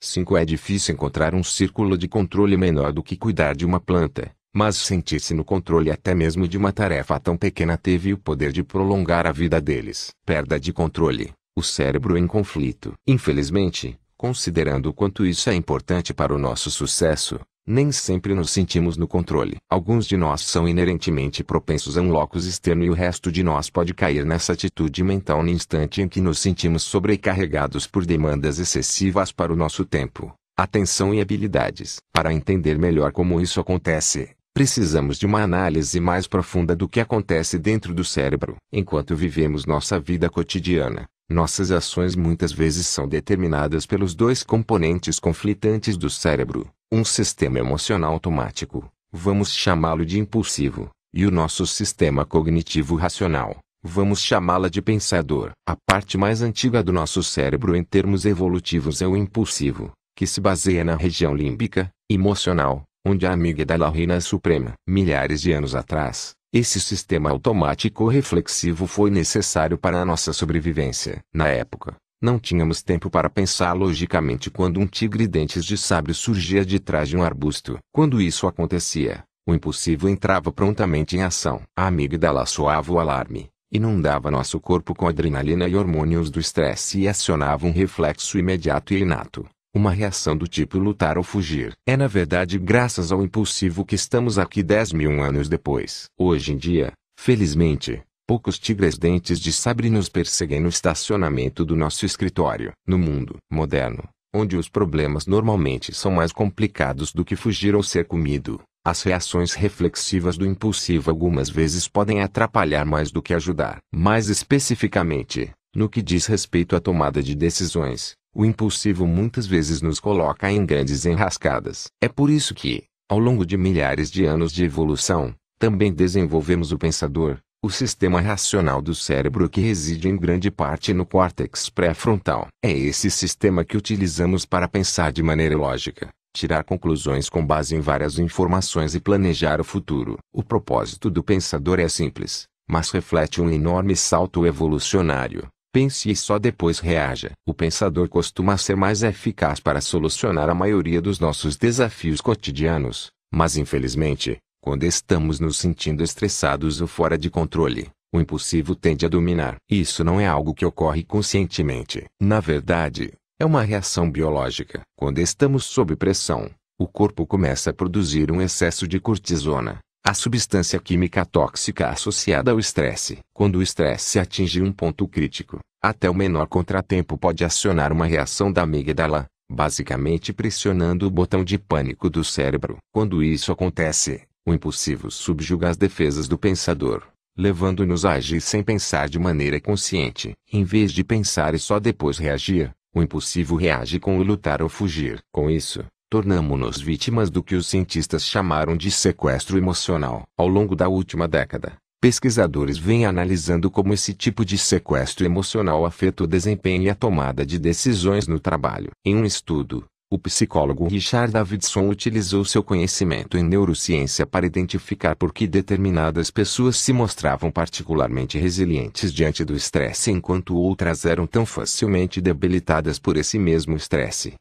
[SPEAKER 1] 5. É difícil encontrar um círculo de controle menor do que cuidar de uma planta, mas sentir-se no controle até mesmo de uma tarefa tão pequena teve o poder de prolongar a vida deles. Perda de controle, o cérebro em conflito. Infelizmente, considerando o quanto isso é importante para o nosso sucesso, nem sempre nos sentimos no controle. Alguns de nós são inerentemente propensos a um locus externo e o resto de nós pode cair nessa atitude mental no instante em que nos sentimos sobrecarregados por demandas excessivas para o nosso tempo, atenção e habilidades. Para entender melhor como isso acontece, precisamos de uma análise mais profunda do que acontece dentro do cérebro. Enquanto vivemos nossa vida cotidiana, nossas ações muitas vezes são determinadas pelos dois componentes conflitantes do cérebro, um sistema emocional automático, vamos chamá-lo de impulsivo, e o nosso sistema cognitivo racional, vamos chamá-la de pensador. A parte mais antiga do nosso cérebro em termos evolutivos é o impulsivo, que se baseia na região límbica, emocional, onde a amiga amígdala reina suprema. Milhares de anos atrás, esse sistema automático reflexivo foi necessário para a nossa sobrevivência. Na época, não tínhamos tempo para pensar logicamente quando um tigre dentes de sabre surgia de trás de um arbusto. Quando isso acontecia, o impossível entrava prontamente em ação. A amígdala soava o alarme, inundava nosso corpo com adrenalina e hormônios do estresse e acionava um reflexo imediato e inato. Uma reação do tipo lutar ou fugir. É na verdade graças ao impulsivo que estamos aqui 10 mil anos depois. Hoje em dia, felizmente, poucos tigres dentes de sabre nos perseguem no estacionamento do nosso escritório. No mundo moderno, onde os problemas normalmente são mais complicados do que fugir ou ser comido, as reações reflexivas do impulsivo algumas vezes podem atrapalhar mais do que ajudar. Mais especificamente, no que diz respeito à tomada de decisões, o impulsivo muitas vezes nos coloca em grandes enrascadas. É por isso que, ao longo de milhares de anos de evolução, também desenvolvemos o pensador, o sistema racional do cérebro que reside em grande parte no córtex pré-frontal. É esse sistema que utilizamos para pensar de maneira lógica, tirar conclusões com base em várias informações e planejar o futuro. O propósito do pensador é simples, mas reflete um enorme salto evolucionário. Pense e só depois reaja. O pensador costuma ser mais eficaz para solucionar a maioria dos nossos desafios cotidianos, mas infelizmente, quando estamos nos sentindo estressados ou fora de controle, o impulsivo tende a dominar. Isso não é algo que ocorre conscientemente. Na verdade, é uma reação biológica. Quando estamos sob pressão, o corpo começa a produzir um excesso de cortisona, a substância química tóxica associada ao estresse. Quando o estresse atinge um ponto crítico, até o menor contratempo pode acionar uma reação da amígdala, basicamente pressionando o botão de pânico do cérebro. Quando isso acontece, o impulsivo subjuga as defesas do pensador, levando-nos a agir sem pensar de maneira consciente. Em vez de pensar e só depois reagir, o impulsivo reage com o lutar ou fugir. Com isso, tornamo-nos vítimas do que os cientistas chamaram de sequestro emocional. Ao longo da última década, pesquisadores vêm analisando como esse tipo de sequestro emocional afeta o desempenho e a tomada de decisões no trabalho. Em um estudo, o psicólogo Richard Davidson utilizou seu conhecimento em neurociência para identificar por que determinadas pessoas se mostravam particularmente resilientes diante do estresse enquanto outras eram tão facilmente debilitadas por esse mesmo estresse.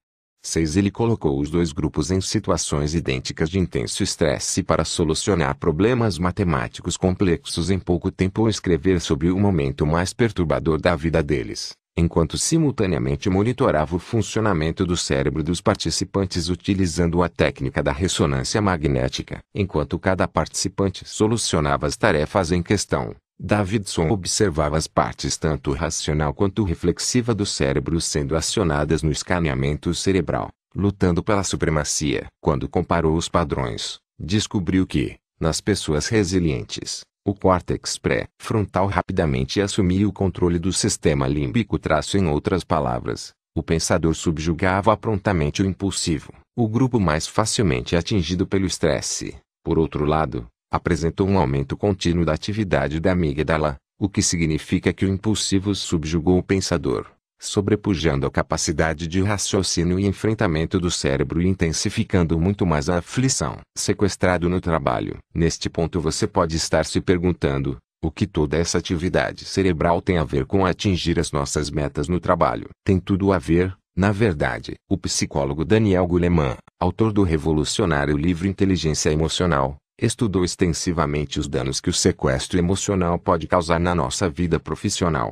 [SPEAKER 1] 6. Ele colocou os dois grupos em situações idênticas de intenso estresse para solucionar problemas matemáticos complexos em pouco tempo ou escrever sobre o momento mais perturbador da vida deles, enquanto simultaneamente monitorava o funcionamento do cérebro dos participantes utilizando a técnica da ressonância magnética, enquanto cada participante solucionava as tarefas em questão. Davidson observava as partes tanto racional quanto reflexiva do cérebro sendo acionadas no escaneamento cerebral, lutando pela supremacia. Quando comparou os padrões, descobriu que, nas pessoas resilientes, o córtex pré-frontal rapidamente assumia o controle do sistema límbico. Traço em outras palavras, o pensador subjugava prontamente o impulsivo, o grupo mais facilmente atingido pelo estresse. Por outro lado, apresentou um aumento contínuo da atividade da amígdala, o que significa que o impulsivo subjugou o pensador, sobrepujando a capacidade de raciocínio e enfrentamento do cérebro e intensificando muito mais a aflição. Sequestrado no trabalho. Neste ponto você pode estar se perguntando, o que toda essa atividade cerebral tem a ver com atingir as nossas metas no trabalho? Tem tudo a ver, na verdade. O psicólogo Daniel Goleman, autor do revolucionário livro Inteligência Emocional, Estudou extensivamente os danos que o sequestro emocional pode causar na nossa vida profissional.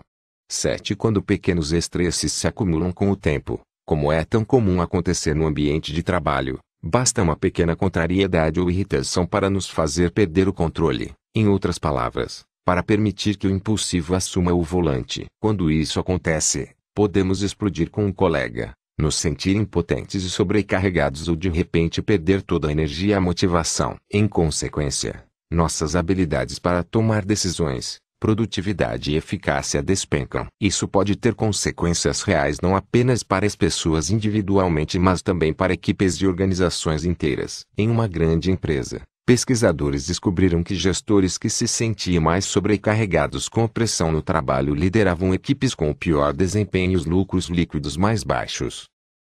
[SPEAKER 1] 7. Quando pequenos estresses se acumulam com o tempo, como é tão comum acontecer no ambiente de trabalho, basta uma pequena contrariedade ou irritação para nos fazer perder o controle, em outras palavras, para permitir que o impulsivo assuma o volante. Quando isso acontece, podemos explodir com um colega, nos sentir impotentes e sobrecarregados ou de repente perder toda a energia e a motivação. Em consequência, nossas habilidades para tomar decisões, produtividade e eficácia despencam. Isso pode ter consequências reais não apenas para as pessoas individualmente, mas também para equipes e organizações inteiras. Em uma grande empresa, pesquisadores descobriram que gestores que se sentiam mais sobrecarregados com pressão no trabalho lideravam equipes com o pior desempenho e os lucros líquidos mais baixos.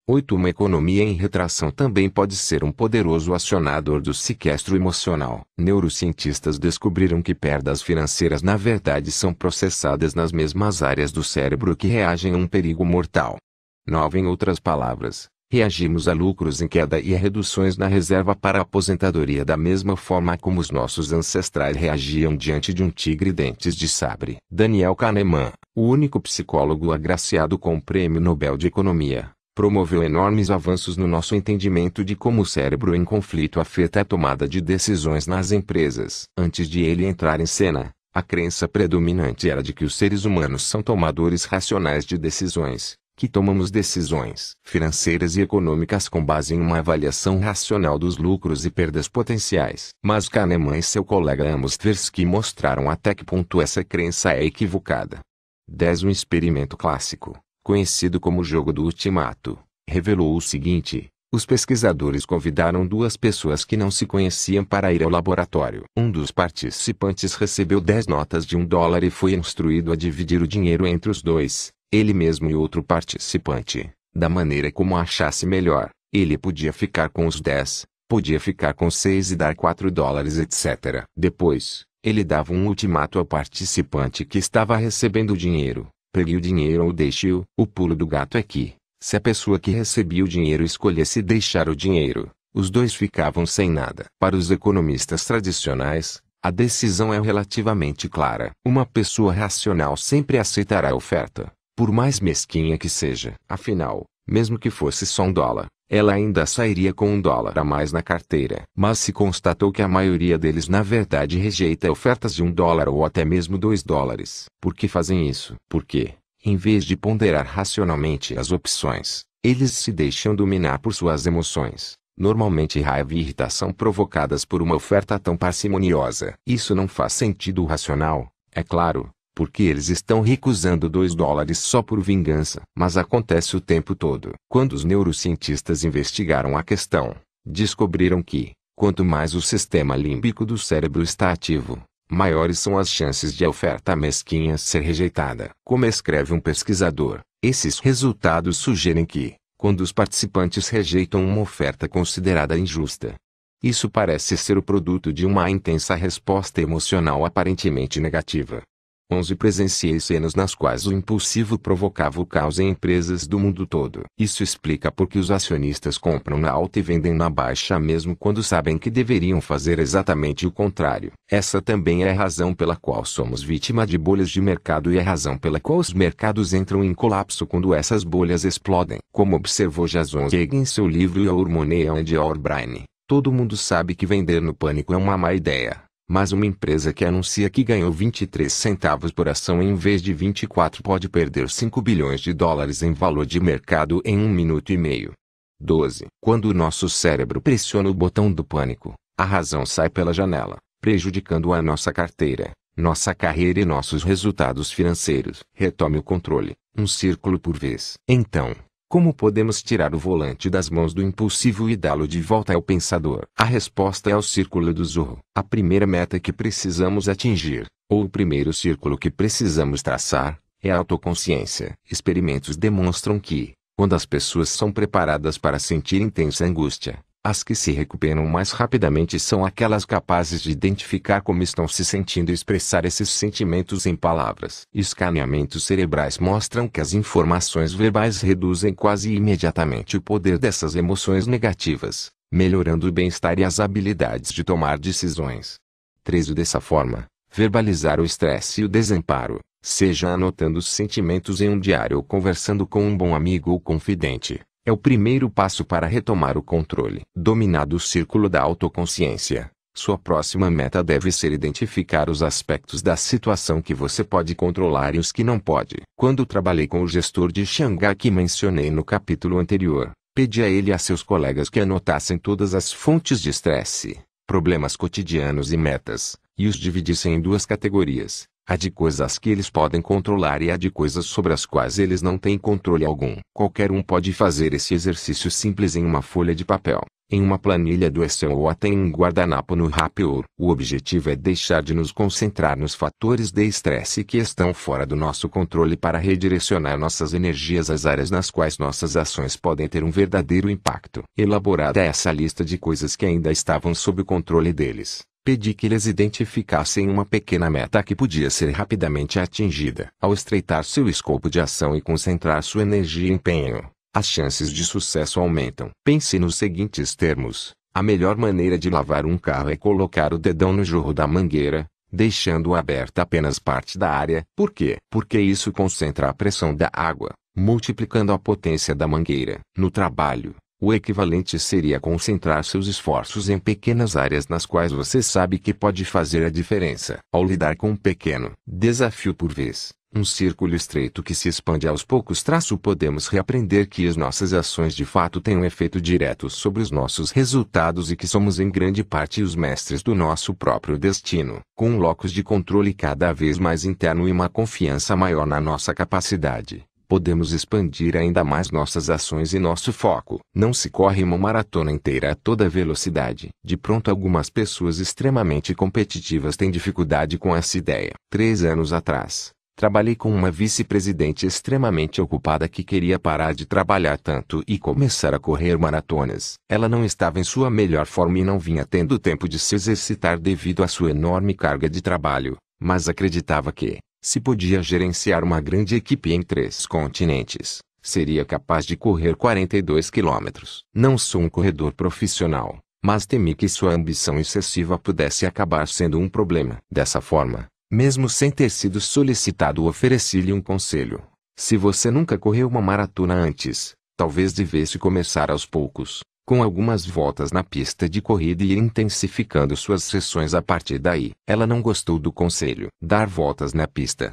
[SPEAKER 1] 8. Uma economia em retração também pode ser um poderoso acionador do sequestro emocional. Neurocientistas descobriram que perdas financeiras na verdade são processadas nas mesmas áreas do cérebro que reagem a um perigo mortal. 9. Em outras palavras, Reagimos a lucros em queda e a reduções na reserva para a aposentadoria da mesma forma como os nossos ancestrais reagiam diante de um tigre dentes de sabre. Daniel Kahneman, o único psicólogo agraciado com o Prêmio Nobel de Economia, promoveu enormes avanços no nosso entendimento de como o cérebro em conflito afeta a tomada de decisões nas empresas. Antes de ele entrar em cena, a crença predominante era de que os seres humanos são tomadores racionais de decisões, que tomamos decisões financeiras e econômicas com base em uma avaliação racional dos lucros e perdas potenciais. Mas Kahneman e seu colega Amos Tversky mostraram até que ponto essa crença é equivocada. 10. Um experimento clássico, conhecido como jogo do ultimato, revelou o seguinte. Os pesquisadores convidaram duas pessoas que não se conheciam para ir ao laboratório. Um dos participantes recebeu 10 notas de um dólar e foi instruído a dividir o dinheiro entre os dois ele mesmo e outro participante, da maneira como achasse melhor. Ele podia ficar com os 10, podia ficar com 6 e dar 4 dólares, etc. Depois, ele dava um ultimato ao participante que estava recebendo o dinheiro: pegue o dinheiro ou deixe-o. O pulo do gato é que, se a pessoa que recebia o dinheiro escolhesse deixar o dinheiro, os dois ficavam sem nada. Para os economistas tradicionais, a decisão é relativamente clara. Uma pessoa racional sempre aceitará a oferta, por mais mesquinha que seja, afinal, mesmo que fosse só um dólar, ela ainda sairia com um dólar a mais na carteira. Mas se constatou que a maioria deles na verdade rejeita ofertas de um dólar ou até mesmo dois dólares. Por que fazem isso? Porque, em vez de ponderar racionalmente as opções, eles se deixam dominar por suas emoções, normalmente raiva e irritação provocadas por uma oferta tão parcimoniosa. Isso não faz sentido racional, é claro, porque eles estão recusando 2 dólares só por vingança. Mas acontece o tempo todo. Quando os neurocientistas investigaram a questão, descobriram que, quanto mais o sistema límbico do cérebro está ativo, maiores são as chances de a oferta mesquinha ser rejeitada. Como escreve um pesquisador, esses resultados sugerem que, quando os participantes rejeitam uma oferta considerada injusta, isso parece ser o produto de uma intensa resposta emocional aparentemente negativa. 11 Presenciei cenas nas quais o impulsivo provocava o caos em empresas do mundo todo. Isso explica porque os acionistas compram na alta e vendem na baixa mesmo quando sabem que deveriam fazer exatamente o contrário. Essa também é a razão pela qual somos vítima de bolhas de mercado e a razão pela qual os mercados entram em colapso quando essas bolhas explodem. Como observou Jason Yeg em seu livro A and Your Brain, todo mundo sabe que vender no pânico é uma má ideia mas uma empresa que anuncia que ganhou 23 centavos por ação em vez de 24 pode perder 5 bilhões de dólares em valor de mercado em um minuto e meio. 12. Quando o nosso cérebro pressiona o botão do pânico, a razão sai pela janela, prejudicando a nossa carteira, nossa carreira e nossos resultados financeiros. Retome o controle, um círculo por vez. Então, como podemos tirar o volante das mãos do impulsivo e dá-lo de volta ao pensador? A resposta é o círculo do zorro. A primeira meta que precisamos atingir, ou o primeiro círculo que precisamos traçar, é a autoconsciência. Experimentos demonstram que, quando as pessoas são preparadas para sentir intensa angústia, as que se recuperam mais rapidamente são aquelas capazes de identificar como estão se sentindo e expressar esses sentimentos em palavras. Escaneamentos cerebrais mostram que as informações verbais reduzem quase imediatamente o poder dessas emoções negativas, melhorando o bem-estar e as habilidades de tomar decisões. 13. Dessa forma, verbalizar o estresse e o desamparo, seja anotando os sentimentos em um diário ou conversando com um bom amigo ou confidente é o primeiro passo para retomar o controle. Dominado o círculo da autoconsciência, sua próxima meta deve ser identificar os aspectos da situação que você pode controlar e os que não pode. Quando trabalhei com o gestor de Xangai que mencionei no capítulo anterior, pedi a ele e a seus colegas que anotassem todas as fontes de estresse, problemas cotidianos e metas, e os dividissem em duas categorias: Há de coisas que eles podem controlar e há de coisas sobre as quais eles não têm controle algum. Qualquer um pode fazer esse exercício simples em uma folha de papel, em uma planilha do Excel ou até em um guardanapo no Rapior. O objetivo é deixar de nos concentrar nos fatores de estresse que estão fora do nosso controle para redirecionar nossas energias às áreas nas quais nossas ações podem ter um verdadeiro impacto. Elaborada essa lista de coisas que ainda estavam sob o controle deles, pedi que eles identificassem uma pequena meta que podia ser rapidamente atingida. Ao estreitar seu escopo de ação e concentrar sua energia e empenho, as chances de sucesso aumentam. Pense nos seguintes termos: a melhor maneira de lavar um carro é colocar o dedão no jorro da mangueira, deixando aberta apenas parte da área. Por quê? Porque isso concentra a pressão da água, multiplicando a potência da mangueira. No trabalho, o equivalente seria concentrar seus esforços em pequenas áreas nas quais você sabe que pode fazer a diferença. Ao lidar com um pequeno desafio por vez, um círculo estreito que se expande aos poucos, traço podemos reaprender que as nossas ações de fato têm um efeito direto sobre os nossos resultados e que somos em grande parte os mestres do nosso próprio destino, com um locus de controle cada vez mais interno e uma confiança maior na nossa capacidade podemos expandir ainda mais nossas ações e nosso foco. Não se corre uma maratona inteira a toda velocidade. De pronto, algumas pessoas extremamente competitivas têm dificuldade com essa ideia. Três anos atrás, Trabalhei com uma vice-presidente extremamente ocupada que queria parar de trabalhar tanto e começar a correr maratonas. Ela não estava em sua melhor forma e não vinha tendo tempo de se exercitar devido à sua enorme carga de trabalho, mas acreditava que, se podia gerenciar uma grande equipe em três continentes, seria capaz de correr 42 quilômetros. Não sou um corredor profissional, mas temi que sua ambição excessiva pudesse acabar sendo um problema. Dessa forma, mesmo sem ter sido solicitado, ofereci-lhe um conselho. Se você nunca correu uma maratona antes, talvez devesse começar aos poucos com algumas voltas na pista de corrida e intensificando suas sessões a partir daí. Ela não gostou do conselho, dar voltas na pista.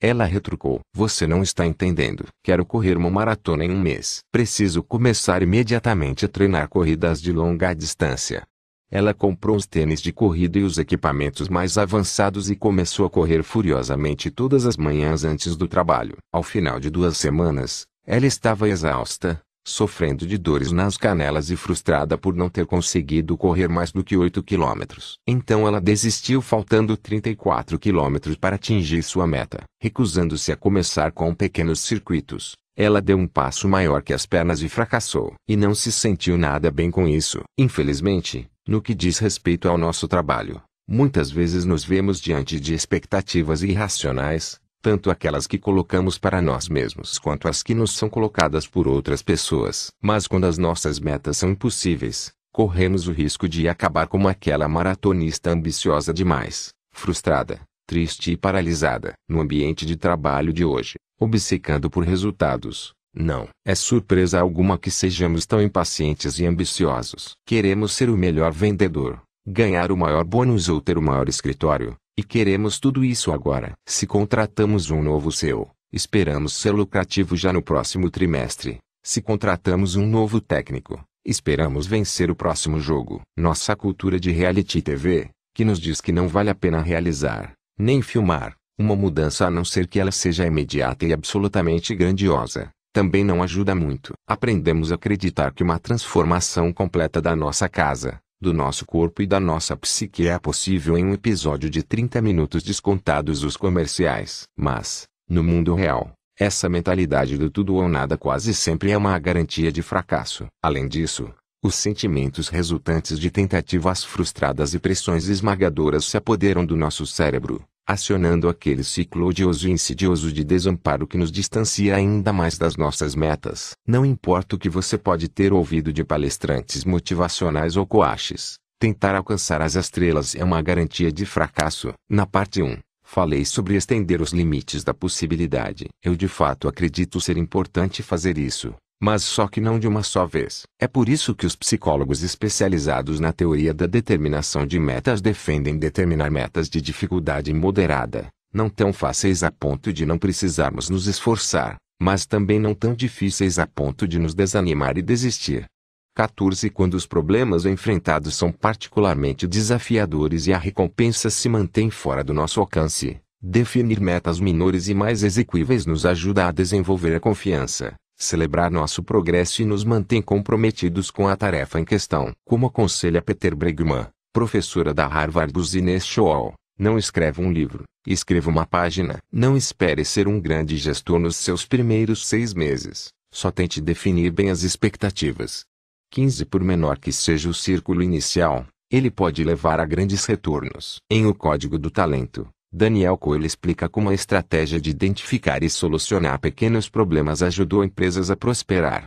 [SPEAKER 1] Ela retrucou: Você não está entendendo. Quero correr uma maratona em um mês. Preciso começar imediatamente a treinar corridas de longa distância. Ela comprou os tênis de corrida e os equipamentos mais avançados e começou a correr furiosamente todas as manhãs antes do trabalho. Ao final de duas semanas, ela estava exausta, sofrendo de dores nas canelas e frustrada por não ter conseguido correr mais do que 8 quilômetros. Então ela desistiu faltando 34 quilômetros para atingir sua meta. Recusando-se a começar com pequenos circuitos, ela deu um passo maior que as pernas e fracassou. E não se sentiu nada bem com isso. Infelizmente, no que diz respeito ao nosso trabalho, muitas vezes nos vemos diante de expectativas irracionais, tanto aquelas que colocamos para nós mesmos quanto as que nos são colocadas por outras pessoas. Mas quando as nossas metas são impossíveis, corremos o risco de acabar como aquela maratonista ambiciosa demais, frustrada, triste e paralisada. No ambiente de trabalho de hoje, obcecando por resultados, não é surpresa alguma que sejamos tão impacientes e ambiciosos. Queremos ser o melhor vendedor, ganhar o maior bônus ou ter o maior escritório e queremos tudo isso agora. Se contratamos um novo CEO, esperamos ser lucrativo já no próximo trimestre. Se contratamos um novo técnico, esperamos vencer o próximo jogo. Nossa cultura de reality TV, que nos diz que não vale a pena realizar, nem filmar, uma mudança a não ser que ela seja imediata e absolutamente grandiosa, também não ajuda muito. Aprendemos a acreditar que uma transformação completa da nossa casa, do nosso corpo e da nossa psique é possível em um episódio de 30 minutos descontados os comerciais. Mas, no mundo real, essa mentalidade do tudo ou nada quase sempre é uma garantia de fracasso. Além disso, os sentimentos resultantes de tentativas frustradas e pressões esmagadoras se apoderam do nosso cérebro, acionando aquele ciclo odioso e insidioso de desamparo que nos distancia ainda mais das nossas metas. Não importa o que você pode ter ouvido de palestrantes motivacionais ou coaches, tentar alcançar as estrelas é uma garantia de fracasso. Na parte 1, falei sobre estender os limites da possibilidade. Eu de fato acredito ser importante fazer isso mas só que não de uma só vez. É por isso que os psicólogos especializados na teoria da determinação de metas defendem determinar metas de dificuldade moderada, não tão fáceis a ponto de não precisarmos nos esforçar, mas também não tão difíceis a ponto de nos desanimar e desistir. 14 Quando os problemas enfrentados são particularmente desafiadores e a recompensa se mantém fora do nosso alcance, definir metas menores e mais execuíveis nos ajuda a desenvolver a confiança, celebrar nosso progresso e nos mantém comprometidos com a tarefa em questão. Como aconselha Peter Bregman, professora da Harvard Business School, não escreva um livro, escreva uma página. Não espere ser um grande gestor nos seus primeiros seis meses, só tente definir bem as expectativas. 15 Por menor que seja o círculo inicial, ele pode levar a grandes retornos. Em O Código do Talento, Daniel Coelho explica como a estratégia de identificar e solucionar pequenos problemas ajudou empresas a prosperar.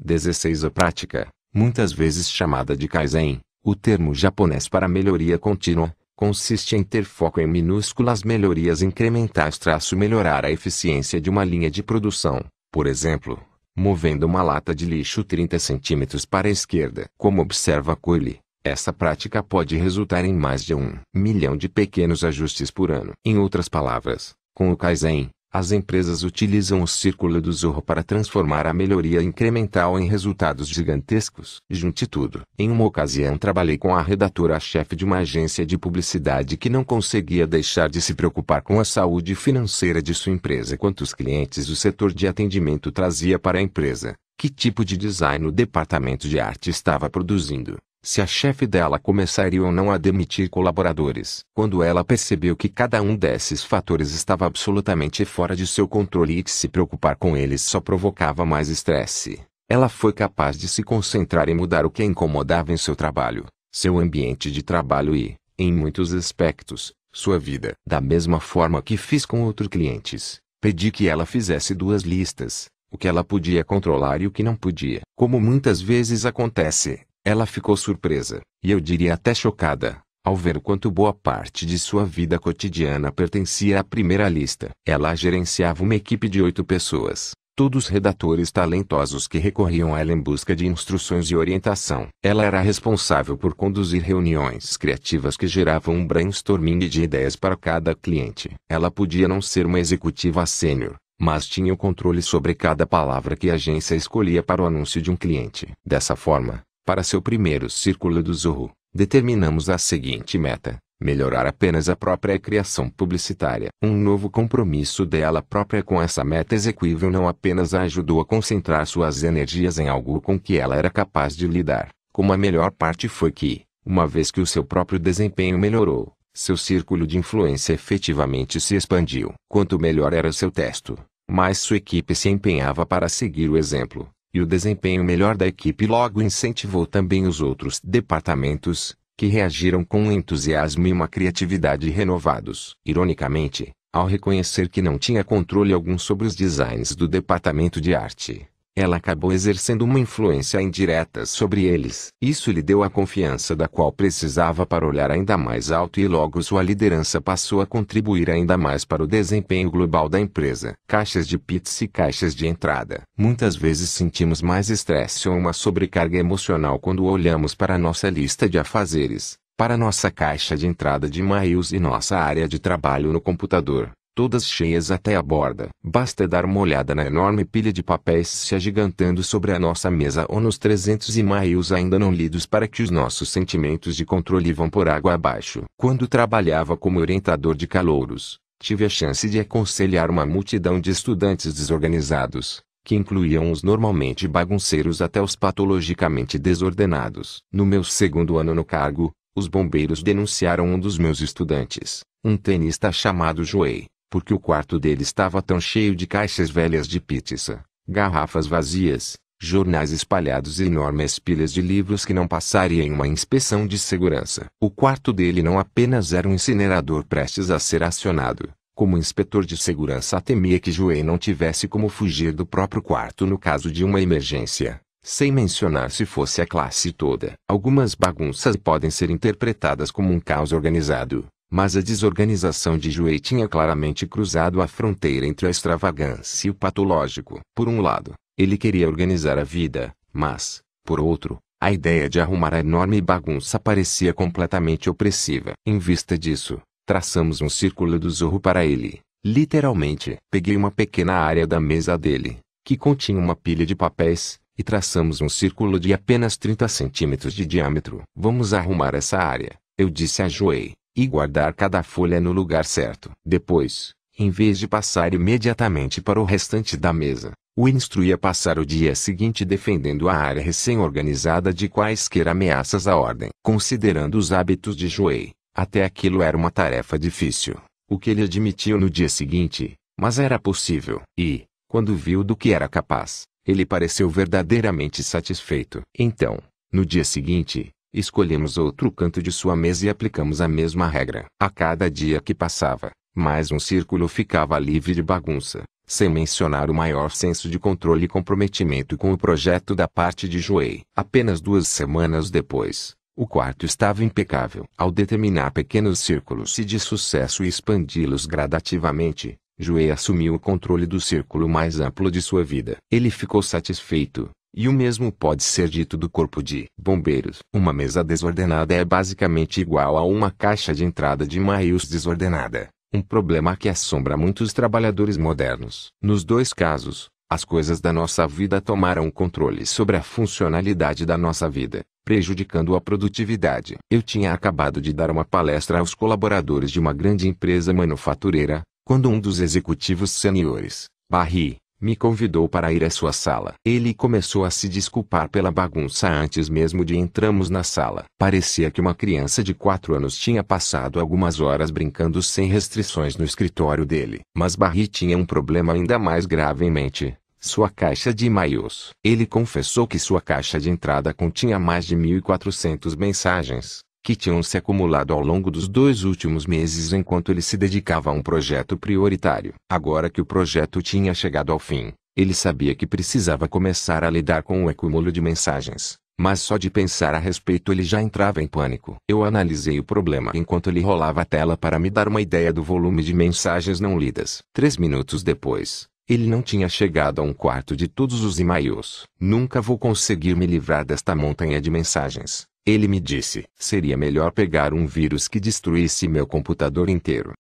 [SPEAKER 1] 16. A prática, muitas vezes chamada de Kaizen, o termo japonês para melhoria contínua, consiste em ter foco em minúsculas melhorias incrementais traço melhorar a eficiência de uma linha de produção, por exemplo, movendo uma lata de lixo 30 centímetros para a esquerda. Como observa Coelho, essa prática pode resultar em mais de um milhão de pequenos ajustes por ano. Em outras palavras, com o Kaizen, as empresas utilizam o círculo do zorro para transformar a melhoria incremental em resultados gigantescos. Junte tudo. Em uma ocasião trabalhei com a redatora-chefe de uma agência de publicidade que não conseguia deixar de se preocupar com a saúde financeira de sua empresa quantos clientes o setor de atendimento trazia para a empresa que tipo de design o departamento de arte estava produzindo, se a chefe dela começaria ou não a demitir colaboradores. Quando ela percebeu que cada um desses fatores estava absolutamente fora de seu controle e que se preocupar com eles só provocava mais estresse, ela foi capaz de se concentrar em mudar o que a incomodava em seu trabalho, seu ambiente de trabalho e, em muitos aspectos, sua vida. Da mesma forma que fiz com outros clientes, pedi que ela fizesse duas listas, o que ela podia controlar e o que não podia. Como muitas vezes acontece, ela ficou surpresa, e eu diria até chocada, ao ver o quanto boa parte de sua vida cotidiana pertencia à primeira lista. Ela gerenciava uma equipe de oito pessoas, todos redatores talentosos que recorriam a ela em busca de instruções e orientação. Ela era responsável por conduzir reuniões criativas que geravam um brainstorming de ideias para cada cliente. Ela podia não ser uma executiva sênior, mas tinha o controle sobre cada palavra que a agência escolhia para o anúncio de um cliente. Dessa forma, para seu primeiro círculo do Zorro, determinamos a seguinte meta: melhorar apenas a própria criação publicitária. Um novo compromisso dela própria com essa meta exequível não apenas a ajudou a concentrar suas energias em algo com que ela era capaz de lidar, como a melhor parte foi que, uma vez que o seu próprio desempenho melhorou, seu círculo de influência efetivamente se expandiu. Quanto melhor era seu texto, mais sua equipe se empenhava para seguir o exemplo, e o desempenho melhor da equipe logo incentivou também os outros departamentos, que reagiram com um entusiasmo e uma criatividade renovados. Ironicamente, ao reconhecer que não tinha controle algum sobre os designs do departamento de arte, ela acabou exercendo uma influência indireta sobre eles. Isso lhe deu a confiança da qual precisava para olhar ainda mais alto e logo sua liderança passou a contribuir ainda mais para o desempenho global da empresa. Caixas de pizza e caixas de entrada. Muitas vezes sentimos mais estresse ou uma sobrecarga emocional quando olhamos para nossa lista de afazeres, para nossa caixa de entrada de e-mails e nossa área de trabalho no computador todas cheias até a borda. Basta dar uma olhada na enorme pilha de papéis se agigantando sobre a nossa mesa ou nos 300 e-mails ainda não lidos para que os nossos sentimentos de controle vão por água abaixo. Quando trabalhava como orientador de calouros, tive a chance de aconselhar uma multidão de estudantes desorganizados, que incluíam os normalmente bagunceiros até os patologicamente desordenados. No meu segundo ano no cargo, os bombeiros denunciaram um dos meus estudantes, um tenista chamado Joey, porque o quarto dele estava tão cheio de caixas velhas de pizza, garrafas vazias, jornais espalhados e enormes pilhas de livros que não passaria em uma inspeção de segurança. O quarto dele não apenas era um incinerador prestes a ser acionado, como inspetor de segurança temia que Joey não tivesse como fugir do próprio quarto no caso de uma emergência, sem mencionar se fosse a classe toda. Algumas bagunças podem ser interpretadas como um caos organizado, mas a desorganização de Jouet tinha claramente cruzado a fronteira entre a extravagância e o patológico. Por um lado, ele queria organizar a vida, mas, por outro, a ideia de arrumar a enorme bagunça parecia completamente opressiva. Em vista disso, traçamos um círculo do zorro para ele. Literalmente, peguei uma pequena área da mesa dele, que continha uma pilha de papéis, e traçamos um círculo de apenas 30 centímetros de diâmetro. Vamos arrumar essa área, eu disse a Joey e guardar cada folha no lugar certo. Depois, em vez de passar imediatamente para o restante da mesa, o instruía passar o dia seguinte defendendo a área recém-organizada de quaisquer ameaças à ordem. Considerando os hábitos de Joey, até aquilo era uma tarefa difícil, o que ele admitiu no dia seguinte, mas era possível. E, quando viu do que era capaz, ele pareceu verdadeiramente satisfeito. Então, no dia seguinte, Escolhemos outro canto de sua mesa e aplicamos a mesma regra. A cada dia que passava, mais um círculo ficava livre de bagunça, sem mencionar o maior senso de controle e comprometimento com o projeto da parte de Joey. Apenas duas semanas depois, o quarto estava impecável. Ao determinar pequenos círculos e de sucesso e expandi-los gradativamente, Joey assumiu o controle do círculo mais amplo de sua vida. Ele ficou satisfeito, e o mesmo pode ser dito do corpo de bombeiros. Uma mesa desordenada é basicamente igual a uma caixa de entrada de maius desordenada, um problema que assombra muitos trabalhadores modernos. Nos dois casos, as coisas da nossa vida tomaram controle sobre a funcionalidade da nossa vida, prejudicando a produtividade. Eu tinha acabado de dar uma palestra aos colaboradores de uma grande empresa manufatureira, quando um dos executivos seniores, Barry, me convidou para ir à sua sala. Ele começou a se desculpar pela bagunça antes mesmo de entramos na sala. Parecia que uma criança de quatro anos tinha passado algumas horas brincando sem restrições no escritório dele. Mas Barry tinha um problema ainda mais grave em mente. Sua caixa de e-mails. Ele confessou que sua caixa de entrada continha mais de 1.400 mensagens que tinham se acumulado ao longo dos dois últimos meses enquanto ele se dedicava a um projeto prioritário. Agora que o projeto tinha chegado ao fim, ele sabia que precisava começar a lidar com o acúmulo de mensagens, mas só de pensar a respeito ele já entrava em pânico. Eu analisei o problema enquanto ele rolava a tela para me dar uma ideia do volume de mensagens não lidas. Três minutos depois, ele não tinha chegado a um quarto de todos os e-mails. Nunca vou conseguir me livrar desta montanha de mensagens. Ele me disse: seria melhor pegar um vírus que destruísse meu computador inteiro.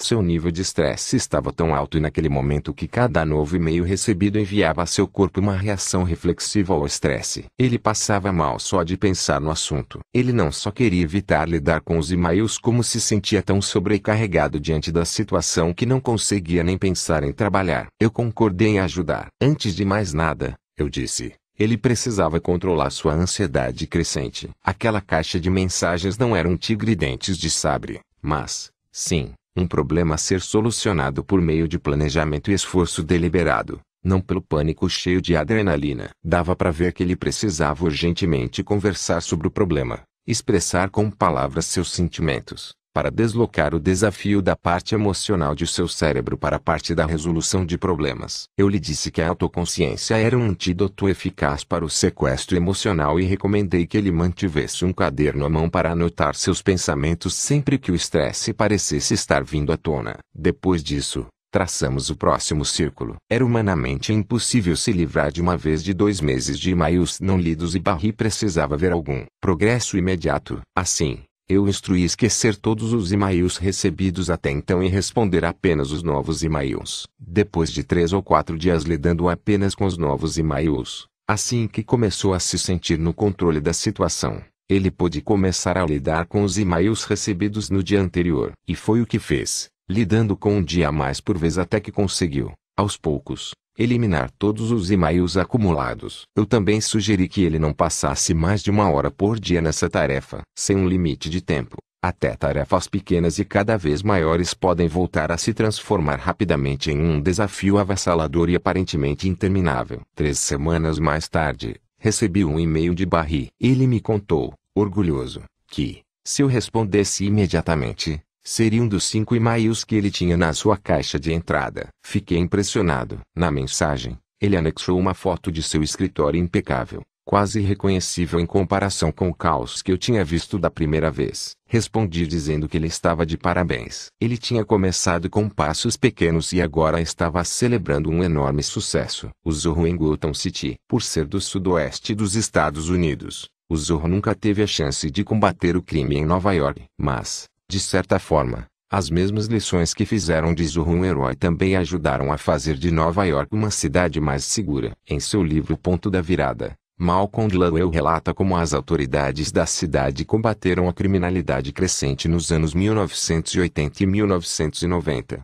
[SPEAKER 1] Seu nível de estresse estava tão alto naquele momento que cada novo e-mail recebido enviava a seu corpo uma reação reflexiva ao estresse. Ele passava mal só de pensar no assunto. Ele não só queria evitar lidar com os e-mails, como se sentia tão sobrecarregado diante da situação que não conseguia nem pensar em trabalhar. Eu concordei em ajudar. Antes de mais nada, eu disse: ele precisava controlar sua ansiedade crescente. Aquela caixa de mensagens não era um tigre dentes de sabre, mas, sim, um problema a ser solucionado por meio de planejamento e esforço deliberado, não pelo pânico cheio de adrenalina. Dava para ver que ele precisava urgentemente conversar sobre o problema, expressar com palavras seus sentimentos, para deslocar o desafio da parte emocional de seu cérebro para a parte da resolução de problemas. Eu lhe disse que a autoconsciência era um antídoto eficaz para o sequestro emocional e recomendei que ele mantivesse um caderno à mão para anotar seus pensamentos sempre que o estresse parecesse estar vindo à tona. Depois disso, Traçamos o próximo círculo. Era humanamente impossível se livrar de uma vez de dois meses de e-mails não lidos e Barry precisava ver algum progresso imediato. Assim, eu instruí esquecer todos os e-mails recebidos até então e responder apenas os novos e-mails. Depois de três ou quatro dias lidando apenas com os novos e-mails, assim que começou a se sentir no controle da situação, ele pôde começar a lidar com os e-mails recebidos no dia anterior. E foi o que fez, lidando com um dia a mais por vez até que conseguiu, aos poucos, eliminar todos os e-mails acumulados. Eu também sugeri que ele não passasse mais de uma hora por dia nessa tarefa, sem um limite de tempo. Até tarefas pequenas e cada vez maiores podem voltar a se transformar rapidamente em um desafio avassalador e aparentemente interminável. Três semanas mais tarde, recebi um e-mail de Barry. Ele me contou, orgulhoso, que, se eu respondesse imediatamente, Seria um dos cinco e-mails que ele tinha na sua caixa de entrada. Fiquei impressionado. Na mensagem, ele anexou uma foto de seu escritório impecável, quase reconhecível em comparação com o caos que eu tinha visto da primeira vez. Respondi dizendo que ele estava de parabéns. Ele tinha começado com passos pequenos e agora estava celebrando um enorme sucesso. O Zorro em Gotham City, por ser do sudoeste dos Estados Unidos, o Zorro nunca teve a chance de combater o crime em Nova York. Mas, de certa forma, as mesmas lições que fizeram de Zorro um herói também ajudaram a fazer de Nova York uma cidade mais segura. Em seu livro Ponto da Virada, Malcolm Gladwell relata como as autoridades da cidade combateram a criminalidade crescente nos anos 1980 e 1990.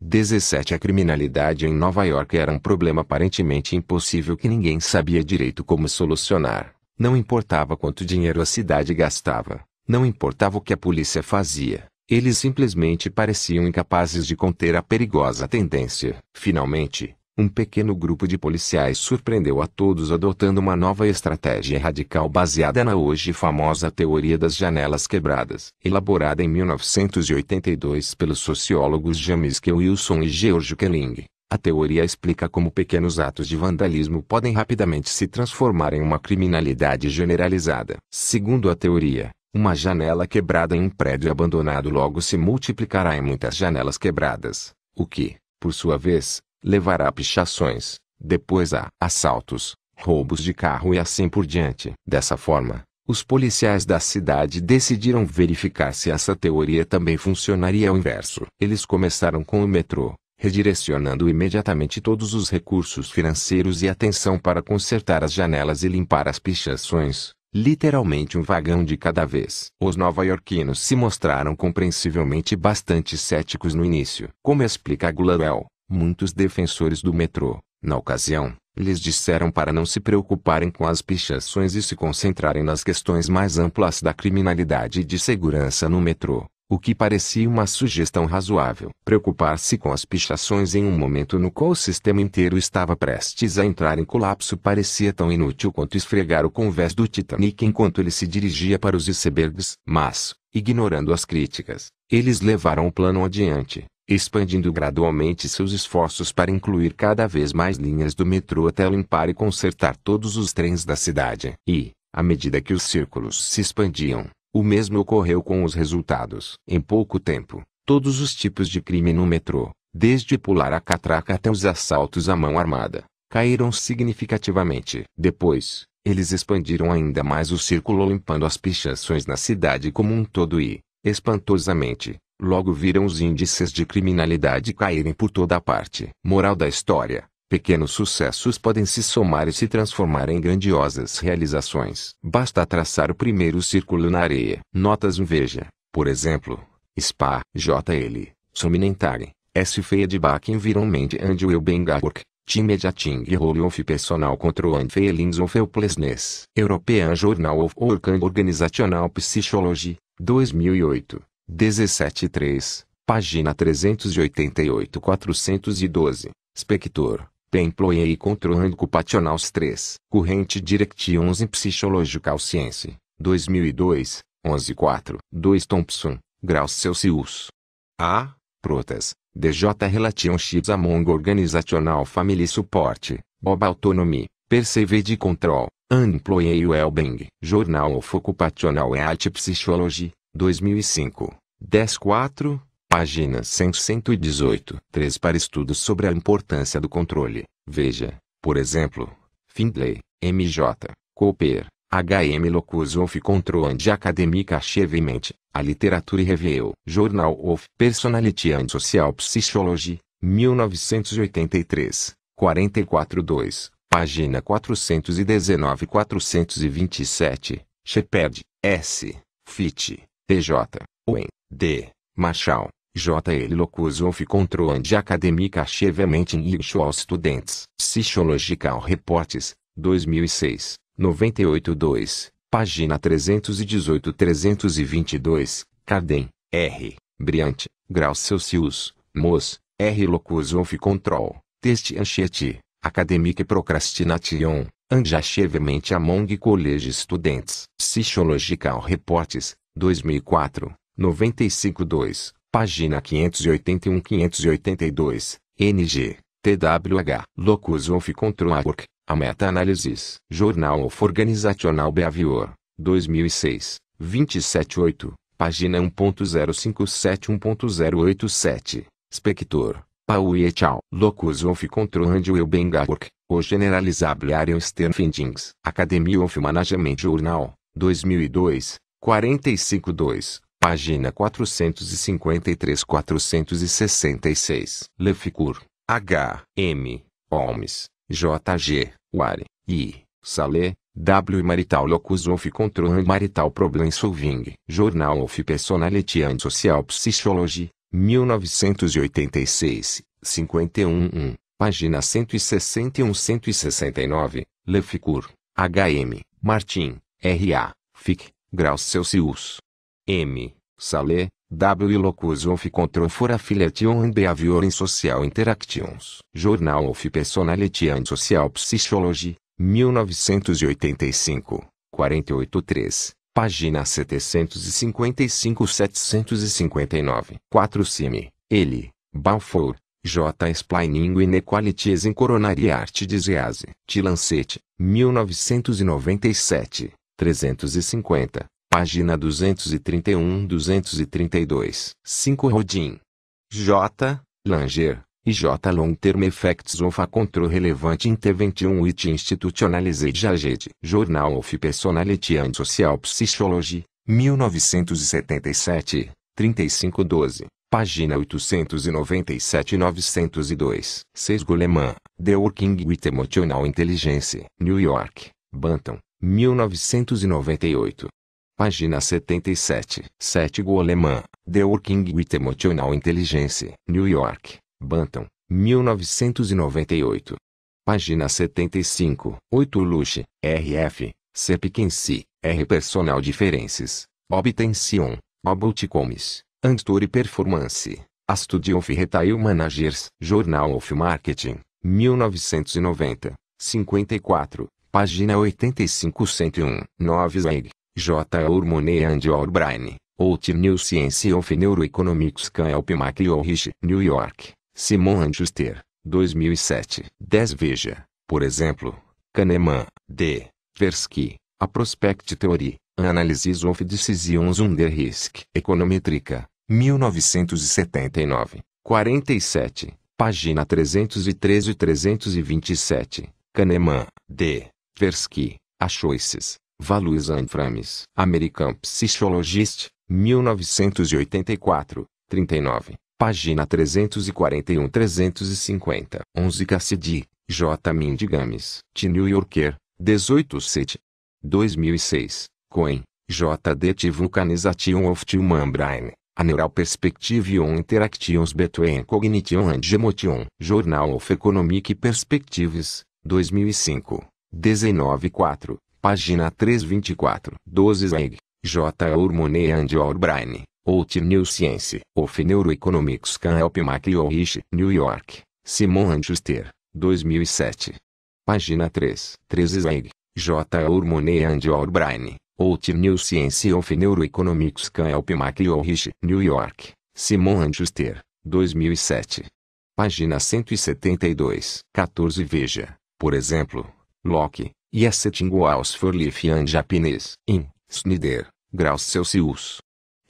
[SPEAKER 1] 17 A criminalidade em Nova York era um problema aparentemente impossível que ninguém sabia direito como solucionar. Não importava quanto dinheiro a cidade gastava, não importava o que a polícia fazia, eles simplesmente pareciam incapazes de conter a perigosa tendência. Finalmente, um pequeno grupo de policiais surpreendeu a todos adotando uma nova estratégia radical baseada na hoje famosa teoria das janelas quebradas, elaborada em 1982 pelos sociólogos Jamiske Wilson e George Kelling. A teoria explica como pequenos atos de vandalismo podem rapidamente se transformar em uma criminalidade generalizada. Segundo a teoria, uma janela quebrada em um prédio abandonado logo se multiplicará em muitas janelas quebradas, o que, por sua vez, levará a pichações, depois a assaltos, roubos de carro e assim por diante. Dessa forma, os policiais da cidade decidiram verificar se essa teoria também funcionaria ao inverso. Eles começaram com o metrô, redirecionando imediatamente todos os recursos financeiros e atenção para consertar as janelas e limpar as pichações literalmente um vagão de cada vez. Os nova-iorquinos se mostraram compreensivelmente bastante céticos no início. Como explica Gularuel, muitos defensores do metrô, na ocasião, lhes disseram para não se preocuparem com as pichações e se concentrarem nas questões mais amplas da criminalidade e de segurança no metrô o que parecia uma sugestão razoável. Preocupar-se com as pichações em um momento no qual o sistema inteiro estava prestes a entrar em colapso parecia tão inútil quanto esfregar o convés do Titanic enquanto ele se dirigia para os icebergs. Mas, ignorando as críticas, eles levaram o plano adiante, expandindo gradualmente seus esforços para incluir cada vez mais linhas do metrô até limpar e consertar todos os trens da cidade. E, à medida que os círculos se expandiam, o mesmo ocorreu com os resultados. Em pouco tempo, todos os tipos de crime no metrô, desde pular a catraca até os assaltos à mão armada, caíram significativamente. Depois, eles expandiram ainda mais o círculo limpando as pichações na cidade como um todo e, espantosamente, logo viram os índices de criminalidade caírem por toda a parte. Moral da história: Pequenos sucessos podem se somar e se transformar em grandiosas realizações. Basta traçar o primeiro círculo na areia. Notas Veja, por exemplo, Spa, JL, Sominentag, S. Feia de Bach Environment and Wellbeing Team Editing Role of Personal Control and Feelings of Helplessness. European Journal of Work and Organizational Psychology, 2008, 17.3, página 388-412. Spector, Employee controando ocupacional 3, corrente Directions in Psychological Science, 2002, 11.4. 2 Thompson, graus Celsius. A. Protas, DJ Relationships Among Organizational Family Support, Bob Autonomy, Perceived Control, Unemployee Wellbeing, Journal of Occupational Health Psychology, 2005, 10.4. Página 118. 3. Para estudos sobre a importância do controle, veja, por exemplo, Findlay, M.J., Cooper, H.M. Locus of Control and Academic Achievement, A Literatura e Review, Journal of Personality and Social Psychology, 1983, 44 2, página 419-427, Shepard, S., Fitt, T.J., Owen, D., Marshall. J.L. Locuzov controande acadêmica chevemente nicho aos estudantes. Psychological Reports, 2006, 98-2, página 318-322, Carden, R. Briant, Grau Celsius, Mos, R. Locuzov Control, Test Anchieti, Academic Procrastination, Anjachevement Among College Students. Psychological Reports, 2004, 95-2, Página 581-582, NG, TWH. Locus of Control Work, a meta-análises. Jornal of Organizational Behavior, 2006, 278, página 1.057-1.087. Spector, Pau et al. Locus of Control and Wellbeing Work, o Generalizable Area Extern Findings. Academy of Management Journal, 2002, 45.2. Página 453 466. Leficour, H. M. Holmes, J. G. Ware, I. Salé, W. Marital Locus of Control and Marital Problem Solving. Journal of Personality and Social Psychology, 1986, 51 Página 161-169. Leficour, H. M. Martin, R. A. Fick, Graus Celsius. M. Salé, W. Locuzov control for affiliation and behavior in social interactions. Journal of Personality and Social Psychology, 1985, 48-3, página 755-759. 4 Cime, ele, Balfour, J. Explaining Inequalities in Coronary Art Disease. Lancet, 1997, 350. Página 231, 232. 5 Rodin. J. Langer, e J. Long Term Effects of a Control Relevant Intervention with Institutionalized Jaged. Journal of Personality and Social Psychology, 1977, 3512. Página 897-902. 6 Goleman, The Working with Emotional Intelligence, New York, Bantam, 1998. Página 77. 7 alemã. The Working with Emotional Intelligence, New York, Bantam, 1998. Página 75. 8 Luche, RF, Sepkensi, R. Personal Differences, Obtention, Obutcomes, e Performance, A Study of Retail Managers, Journal of Marketing, 1990, 54, página 85-101, 9 Zweig, J. Ormoneand and Brain, Out New Science of Neuroeconomics Can Help McLaurish, New York, Simon Schuster, 2007. 10 Veja, por exemplo, Kahneman, D. Tversky, A Prospect Theory, Analysis of Decisions Under Risk, Econometrica, 1979. 47, página 313 e 327, Kahneman, D. Tversky, A Choices, Valuisan Frames. American Psychologist, 1984, 39, página 341-350. 11 Cassidy, J. Mindigames. The New Yorker, 18 7. 2006, Cohen, D. T. Vulcanization of the Human Brain. A Neural Perspective on Interactions Between Cognition and Emotion. Journal of Economic Perspectives, 2005, 19-4. Página 324. 12 Zweig, J. Hormone and Your Brain, Out New Science of Neuroeconomics Can Help Make Your Rich, New York, Simon Schuster, 2007. Página 3. 13 Zweig, J. Hormone and Your Brain, Out New Science of Neuroeconomics Can Help Make Your Rich, New York, Simon Schuster, 2007. Página 172. 14 Veja, por exemplo, Locke, é setting Wals for Life and Japanese in Snider, Graus Celsius.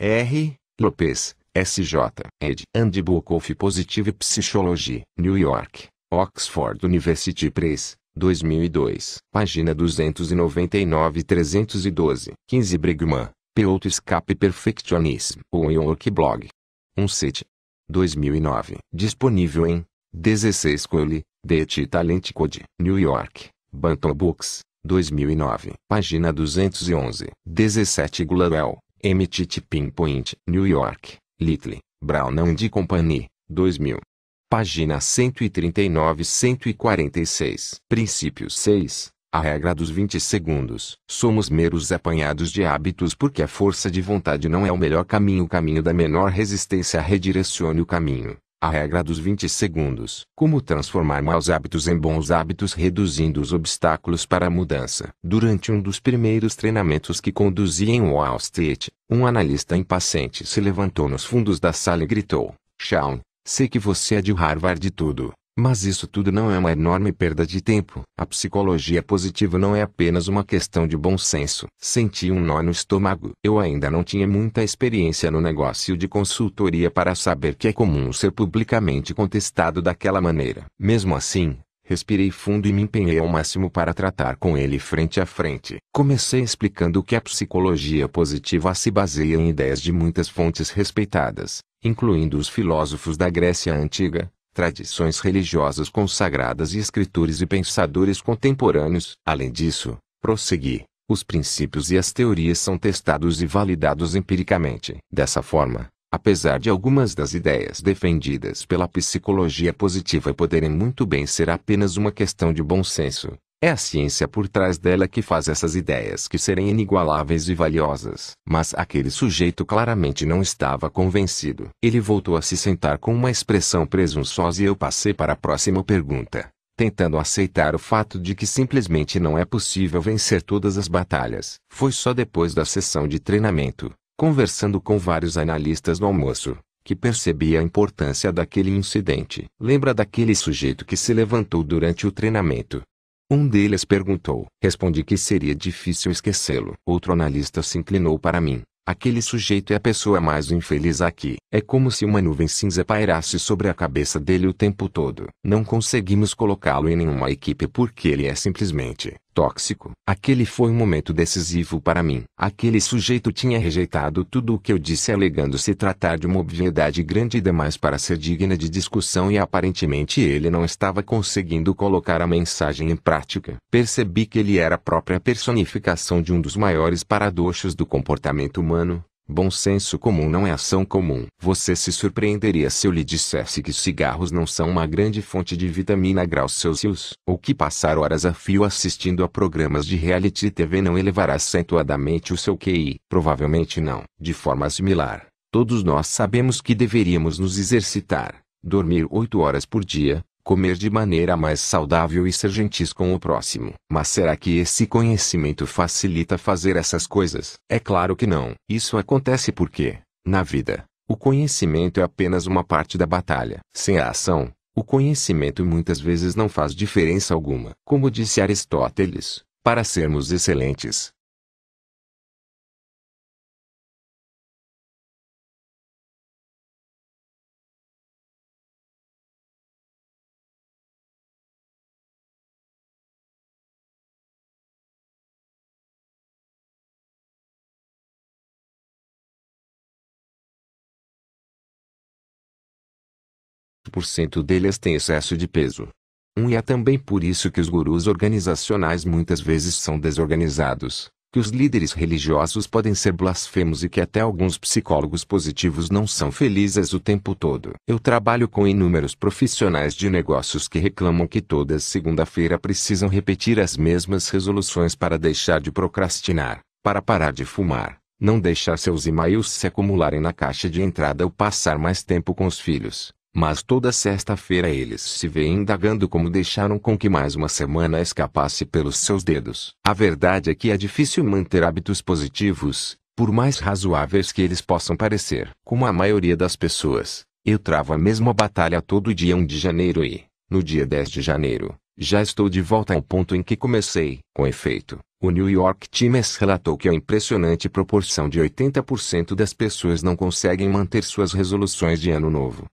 [SPEAKER 1] R. Lopes, S.J. Ed and Book of Positive Psychology, New York, Oxford University Press, 2002, página 299-312. 15 Bregman, outro Escape Perfectionism, New York Blog. 17. 2009. Disponível em 16 Cole, DT Talent Code, New York. Bantam Books, 2009. Página 211. 17 Glorel, M. T. Pinpoint, New York, Little, Brown and Company, 2000. Página 139 146. Princípio 6. A regra dos 20 segundos. Somos meros apanhados de hábitos porque a força de vontade não é o melhor caminho. O caminho da menor resistência redirecione o caminho a regra dos 20 segundos. Como transformar maus hábitos em bons hábitos reduzindo os obstáculos para a mudança. Durante um dos primeiros treinamentos que conduzi em Wall Street, um analista impaciente se levantou nos fundos da sala e gritou: Sean, sei que você é de Harvard e tudo, mas isso tudo não é uma enorme perda de tempo. A psicologia positiva não é apenas uma questão de bom senso. Senti um nó no estômago. Eu ainda não tinha muita experiência no negócio de consultoria para saber que é comum ser publicamente contestado daquela maneira. Mesmo assim, Respirei fundo e me empenhei ao máximo para tratar com ele frente a frente. Comecei explicando que a psicologia positiva se baseia em ideias de muitas fontes respeitadas, incluindo os filósofos da Grécia Antiga, tradições religiosas consagradas e escritores e pensadores contemporâneos. Além disso, prossegui, os princípios e as teorias são testados e validados empiricamente. Dessa forma, apesar de algumas das ideias defendidas pela psicologia positiva poderem muito bem ser apenas uma questão de bom senso, é a ciência por trás dela que faz essas ideias que serem inigualáveis e valiosas. Mas aquele sujeito claramente não estava convencido. Ele voltou a se sentar com uma expressão presunçosa e eu passei para a próxima pergunta, tentando aceitar o fato de que simplesmente não é possível vencer todas as batalhas. Foi só depois da sessão de treinamento, conversando com vários analistas no almoço, que percebi a importância daquele incidente. Lembra daquele sujeito que se levantou durante o treinamento, um deles perguntou. Respondi que seria difícil esquecê-lo. Outro analista se inclinou para mim. Aquele sujeito é a pessoa mais infeliz aqui. É como se uma nuvem cinza pairasse sobre a cabeça dele o tempo todo. Não conseguimos colocá-lo em nenhuma equipe porque ele é simplesmente tóxico. Aquele foi um momento decisivo para mim. Aquele sujeito tinha rejeitado tudo o que eu disse alegando se tratar de uma obviedade grande demais para ser digna de discussão e aparentemente ele não estava conseguindo colocar a mensagem em prática. Percebi que ele era a própria personificação de um dos maiores paradoxos do comportamento humano, Bom senso comum não é ação comum. Você se surpreenderia se eu lhe dissesse que cigarros não são uma grande fonte de vitamina graus Celsius, ou que passar horas a fio assistindo a programas de reality TV não elevará acentuadamente o seu QI. Provavelmente não. De forma similar, todos nós sabemos que deveríamos nos exercitar, dormir 8 horas por dia, comer de maneira mais saudável e ser gentis com o próximo. Mas será que esse conhecimento facilita fazer essas coisas? É claro que não. Isso acontece porque, na vida, o conhecimento é apenas uma parte da batalha. Sem a ação, o conhecimento muitas vezes não faz diferença alguma. Como disse Aristóteles, para sermos excelentes, 90% deles têm excesso de peso. Um, e é também por isso que os gurus organizacionais muitas vezes são desorganizados, que os líderes religiosos podem ser blasfemos e que até alguns psicólogos positivos não são felizes o tempo todo. Eu trabalho com inúmeros profissionais de negócios que reclamam que toda segunda-feira precisam repetir as mesmas resoluções para deixar de procrastinar, para parar de fumar, não deixar seus e-mails se acumularem na caixa de entrada ou passar mais tempo com os filhos. Mas toda sexta-feira eles se vêem indagando como deixaram com que mais uma semana escapasse pelos seus dedos. A verdade é que é difícil manter hábitos positivos, por mais razoáveis que eles possam parecer. Como a maioria das pessoas, eu travo a mesma batalha todo dia 1 de janeiro e, no dia 10 de janeiro, já estou de volta ao ponto em que comecei. Com efeito, o New York Times relatou que a impressionante proporção de 80% das pessoas não conseguem manter suas resoluções de ano novo.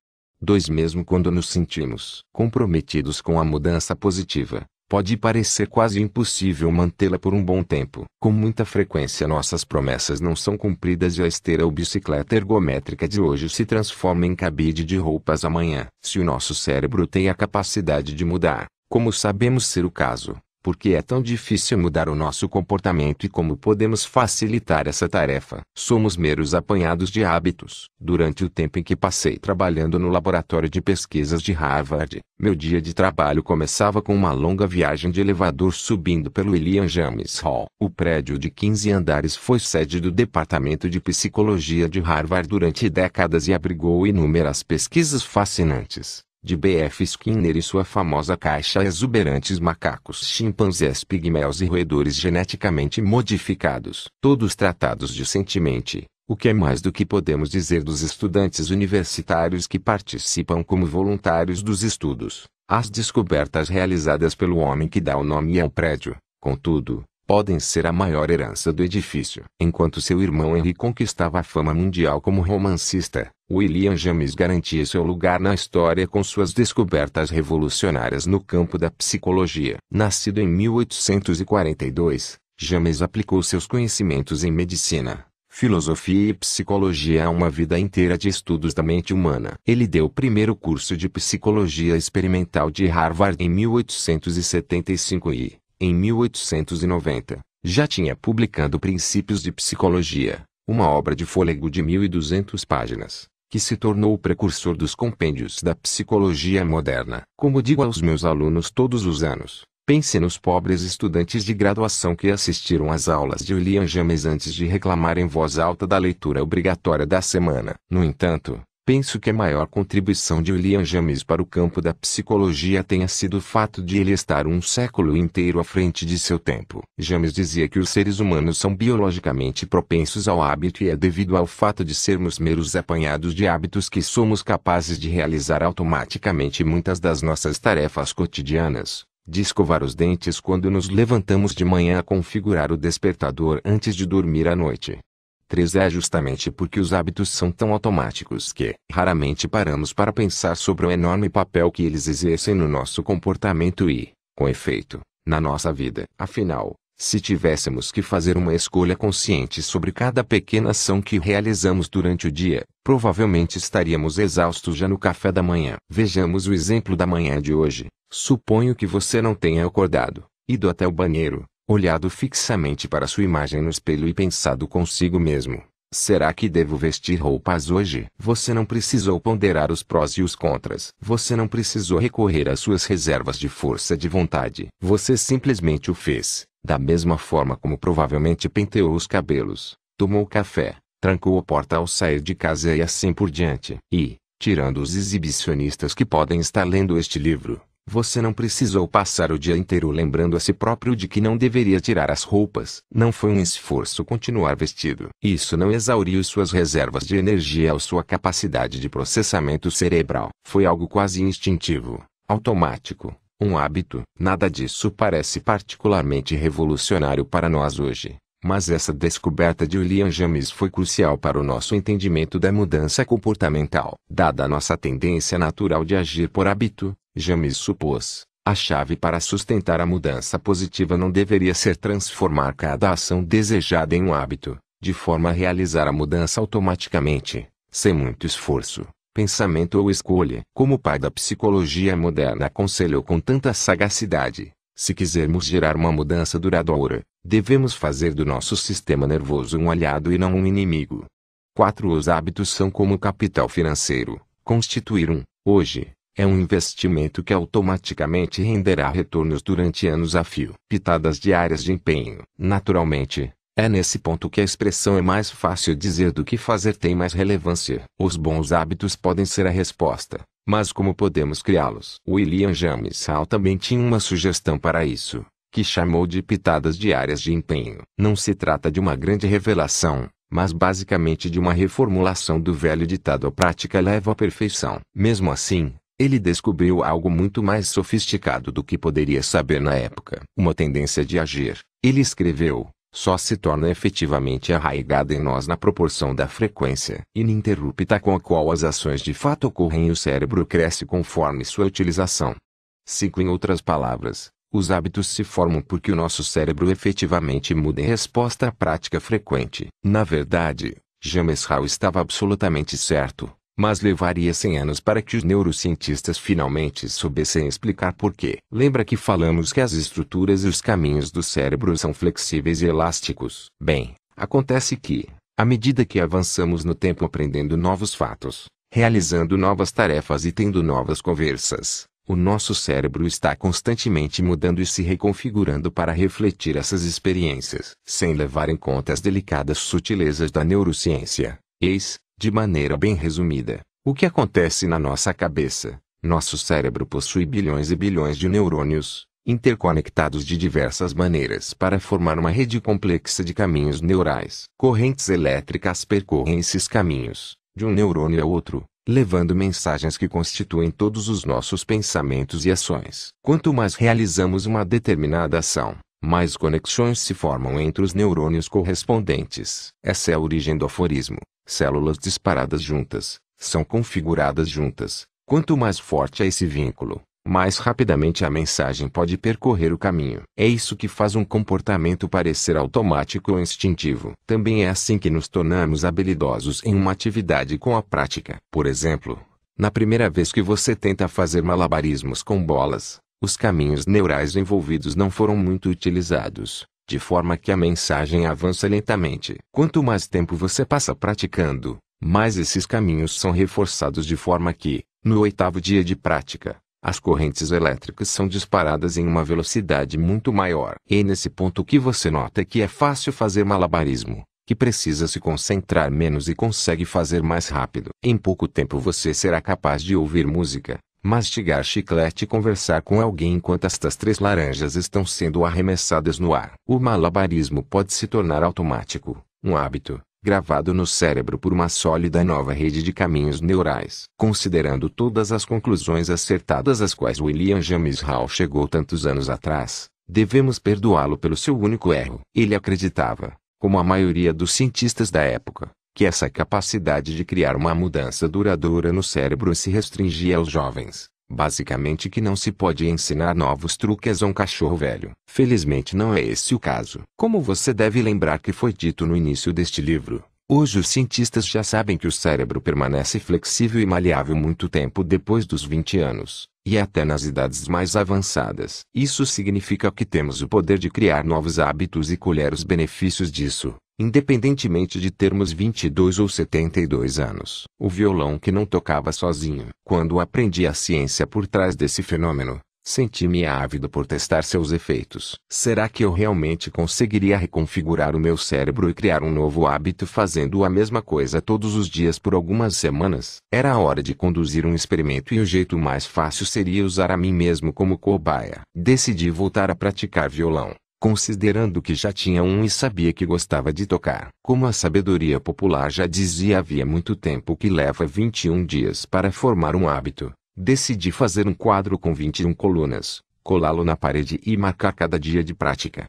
[SPEAKER 1] 2. Mesmo quando nos sentimos comprometidos com a mudança positiva, pode parecer quase impossível mantê-la por um bom tempo. Com muita frequência nossas promessas não são cumpridas e a esteira ou bicicleta ergométrica de hoje se transforma em cabide de roupas amanhã. Se o nosso cérebro tem a capacidade de mudar, como sabemos ser o caso, porque é tão difícil mudar o nosso comportamento e como podemos facilitar essa tarefa. Somos meros apanhados de hábitos. Durante o tempo em que passei trabalhando no laboratório de pesquisas de Harvard, meu dia de trabalho começava com uma longa viagem de elevador subindo pelo William James Hall. O prédio de 15 andares foi sede do Departamento de Psicologia de Harvard durante décadas e abrigou inúmeras pesquisas fascinantes de B.F. Skinner e sua famosa caixa exuberantes macacos, chimpanzés, pigmeus e roedores geneticamente modificados. Todos tratados decentemente, o que é mais do que podemos dizer dos estudantes universitários que participam como voluntários dos estudos. As descobertas realizadas pelo homem que dá o nome ao prédio, contudo, podem ser a maior herança do edifício. Enquanto seu irmão Henry conquistava a fama mundial como romancista, William James garantia seu lugar na história com suas descobertas revolucionárias no campo da psicologia. Nascido em 1842, James aplicou seus conhecimentos em medicina, filosofia e psicologia a uma vida inteira de estudos da mente humana. Ele deu o primeiro curso de psicologia experimental de Harvard em 1875 e, em 1890, já tinha publicado Princípios de Psicologia, uma obra de fôlego de 1.200 páginas, que se tornou o precursor dos compêndios da psicologia moderna. Como digo aos meus alunos todos os anos, pense nos pobres estudantes de graduação que assistiram às aulas de William James antes de reclamar em voz alta da leitura obrigatória da semana. No entanto, Penso que a maior contribuição de William James para o campo da psicologia tenha sido o fato de ele estar um século inteiro à frente de seu tempo. James dizia que os seres humanos são biologicamente propensos ao hábito e é devido ao fato de sermos meros apanhados de hábitos que somos capazes de realizar automaticamente muitas das nossas tarefas cotidianas. De escovar os dentes quando nos levantamos de manhã a configurar o despertador antes de dormir à noite é justamente porque os hábitos são tão automáticos que raramente paramos para pensar sobre o enorme papel que eles exercem no nosso comportamento e, com efeito, na nossa vida. Afinal, se tivéssemos que fazer uma escolha consciente sobre cada pequena ação que realizamos durante o dia, provavelmente estaríamos exaustos já no café da manhã. Vejamos o exemplo da manhã de hoje. Suponho que você não tenha acordado, ido até o banheiro, olhado fixamente para sua imagem no espelho e pensado consigo mesmo: será que devo vestir roupas hoje? Você não precisou ponderar os prós e os contras. Você não precisou recorrer às suas reservas de força de vontade. Você simplesmente o fez, da mesma forma como provavelmente penteou os cabelos, tomou café, trancou a porta ao sair de casa e assim por diante. E, tirando os exibicionistas que podem estar lendo este livro, você não precisou passar o dia inteiro lembrando a si próprio de que não deveria tirar as roupas. Não foi um esforço continuar vestido. Isso não exauriu suas reservas de energia ou sua capacidade de processamento cerebral. Foi algo quase instintivo, automático, um hábito. Nada disso parece particularmente revolucionário para nós hoje. Mas essa descoberta de William James foi crucial para o nosso entendimento da mudança comportamental. Dada a nossa tendência natural de agir por hábito, James supôs, a chave para sustentar a mudança positiva não deveria ser transformar cada ação desejada em um hábito, de forma a realizar a mudança automaticamente, sem muito esforço, pensamento ou escolha. Como o pai da psicologia moderna aconselhou com tanta sagacidade, se quisermos gerar uma mudança duradoura, devemos fazer do nosso sistema nervoso um aliado e não um inimigo. 4. Os hábitos são como capital financeiro, constituir um, hoje, é um investimento que automaticamente renderá retornos durante anos a fio. Pitadas diárias de empenho. Naturalmente, é nesse ponto que a expressão é mais fácil dizer do que fazer tem mais relevância. Os bons hábitos podem ser a resposta, mas como podemos criá-los? William James Hall também tinha uma sugestão para isso, que chamou de pitadas diárias de empenho. Não se trata de uma grande revelação, mas basicamente de uma reformulação do velho ditado a prática leva à perfeição. Mesmo assim, ele descobriu algo muito mais sofisticado do que poderia saber na época. Uma tendência de agir, ele escreveu, só se torna efetivamente arraigada em nós na proporção da frequência ininterrupta com a qual as ações de fato ocorrem e o cérebro cresce conforme sua utilização. 5. Em outras palavras, os hábitos se formam porque o nosso cérebro efetivamente muda em resposta à prática frequente. Na verdade, James Hall estava absolutamente certo. Mas levaria 100 anos para que os neurocientistas finalmente soubessem explicar por quê. Lembra que falamos que as estruturas e os caminhos do cérebro são flexíveis e elásticos? Bem, acontece que, à medida que avançamos no tempo aprendendo novos fatos, realizando novas tarefas e tendo novas conversas, o nosso cérebro está constantemente mudando e se reconfigurando para refletir essas experiências, sem levar em conta as delicadas sutilezas da neurociência. Eis, de maneira bem resumida, o que acontece na nossa cabeça? Nosso cérebro possui bilhões e bilhões de neurônios, interconectados de diversas maneiras para formar uma rede complexa de caminhos neurais. Correntes elétricas percorrem esses caminhos, de um neurônio a outro, levando mensagens que constituem todos os nossos pensamentos e ações. Quanto mais realizamos uma determinada ação, mais conexões se formam entre os neurônios correspondentes. Essa é a origem do aforismo. Células disparadas juntas, são configuradas juntas. Quanto mais forte é esse vínculo, mais rapidamente a mensagem pode percorrer o caminho. É isso que faz um comportamento parecer automático ou instintivo. Também é assim que nos tornamos habilidosos em uma atividade com a prática. Por exemplo, na primeira vez que você tenta fazer malabarismos com bolas, os caminhos neurais envolvidos não foram muito utilizados de forma que a mensagem avança lentamente. Quanto mais tempo você passa praticando, mais esses caminhos são reforçados de forma que, no oitavo dia de prática, as correntes elétricas são disparadas em uma velocidade muito maior. E nesse ponto que você nota é que é fácil fazer malabarismo, que precisa se concentrar menos e consegue fazer mais rápido. Em pouco tempo você será capaz de ouvir música, mastigar chiclete e conversar com alguém enquanto estas três laranjas estão sendo arremessadas no ar. O malabarismo pode se tornar automático, um hábito, gravado no cérebro por uma sólida nova rede de caminhos neurais. Considerando todas as conclusões acertadas às quais William James Hall chegou tantos anos atrás, devemos perdoá-lo pelo seu único erro. Ele acreditava, como a maioria dos cientistas da época, que essa capacidade de criar uma mudança duradoura no cérebro se restringia aos jovens. Basicamente que não se pode ensinar novos truques a um cachorro velho. Felizmente não é esse o caso. Como você deve lembrar que foi dito no início deste livro, Hoje os cientistas já sabem que o cérebro permanece flexível e maleável muito tempo depois dos 20 anos, e até nas idades mais avançadas. Isso significa que temos o poder de criar novos hábitos e colher os benefícios disso, independentemente de termos 22 ou 72 anos. O violão que não tocava sozinho. Quando aprendi a ciência por trás desse fenômeno, Senti-me ávido por testar seus efeitos. Será que eu realmente conseguiria reconfigurar o meu cérebro e criar um novo hábito fazendo a mesma coisa todos os dias por algumas semanas? Era a hora de conduzir um experimento e o jeito mais fácil seria usar a mim mesmo como cobaia. Decidi voltar a praticar violão considerando que já tinha um e sabia que gostava de tocar. Como a sabedoria popular já dizia havia muito tempo que leva 21 dias para formar um hábito, Decidi fazer um quadro com 21 colunas, colá-lo na parede e marcar cada dia de prática.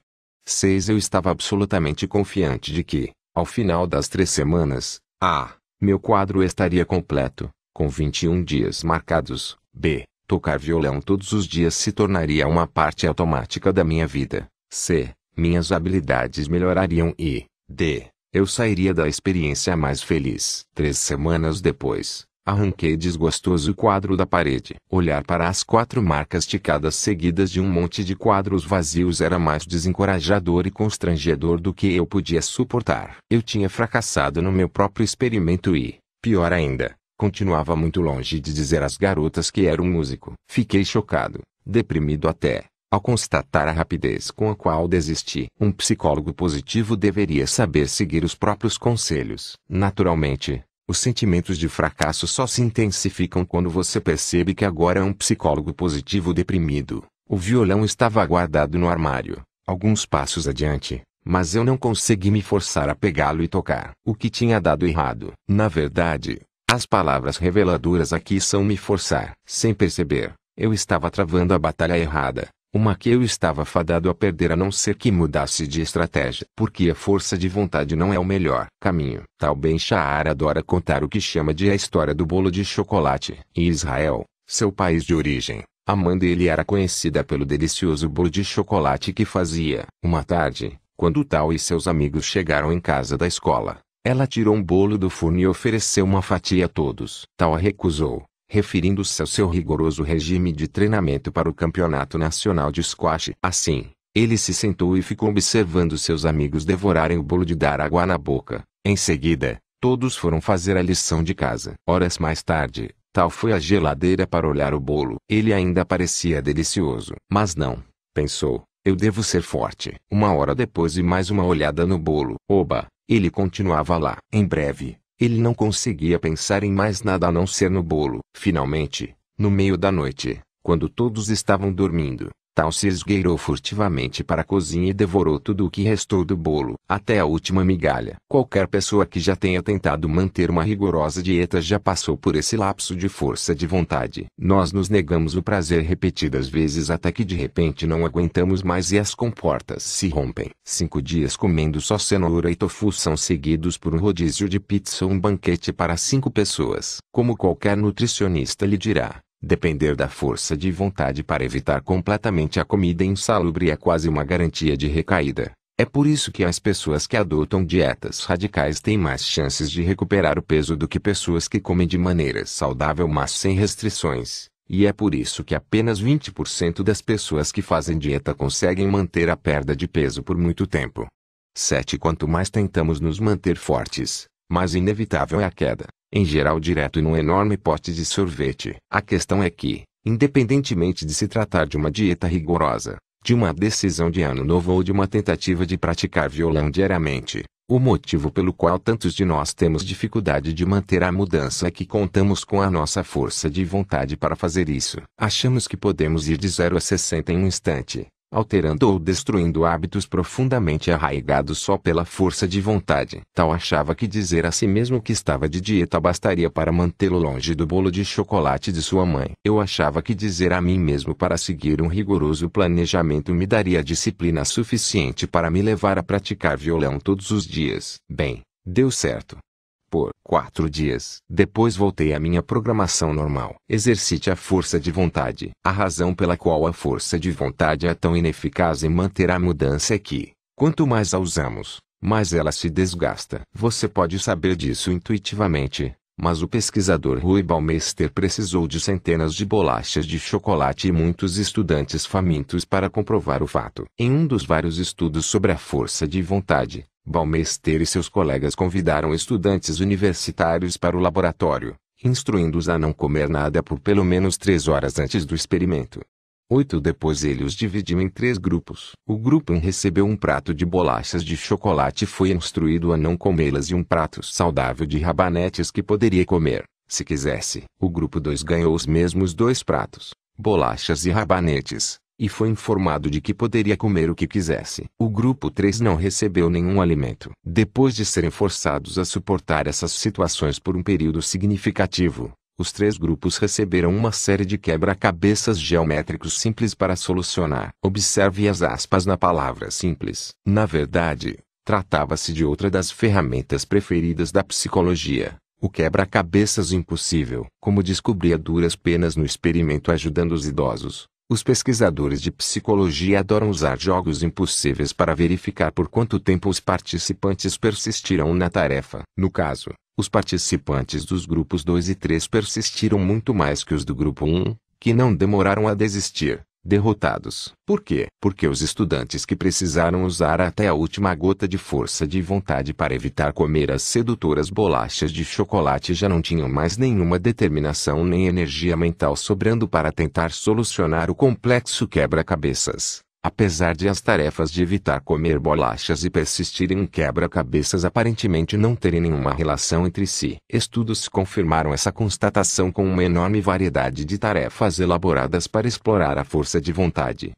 [SPEAKER 1] 6. Eu estava absolutamente confiante de que, ao final das três semanas, a. Meu quadro estaria completo, com 21 dias marcados. b. Tocar violão todos os dias se tornaria uma parte automática da minha vida. c. Minhas habilidades melhorariam e d. Eu sairia da experiência mais feliz. Três semanas depois, Arranquei desgostoso o quadro da parede. Olhar para as quatro marcas ticadas seguidas de um monte de quadros vazios era mais desencorajador e constrangedor do que eu podia suportar. Eu tinha fracassado no meu próprio experimento e, pior ainda, continuava muito longe de dizer às garotas que era um músico. Fiquei chocado, deprimido até, ao constatar a rapidez com a qual desisti. Um psicólogo positivo deveria saber seguir os próprios conselhos. Naturalmente, os sentimentos de fracasso só se intensificam quando você percebe que agora é um psicólogo positivo deprimido. O violão estava guardado no armário, alguns passos adiante, mas eu não consegui me forçar a pegá-lo e tocar. O que tinha dado errado? Na verdade, as palavras reveladoras aqui são me forçar. Sem perceber, eu estava travando a batalha errada. O Maqueu estava fadado a perder a não ser que mudasse de estratégia, porque a força de vontade não é o melhor caminho. Tal Ben Shahar adora contar o que chama de a história do bolo de chocolate. Em Israel, seu país de origem, a mãe dele era conhecida pelo delicioso bolo de chocolate que fazia. Uma tarde, quando Tal e seus amigos chegaram em casa da escola, ela tirou um bolo do forno e ofereceu uma fatia a todos. Tal a recusou, referindo-se ao seu rigoroso regime de treinamento para o Campeonato Nacional de Squash. Assim, ele se sentou e ficou observando seus amigos devorarem o bolo de dar água na boca. Em seguida, todos foram fazer a lição de casa. Horas mais tarde, tal foi a geladeira para olhar o bolo. Ele ainda parecia delicioso. Mas não, pensou, eu devo ser forte. Uma hora depois e mais uma olhada no bolo. Oba, ele continuava lá. Em breve, ele não conseguia pensar em mais nada a não ser no bolo. Finalmente, no meio da noite, quando todos estavam dormindo, Tal se esgueirou furtivamente para a cozinha e devorou tudo o que restou do bolo, até a última migalha. Qualquer pessoa que já tenha tentado manter uma rigorosa dieta já passou por esse lapso de força de vontade. Nós nos negamos o prazer repetidas vezes até que de repente não aguentamos mais e as comportas se rompem. Cinco dias comendo só cenoura e tofu são seguidos por um rodízio de pizza ou um banquete para cinco pessoas. Como qualquer nutricionista lhe dirá, Depender da força de vontade para evitar completamente a comida insalubre é quase uma garantia de recaída. É por isso que as pessoas que adotam dietas radicais têm mais chances de recuperar o peso do que pessoas que comem de maneira saudável mas sem restrições. E é por isso que apenas 20% das pessoas que fazem dieta conseguem manter a perda de peso por muito tempo. 7. Quanto mais tentamos nos manter fortes, mais inevitável é a queda em geral direto em num enorme pote de sorvete. A questão é que, independentemente de se tratar de uma dieta rigorosa, de uma decisão de ano novo ou de uma tentativa de praticar violão diariamente, o motivo pelo qual tantos de nós temos dificuldade de manter a mudança é que contamos com a nossa força de vontade para fazer isso. Achamos que podemos ir de 0 a 60 em um instante, alterando ou destruindo hábitos profundamente arraigados só pela força de vontade. Tal achava que dizer a si mesmo que estava de dieta bastaria para mantê-lo longe do bolo de chocolate de sua mãe. Eu achava que dizer a mim mesmo para seguir um rigoroso planejamento me daria disciplina suficiente para me levar a praticar violão todos os dias. Bem, deu certo. Por quatro dias. Depois voltei à minha programação normal. Exercite a força de vontade. A razão pela qual a força de vontade é tão ineficaz em manter a mudança é que, quanto mais a usamos, mais ela se desgasta. Você pode saber disso intuitivamente, mas o pesquisador Rui Balmester precisou de centenas de bolachas de chocolate e muitos estudantes famintos para comprovar o fato. Em um dos vários estudos sobre a força de vontade, Baumester e seus colegas convidaram estudantes universitários para o laboratório, instruindo-os a não comer nada por pelo menos três horas antes do experimento. Oito depois ele os dividiu em três grupos. O grupo 1 recebeu um prato de bolachas de chocolate e foi instruído a não comê-las e um prato saudável de rabanetes que poderia comer, se quisesse. O grupo 2 ganhou os mesmos dois pratos, bolachas e rabanetes, e foi informado de que poderia comer o que quisesse. O grupo 3 não recebeu nenhum alimento. Depois de serem forçados a suportar essas situações por um período significativo, os três grupos receberam uma série de quebra-cabeças geométricos simples para solucionar. Observe as aspas na palavra simples. Na verdade, tratava-se de outra das ferramentas preferidas da psicologia, o quebra-cabeças impossível. Como descobri a duras penas no experimento ajudando os idosos, os pesquisadores de psicologia adoram usar jogos impossíveis para verificar por quanto tempo os participantes persistirão na tarefa. No caso, os participantes dos grupos 2 e 3 persistiram muito mais que os do grupo 1, que não demoraram a desistir derrotados. Por quê? Porque os estudantes que precisaram usar até a última gota de força de vontade para evitar comer as sedutoras bolachas de chocolate já não tinham mais nenhuma determinação nem energia mental sobrando para tentar solucionar o complexo quebra-cabeças. Apesar de as tarefas de evitar comer bolachas e persistirem em quebra-cabeças aparentemente não terem nenhuma relação entre si, estudos confirmaram essa constatação com uma enorme variedade de tarefas elaboradas para explorar a força de vontade.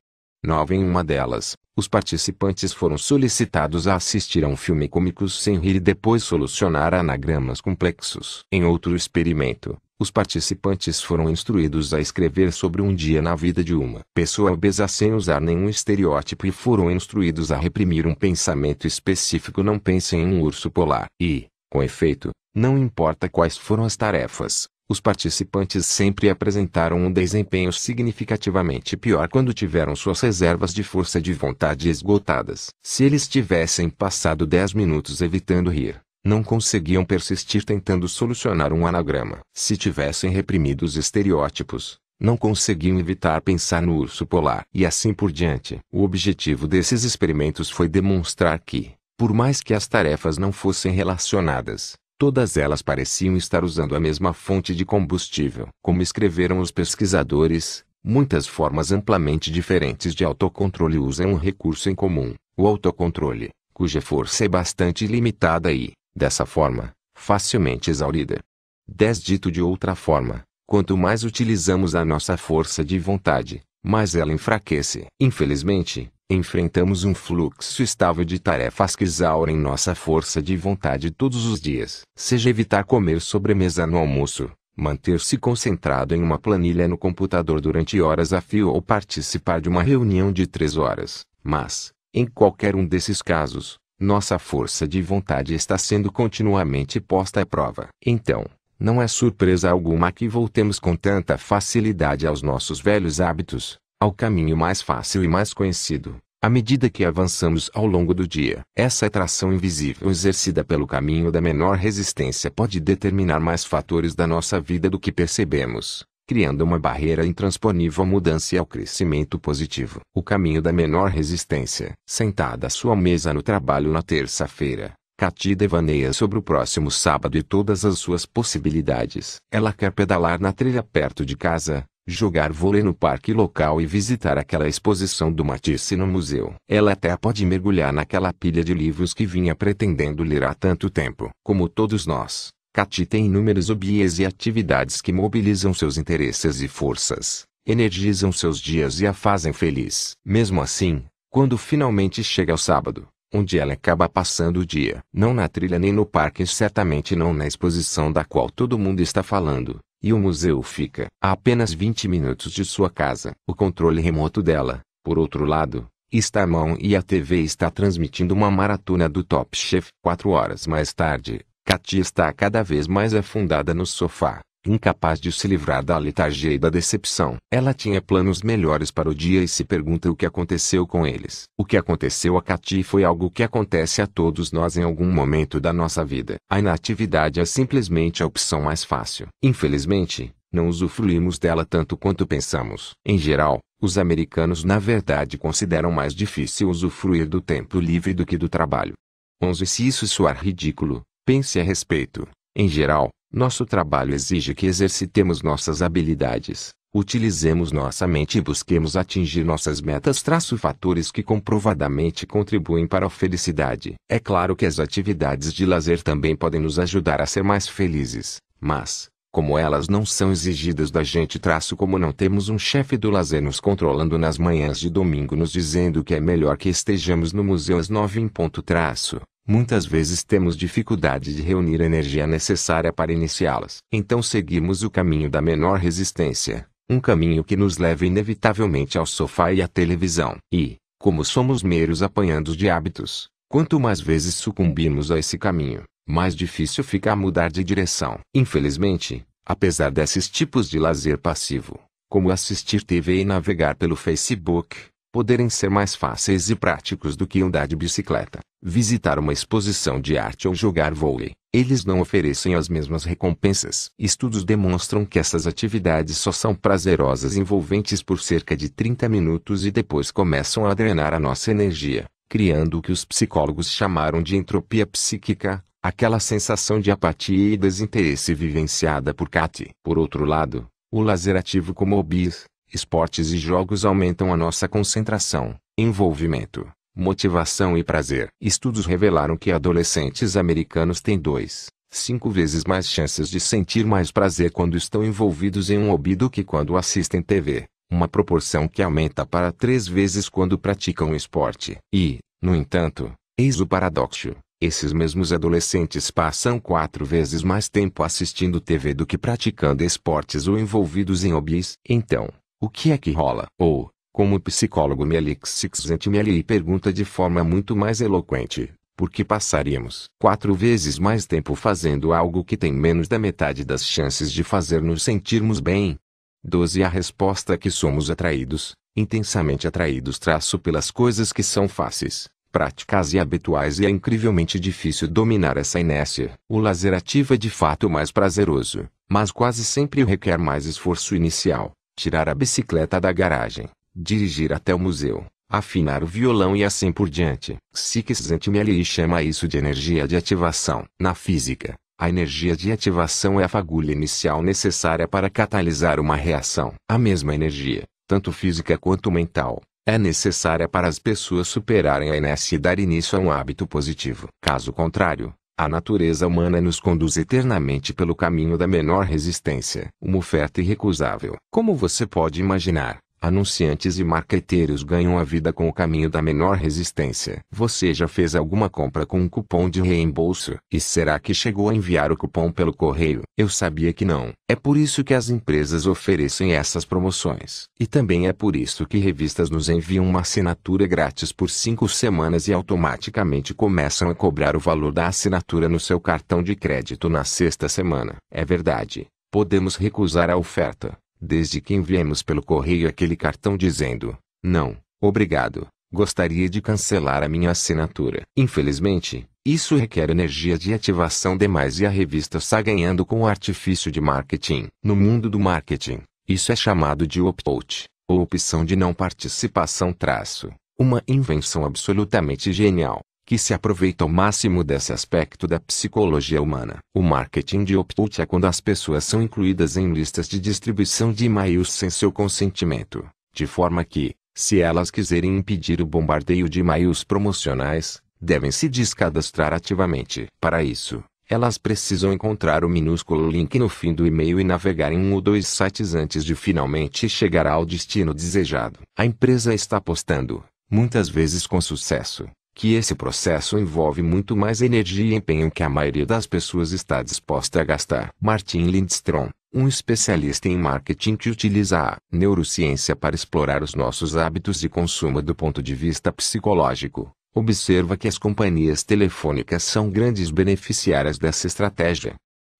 [SPEAKER 1] Nove em uma delas, os participantes foram solicitados a assistir a um filme cômico sem rir e depois solucionar anagramas complexos. Em outro experimento, os participantes foram instruídos a escrever sobre um dia na vida de uma pessoa obesa sem usar nenhum estereótipo e foram instruídos a reprimir um pensamento específico. Não pensem em um urso polar. E, com efeito, não importa quais foram as tarefas, os participantes sempre apresentaram um desempenho significativamente pior quando tiveram suas reservas de força de vontade esgotadas. Se eles tivessem passado 10 minutos evitando rir, não conseguiam persistir tentando solucionar um anagrama. Se tivessem reprimido os estereótipos, não conseguiam evitar pensar no urso polar e assim por diante. O objetivo desses experimentos foi demonstrar que, por mais que as tarefas não fossem relacionadas, todas elas pareciam estar usando a mesma fonte de combustível. Como escreveram os pesquisadores, muitas formas amplamente diferentes de autocontrole usam um recurso em comum, o autocontrole, cuja força é bastante limitada e, dessa forma, facilmente exaurida. 10. Dito de outra forma, quanto mais utilizamos a nossa força de vontade, mais ela enfraquece. Infelizmente, enfrentamos um fluxo estável de tarefas que exaurem nossa força de vontade todos os dias. Seja evitar comer sobremesa no almoço, manter-se concentrado em uma planilha no computador durante horas a fio ou participar de uma reunião de três horas. Mas, em qualquer um desses casos, nossa força de vontade está sendo continuamente posta à prova. Então, não é surpresa alguma que voltemos com tanta facilidade aos nossos velhos hábitos, ao caminho mais fácil e mais conhecido, à medida que avançamos ao longo do dia. Essa atração invisível exercida pelo caminho da menor resistência pode determinar mais fatores da nossa vida do que percebemos criando uma barreira intransponível à mudança e ao crescimento positivo. O caminho da menor resistência. Sentada à sua mesa no trabalho na terça-feira, Katy devaneia sobre o próximo sábado e todas as suas possibilidades. Ela quer pedalar na trilha perto de casa, jogar vôlei no parque local e visitar aquela exposição do Matisse no museu. Ela até pode mergulhar naquela pilha de livros que vinha pretendendo ler há tanto tempo. Como todos nós, Kati tem inúmeros hobbies e atividades que mobilizam seus interesses e forças, energizam seus dias e a fazem feliz. Mesmo assim, quando finalmente chega o sábado, onde ela acaba passando o dia, não na trilha nem no parque e certamente não na exposição da qual todo mundo está falando, e o museu fica a apenas 20 minutos de sua casa. O controle remoto dela, por outro lado, está à mão e a TV está transmitindo uma maratona do Top Chef. Quatro horas mais tarde, Katy está cada vez mais afundada no sofá, incapaz de se livrar da letargia e da decepção. Ela tinha planos melhores para o dia e se pergunta o que aconteceu com eles. O que aconteceu a Katy foi algo que acontece a todos nós em algum momento da nossa vida. A inatividade é simplesmente a opção mais fácil. Infelizmente, não usufruímos dela tanto quanto pensamos. Em geral, os americanos na verdade consideram mais difícil usufruir do tempo livre do que do trabalho. 11 Se isso soar ridículo, Pense a respeito. Em geral, nosso trabalho exige que exercitemos nossas habilidades, utilizemos nossa mente e busquemos atingir nossas metas. Traço fatores que comprovadamente contribuem para a felicidade. É claro que as atividades de lazer também podem nos ajudar a ser mais felizes, mas, como elas não são exigidas da gente, traço como não temos um chefe do lazer nos controlando nas manhãs de domingo nos dizendo que é melhor que estejamos no museu às nove em ponto traço. Muitas vezes temos dificuldade de reunir a energia necessária para iniciá-las. Então seguimos o caminho da menor resistência, um caminho que nos leva inevitavelmente ao sofá e à televisão. E, como somos meros apanhados de hábitos, quanto mais vezes sucumbimos a esse caminho, mais difícil fica mudar de direção. Infelizmente, apesar desses tipos de lazer passivo, como assistir TV e navegar pelo Facebook, poderem ser mais fáceis e práticos do que andar de bicicleta, visitar uma exposição de arte ou jogar vôlei. Eles não oferecem as mesmas recompensas. Estudos demonstram que essas atividades só são prazerosas e envolventes por cerca de 30 minutos e depois começam a drenar a nossa energia, criando o que os psicólogos chamaram de entropia psíquica, aquela sensação de apatia e desinteresse vivenciada por Katy. Por outro lado, o lazer ativo como hobbies, Esportes e jogos aumentam a nossa concentração, envolvimento, motivação e prazer. Estudos revelaram que adolescentes americanos têm dois, cinco vezes mais chances de sentir mais prazer quando estão envolvidos em um hobby do que quando assistem TV, uma proporção que aumenta para três vezes quando praticam esporte. E, no entanto, eis o paradoxo. Esses mesmos adolescentes passam quatro vezes mais tempo assistindo TV do que praticando esportes ou envolvidos em hobbies. Então, o que é que rola? Ou, como o psicólogo Mielix Csikszentmihalyi pergunta de forma muito mais eloquente, por que passaríamos quatro vezes mais tempo fazendo algo que tem menos da metade das chances de fazer nos sentirmos bem? 12. A resposta é que somos atraídos, intensamente atraídos traço pelas coisas que são fáceis, práticas e habituais e é incrivelmente difícil dominar essa inércia. O lazer ativo é de fato mais prazeroso, mas quase sempre requer mais esforço inicial tirar a bicicleta da garagem, dirigir até o museu, afinar o violão e assim por diante. Csikszentmihalyi chama isso de energia de ativação. Na física, a energia de ativação é a fagulha inicial necessária para catalisar uma reação. A mesma energia, tanto física quanto mental, é necessária para as pessoas superarem a inércia e dar início a um hábito positivo. Caso contrário, a natureza humana nos conduz eternamente pelo caminho da menor resistência. Uma oferta irrecusável. Como você pode imaginar, Anunciantes e marqueteiros ganham a vida com o caminho da menor resistência. Você já fez alguma compra com um cupom de reembolso? E será que chegou a enviar o cupom pelo correio? Eu sabia que não. É por isso que as empresas oferecem essas promoções. E também é por isso que revistas nos enviam uma assinatura grátis por 5 semanas e automaticamente começam a cobrar o valor da assinatura no seu cartão de crédito na sexta semana. É verdade. Podemos recusar a oferta desde que enviemos pelo correio aquele cartão dizendo: Não, obrigado, gostaria de cancelar a minha assinatura. Infelizmente, isso requer energia de ativação demais e a revista está ganhando com o artifício de marketing. No mundo do marketing, isso é chamado de opt-out, ou opção de não participação traço, uma invenção absolutamente genial, que se aproveita ao máximo desse aspecto da psicologia humana. O marketing de opt-out é quando as pessoas são incluídas em listas de distribuição de e-mails sem seu consentimento, de forma que, se elas quiserem impedir o bombardeio de e-mails promocionais, devem se descadastrar ativamente. Para isso, elas precisam encontrar o minúsculo link no fim do e-mail e navegar em um ou dois sites antes de finalmente chegar ao destino desejado. A empresa está apostando, muitas vezes com sucesso, que esse processo envolve muito mais energia e empenho que a maioria das pessoas está disposta a gastar. Martin Lindstrom, um especialista em marketing que utiliza a neurociência para explorar os nossos hábitos de consumo do ponto de vista psicológico, observa que as companhias telefônicas são grandes beneficiárias dessa estratégia.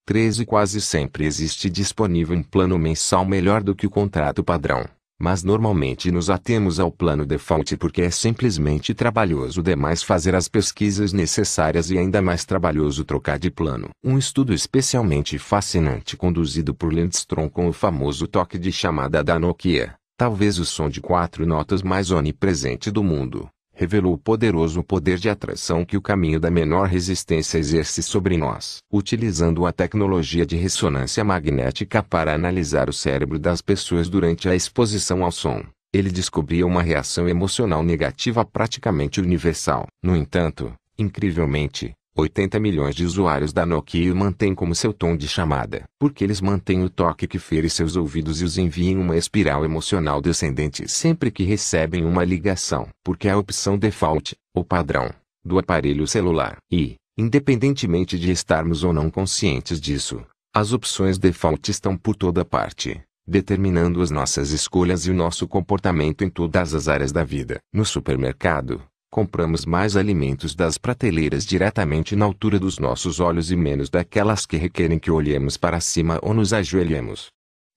[SPEAKER 1] 13 Quase sempre existe disponível um plano mensal melhor do que o contrato padrão mas normalmente nos atemos ao plano default porque é simplesmente trabalhoso demais fazer as pesquisas necessárias e ainda mais trabalhoso trocar de plano. Um estudo especialmente fascinante conduzido por Lindstrom com o famoso toque de chamada da Nokia, talvez o som de quatro notas mais onipresente do mundo, revelou o poderoso poder de atração que o caminho da menor resistência exerce sobre nós, utilizando a tecnologia de ressonância magnética para analisar o cérebro das pessoas durante a exposição ao som. Ele descobria uma reação emocional negativa praticamente universal. No entanto, incrivelmente, 80 milhões de usuários da Nokia mantêm como seu tom de chamada, porque eles mantêm o toque que fere seus ouvidos e os envia em uma espiral emocional descendente sempre que recebem uma ligação, porque é a opção default, o padrão, do aparelho celular. E, independentemente de estarmos ou não conscientes disso, as opções default estão por toda parte, determinando as nossas escolhas e o nosso comportamento em todas as áreas da vida. No supermercado, compramos mais alimentos das prateleiras diretamente na altura dos nossos olhos e menos daquelas que requerem que olhemos para cima ou nos ajoelhemos.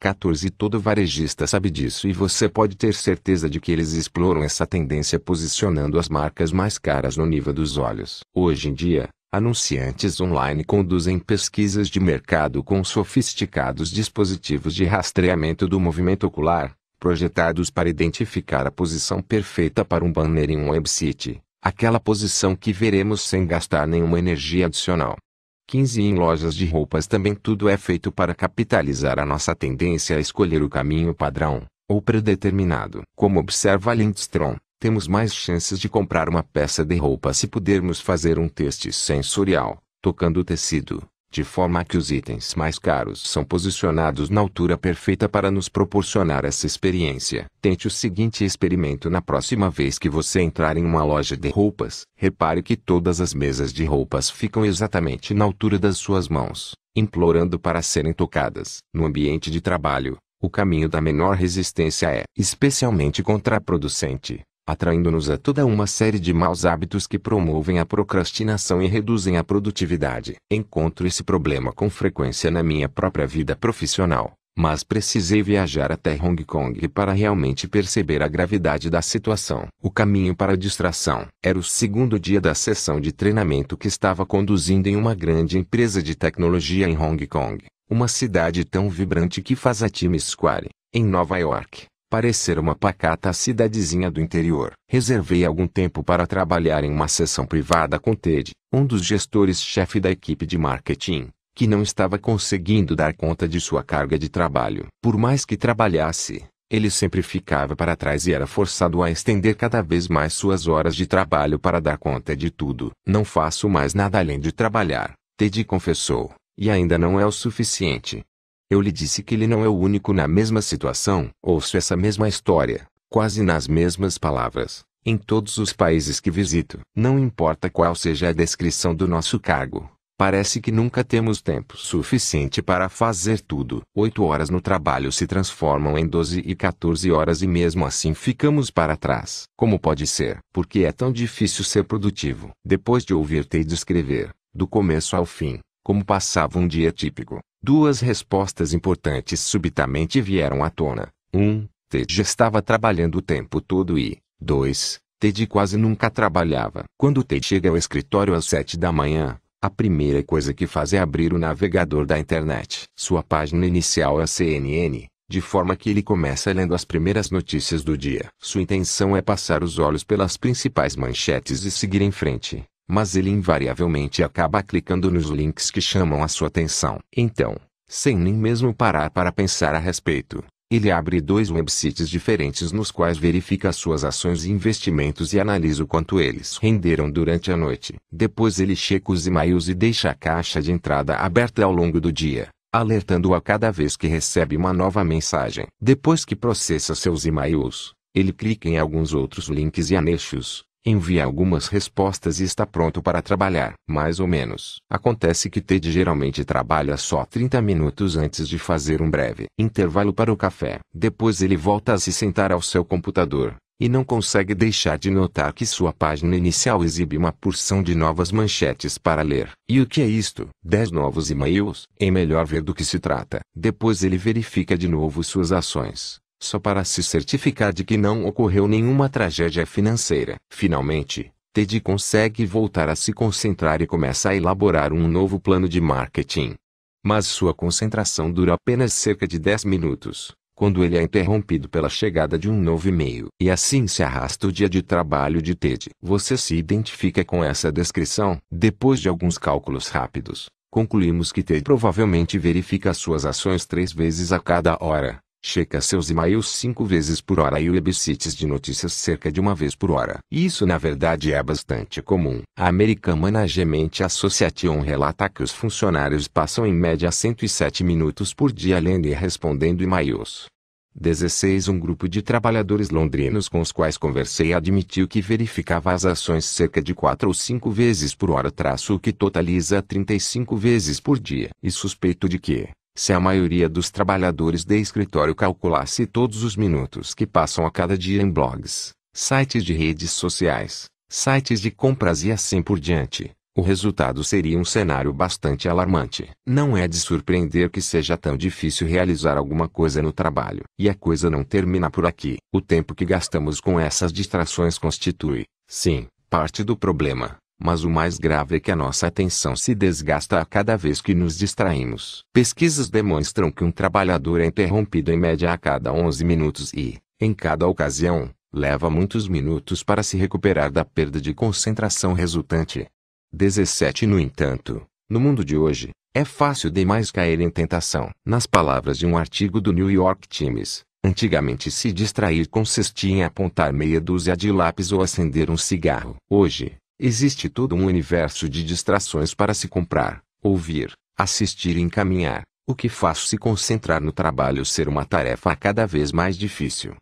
[SPEAKER 1] 14 Todo varejista sabe disso e você pode ter certeza de que eles exploram essa tendência posicionando as marcas mais caras no nível dos olhos. Hoje em dia, anunciantes online conduzem pesquisas de mercado com sofisticados dispositivos de rastreamento do movimento ocular, projetados para identificar a posição perfeita para um banner em um website, aquela posição que veremos sem gastar nenhuma energia adicional. 15 Em lojas de roupas também tudo é feito para capitalizar a nossa tendência a escolher o caminho padrão, ou predeterminado. Como observa Lindstrom, temos mais chances de comprar uma peça de roupa se pudermos fazer um teste sensorial, tocando o tecido, de forma que os itens mais caros são posicionados na altura perfeita para nos proporcionar essa experiência. Tente o seguinte experimento na próxima vez que você entrar em uma loja de roupas. Repare que todas as mesas de roupas ficam exatamente na altura das suas mãos, implorando para serem tocadas. No ambiente de trabalho, o caminho da menor resistência é especialmente contraproducente atraindo-nos a toda uma série de maus hábitos que promovem a procrastinação e reduzem a produtividade. Encontro esse problema com frequência na minha própria vida profissional, mas precisei viajar até Hong Kong para realmente perceber a gravidade da situação. O caminho para a distração era o segundo dia da sessão de treinamento que estava conduzindo em uma grande empresa de tecnologia em Hong Kong, uma cidade tão vibrante que faz a Times Square, em Nova York parecer uma pacata cidadezinha do interior. Reservei algum tempo para trabalhar em uma sessão privada com Ted, um dos gestores-chefe da equipe de marketing, que não estava conseguindo dar conta de sua carga de trabalho. Por mais que trabalhasse, ele sempre ficava para trás e era forçado a estender cada vez mais suas horas de trabalho para dar conta de tudo. Não faço mais nada além de trabalhar, Ted confessou, e ainda não é o suficiente. Eu lhe disse que ele não é o único na mesma situação. Ouço essa mesma história, quase nas mesmas palavras, em todos os países que visito. Não importa qual seja a descrição do nosso cargo, Parece que nunca temos tempo suficiente para fazer tudo. Oito horas no trabalho se transformam em 12 e 14 horas e mesmo assim ficamos para trás. Como pode ser? Porque é tão difícil ser produtivo. Depois de ouvir-te e descrever, do começo ao fim, como passava um dia típico, Duas respostas importantes subitamente vieram à tona. 1. Um, Ted estava trabalhando o tempo todo e, 2. Ted quase nunca trabalhava. Quando Ted chega ao escritório às 7 da manhã, a primeira coisa que faz é abrir o navegador da internet. Sua página inicial é a CNN, de forma que ele começa lendo as primeiras notícias do dia. Sua intenção é passar os olhos pelas principais manchetes e seguir em frente mas ele invariavelmente acaba clicando nos links que chamam a sua atenção. Então, sem nem mesmo parar para pensar a respeito, ele abre dois websites diferentes nos quais verifica suas ações e investimentos e analisa o quanto eles renderam durante a noite. Depois ele checa os e-mails e deixa a caixa de entrada aberta ao longo do dia alertando-o a cada vez que recebe uma nova mensagem. Depois que processa seus e-mails, ele clica em alguns outros links e anexos, envia algumas respostas e está pronto para trabalhar. Mais ou menos. Acontece que Ted geralmente trabalha só 30 minutos antes de fazer um breve intervalo para o café. Depois ele volta a se sentar ao seu computador, e não consegue deixar de notar que sua página inicial exibe uma porção de novas manchetes para ler. E o que é isto? 10 novos e-mails? É melhor ver do que se trata. Depois ele verifica de novo suas ações só para se certificar de que não ocorreu nenhuma tragédia financeira. Finalmente, Ted consegue voltar a se concentrar e começa a elaborar um novo plano de marketing. Mas sua concentração dura apenas cerca de 10 minutos, quando ele é interrompido pela chegada de um novo e-mail. E assim se arrasta o dia de trabalho de Ted. Você se identifica com essa descrição? Depois de alguns cálculos rápidos, concluímos que Ted provavelmente verifica suas ações três vezes a cada hora Checa seus e-mails cinco vezes por hora e websites de notícias cerca de uma vez por hora. Isso na verdade é bastante comum. A American Management Association relata que os funcionários passam em média 107 minutos por dia lendo e respondendo e-mails. 16 Um grupo de trabalhadores londrinos com os quais conversei admitiu que verificava as ações cerca de 4 ou 5 vezes por hora, traço o que totaliza 35 vezes por dia, e suspeito de que, se a maioria dos trabalhadores de escritório calculasse todos os minutos que passam a cada dia em blogs, sites de redes sociais, sites de compras e assim por diante, o resultado seria um cenário bastante alarmante. Não é de surpreender que seja tão difícil realizar alguma coisa no trabalho. E a coisa não termina por aqui. O tempo que gastamos com essas distrações constitui, sim, parte do problema. Mas o mais grave é que a nossa atenção se desgasta a cada vez que nos distraímos. Pesquisas demonstram que um trabalhador é interrompido em média a cada 11 minutos e, em cada ocasião, leva muitos minutos para se recuperar da perda de concentração resultante. 17 No entanto, no mundo de hoje, é fácil demais cair em tentação. Nas palavras de um artigo do New York Times, antigamente se distrair consistia em apontar meia dúzia de lápis ou acender um cigarro. Hoje, Existe todo um universo de distrações para se comprar, ouvir, assistir e encaminhar, o que faz se concentrar no trabalho ser uma tarefa cada vez mais difícil.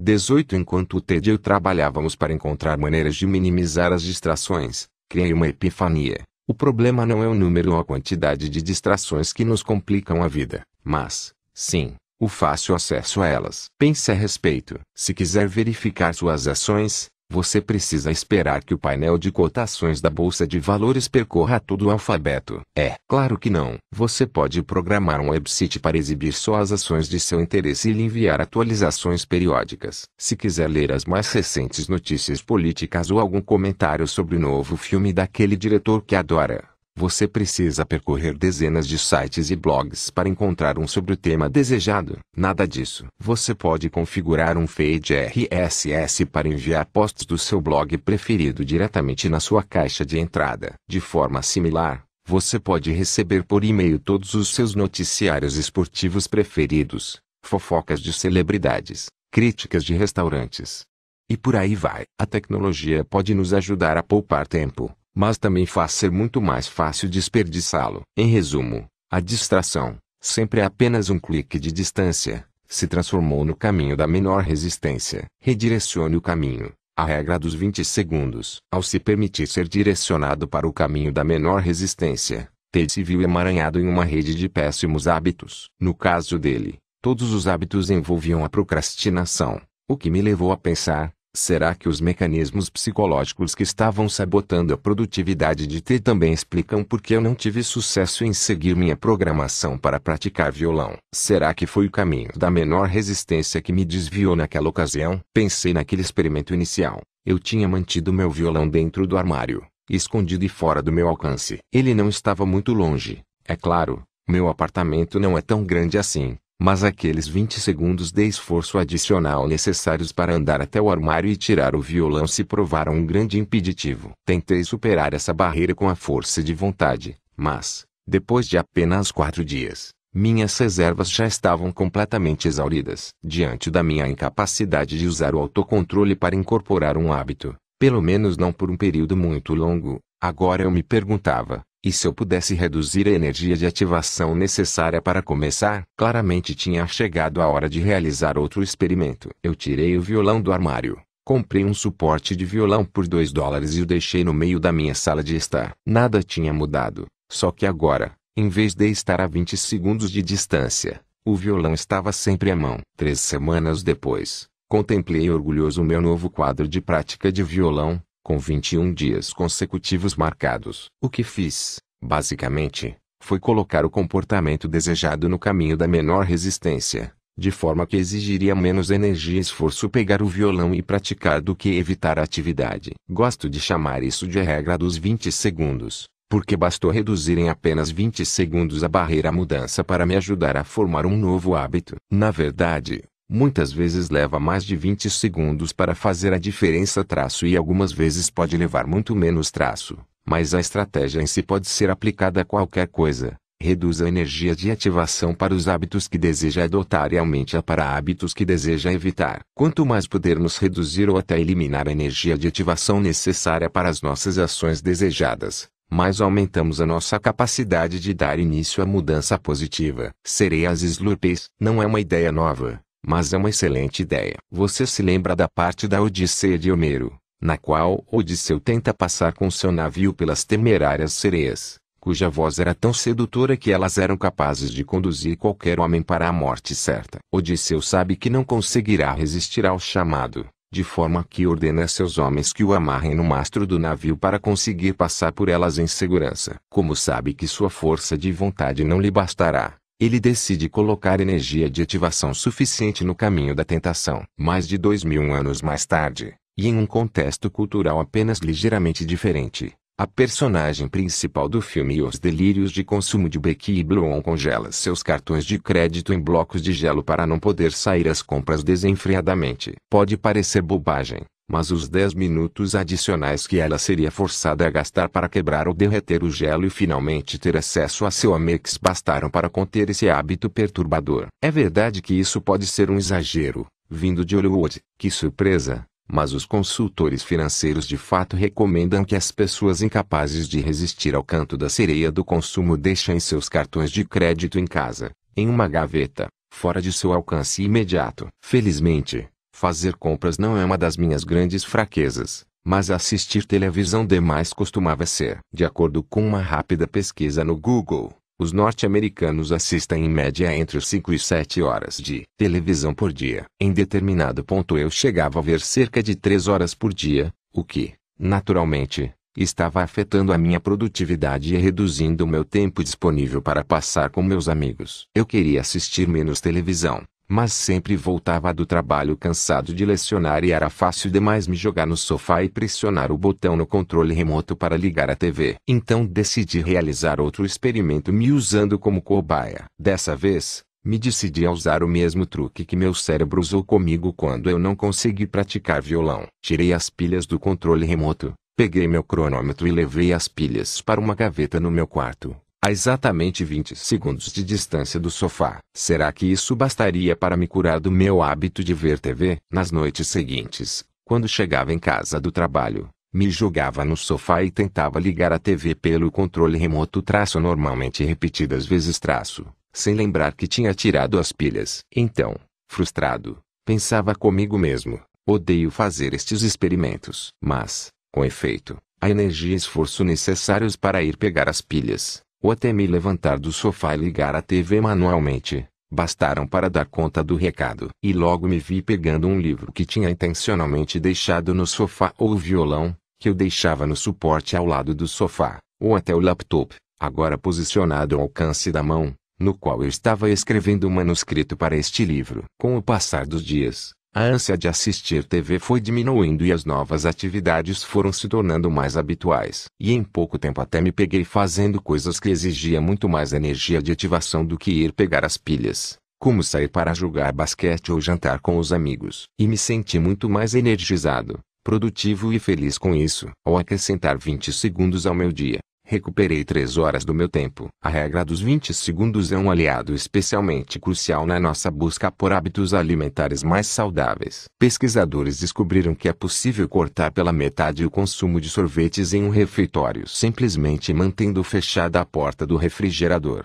[SPEAKER 1] 18 Enquanto o Ted e eu trabalhávamos para encontrar maneiras de minimizar as distrações, criei uma epifania. O problema não é o número ou a quantidade de distrações que nos complicam a vida, mas, sim, o fácil acesso a elas. Pense a respeito. Se quiser verificar suas ações, você precisa esperar que o painel de cotações da Bolsa de Valores percorra todo o alfabeto. É claro que não. Você pode programar um website para exibir só as ações de seu interesse e lhe enviar atualizações periódicas. Se quiser ler as mais recentes notícias políticas ou algum comentário sobre o novo filme daquele diretor que adora, você precisa percorrer dezenas de sites e blogs para encontrar um sobre o tema desejado. Nada disso. Você pode configurar um feed RSS para enviar posts do seu blog preferido diretamente na sua caixa de entrada. De forma similar, você pode receber por e-mail todos os seus noticiários esportivos preferidos, fofocas de celebridades, críticas de restaurantes. E por aí vai. A tecnologia pode nos ajudar a poupar tempo mas também faz ser muito mais fácil desperdiçá-lo. Em resumo, a distração, sempre é apenas um clique de distância, se transformou no caminho da menor resistência. Redirecione o caminho. A regra dos 20 segundos. Ao se permitir ser direcionado para o caminho da menor resistência, Ted se viu emaranhado em uma rede de péssimos hábitos. No caso dele, todos os hábitos envolviam a procrastinação, o que me levou a pensar, Será que os mecanismos psicológicos que estavam sabotando a produtividade de T também explicam por que eu não tive sucesso em seguir minha programação para praticar violão? Será que foi o caminho da menor resistência que me desviou naquela ocasião? Pensei naquele experimento inicial. Eu tinha mantido meu violão dentro do armário, escondido e fora do meu alcance. Ele não estava muito longe, é claro, meu apartamento não é tão grande assim, mas aqueles 20 segundos de esforço adicional necessários para andar até o armário e tirar o violão se provaram um grande impeditivo. Tentei superar essa barreira com a força de vontade, mas, depois de apenas quatro dias, minhas reservas já estavam completamente exauridas. Diante da minha incapacidade de usar o autocontrole para incorporar um hábito, pelo menos não por um período muito longo, agora eu me perguntava: e se eu pudesse reduzir a energia de ativação necessária para começar, claramente tinha chegado a hora de realizar outro experimento. Eu tirei o violão do armário, comprei um suporte de violão por 2 dólares e o deixei no meio da minha sala de estar. Nada tinha mudado, só que agora, em vez de estar a 20 segundos de distância, o violão estava sempre à mão. Três semanas depois, contemplei orgulhoso meu novo quadro de prática de violão, com 21 dias consecutivos marcados. O que fiz, basicamente, foi colocar o comportamento desejado no caminho da menor resistência, de forma que exigiria menos energia e esforço pegar o violão e praticar do que evitar a atividade. Gosto de chamar isso de regra dos 20 segundos, porque bastou reduzir em apenas 20 segundos a barreira à mudança para me ajudar a formar um novo hábito. Na verdade, muitas vezes leva mais de 20 segundos para fazer a diferença traço e algumas vezes pode levar muito menos traço, mas a estratégia em si pode ser aplicada a qualquer coisa. Reduz a energia de ativação para os hábitos que deseja adotar e aumente-a para hábitos que deseja evitar. Quanto mais pudermos reduzir ou até eliminar a energia de ativação necessária para as nossas ações desejadas, mais aumentamos a nossa capacidade de dar início à mudança positiva. Sereias Slurpees não é uma ideia nova, mas é uma excelente ideia. Você se lembra da parte da Odisseia de Homero, na qual Odisseu tenta passar com seu navio pelas temerárias sereias, cuja voz era tão sedutora que elas eram capazes de conduzir qualquer homem para a morte certa. Odisseu sabe que não conseguirá resistir ao chamado, de forma que ordena a seus homens que o amarrem no mastro do navio para conseguir passar por elas em segurança. Como sabe que sua força de vontade não lhe bastará, ele decide colocar energia de ativação suficiente no caminho da tentação. Mais de dois mil anos mais tarde, e em um contexto cultural apenas ligeiramente diferente, a personagem principal do filme e os delírios de consumo de Becky e Bloom congela seus cartões de crédito em blocos de gelo para não poder sair às compras desenfreadamente. Pode parecer bobagem, mas os 10 minutos adicionais que ela seria forçada a gastar para quebrar ou derreter o gelo e finalmente ter acesso a seu Amex bastaram para conter esse hábito perturbador. É verdade que isso pode ser um exagero, vindo de Hollywood, que surpresa, mas os consultores financeiros de fato recomendam que as pessoas incapazes de resistir ao canto da sereia do consumo deixem seus cartões de crédito em casa, em uma gaveta, fora de seu alcance imediato. Felizmente, Fazer compras não é uma das minhas grandes fraquezas, mas assistir televisão demais costumava ser. De acordo com uma rápida pesquisa no Google, os norte-americanos assistem em média entre 5 e 7 horas de televisão por dia. Em determinado ponto eu chegava a ver cerca de 3 horas por dia, o que, naturalmente, estava afetando a minha produtividade e reduzindo o meu tempo disponível para passar com meus amigos. Eu queria assistir menos televisão, mas sempre voltava do trabalho cansado de lecionar e era fácil demais me jogar no sofá e pressionar o botão no controle remoto para ligar a TV. Então decidi realizar outro experimento me usando como cobaia. Dessa vez, me decidi a usar o mesmo truque que meu cérebro usou comigo quando eu não consegui praticar violão. Tirei as pilhas do controle remoto, peguei meu cronômetro e levei as pilhas para uma gaveta no meu quarto a exatamente 20 segundos de distância do sofá. Será que isso bastaria para me curar do meu hábito de ver TV? Nas noites seguintes, quando chegava em casa do trabalho, me jogava no sofá e tentava ligar a TV pelo controle remoto traço normalmente repetidas vezes traço, sem lembrar que tinha tirado as pilhas. Então, frustrado, pensava comigo mesmo, odeio fazer estes experimentos. Mas, com efeito, a energia e esforço necessários para ir pegar as pilhas ou até me levantar do sofá e ligar a TV manualmente, bastaram para dar conta do recado. E logo me vi pegando um livro que tinha intencionalmente deixado no sofá ou o violão, que eu deixava no suporte ao lado do sofá, ou até o laptop, agora posicionado ao alcance da mão, no qual eu estava escrevendo o um manuscrito para este livro. Com o passar dos dias, a ânsia de assistir TV foi diminuindo e as novas atividades foram se tornando mais habituais. E em pouco tempo até me peguei fazendo coisas que exigia muito mais energia de ativação do que ir pegar as pilhas, como sair para jogar basquete ou jantar com os amigos. E me senti muito mais energizado, produtivo e feliz com isso, ao acrescentar 20 segundos ao meu dia. Recuperei três horas do meu tempo. A regra dos 20 segundos é um aliado especialmente crucial na nossa busca por hábitos alimentares mais saudáveis. Pesquisadores descobriram que é possível cortar pela metade o consumo de sorvetes em um refeitório simplesmente mantendo fechada a porta do refrigerador.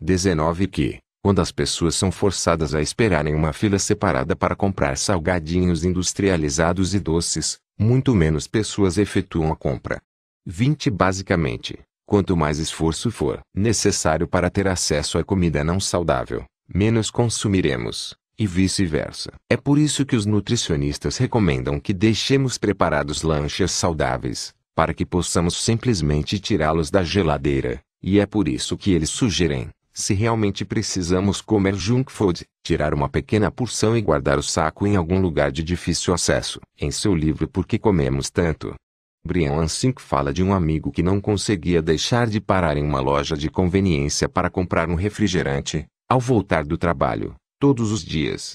[SPEAKER 1] 19 que, quando as pessoas são forçadas a esperar em uma fila separada para comprar salgadinhos industrializados e doces, muito menos pessoas efetuam a compra. 20 Basicamente, quanto mais esforço for necessário para ter acesso à comida não saudável, menos consumiremos, e vice-versa. É por isso que os nutricionistas recomendam que deixemos preparados lanches saudáveis, para que possamos simplesmente tirá-los da geladeira, e é por isso que eles sugerem, se realmente precisamos comer junk food, tirar uma pequena porção e guardar o saco em algum lugar de difícil acesso. Em seu livro Por que Comemos Tanto, Brian Ansink fala de um amigo que não conseguia deixar de parar em uma loja de conveniência para comprar um refrigerante, ao voltar do trabalho, todos os dias.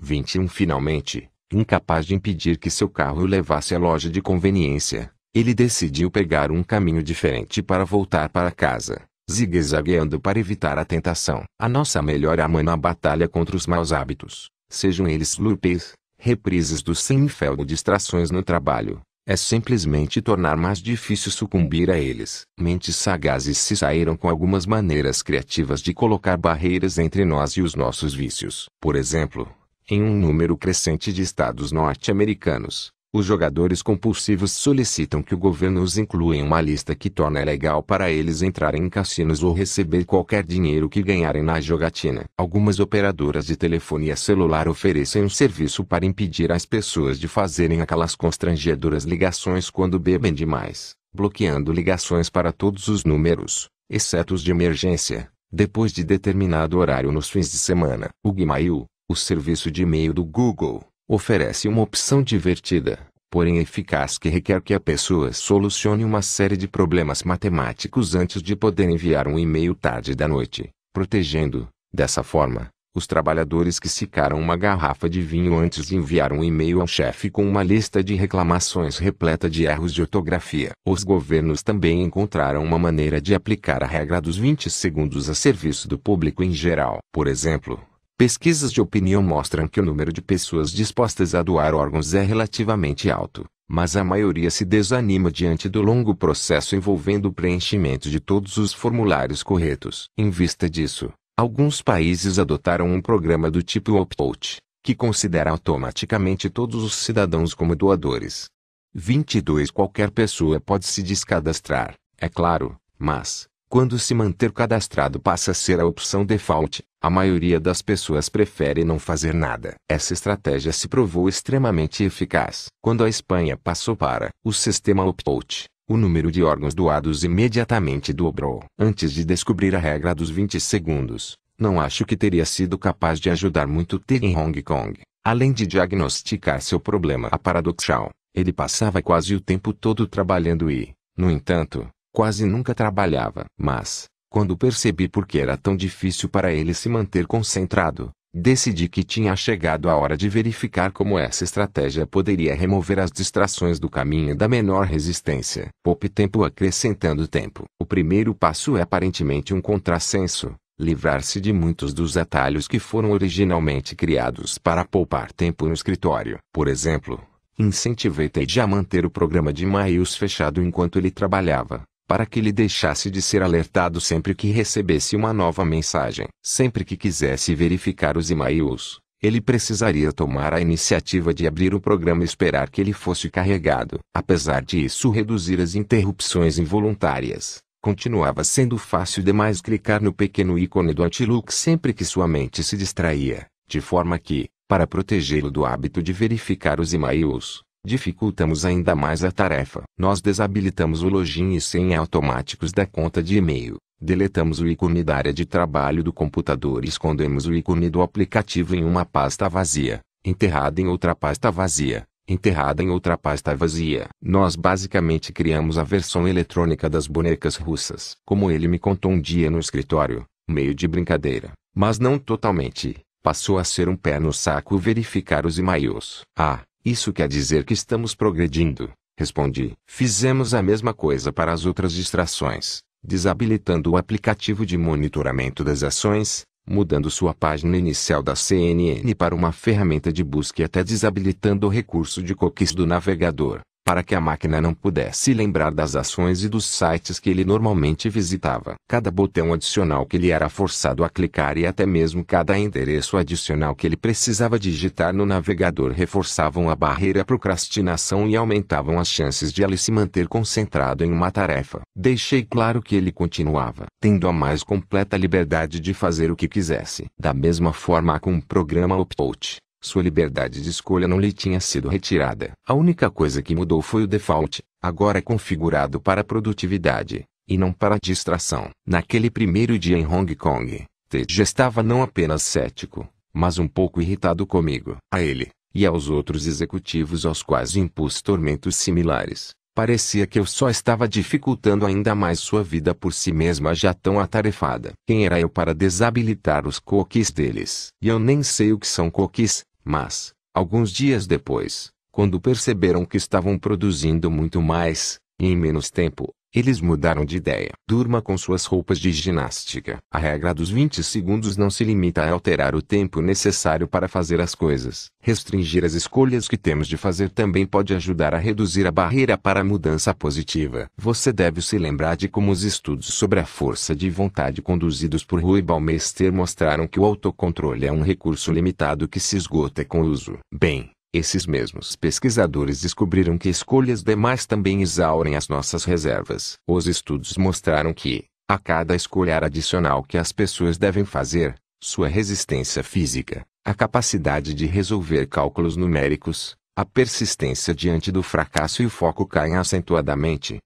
[SPEAKER 1] 21 Finalmente, incapaz de impedir que seu carro o levasse à loja de conveniência, ele decidiu pegar um caminho diferente para voltar para casa, zigue-zagueando para evitar a tentação. A nossa melhor arma na batalha contra os maus hábitos, sejam eles loops, reprises do sem ou distrações no trabalho, é simplesmente tornar mais difícil sucumbir a eles. Mentes sagazes se saíram com algumas maneiras criativas de colocar barreiras entre nós e os nossos vícios. Por exemplo, em um número crescente de estados norte-americanos, os jogadores compulsivos solicitam que o governo os inclua em uma lista que torna legal para eles entrarem em cassinos ou receber qualquer dinheiro que ganharem na jogatina. Algumas operadoras de telefonia celular oferecem um serviço para impedir as pessoas de fazerem aquelas constrangedoras ligações quando bebem demais, bloqueando ligações para todos os números, exceto os de emergência, depois de determinado horário nos fins de semana. O Gmail, o serviço de e-mail do Google oferece uma opção divertida, porém eficaz que requer que a pessoa solucione uma série de problemas matemáticos antes de poder enviar um e-mail tarde da noite, protegendo, dessa forma, os trabalhadores que secaram uma garrafa de vinho antes de enviar um e-mail ao chefe com uma lista de reclamações repleta de erros de ortografia. Os governos também encontraram uma maneira de aplicar a regra dos 20 segundos a serviço do público em geral. Por exemplo, Pesquisas de opinião mostram que o número de pessoas dispostas a doar órgãos é relativamente alto, mas a maioria se desanima diante do longo processo envolvendo o preenchimento de todos os formulários corretos. Em vista disso, alguns países adotaram um programa do tipo opt-out, que considera automaticamente todos os cidadãos como doadores. 22 Qualquer pessoa pode se descadastrar, é claro, mas, quando se manter cadastrado passa a ser a opção default, a maioria das pessoas prefere não fazer nada. Essa estratégia se provou extremamente eficaz. Quando a Espanha passou para o sistema opt-out, o número de órgãos doados imediatamente dobrou. Antes de descobrir a regra dos 20 segundos, não acho que teria sido capaz de ajudar muito ter em Hong Kong. Além de diagnosticar seu problema a paradoxal, ele passava quase o tempo todo trabalhando e, no entanto, quase nunca trabalhava. Mas, quando percebi por que era tão difícil para ele se manter concentrado, decidi que tinha chegado a hora de verificar como essa estratégia poderia remover as distrações do caminho da menor resistência. Poupe tempo acrescentando tempo. O primeiro passo é aparentemente um contrassenso, livrar-se de muitos dos atalhos que foram originalmente criados para poupar tempo no escritório. Por exemplo, incentivei Ted a manter o programa de mails fechado enquanto ele trabalhava, para que ele deixasse de ser alertado sempre que recebesse uma nova mensagem. Sempre que quisesse verificar os e-mails, ele precisaria tomar a iniciativa de abrir o programa e esperar que ele fosse carregado. Apesar disso, reduzir as interrupções involuntárias, continuava sendo fácil demais clicar no pequeno ícone do anti sempre que sua mente se distraía, de forma que, para protegê-lo do hábito de verificar os e-mails, dificultamos ainda mais a tarefa. Nós desabilitamos o login e senha automáticos da conta de e-mail, deletamos o ícone da área de trabalho do computador e escondemos o ícone do aplicativo em uma pasta vazia, enterrada em outra pasta vazia, enterrada em outra pasta vazia. Nós basicamente criamos a versão eletrônica das bonecas russas. Como ele me contou um dia no escritório, meio de brincadeira, mas não totalmente, passou a ser um pé no saco verificar os e-mails. Ah, isso quer dizer que estamos progredindo, respondi. Fizemos a mesma coisa para as outras distrações, desabilitando o aplicativo de monitoramento das ações, mudando sua página inicial da CNN para uma ferramenta de busca e até desabilitando o recurso de cookies do navegador para que a máquina não pudesse lembrar das ações e dos sites que ele normalmente visitava. Cada botão adicional que ele era forçado a clicar e até mesmo cada endereço adicional que ele precisava digitar no navegador reforçavam a barreira procrastinação e aumentavam as chances de ele se manter concentrado em uma tarefa. Deixei claro que ele continuava tendo a mais completa liberdade de fazer o que quisesse. Da mesma forma com o programa Optout, sua liberdade de escolha não lhe tinha sido retirada. A única coisa que mudou foi o default, agora configurado para produtividade, e não para distração. Naquele primeiro dia em Hong Kong, Ted estava não apenas cético, mas um pouco irritado comigo. A ele, e aos outros executivos aos quais impus tormentos similares. Parecia que eu só estava dificultando ainda mais sua vida por si mesma já tão atarefada. Quem era eu para desabilitar os cookies deles? E eu nem sei o que são cookies. Mas, alguns dias depois, quando perceberam que estavam produzindo muito mais, e em menos tempo, eles mudaram de ideia. Durma com suas roupas de ginástica. A regra dos 20 segundos não se limita a alterar o tempo necessário para fazer as coisas. Restringir as escolhas que temos de fazer também pode ajudar a reduzir a barreira para a mudança positiva. Você deve se lembrar de como os estudos sobre a força de vontade conduzidos por Rui Balmester mostraram que o autocontrole é um recurso limitado que se esgota com o uso. Bem, esses mesmos pesquisadores descobriram que escolhas demais também exaurem as nossas reservas. Os estudos mostraram que, a cada escolha adicional que as pessoas devem fazer, sua resistência física, a capacidade de resolver cálculos numéricos, a persistência diante do fracasso e o foco caem acentuadamente.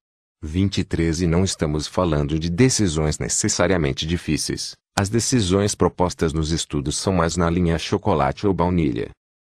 [SPEAKER 1] 23 E não estamos falando de decisões necessariamente difíceis. As decisões propostas nos estudos são mais na linha chocolate ou baunilha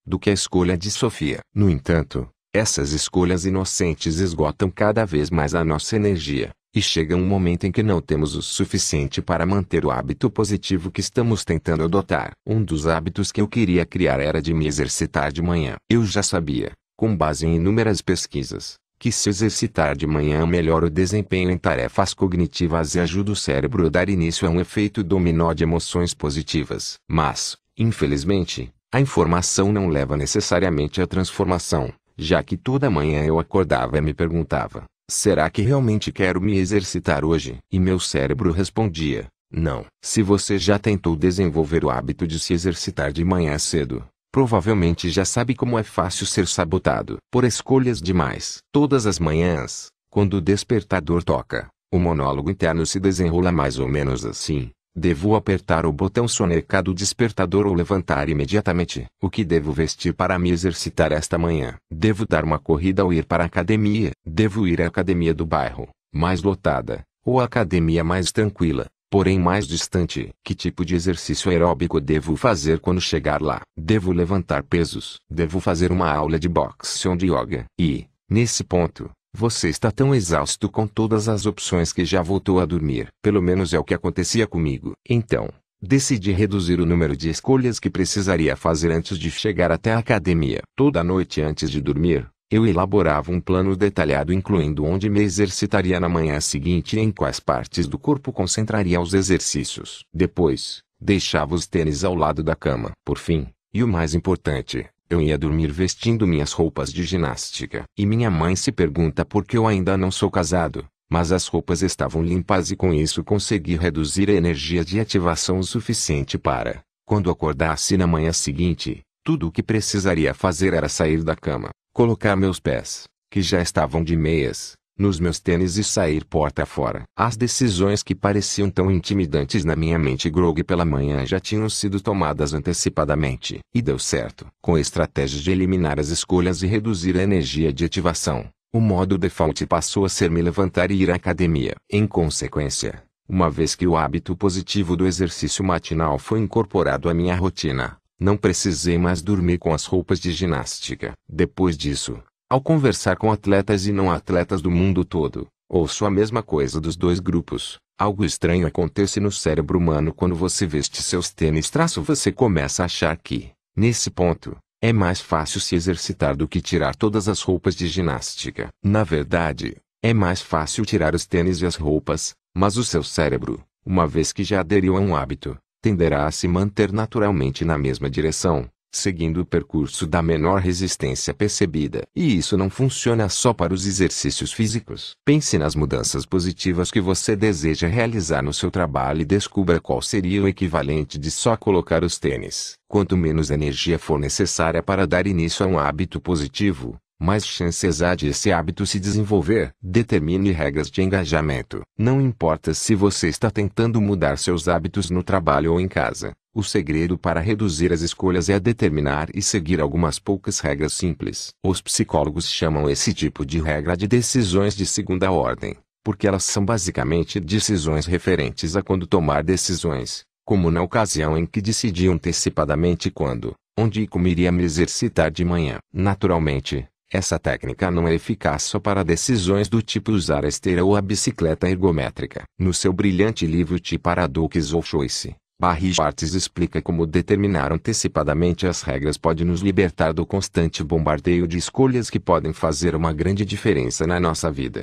[SPEAKER 1] do que a escolha de Sofia. No entanto, essas escolhas inocentes esgotam cada vez mais a nossa energia, e chega um momento em que não temos o suficiente para manter o hábito positivo que estamos tentando adotar. Um dos hábitos que eu queria criar era de me exercitar de manhã. Eu já sabia, com base em inúmeras pesquisas, que se exercitar de manhã melhora o desempenho em tarefas cognitivas e ajuda o cérebro a dar início a um efeito dominó de emoções positivas. Mas, infelizmente, a informação não leva necessariamente à transformação, já que toda manhã eu acordava e me perguntava: será que realmente quero me exercitar hoje? E meu cérebro respondia: não. Se você já tentou desenvolver o hábito de se exercitar de manhã cedo, provavelmente já sabe como é fácil ser sabotado por escolhas demais. Todas as manhãs, quando o despertador toca, o monólogo interno se desenrola mais ou menos assim. Devo apertar o botão soneca do despertador ou levantar imediatamente. O que devo vestir para me exercitar esta manhã? Devo dar uma corrida ou ir para a academia? Devo ir à academia do bairro, mais lotada, ou à academia mais tranquila, porém mais distante? Que tipo de exercício aeróbico devo fazer quando chegar lá? Devo levantar pesos? Devo fazer uma aula de boxe ou de yoga? E, nesse ponto, você está tão exausto com todas as opções que já voltou a dormir. Pelo menos é o que acontecia comigo. Então, decidi reduzir o número de escolhas que precisaria fazer antes de chegar até a academia. Toda noite antes de dormir, eu elaborava um plano detalhado incluindo onde me exercitaria na manhã seguinte e em quais partes do corpo concentraria os exercícios. Depois, deixava os tênis ao lado da cama. Por fim, e o mais importante, eu ia dormir vestindo minhas roupas de ginástica. E minha mãe se pergunta por que eu ainda não sou casado, mas as roupas estavam limpas e com isso consegui reduzir a energia de ativação o suficiente para, quando acordasse na manhã seguinte, tudo o que precisaria fazer era sair da cama, colocar meus pés, que já estavam de meias, nos meus tênis e sair porta fora. As decisões que pareciam tão intimidantes na minha mente grogue pela manhã já tinham sido tomadas antecipadamente. E deu certo. Com a estratégia de eliminar as escolhas e reduzir a energia de ativação, o modo default passou a ser me levantar e ir à academia. Em consequência, uma vez que o hábito positivo do exercício matinal foi incorporado à minha rotina, não precisei mais dormir com as roupas de ginástica. Depois disso, ao conversar com atletas e não atletas do mundo todo, ouço a mesma coisa dos dois grupos. Algo estranho acontece no cérebro humano quando você veste seus tênis. Traço você começa a achar que, nesse ponto, é mais fácil se exercitar do que tirar todas as roupas de ginástica. Na verdade, é mais fácil tirar os tênis e as roupas, mas o seu cérebro, uma vez que já aderiu a um hábito, tenderá a se manter naturalmente na mesma direção, seguindo o percurso da menor resistência percebida. E isso não funciona só para os exercícios físicos. Pense nas mudanças positivas que você deseja realizar no seu trabalho e descubra qual seria o equivalente de só colocar os tênis. Quanto menos energia for necessária para dar início a um hábito positivo, mais chances há de esse hábito se desenvolver. Determine regras de engajamento. Não importa se você está tentando mudar seus hábitos no trabalho ou em casa, o segredo para reduzir as escolhas é determinar e seguir algumas poucas regras simples. Os psicólogos chamam esse tipo de regra de decisões de segunda ordem, porque elas são basicamente decisões referentes a quando tomar decisões, como na ocasião em que decidi antecipadamente quando, onde e como iria me exercitar de manhã. Naturalmente, essa técnica não é eficaz só para decisões do tipo usar a esteira ou a bicicleta ergométrica. No seu brilhante livro Ti Paradox ou Choice, Barry Schwartz explica como determinar antecipadamente as regras pode nos libertar do constante bombardeio de escolhas que podem fazer uma grande diferença na nossa vida.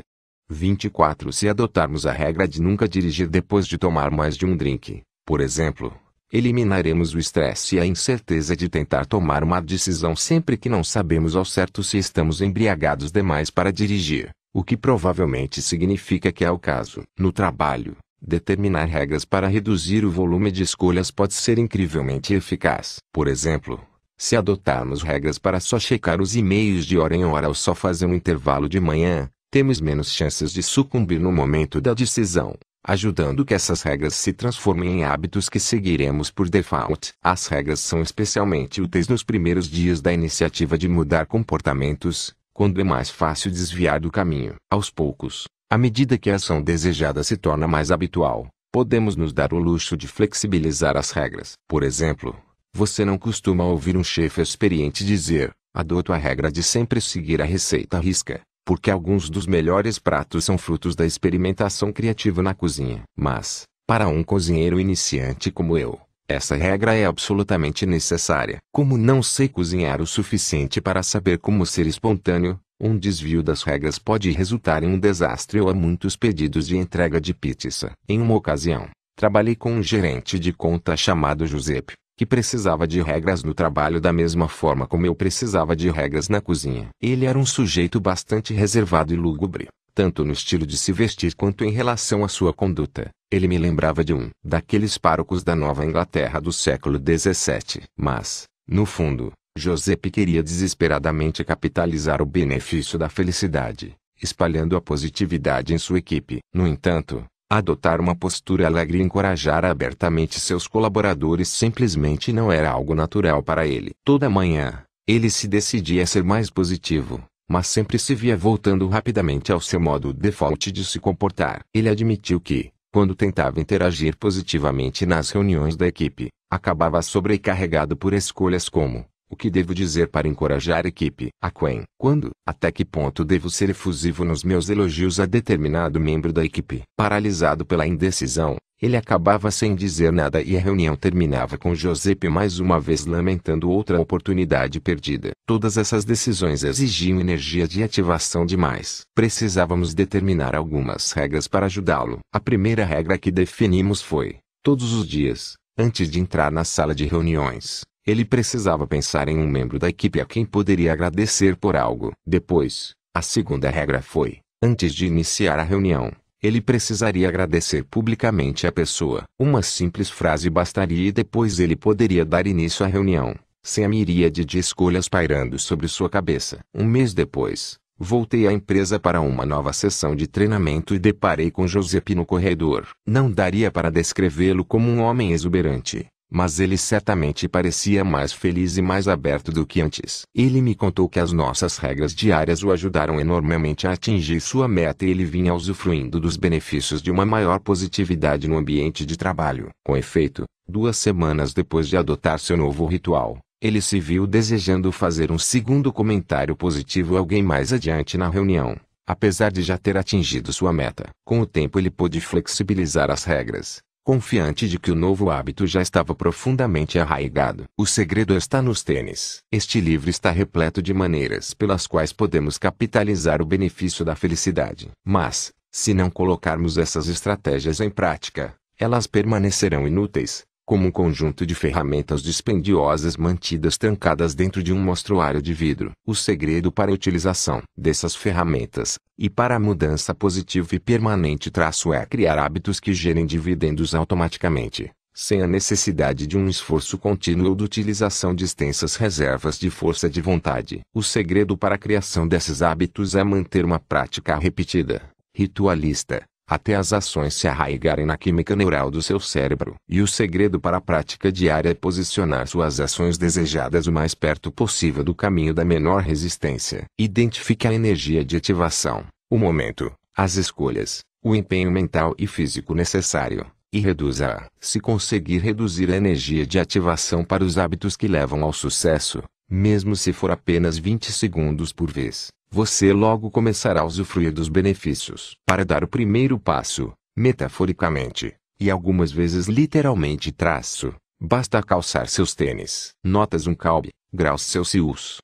[SPEAKER 1] 24. Se adotarmos a regra de nunca dirigir depois de tomar mais de um drink, por exemplo, Eliminaremos o estresse e a incerteza de tentar tomar uma decisão sempre que não sabemos ao certo se estamos embriagados demais para dirigir, o que provavelmente significa que é o caso. No trabalho, determinar regras para reduzir o volume de escolhas pode ser incrivelmente eficaz. Por exemplo, se adotarmos regras para só checar os e-mails de hora em hora ou só fazer um intervalo de manhã, temos menos chances de sucumbir no momento da decisão ajudando que essas regras se transformem em hábitos que seguiremos por default. As regras são especialmente úteis nos primeiros dias da iniciativa de mudar comportamentos, quando é mais fácil desviar do caminho. Aos poucos, à medida que a ação desejada se torna mais habitual, podemos nos dar o luxo de flexibilizar as regras. Por exemplo, você não costuma ouvir um chefe experiente dizer: adoto a regra de sempre seguir a receita à risca porque alguns dos melhores pratos são frutos da experimentação criativa na cozinha. Mas, para um cozinheiro iniciante como eu, essa regra é absolutamente necessária. Como não sei cozinhar o suficiente para saber como ser espontâneo, um desvio das regras pode resultar em um desastre ou a muitos pedidos de entrega de pizza. Em uma ocasião, trabalhei com um gerente de conta chamado Giuseppe que precisava de regras no trabalho da mesma forma como eu precisava de regras na cozinha. Ele era um sujeito bastante reservado e lúgubre, tanto no estilo de se vestir quanto em relação à sua conduta. Ele me lembrava de um daqueles párocos da Nova Inglaterra do século XVII. Mas, no fundo, Josep queria desesperadamente capitalizar o benefício da felicidade, espalhando a positividade em sua equipe. No entanto, Adotar uma postura alegre e encorajar abertamente seus colaboradores simplesmente não era algo natural para ele. Toda manhã, ele se decidia a ser mais positivo, mas sempre se via voltando rapidamente ao seu modo default de se comportar. Ele admitiu que, quando tentava interagir positivamente nas reuniões da equipe, acabava sobrecarregado por escolhas como o que devo dizer para encorajar a equipe? A quem? Quando? Até que ponto devo ser efusivo nos meus elogios a determinado membro da equipe? Paralisado pela indecisão, ele acabava sem dizer nada e a reunião terminava com Giuseppe mais uma vez lamentando outra oportunidade perdida. Todas essas decisões exigiam energia de ativação demais. Precisávamos determinar algumas regras para ajudá-lo. A primeira regra que definimos foi: todos os dias, antes de entrar na sala de reuniões, ele precisava pensar em um membro da equipe a quem poderia agradecer por algo. Depois, a segunda regra foi: antes de iniciar a reunião, ele precisaria agradecer publicamente a pessoa. Uma simples frase bastaria e depois ele poderia dar início à reunião, sem a miríade de escolhas pairando sobre sua cabeça. Um mês depois, voltei à empresa para uma nova sessão de treinamento e deparei com Giuseppe no corredor. Não daria para descrevê-lo como um homem exuberante mas ele certamente parecia mais feliz e mais aberto do que antes. Ele me contou que as nossas regras diárias o ajudaram enormemente a atingir sua meta e ele vinha usufruindo dos benefícios de uma maior positividade no ambiente de trabalho. Com efeito, duas semanas depois de adotar seu novo ritual, ele se viu desejando fazer um segundo comentário positivo a alguém mais adiante na reunião apesar de já ter atingido sua meta. Com o tempo ele pôde flexibilizar as regras, confiante de que o novo hábito já estava profundamente arraigado. O segredo está nos tênis. Este livro está repleto de maneiras pelas quais podemos capitalizar o benefício da felicidade. Mas, se não colocarmos essas estratégias em prática, elas permanecerão inúteis, como um conjunto de ferramentas dispendiosas mantidas trancadas dentro de um mostruário de vidro. O segredo para a utilização dessas ferramentas, e para a mudança positiva e permanente traço é criar hábitos que gerem dividendos automaticamente, sem a necessidade de um esforço contínuo ou de utilização de extensas reservas de força de vontade. O segredo para a criação desses hábitos é manter uma prática repetida, ritualista, até as ações se arraigarem na química neural do seu cérebro. E o segredo para a prática diária é posicionar suas ações desejadas o mais perto possível do caminho da menor resistência. Identifique a energia de ativação, o momento, as escolhas, o empenho mental e físico necessário, e reduza-a. Se conseguir reduzir a energia de ativação para os hábitos que levam ao sucesso, mesmo se for apenas 20 segundos por vez, você logo começará a usufruir dos benefícios. Para dar o primeiro passo, metaforicamente, e algumas vezes literalmente traço, basta calçar seus tênis. Notas um calbe, graus Celsius.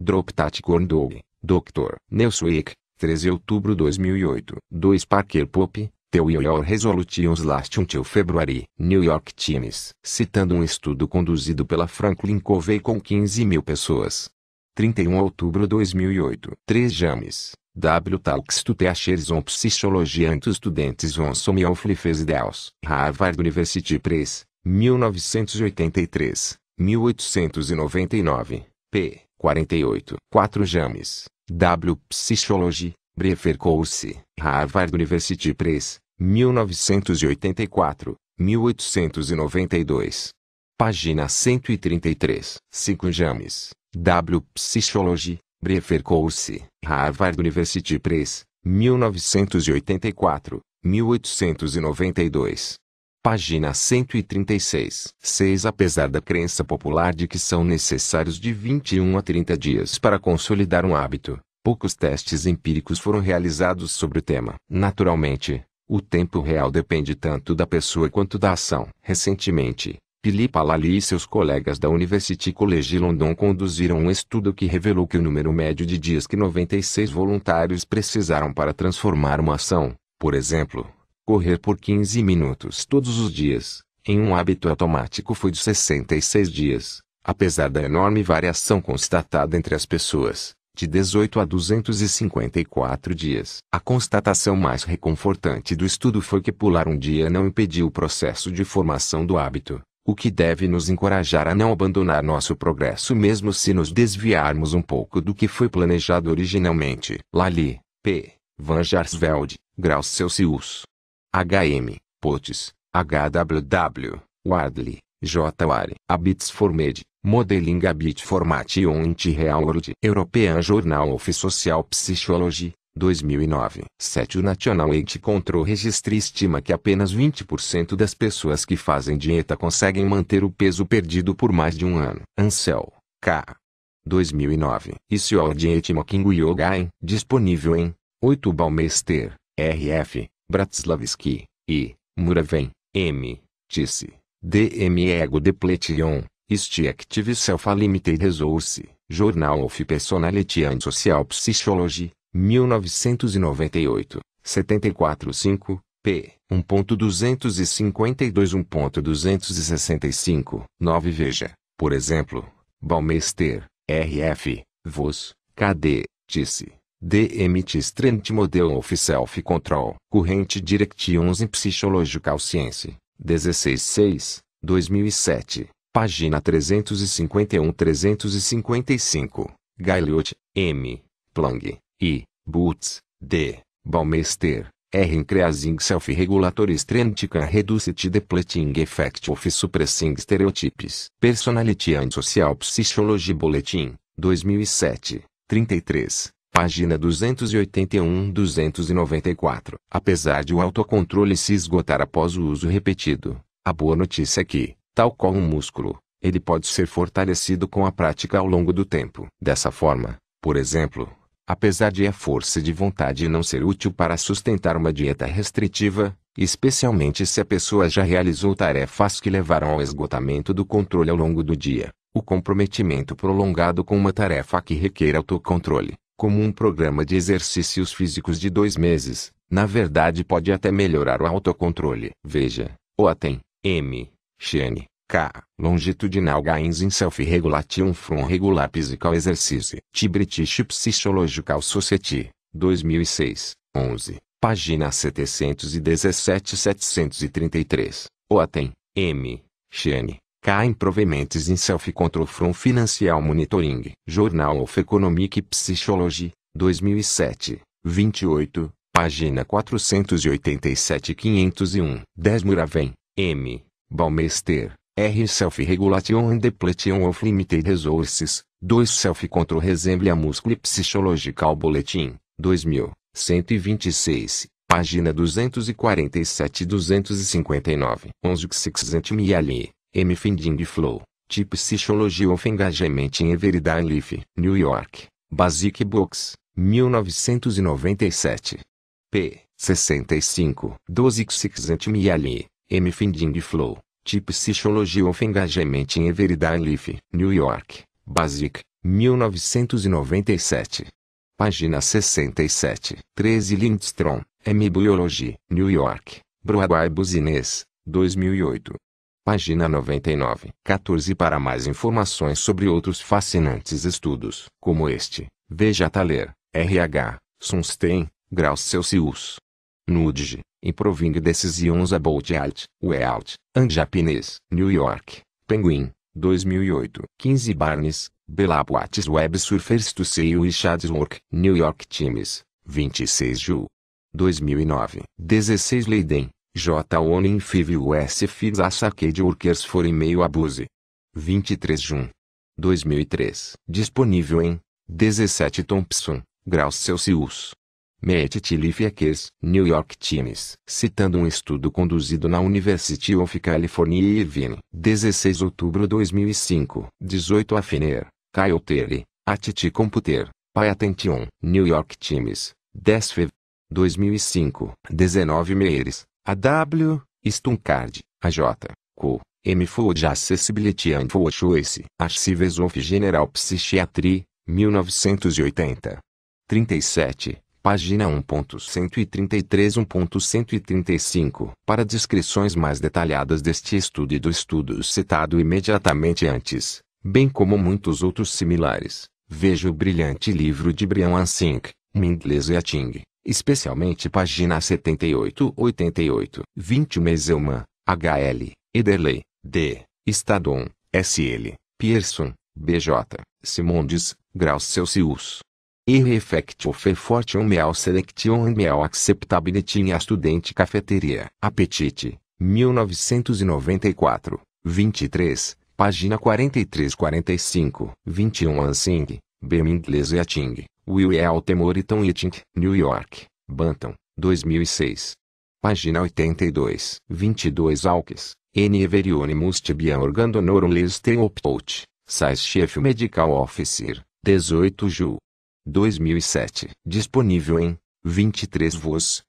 [SPEAKER 1] Drop Taticorn Dr. Nelswick, 13 de outubro 2008. 2 Parker Pop, Teu Your Resolutions Last Until February. New York Times. Citando um estudo conduzido pela Franklin Covey com 15 mil pessoas, 31 de outubro de 2008. 3 James, W. Talks to Teachers on Psychology and Students on Some of Life's Ideals. Harvard University Press, 1983, 1899, p. 48. 4 James, W. Psychology, Briefer Course, Harvard University Press, 1984, 1892. Página 133. 5 James, W. Psychology, Brefer Course, Harvard University Press, 1984, 1892. Página 136. 6. Apesar da crença popular de que são necessários de 21 a 30 dias para consolidar um hábito, poucos testes empíricos foram realizados sobre o tema. Naturalmente, o tempo real depende tanto da pessoa quanto da ação. Recentemente, Philippa Lally e seus colegas da University College London conduziram um estudo que revelou que o número médio de dias que 96 voluntários precisaram para transformar uma ação, por exemplo, correr por 15 minutos todos os dias, em um hábito automático foi de 66 dias, apesar da enorme variação constatada entre as pessoas, de 18 a 254 dias. A constatação mais reconfortante do estudo foi que pular um dia não impediu o processo de formação do hábito, o que deve nos encorajar a não abandonar nosso progresso mesmo se nos desviarmos um pouco do que foi planejado originalmente. Lali, P. Van Jarsveld, graus Celsius. H.M. Potts, H.W.W. Wardley, J. Ware. Habits Modeling Habit Formation Inti Real World. European Journal of Social Psychology, 2009. 7. O National Weight Control Registry estima que apenas 20% das pessoas que fazem dieta conseguem manter o peso perdido por mais de um ano. Ansel, K. 2009. Isso é o Diet Mocking Yoga em, disponível em 8 Balmester, RF, Bratislavski, e Muraven, M. Tisse, DM Ego Depletion, Ist Active Self Limited Resource, Journal of Personality and Social Psychology, 1998, 745, p. 1.252 1.265, 9 Veja, por exemplo, Balmester, RF, Vos, KD, disse. DMT Strand Model of Self Control, Corrente Directions in Psychological Science, 166, 2007, página 351-355, Gailiot, M. Plang, e Boots, D. Baumeister, R. Increasing self-regulatory strength can reduce the depleting effect of suppressing stereotypes. Personality and Social Psychology Bulletin, 2007, 33. Página 281-294. Apesar de o autocontrole se esgotar após o uso repetido, a boa notícia é que, tal qual um músculo, ele pode ser fortalecido com a prática ao longo do tempo. Dessa forma, por exemplo, apesar de a força de vontade não ser útil para sustentar uma dieta restritiva, especialmente se a pessoa já realizou tarefas que levaram ao esgotamento do controle ao longo do dia. O comprometimento prolongado com uma tarefa que requer autocontrole, como um programa de exercícios físicos de dois meses, na verdade pode até melhorar o autocontrole. Veja, Oaten, M. Shane, K. Longitudinal gains in self-regulation from regular physical exercise. T. British Psychological Society, 2006, 11, página 717-733. Oaten, M. Shane. K. Improvements in Self-Control from Financial Monitoring. Journal of Economic Psychology, 2007, 28, página 487-501. Desmuraven, M. Balmester. R self-regulation and depletion of limited resources, 2 self-control muscle. psychological boletim, 2126, página 247-259. 11 Xixent M. Finding Flow, tip Psychology of Engagement in Everyday Life, New York, Basic Books, 1997. p. 65. 12 Xixent M. Finding Flow de Psychology of Engagement in Everyday Life, New York, Basic, 1997. Página 67. 13 Lindstrom, M. Biology, New York, Broadway Business, 2008. Página 99. 14 Para mais informações sobre outros fascinantes estudos como este, veja Thaler, R.H., Sunstein, Grau Celsius. Nudge, Improving Decisions About Art, Wealth, and Japanese, New York, Penguin, 2008. 15 Barnes, Bella Web Surfers to See e Shads Work, New York Times, 26 Ju. 2009. 16 Leiden, J. Onin Five US Fiz Assacade Workers for Email Abuse. 23 Jun. 2003. Disponível em 17 Thompson, Graus Celsius. Metitilifieques, New York Times, citando um estudo conduzido na University of California Irvine, 16 de outubro de 2005, 18 a Kyle Kyle AT&T Computer, Patention, New York Times, 10 fev. 2005, 19 Meires, AW, Stuncard, AJ, Co. M. Food Accessibility and for Choice, Archives of General Psychiatry, 1980. 37 página 1.133 1.135, para descrições mais detalhadas deste estudo e do estudo citado imediatamente antes, bem como muitos outros similares, veja o brilhante livro de Brian Ansink, Mindles e Ating, especialmente página 78-88. 20 Meiselman, H.L., Ederley, D., Stadon, S.L., Pearson, B.J., Simondes, Graus Celsius. Irrefect of effort on meal selection and meal acceptability in a student cafeteria. Apetite, 1994, 23, página 43-45. 21 Ansing, Bem Inglês e Ating, Will e Altemoriton Eating, New York, Bantam, 2006. Página 82. 22 Alques, N. Everione donor tibian organdonorum liste optout, Size Chief Medical Officer, 18 Ju. 2007. Disponível em 23 voos,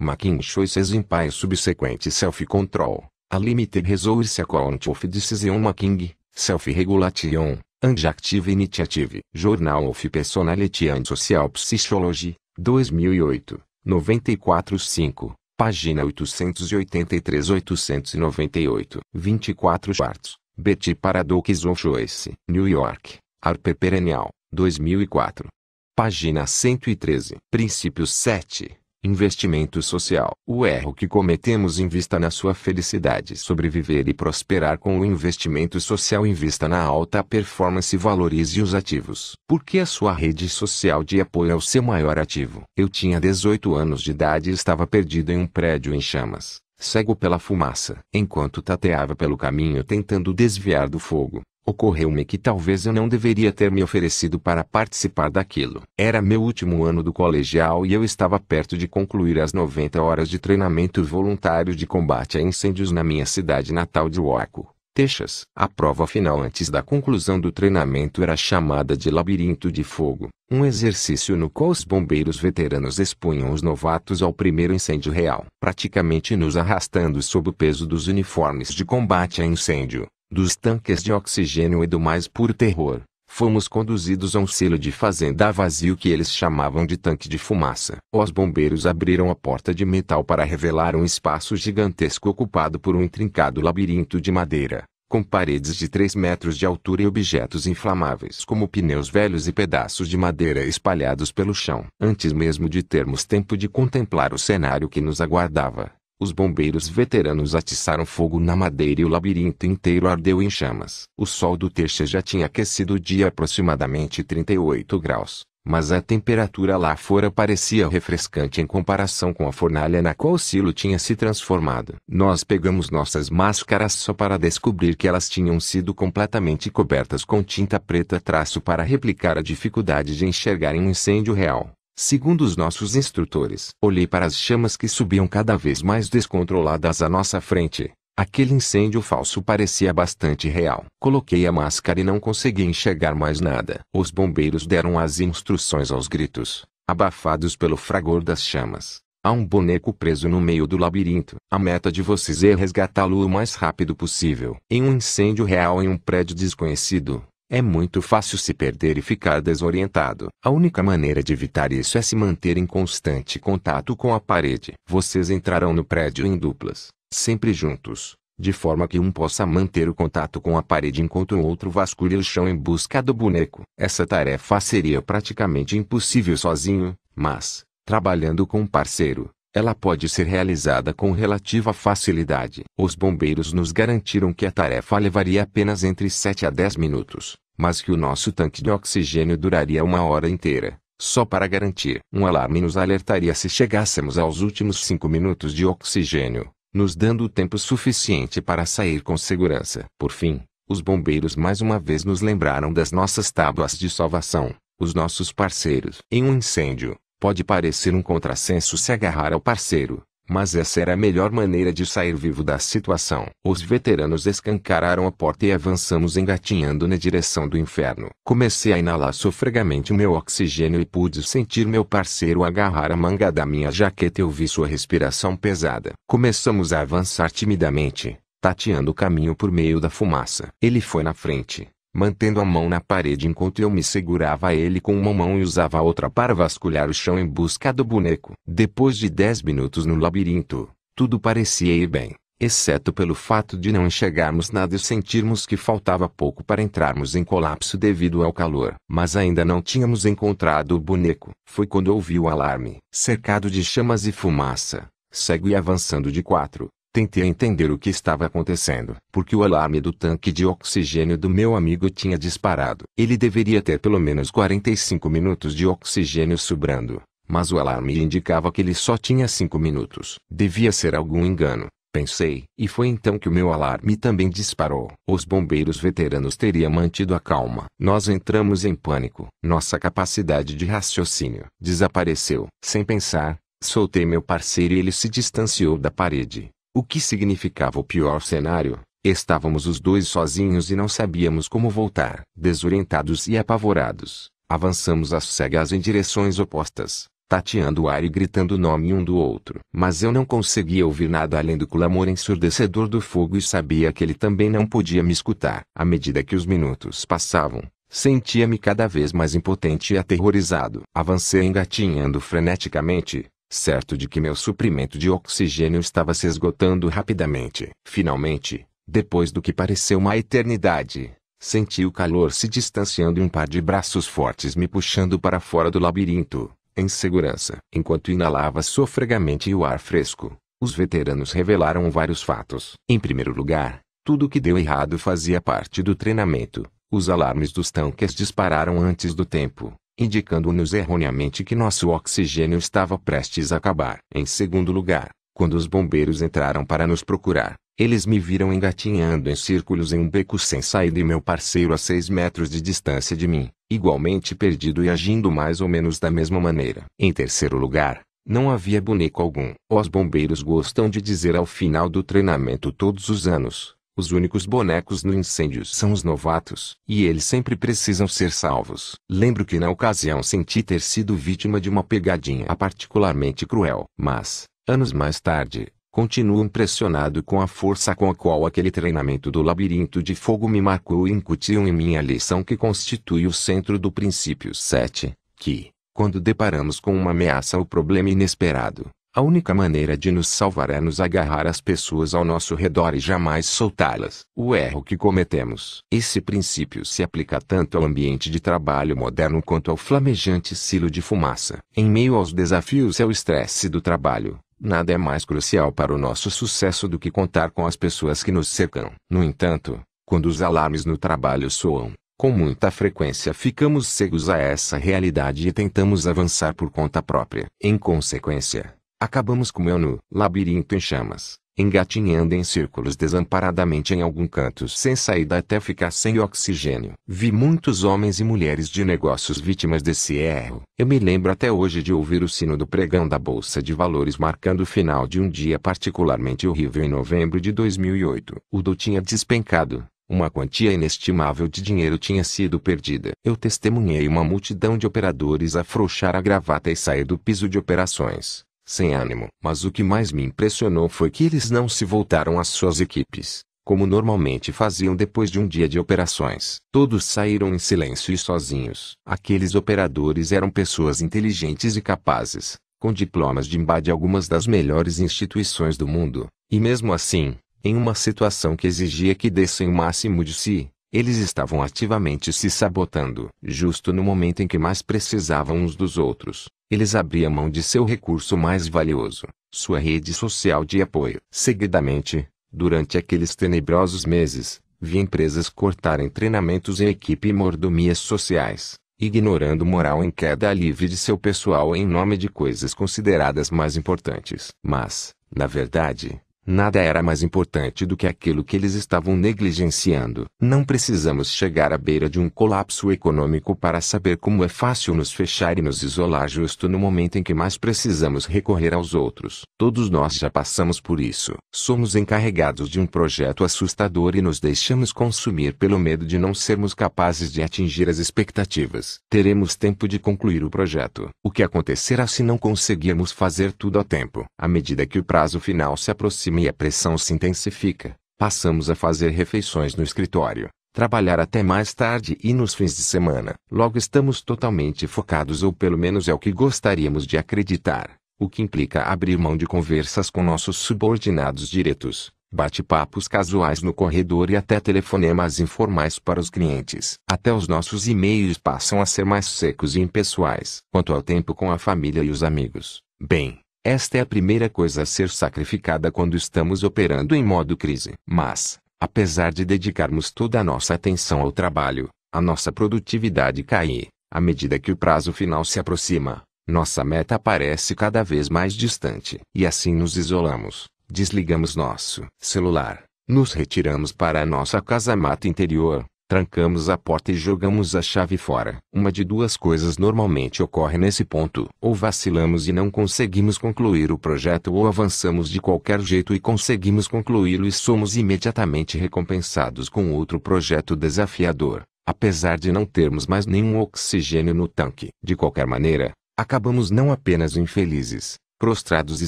[SPEAKER 1] Making choices in Empire subsequente Self-Control. A Limited Resource Account of Decision Making, Self-Regulation, Anjactive Initiative. Journal of Personality and Social Psychology, 2008, 945. Página 883-898. 24 quartos. Betty Paradox of Choice. New York. Arpe Perennial. 2004. Página 113. Princípio 7. Investimento social. O erro que cometemos invista na sua felicidade sobreviver e prosperar com o investimento social invista na alta performance valorize os ativos. Porque a sua rede social de apoio é o seu maior ativo. Eu tinha 18 anos de idade e estava perdido em um prédio em chamas, cego pela fumaça. Enquanto tateava pelo caminho tentando desviar do fogo, Ocorreu-me que talvez eu não deveria ter me oferecido para participar daquilo. Era meu último ano do colegial e eu estava perto de concluir as 90 horas de treinamento voluntário de combate a incêndios na minha cidade natal de Waco. Texas. A prova final antes da conclusão do treinamento era chamada de Labirinto de Fogo, um exercício no qual os bombeiros veteranos expunham os novatos ao primeiro incêndio real, praticamente nos arrastando sob o peso dos uniformes de combate a incêndio dos tanques de oxigênio e do mais puro terror, fomos conduzidos a um silo de fazenda vazio que eles chamavam de tanque de fumaça. Os bombeiros abriram a porta de metal para revelar um espaço gigantesco ocupado por um intrincado labirinto de madeira, com paredes de 3 metros de altura e objetos inflamáveis como pneus velhos e pedaços de madeira espalhados pelo chão. Antes mesmo de termos tempo de contemplar o cenário que nos aguardava, os bombeiros veteranos atiçaram fogo na madeira e o labirinto inteiro ardeu em chamas. O sol do Teixe já tinha aquecido o dia aproximadamente 38 graus, mas a temperatura lá fora parecia refrescante em comparação com a fornalha na qual Silo tinha se transformado. Nós pegamos nossas máscaras só para descobrir que elas tinham sido completamente cobertas com tinta preta traço para replicar a dificuldade de enxergar um incêndio real. Segundo os nossos instrutores, olhei para as chamas que subiam cada vez mais descontroladas à nossa frente. Aquele incêndio falso parecia bastante real. Coloquei a máscara e não consegui enxergar mais nada. Os bombeiros deram as instruções aos gritos, abafados pelo fragor das chamas. Há um boneco preso no meio do labirinto. A meta de vocês é resgatá-lo o mais rápido possível. Em um incêndio real em um prédio desconhecido, é muito fácil se perder e ficar desorientado. A única maneira de evitar isso é se manter em constante contato com a parede. Vocês entrarão no prédio em duplas, sempre juntos, de forma que um possa manter o contato com a parede enquanto o outro vasculha o chão em busca do boneco. Essa tarefa seria praticamente impossível sozinho, mas, trabalhando com um parceiro, ela pode ser realizada com relativa facilidade. Os bombeiros nos garantiram que a tarefa levaria apenas entre 7 a 10 minutos, mas que o nosso tanque de oxigênio duraria uma hora inteira, só para garantir. Um alarme nos alertaria se chegássemos aos últimos 5 minutos de oxigênio, nos dando o tempo suficiente para sair com segurança. Por fim, os bombeiros mais uma vez nos lembraram das nossas tábuas de salvação, os nossos parceiros. Em um incêndio, Pode parecer um contrassenso se agarrar ao parceiro, mas essa era a melhor maneira de sair vivo da situação. Os veteranos escancararam a porta e avançamos engatinhando na direção do inferno. Comecei a inalar sofregamente meu oxigênio e pude sentir meu parceiro agarrar a manga da minha jaqueta e ouvir sua respiração pesada. Começamos a avançar timidamente, tateando o caminho por meio da fumaça. Ele foi na frente, Mantendo a mão na parede enquanto eu me segurava ele com uma mão e usava a outra para vasculhar o chão em busca do boneco. Depois de dez minutos no labirinto, tudo parecia ir bem, exceto pelo fato de não enxergarmos nada e sentirmos que faltava pouco para entrarmos em colapso devido ao calor. Mas ainda não tínhamos encontrado o boneco. Foi quando ouvi o alarme. Cercado de chamas e fumaça, cego e avançando de quatro, Tentei entender o que estava acontecendo, porque o alarme do tanque de oxigênio do meu amigo tinha disparado. Ele deveria ter pelo menos 45 minutos de oxigênio sobrando, mas o alarme indicava que ele só tinha 5 minutos. Devia ser algum engano. Pensei, e foi então que o meu alarme também disparou. Os bombeiros veteranos teriam mantido a calma. Nós entramos em pânico. Nossa capacidade de raciocínio desapareceu. Sem pensar, soltei meu parceiro e ele se distanciou da parede. O que significava o pior cenário? Estávamos os dois sozinhos e não sabíamos como voltar. Desorientados e apavorados, avançamos às cegas em direções opostas, tateando o ar e gritando o nome um do outro. Mas eu não conseguia ouvir nada além do clamor ensurdecedor do fogo e sabia que ele também não podia me escutar. À medida que os minutos passavam, sentia-me cada vez mais impotente e aterrorizado. Avancei engatinhando freneticamente, certo de que meu suprimento de oxigênio estava se esgotando rapidamente. Finalmente, depois do que pareceu uma eternidade, senti o calor se distanciando e um par de braços fortes me puxando para fora do labirinto, em segurança. Enquanto inalava sofregamente o ar fresco, os veteranos revelaram vários fatos. Em primeiro lugar, tudo o que deu errado fazia parte do treinamento. Os alarmes dos tanques dispararam antes do tempo, indicando-nos erroneamente que nosso oxigênio estava prestes a acabar. Em segundo lugar, quando os bombeiros entraram para nos procurar, eles me viram engatinhando em círculos em um beco sem saída e meu parceiro a seis metros de distância de mim, igualmente perdido e agindo mais ou menos da mesma maneira. Em terceiro lugar, não havia boneco algum. Os bombeiros gostam de dizer ao final do treinamento todos os anos: os únicos bonecos no incêndio são os novatos, e eles sempre precisam ser salvos. Lembro que na ocasião senti ter sido vítima de uma pegadinha particularmente cruel, mas, anos mais tarde, continuo impressionado com a força com a qual aquele treinamento do labirinto de fogo me marcou e incutiu em mim a lição que constitui o centro do princípio 7, que, quando deparamos com uma ameaça ou problema inesperado, a única maneira de nos salvar é nos agarrar às pessoas ao nosso redor e jamais soltá-las. O erro que cometemos. Esse princípio se aplica tanto ao ambiente de trabalho moderno quanto ao flamejante silo de fumaça. Em meio aos desafios e ao estresse do trabalho, nada é mais crucial para o nosso sucesso do que contar com as pessoas que nos cercam. No entanto, quando os alarmes no trabalho soam, com muita frequência ficamos cegos a essa realidade e tentamos avançar por conta própria. Em consequência, Acabamos como eu no labirinto em chamas, engatinhando em círculos desamparadamente em algum canto sem saída até ficar sem oxigênio. Vi muitos homens e mulheres de negócios vítimas desse erro. Eu me lembro até hoje de ouvir o sino do pregão da Bolsa de Valores marcando o final de um dia particularmente horrível em novembro de 2008. O do tinha despencado. Uma quantia inestimável de dinheiro tinha sido perdida. Eu testemunhei uma multidão de operadores afrouxar a gravata e sair do piso de operações sem ânimo. Mas o que mais me impressionou foi que eles não se voltaram às suas equipes, como normalmente faziam depois de um dia de operações. Todos saíram em silêncio e sozinhos. Aqueles operadores eram pessoas inteligentes e capazes, com diplomas de MBA de algumas das melhores instituições do mundo, e mesmo assim, em uma situação que exigia que dessem o máximo de si, eles estavam ativamente se sabotando, justo no momento em que mais precisavam uns dos outros eles abriam mão de seu recurso mais valioso, sua rede social de apoio. Seguidamente, durante aqueles tenebrosos meses, vi empresas cortarem treinamentos em equipe e mordomias sociais, ignorando moral em queda livre de seu pessoal em nome de coisas consideradas mais importantes. Mas, na verdade, Nada era mais importante do que aquilo que eles estavam negligenciando. Não precisamos chegar à beira de um colapso econômico para saber como é fácil nos fechar e nos isolar justo no momento em que mais precisamos recorrer aos outros. Todos nós já passamos por isso. Somos encarregados de um projeto assustador e nos deixamos consumir pelo medo de não sermos capazes de atingir as expectativas. Teremos tempo de concluir o projeto. O que acontecerá se não conseguirmos fazer tudo a tempo? À medida que o prazo final se aproxima, e a pressão se intensifica, passamos a fazer refeições no escritório, trabalhar até mais tarde e nos fins de semana. Logo estamos totalmente focados, ou pelo menos é o que gostaríamos de acreditar, o que implica abrir mão de conversas com nossos subordinados diretos bate-papos casuais no corredor e até telefonemas informais para os clientes. Até os nossos e-mails passam a ser mais secos e impessoais. Quanto ao tempo com a família e os amigos, bem, esta é a primeira coisa a ser sacrificada quando estamos operando em modo crise. Mas, apesar de dedicarmos toda a nossa atenção ao trabalho, a nossa produtividade cai. À medida que o prazo final se aproxima, nossa meta parece cada vez mais distante. E assim nos isolamos, desligamos nosso celular, nos retiramos para a nossa casa-mata interior, Trancamos a porta e jogamos a chave fora. Uma de duas coisas normalmente ocorre nesse ponto. Ou vacilamos e não conseguimos concluir o projeto ou avançamos de qualquer jeito e conseguimos concluí-lo e somos imediatamente recompensados com outro projeto desafiador, apesar de não termos mais nenhum oxigênio no tanque. De qualquer maneira, acabamos não apenas infelizes, prostrados e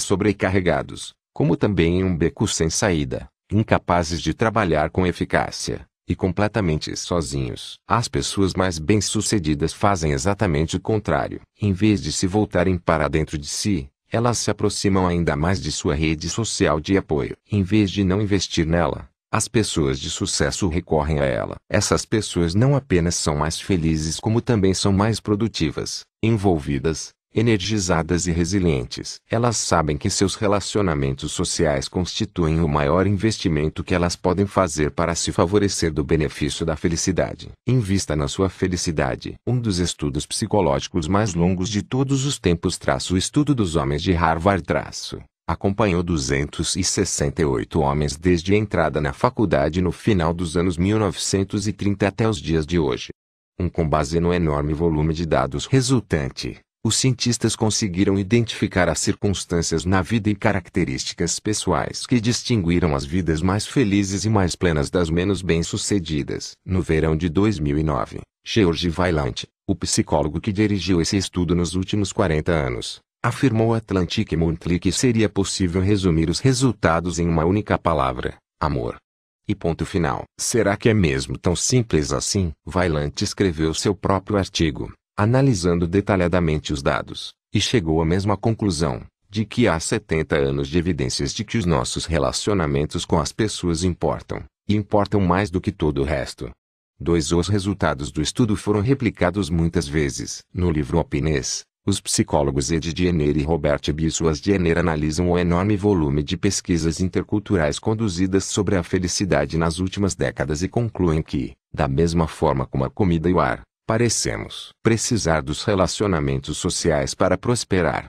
[SPEAKER 1] sobrecarregados, como também em um beco sem saída, incapazes de trabalhar com eficácia e completamente sozinhos. As pessoas mais bem-sucedidas fazem exatamente o contrário. Em vez de se voltarem para dentro de si, elas se aproximam ainda mais de sua rede social de apoio. Em vez de não investir nela, as pessoas de sucesso recorrem a ela. Essas pessoas não apenas são mais felizes, como também são mais produtivas, envolvidas, energizadas e resilientes. Elas sabem que seus relacionamentos sociais constituem o maior investimento que elas podem fazer para se favorecer do benefício da felicidade. Invista na sua felicidade. Um dos estudos psicológicos mais longos de todos os tempos traço o estudo dos homens de Harvard traço acompanhou 268 homens desde a entrada na faculdade no final dos anos 1930 até os dias de hoje. Um com base no enorme volume de dados resultante, os cientistas conseguiram identificar as circunstâncias na vida e características pessoais que distinguiram as vidas mais felizes e mais plenas das menos bem-sucedidas. No verão de 2009, George Vaillant, o psicólogo que dirigiu esse estudo nos últimos 40 anos, afirmou Atlantic Monthly que seria possível resumir os resultados em uma única palavra: amor. E ponto final. Será que é mesmo tão simples assim? Vaillant escreveu seu próprio artigo analisando detalhadamente os dados, e chegou à mesma conclusão, de que há 70 anos de evidências de que os nossos relacionamentos com as pessoas importam, e importam mais do que todo o resto. Dois Os resultados do estudo foram replicados muitas vezes. No livro Opinês, os psicólogos Ed Diener e Robert Bissuas Diener analisam o enorme volume de pesquisas interculturais conduzidas sobre a felicidade nas últimas décadas e concluem que, da mesma forma como a comida e o ar, parecemos precisar dos relacionamentos sociais para prosperar.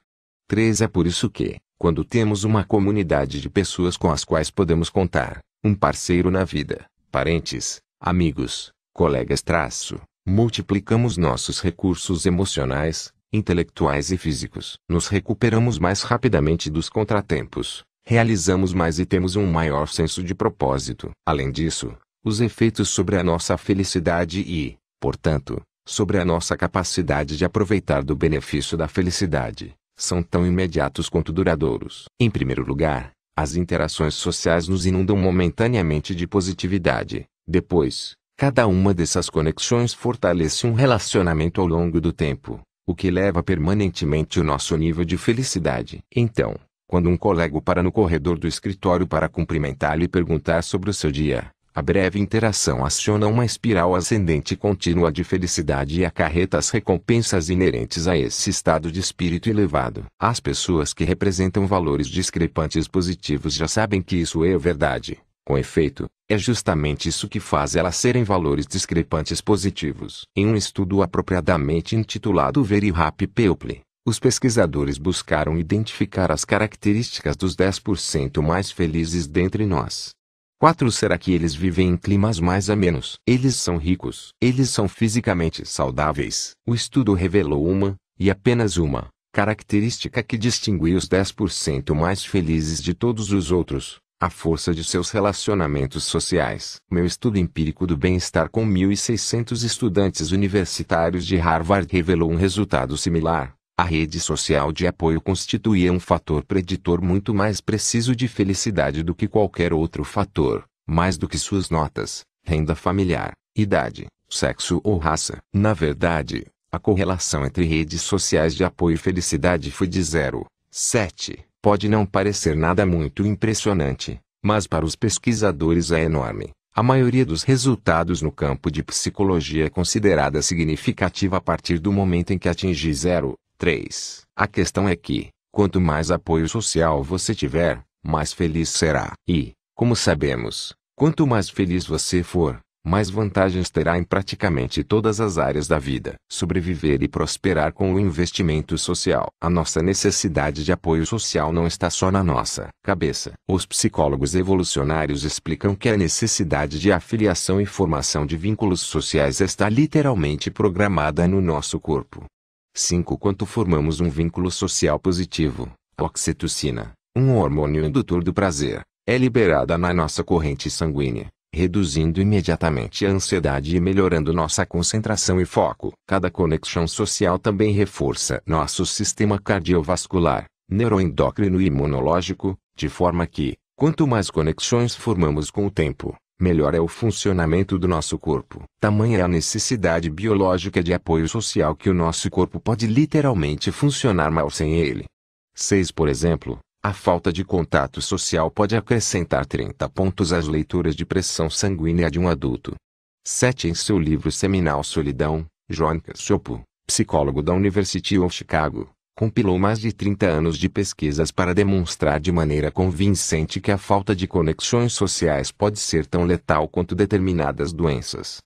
[SPEAKER 1] 3. É por isso que, quando temos uma comunidade de pessoas com as quais podemos contar, um parceiro na vida, parentes, amigos, colegas traço, multiplicamos nossos recursos emocionais, intelectuais e físicos. Nos recuperamos mais rapidamente dos contratempos, realizamos mais e temos um maior senso de propósito. Além disso, os efeitos sobre a nossa felicidade e, portanto, sobre a nossa capacidade de aproveitar do benefício da felicidade, são tão imediatos quanto duradouros. Em primeiro lugar, as interações sociais nos inundam momentaneamente de positividade. Depois, cada uma dessas conexões fortalece um relacionamento ao longo do tempo, o que eleva permanentemente o nosso nível de felicidade. Então, quando um colega para no corredor do escritório para cumprimentar-lhe e perguntar sobre o seu dia, a breve interação aciona uma espiral ascendente contínua de felicidade e acarreta as recompensas inerentes a esse estado de espírito elevado. As pessoas que representam valores discrepantes positivos já sabem que isso é verdade. Com efeito, é justamente isso que faz elas serem valores discrepantes positivos. Em um estudo apropriadamente intitulado Very Happy People, os pesquisadores buscaram identificar as características dos 10% mais felizes dentre nós. 4. Será que eles vivem em climas mais amenos? Eles são ricos. Eles são fisicamente saudáveis. O estudo revelou uma, e apenas uma, característica que distingue os 10% mais felizes de todos os outros, a força de seus relacionamentos sociais. Meu estudo empírico do bem-estar com 1.600 estudantes universitários de Harvard revelou um resultado similar. A rede social de apoio constituía um fator preditor muito mais preciso de felicidade do que qualquer outro fator, mais do que suas notas, renda familiar, idade, sexo ou raça. Na verdade, a correlação entre redes sociais de apoio e felicidade foi de 0,7. Pode não parecer nada muito impressionante, mas para os pesquisadores é enorme. A maioria dos resultados no campo de psicologia é considerada significativa a partir do momento em que atinge 0, 3. A questão é que, quanto mais apoio social você tiver, mais feliz será. E, como sabemos, quanto mais feliz você for, mais vantagens terá em praticamente todas as áreas da vida. Sobreviver e prosperar com o investimento social. A nossa necessidade de apoio social não está só na nossa cabeça. Os psicólogos evolucionários explicam que a necessidade de afiliação e formação de vínculos sociais está literalmente programada no nosso corpo. 5. Quanto formamos um vínculo social positivo, a oxitocina, um hormônio indutor do prazer, é liberada na nossa corrente sanguínea, reduzindo imediatamente a ansiedade e melhorando nossa concentração e foco. Cada conexão social também reforça nosso sistema cardiovascular, neuroendócrino e imunológico, de forma que, quanto mais conexões formamos com o tempo, melhor é o funcionamento do nosso corpo. Tamanha é a necessidade biológica de apoio social que o nosso corpo pode literalmente funcionar mal sem ele. 6. Por exemplo, a falta de contato social pode acrescentar 30 pontos às leituras de pressão sanguínea de um adulto. 7. Em seu livro seminal Solidão, John Cassiopo, psicólogo da University of Chicago, compilou mais de 30 anos de pesquisas para demonstrar de maneira convincente que a falta de conexões sociais pode ser tão letal quanto determinadas doenças.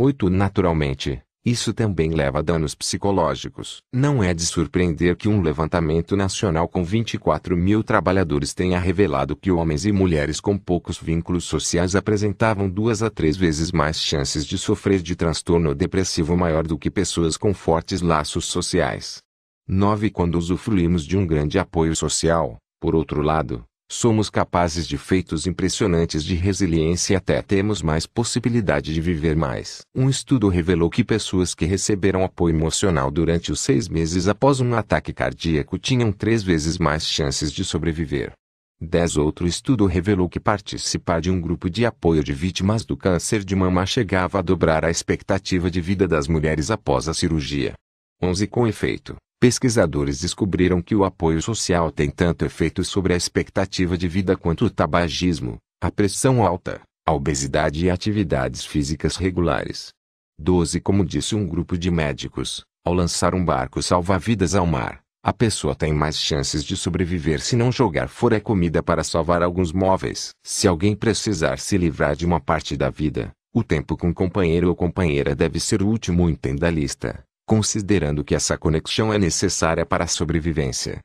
[SPEAKER 1] 8. Naturalmente, isso também leva a danos psicológicos. Não é de surpreender que um levantamento nacional com 24 mil trabalhadores tenha revelado que homens e mulheres com poucos vínculos sociais apresentavam duas a três vezes mais chances de sofrer de transtorno depressivo maior do que pessoas com fortes laços sociais. 9. Quando usufruímos de um grande apoio social, por outro lado, somos capazes de feitos impressionantes de resiliência e até temos mais possibilidade de viver mais. Um estudo revelou que pessoas que receberam apoio emocional durante os seis meses após um ataque cardíaco tinham três vezes mais chances de sobreviver. 10. Outro estudo revelou que participar de um grupo de apoio de vítimas do câncer de mama chegava a dobrar a expectativa de vida das mulheres após a cirurgia. 11. Com efeito, pesquisadores descobriram que o apoio social tem tanto efeito sobre a expectativa de vida quanto o tabagismo, a pressão alta, a obesidade e atividades físicas regulares. 12 Como disse um grupo de médicos, ao lançar um barco salva-vidas ao mar, a pessoa tem mais chances de sobreviver se não jogar fora comida para salvar alguns móveis. Se alguém precisar se livrar de uma parte da vida, o tempo com companheiro ou companheira deve ser o último item da lista considerando que essa conexão é necessária para a sobrevivência.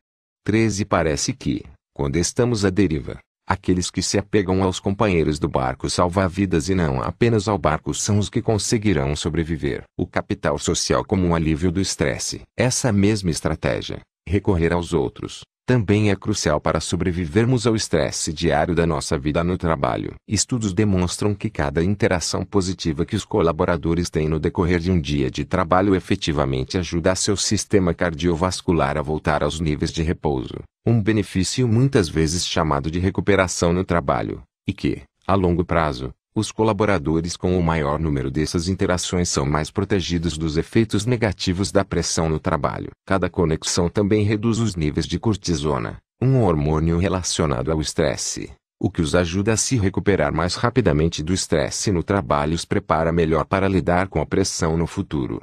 [SPEAKER 1] 13 Parece que, quando estamos à deriva, aqueles que se apegam aos companheiros do barco salva-vidas e não apenas ao barco são os que conseguirão sobreviver. O capital social como um alívio do estresse. Essa mesma estratégia, recorrer aos outros, também é crucial para sobrevivermos ao estresse diário da nossa vida no trabalho. Estudos demonstram que cada interação positiva que os colaboradores têm no decorrer de um dia de trabalho efetivamente ajuda seu sistema cardiovascular a voltar aos níveis de repouso, um benefício muitas vezes chamado de recuperação no trabalho, e que, a longo prazo, os colaboradores com o maior número dessas interações são mais protegidos dos efeitos negativos da pressão no trabalho. Cada conexão também reduz os níveis de cortisona, um hormônio relacionado ao estresse, o que os ajuda a se recuperar mais rapidamente do estresse no trabalho e os prepara melhor para lidar com a pressão no futuro.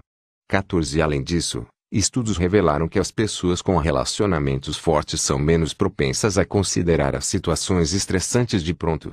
[SPEAKER 1] 14 Além disso, Estudos revelaram que as pessoas com relacionamentos fortes são menos propensas a considerar as situações estressantes de pronto.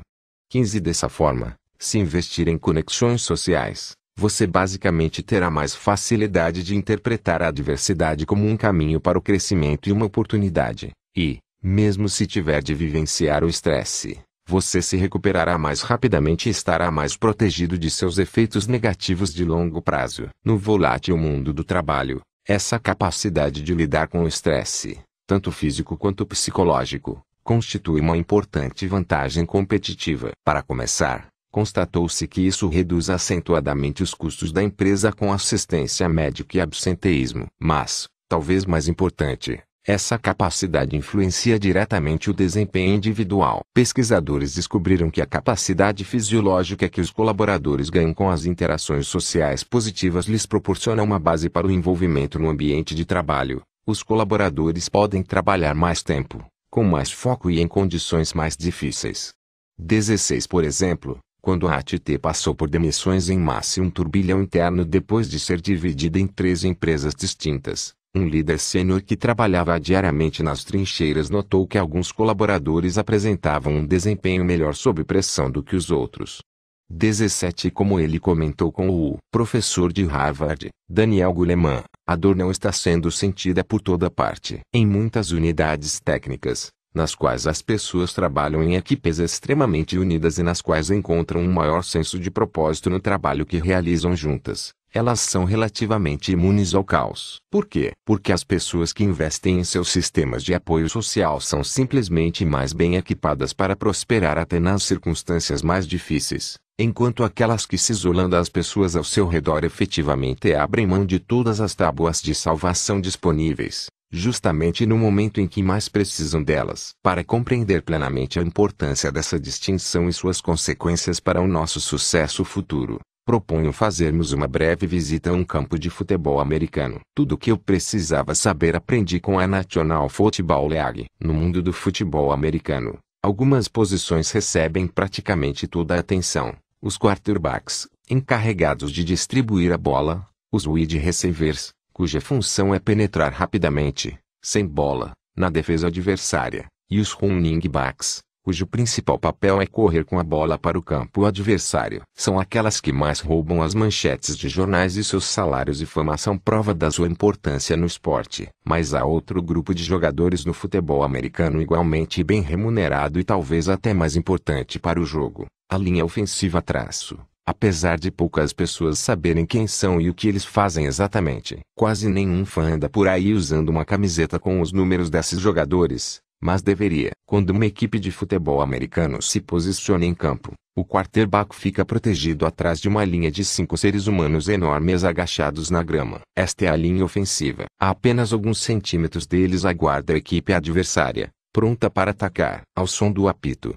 [SPEAKER 1] 15 Dessa forma, se investir em conexões sociais, você basicamente terá mais facilidade de interpretar a adversidade como um caminho para o crescimento e uma oportunidade, e, mesmo se tiver de vivenciar o estresse, você se recuperará mais rapidamente e estará mais protegido de seus efeitos negativos de longo prazo. No volátil mundo do trabalho, essa capacidade de lidar com o estresse, tanto físico quanto psicológico, constitui uma importante vantagem competitiva. Para começar, constatou-se que isso reduz acentuadamente os custos da empresa com assistência médica e absenteísmo. Mas, talvez mais importante, essa capacidade influencia diretamente o desempenho individual. Pesquisadores descobriram que a capacidade fisiológica que os colaboradores ganham com as interações sociais positivas lhes proporciona uma base para o envolvimento no ambiente de trabalho. Os colaboradores podem trabalhar mais tempo, com mais foco e em condições mais difíceis. 16 Por exemplo, quando a AT&T passou por demissões em massa e um turbilhão interno depois de ser dividida em três empresas distintas. Um líder sênior que trabalhava diariamente nas trincheiras notou que alguns colaboradores apresentavam um desempenho melhor sob pressão do que os outros. 17 Como ele comentou com o professor de Harvard, Daniel Goleman, a dor não está sendo sentida por toda parte. Em muitas unidades técnicas, nas quais as pessoas trabalham em equipes extremamente unidas e nas quais encontram um maior senso de propósito no trabalho que realizam juntas, elas são relativamente imunes ao caos. Por quê? Porque as pessoas que investem em seus sistemas de apoio social são simplesmente mais bem equipadas para prosperar até nas circunstâncias mais difíceis, enquanto aquelas que se isolam das pessoas ao seu redor efetivamente abrem mão de todas as tábuas de salvação disponíveis justamente no momento em que mais precisam delas. Para compreender plenamente a importância dessa distinção e suas consequências para o nosso sucesso futuro, proponho fazermos uma breve visita a um campo de futebol americano. Tudo o que eu precisava saber aprendi com a National Football League. No mundo do futebol americano, algumas posições recebem praticamente toda a atenção. Os quarterbacks, encarregados de distribuir a bola, os wide receivers, cuja função é penetrar rapidamente, sem bola, na defesa adversária, e os running backs, cujo principal papel é correr com a bola para o campo adversário. São aquelas que mais roubam as manchetes de jornais e seus salários e fama são prova da sua importância no esporte. Mas há outro grupo de jogadores no futebol americano igualmente bem remunerado e talvez até mais importante para o jogo, a linha ofensiva traço apesar de poucas pessoas saberem quem são e o que eles fazem exatamente. Quase nenhum fã anda por aí usando uma camiseta com os números desses jogadores, mas deveria. Quando uma equipe de futebol americano se posiciona em campo, o quarterback fica protegido atrás de uma linha de cinco seres humanos enormes agachados na grama. Esta é a linha ofensiva. A apenas alguns centímetros deles aguarda a equipe adversária, pronta para atacar. Ao som do apito,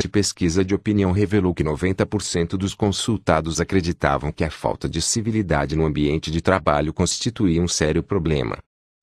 [SPEAKER 1] de pesquisa de opinião revelou que 90% dos consultados acreditavam que a falta de civilidade no ambiente de trabalho constituía um sério problema.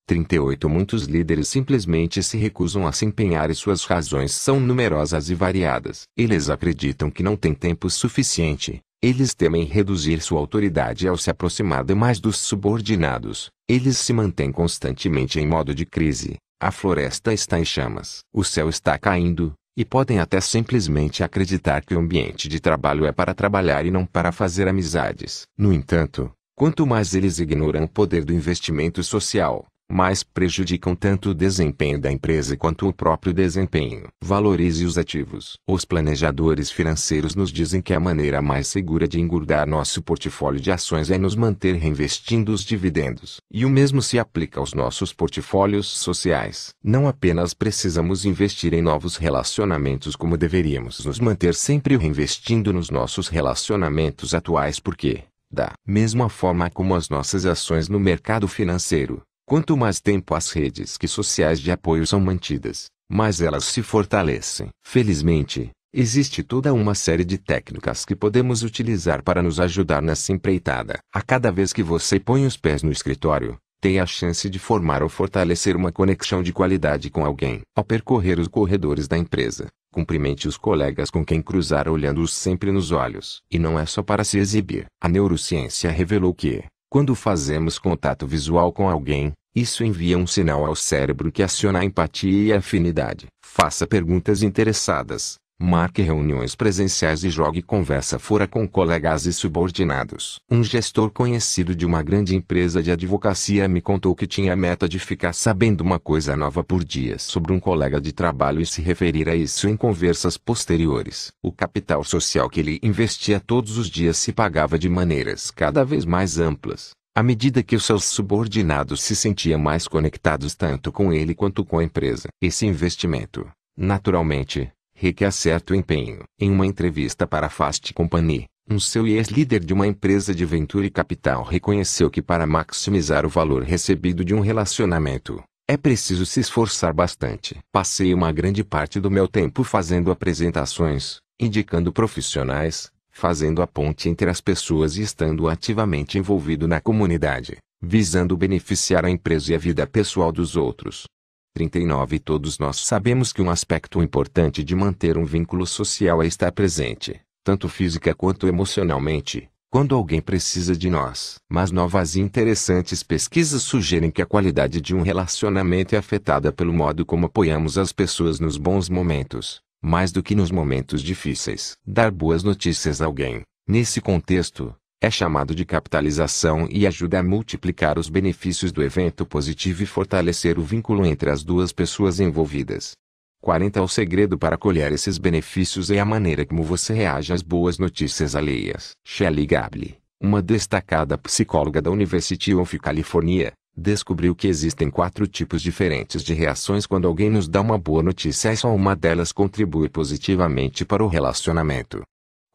[SPEAKER 1] 38 Muitos líderes simplesmente se recusam a se empenhar e suas razões são numerosas e variadas. Eles acreditam que não têm tempo suficiente, eles temem reduzir sua autoridade ao se aproximar demais dos subordinados. Eles se mantêm constantemente em modo de crise. A floresta está em chamas. O céu está caindo. E podem até simplesmente acreditar que o ambiente de trabalho é para trabalhar e não para fazer amizades. No entanto, quanto mais eles ignoram o poder do investimento social, mas prejudicam tanto o desempenho da empresa quanto o próprio desempenho. Valorize os ativos. Os planejadores financeiros nos dizem que a maneira mais segura de engordar nosso portfólio de ações é nos manter reinvestindo os dividendos. E o mesmo se aplica aos nossos portfólios sociais. Não apenas precisamos investir em novos relacionamentos como deveríamos nos manter sempre reinvestindo nos nossos relacionamentos atuais porque, da mesma forma como as nossas ações no mercado financeiro, Quanto mais tempo as redes que sociais de apoio são mantidas, mais elas se fortalecem. Felizmente, existe toda uma série de técnicas que podemos utilizar para nos ajudar nessa empreitada. A cada vez que você põe os pés no escritório, tem a chance de formar ou fortalecer uma conexão de qualidade com alguém. Ao percorrer os corredores da empresa, cumprimente os colegas com quem cruzar olhando-os sempre nos olhos. E não é só para se exibir. A neurociência revelou que, quando fazemos contato visual com alguém, isso envia um sinal ao cérebro que aciona a empatia e a afinidade. Faça perguntas interessadas, Marque reuniões presenciais e jogue conversa fora com colegas e subordinados. Um gestor conhecido de uma grande empresa de advocacia me contou que tinha a meta de ficar sabendo uma coisa nova por dia sobre um colega de trabalho e se referir a isso em conversas posteriores. O capital social que ele investia todos os dias se pagava de maneiras cada vez mais amplas. À medida que os seus subordinados se sentiam mais conectados tanto com ele quanto com a empresa. Esse investimento, naturalmente, requer certo empenho. Em uma entrevista para a Fast Company, um seu ex-líder de uma empresa de ventura e capital reconheceu que para maximizar o valor recebido de um relacionamento, é preciso se esforçar bastante. Passei uma grande parte do meu tempo fazendo apresentações, indicando profissionais, fazendo a ponte entre as pessoas e estando ativamente envolvido na comunidade, visando beneficiar a empresa e a vida pessoal dos outros. 39 Todos nós sabemos que um aspecto importante de manter um vínculo social é estar presente, tanto física quanto emocionalmente, quando alguém precisa de nós. Mas novas e interessantes pesquisas sugerem que a qualidade de um relacionamento é afetada pelo modo como apoiamos as pessoas nos bons momentos, mais do que nos momentos difíceis. Dar boas notícias a alguém, nesse contexto, é chamado de capitalização e ajuda a multiplicar os benefícios do evento positivo e fortalecer o vínculo entre as duas pessoas envolvidas. 40. É o segredo para colher esses benefícios é a maneira como você reage às boas notícias alheias. Shelley Gable, uma destacada psicóloga da University of California, descobriu que existem quatro tipos diferentes de reações quando alguém nos dá uma boa notícia e só uma delas contribui positivamente para o relacionamento.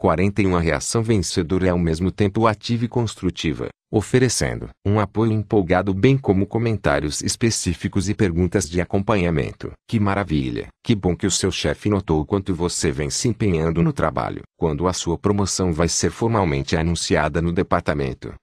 [SPEAKER 1] 41 A reação vencedora é ao mesmo tempo ativa e construtiva, oferecendo um apoio empolgado bem como comentários específicos e perguntas de acompanhamento. Que maravilha! Que bom que o seu chefe notou o quanto você vem se empenhando no trabalho. Quando a sua promoção vai ser formalmente anunciada no departamento,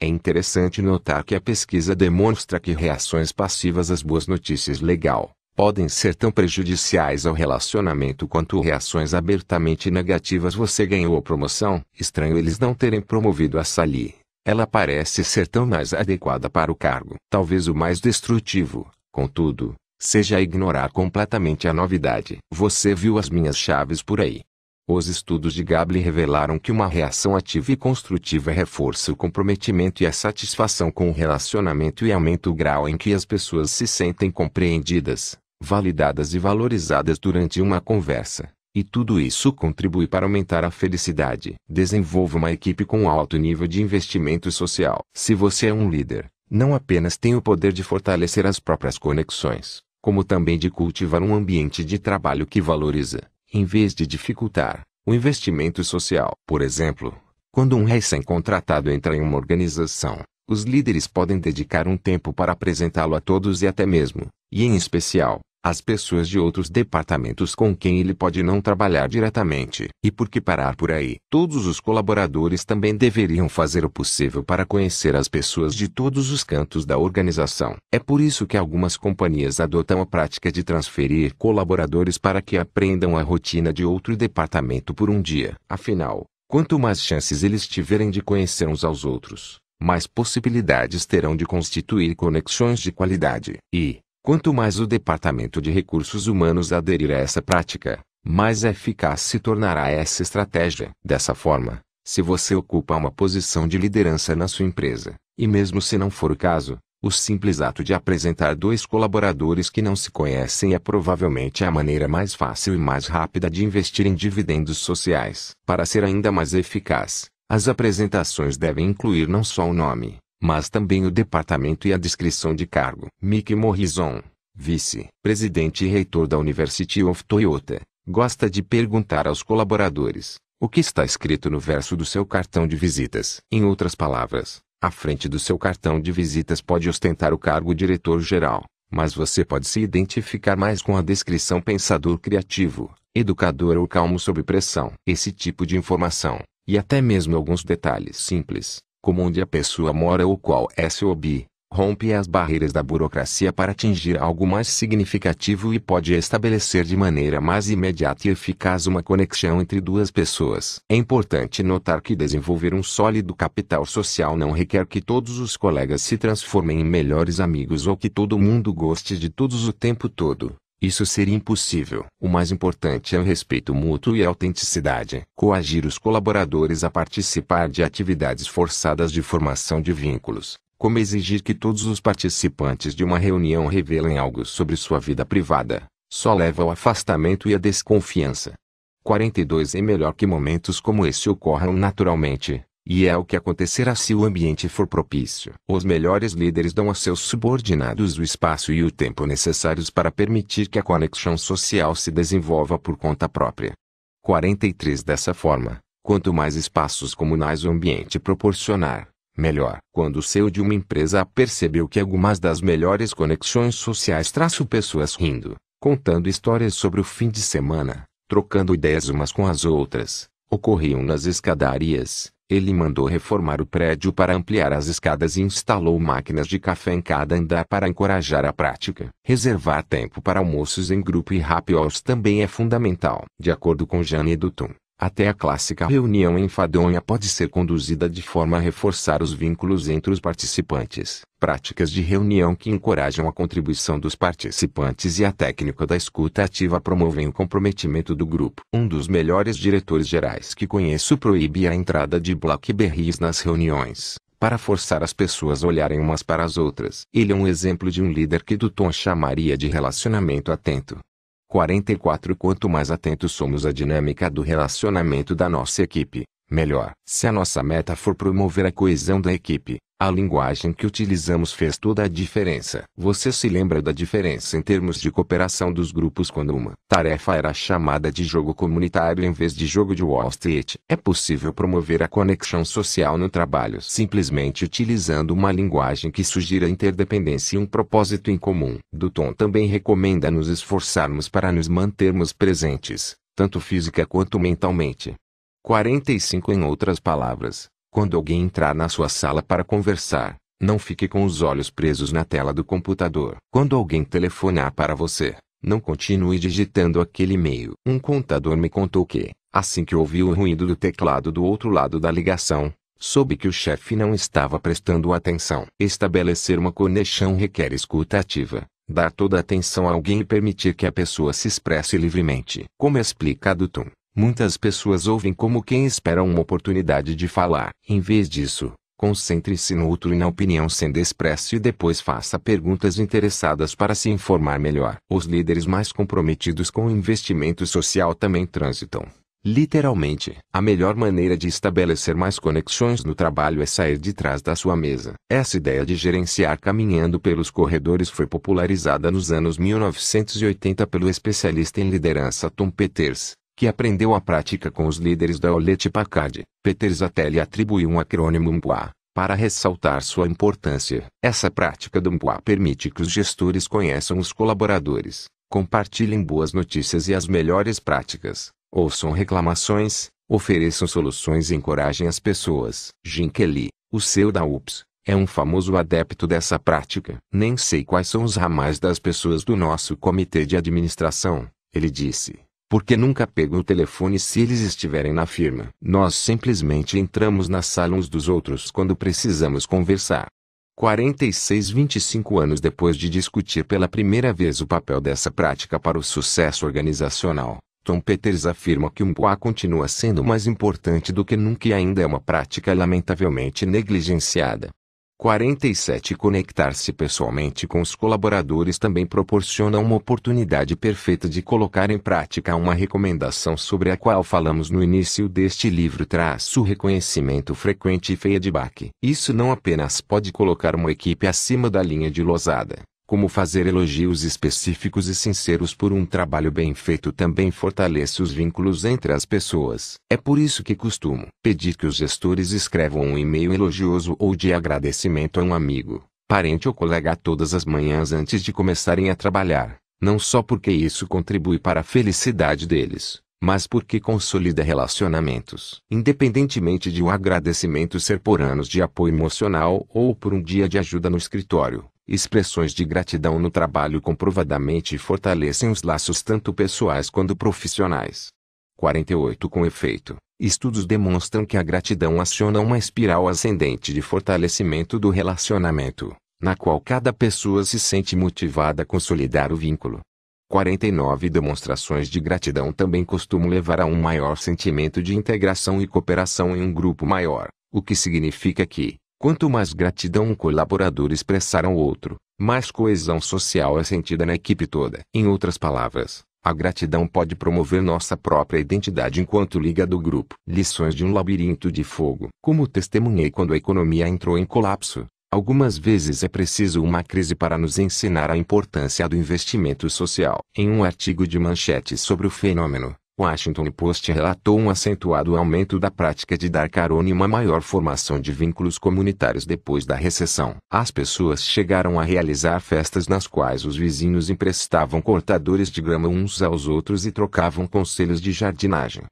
[SPEAKER 1] é interessante notar que a pesquisa demonstra que reações passivas às boas notícias legal podem ser tão prejudiciais ao relacionamento quanto reações abertamente negativas. Você ganhou a promoção, estranho eles não terem promovido a Sally. Ela parece ser tão mais adequada para o cargo. Talvez o mais destrutivo, contudo, seja ignorar completamente a novidade. Você viu as minhas chaves por aí. Os estudos de Gable revelaram que uma reação ativa e construtiva reforça o comprometimento e a satisfação com o relacionamento e aumenta o grau em que as pessoas se sentem compreendidas validadas e valorizadas durante uma conversa, e tudo isso contribui para aumentar a felicidade. Desenvolva uma equipe com alto nível de investimento social. Se você é um líder, não apenas tem o poder de fortalecer as próprias conexões, como também de cultivar um ambiente de trabalho que valoriza, em vez de dificultar, o investimento social. Por exemplo, quando um recém-contratado entra em uma organização, os líderes podem dedicar um tempo para apresentá-lo a todos e até mesmo, e em especial, as pessoas de outros departamentos com quem ele pode não trabalhar diretamente. E por que parar por aí? Todos os colaboradores também deveriam fazer o possível para conhecer as pessoas de todos os cantos da organização. É por isso que algumas companhias adotam a prática de transferir colaboradores para que aprendam a rotina de outro departamento por um dia. Afinal, quanto mais chances eles tiverem de conhecer uns aos outros, mais possibilidades terão de constituir conexões de qualidade. E, Quanto mais o Departamento de Recursos Humanos aderir a essa prática, mais eficaz se tornará essa estratégia. Dessa forma, se você ocupa uma posição de liderança na sua empresa, e mesmo se não for o caso, o simples ato de apresentar dois colaboradores que não se conhecem é provavelmente a maneira mais fácil e mais rápida de investir em dividendos sociais. Para ser ainda mais eficaz, as apresentações devem incluir não só o nome, mas também o departamento e a descrição de cargo. Mick Morrison, vice-presidente e reitor da University of Toyota, gosta de perguntar aos colaboradores o que está escrito no verso do seu cartão de visitas. Em outras palavras, a frente do seu cartão de visitas pode ostentar o cargo diretor-geral, mas você pode se identificar mais com a descrição pensador criativo, educador ou calmo sob pressão. Esse tipo de informação, e até mesmo alguns detalhes simples, como onde a pessoa mora ou qual é seu hobby, rompe as barreiras da burocracia para atingir algo mais significativo e pode estabelecer de maneira mais imediata e eficaz uma conexão entre duas pessoas. É importante notar que desenvolver um sólido capital social não requer que todos os colegas se transformem em melhores amigos ou que todo mundo goste de todos o tempo todo. Isso seria impossível. O mais importante é o respeito mútuo e a autenticidade. Coagir os colaboradores a participar de atividades forçadas de formação de vínculos, como exigir que todos os participantes de uma reunião revelem algo sobre sua vida privada, só leva ao afastamento e à desconfiança. 42 É melhor que momentos como esse ocorram naturalmente, e é o que acontecerá se o ambiente for propício. Os melhores líderes dão a seus subordinados o espaço e o tempo necessários para permitir que a conexão social se desenvolva por conta própria. 43 Dessa forma, quanto mais espaços comunais o ambiente proporcionar, melhor. Quando o CEO de uma empresa percebeu que algumas das melhores conexões sociais traçam pessoas rindo, contando histórias sobre o fim de semana, trocando ideias umas com as outras, ocorriam nas escadarias, ele mandou reformar o prédio para ampliar as escadas e instalou máquinas de café em cada andar para encorajar a prática. Reservar tempo para almoços em grupo e happy hours também é fundamental. De acordo com Jane Dutton, até a clássica reunião enfadonha pode ser conduzida de forma a reforçar os vínculos entre os participantes. Práticas de reunião que encorajam a contribuição dos participantes e a técnica da escuta ativa promovem o comprometimento do grupo. Um dos melhores diretores gerais que conheço proíbe a entrada de blackberries nas reuniões para forçar as pessoas a olharem umas para as outras. Ele é um exemplo de um líder que Dutton chamaria de relacionamento atento. 44 Quanto mais atentos somos à dinâmica do relacionamento da nossa equipe, Melhor, se a nossa meta for promover a coesão da equipe, a linguagem que utilizamos fez toda a diferença. Você se lembra da diferença em termos de cooperação dos grupos quando uma tarefa era chamada de jogo comunitário em vez de jogo de Wall Street? É possível promover a conexão social no trabalho simplesmente utilizando uma linguagem que sugira interdependência e um propósito em comum. Dutton também recomenda nos esforçarmos para nos mantermos presentes, tanto física quanto mentalmente 45 Em outras palavras, quando alguém entrar na sua sala para conversar, não fique com os olhos presos na tela do computador. Quando alguém telefonar para você, não continue digitando aquele e-mail. Um contador me contou que, assim que ouviu o ruído do teclado do outro lado da ligação, soube que o chefe não estava prestando atenção. Estabelecer uma conexão requer escuta ativa, dar toda a atenção a alguém e permitir que a pessoa se expresse livremente. Como explica Dutton, Muitas pessoas ouvem como quem espera uma oportunidade de falar. Em vez disso, concentre-se no outro e na opinião sem expresso e depois faça perguntas interessadas para se informar melhor. Os líderes mais comprometidos com o investimento social também transitam. Literalmente, a melhor maneira de estabelecer mais conexões no trabalho é sair de trás da sua mesa. Essa ideia de gerenciar caminhando pelos corredores foi popularizada nos anos 1980 pelo especialista em liderança Tom Peters que aprendeu a prática com os líderes da Olete Packard, Peter Zatelli atribuiu um acrônimo Mbua para ressaltar sua importância. Essa prática do Mbua permite que os gestores conheçam os colaboradores, compartilhem boas notícias e as melhores práticas, ouçam reclamações, ofereçam soluções e encorajem as pessoas. Jim Kelly, o CEO da UPS, é um famoso adepto dessa prática. Nem sei quais são os ramais das pessoas do nosso comitê de administração, ele disse. Porque nunca pegam o telefone se eles estiverem na firma. Nós simplesmente entramos na sala uns dos outros quando precisamos conversar. 46 25 anos depois de discutir pela primeira vez o papel dessa prática para o sucesso organizacional, Tom Peters afirma que o MPOA continua sendo mais importante do que nunca e ainda é uma prática lamentavelmente negligenciada. 47 Conectar-se pessoalmente com os colaboradores também proporciona uma oportunidade perfeita de colocar em prática uma recomendação sobre a qual falamos no início deste livro traço reconhecimento frequente e de feedback. Isso não apenas pode colocar uma equipe acima da linha de losada, como fazer elogios específicos e sinceros por um trabalho bem feito também fortalece os vínculos entre as pessoas. É por isso que costumo pedir que os gestores escrevam um e-mail elogioso ou de agradecimento a um amigo, parente ou colega todas as manhãs antes de começarem a trabalhar, não só porque isso contribui para a felicidade deles, mas porque consolida relacionamentos. Independentemente de o um agradecimento ser por anos de apoio emocional ou por um dia de ajuda no escritório, Expressões de gratidão no trabalho comprovadamente fortalecem os laços tanto pessoais quanto profissionais. 48 Com efeito, estudos demonstram que a gratidão aciona uma espiral ascendente de fortalecimento do relacionamento, na qual cada pessoa se sente motivada a consolidar o vínculo. 49 Demonstrações de gratidão também costumam levar a um maior sentimento de integração e cooperação em um grupo maior, o que significa que, Quanto mais gratidão um colaborador expressar ao outro, mais coesão social é sentida na equipe toda. Em outras palavras, a gratidão pode promover nossa própria identidade enquanto liga do grupo. Lições de um labirinto de fogo. Como testemunhei quando a economia entrou em colapso, algumas vezes é preciso uma crise para nos ensinar a importância do investimento social. Em um artigo de manchete sobre o fenômeno, Washington Post relatou um acentuado aumento da prática de dar carona e uma maior formação de vínculos comunitários depois da recessão. As pessoas chegaram a realizar festas nas quais os vizinhos emprestavam cortadores de grama uns aos outros e trocavam conselhos de jardinagem.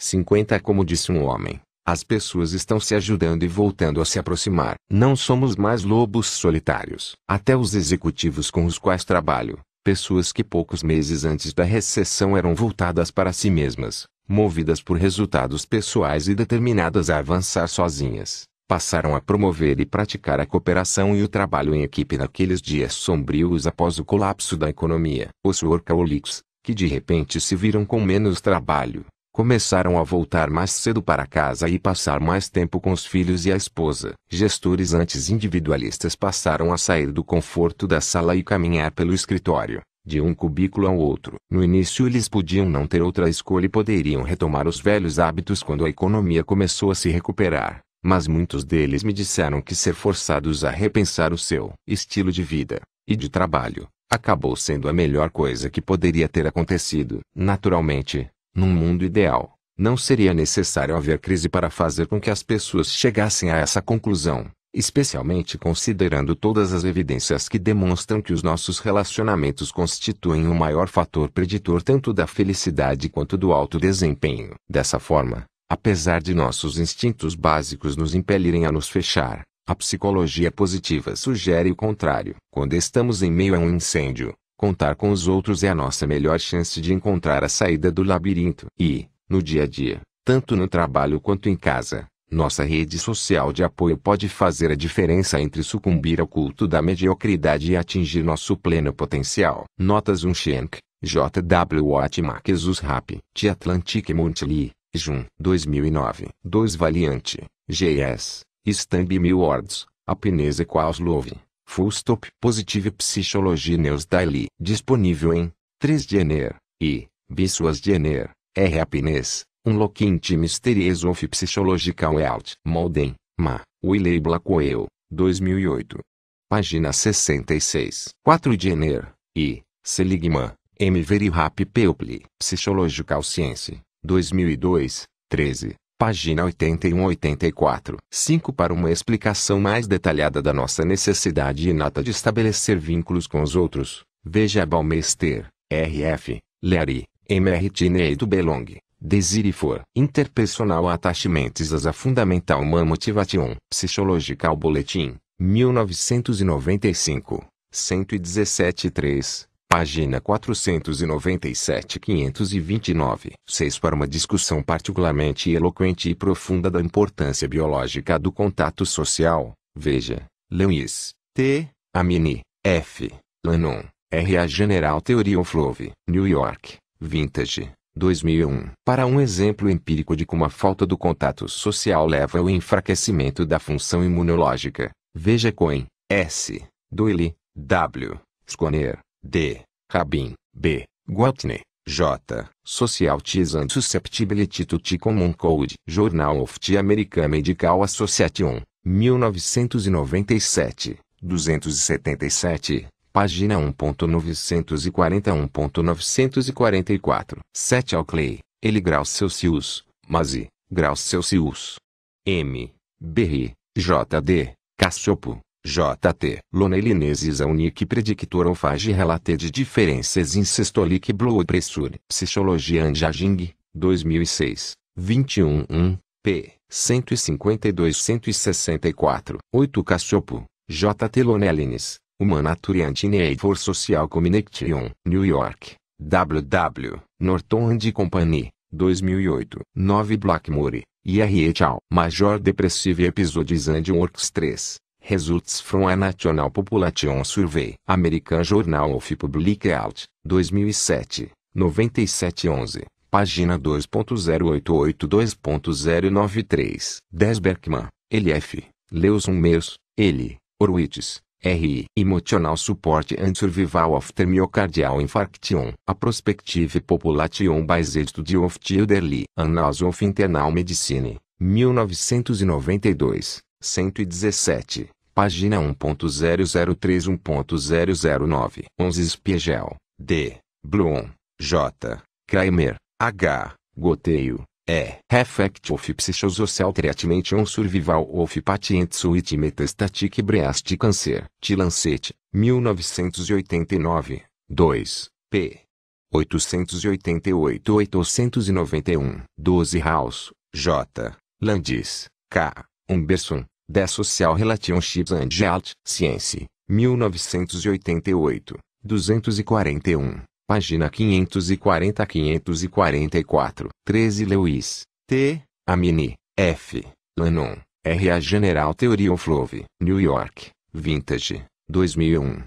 [SPEAKER 1] 50 Como disse um homem, as pessoas estão se ajudando e voltando a se aproximar. Não somos mais lobos solitários. Até os executivos com os quais trabalho, pessoas que poucos meses antes da recessão eram voltadas para si mesmas, movidas por resultados pessoais e determinadas a avançar sozinhas, passaram a promover e praticar a cooperação e o trabalho em equipe naqueles dias sombrios após o colapso da economia. Os workaholics, que de repente se viram com menos trabalho, Começaram a voltar mais cedo para casa e passar mais tempo com os filhos e a esposa. Gestores antes individualistas passaram a sair do conforto da sala e caminhar pelo escritório, de um cubículo ao outro. No início eles podiam não ter outra escolha e poderiam retomar os velhos hábitos quando a economia começou a se recuperar. Mas muitos deles me disseram que ser forçados a repensar o seu estilo de vida e de trabalho acabou sendo a melhor coisa que poderia ter acontecido. Naturalmente, num mundo ideal, não seria necessário haver crise para fazer com que as pessoas chegassem a essa conclusão, especialmente considerando todas as evidências que demonstram que os nossos relacionamentos constituem o maior fator preditor tanto da felicidade quanto do alto desempenho. Dessa forma, apesar de nossos instintos básicos nos impelirem a nos fechar, a psicologia positiva sugere o contrário. Quando estamos em meio a um incêndio, Contar com os outros é a nossa melhor chance de encontrar a saída do labirinto. E, no dia a dia, tanto no trabalho quanto em casa, nossa rede social de apoio pode fazer a diferença entre sucumbir ao culto da mediocridade e atingir nosso pleno potencial. Notas Unshenk, J.W. Watt Marquesus Rap, de Atlantic Monthly, Jun 2009. 2 Valiante, G.S., Stambi Mil Words, Apnese Quaslov. Stop Positive Psychology News Daily. Disponível em 3 Janeiro e Bissuas Janeiro, R. Happiness, um loquinte misterioso of Psychological Health. Molden, Ma, Willey Blackwell, 2008. Página 66. 4 Janeiro e Seligman, M. Very Happy People. Psychological Science, 2002, 13 página 81-84. 5. Para uma explicação mais detalhada da nossa necessidade inata de estabelecer vínculos com os outros, veja Balmester, R.F., Leary, M.R. Tine e do Belong. Desire for Interpersonal Attachments as a Fundamental Man Motivation Psychological Boletim, 1995, 117-3. Página 497-529. 6. Para uma discussão particularmente eloquente e profunda da importância biológica do contato social, veja, Lewis, T. Amini, F. lanon R. A General Theory of Love, New York, Vintage, 2001. Para um exemplo empírico de como a falta do contato social leva ao enfraquecimento da função imunológica, veja Cohen, S. Doyle, W. Schoner, D. Rabin, B. Guatne, J. Tis and Susceptibility to T Common Code, Journal of the American Medical Association, 1997, 277, página 1.941.944. 7. Alclay, L. graus Celsius, Masi, graus Celsius. M. Berry, D. Cassiopo, JT. Lonelinesis a unique predictor ou fage relater de diferenças in systolic blood pressure. Psicologia and Jaging, 2006, 21 p. 152-164. 8 Cassiopo, J.T. Lonelinis, Humanaturiantine e For Social Communication, New York, WW, Norton and Company, 2008. 9 Blackmore, IR Major Depressive Episodes and Works 3. Results from a National Population Survey. American Journal of Public Health, 2007, 9711. Página 2.0882.093. 10 Berkman, LF, Leuson Meus, L, Orwitz, R. Emotional Support and Survival After Myocardial Infarction. A Prospective Population by Study of Childerly. Annals of Internal Medicine, 1992. 117, página 1.0031.009. 11 Spiegel, D. Blum, J. Kramer, H. Goteio, E. Effect of Psychosocial Treatment on Survival of Patients with Metastatic Breast Cancer. T. Lancet, 1989. 2. p. 888-891. 12 House, J. Landis, K. Umberson, The Social Relationships and Art, Science, 1988, 241, página 540 544. 13 Lewis, T. Amini, F. Lanon, R. A General Theory of Love, New York, Vintage, 2001.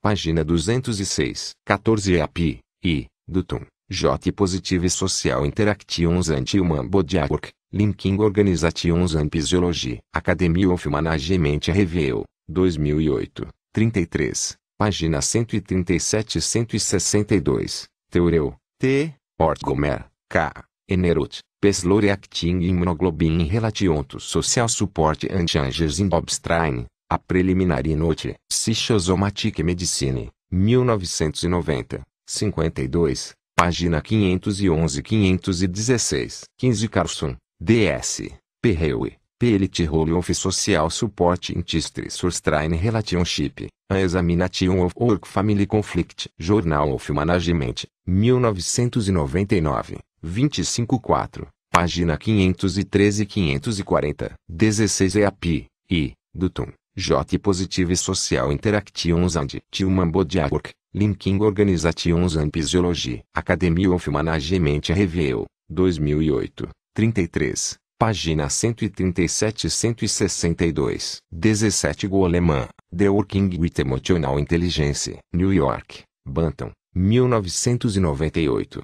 [SPEAKER 1] Página 206. 14 AP, I, Dutton, J. Positive Social Interactions Anti-Human Bodywork, Linking Organizations and Physiology, Academy of Management Review, 2008, 33, página 137 162, Teoreu, T. Ortgomer, K. Enerut, Peslore Acting Immunoglobin Relation to Social Support anti Changes in Obstrine, A Preliminary Note, Psychosomatic Medicine, 1990, 52, Página 511-516. 15 Carson, D.S., Perreue Pelit Role of Social Support in History Surstrain Relationship, A Examination of Work Family Conflict, Journal of Management, 1999, 254, página 513-540, 16 EAP, I, Dutton, J positive social interactions and human body work, linking organizations and physiology. Academy of Management Review, 2008, 33, página 137 162. 17 Goleman, The Working with Emotional Intelligence, New York, Bantam, 1998.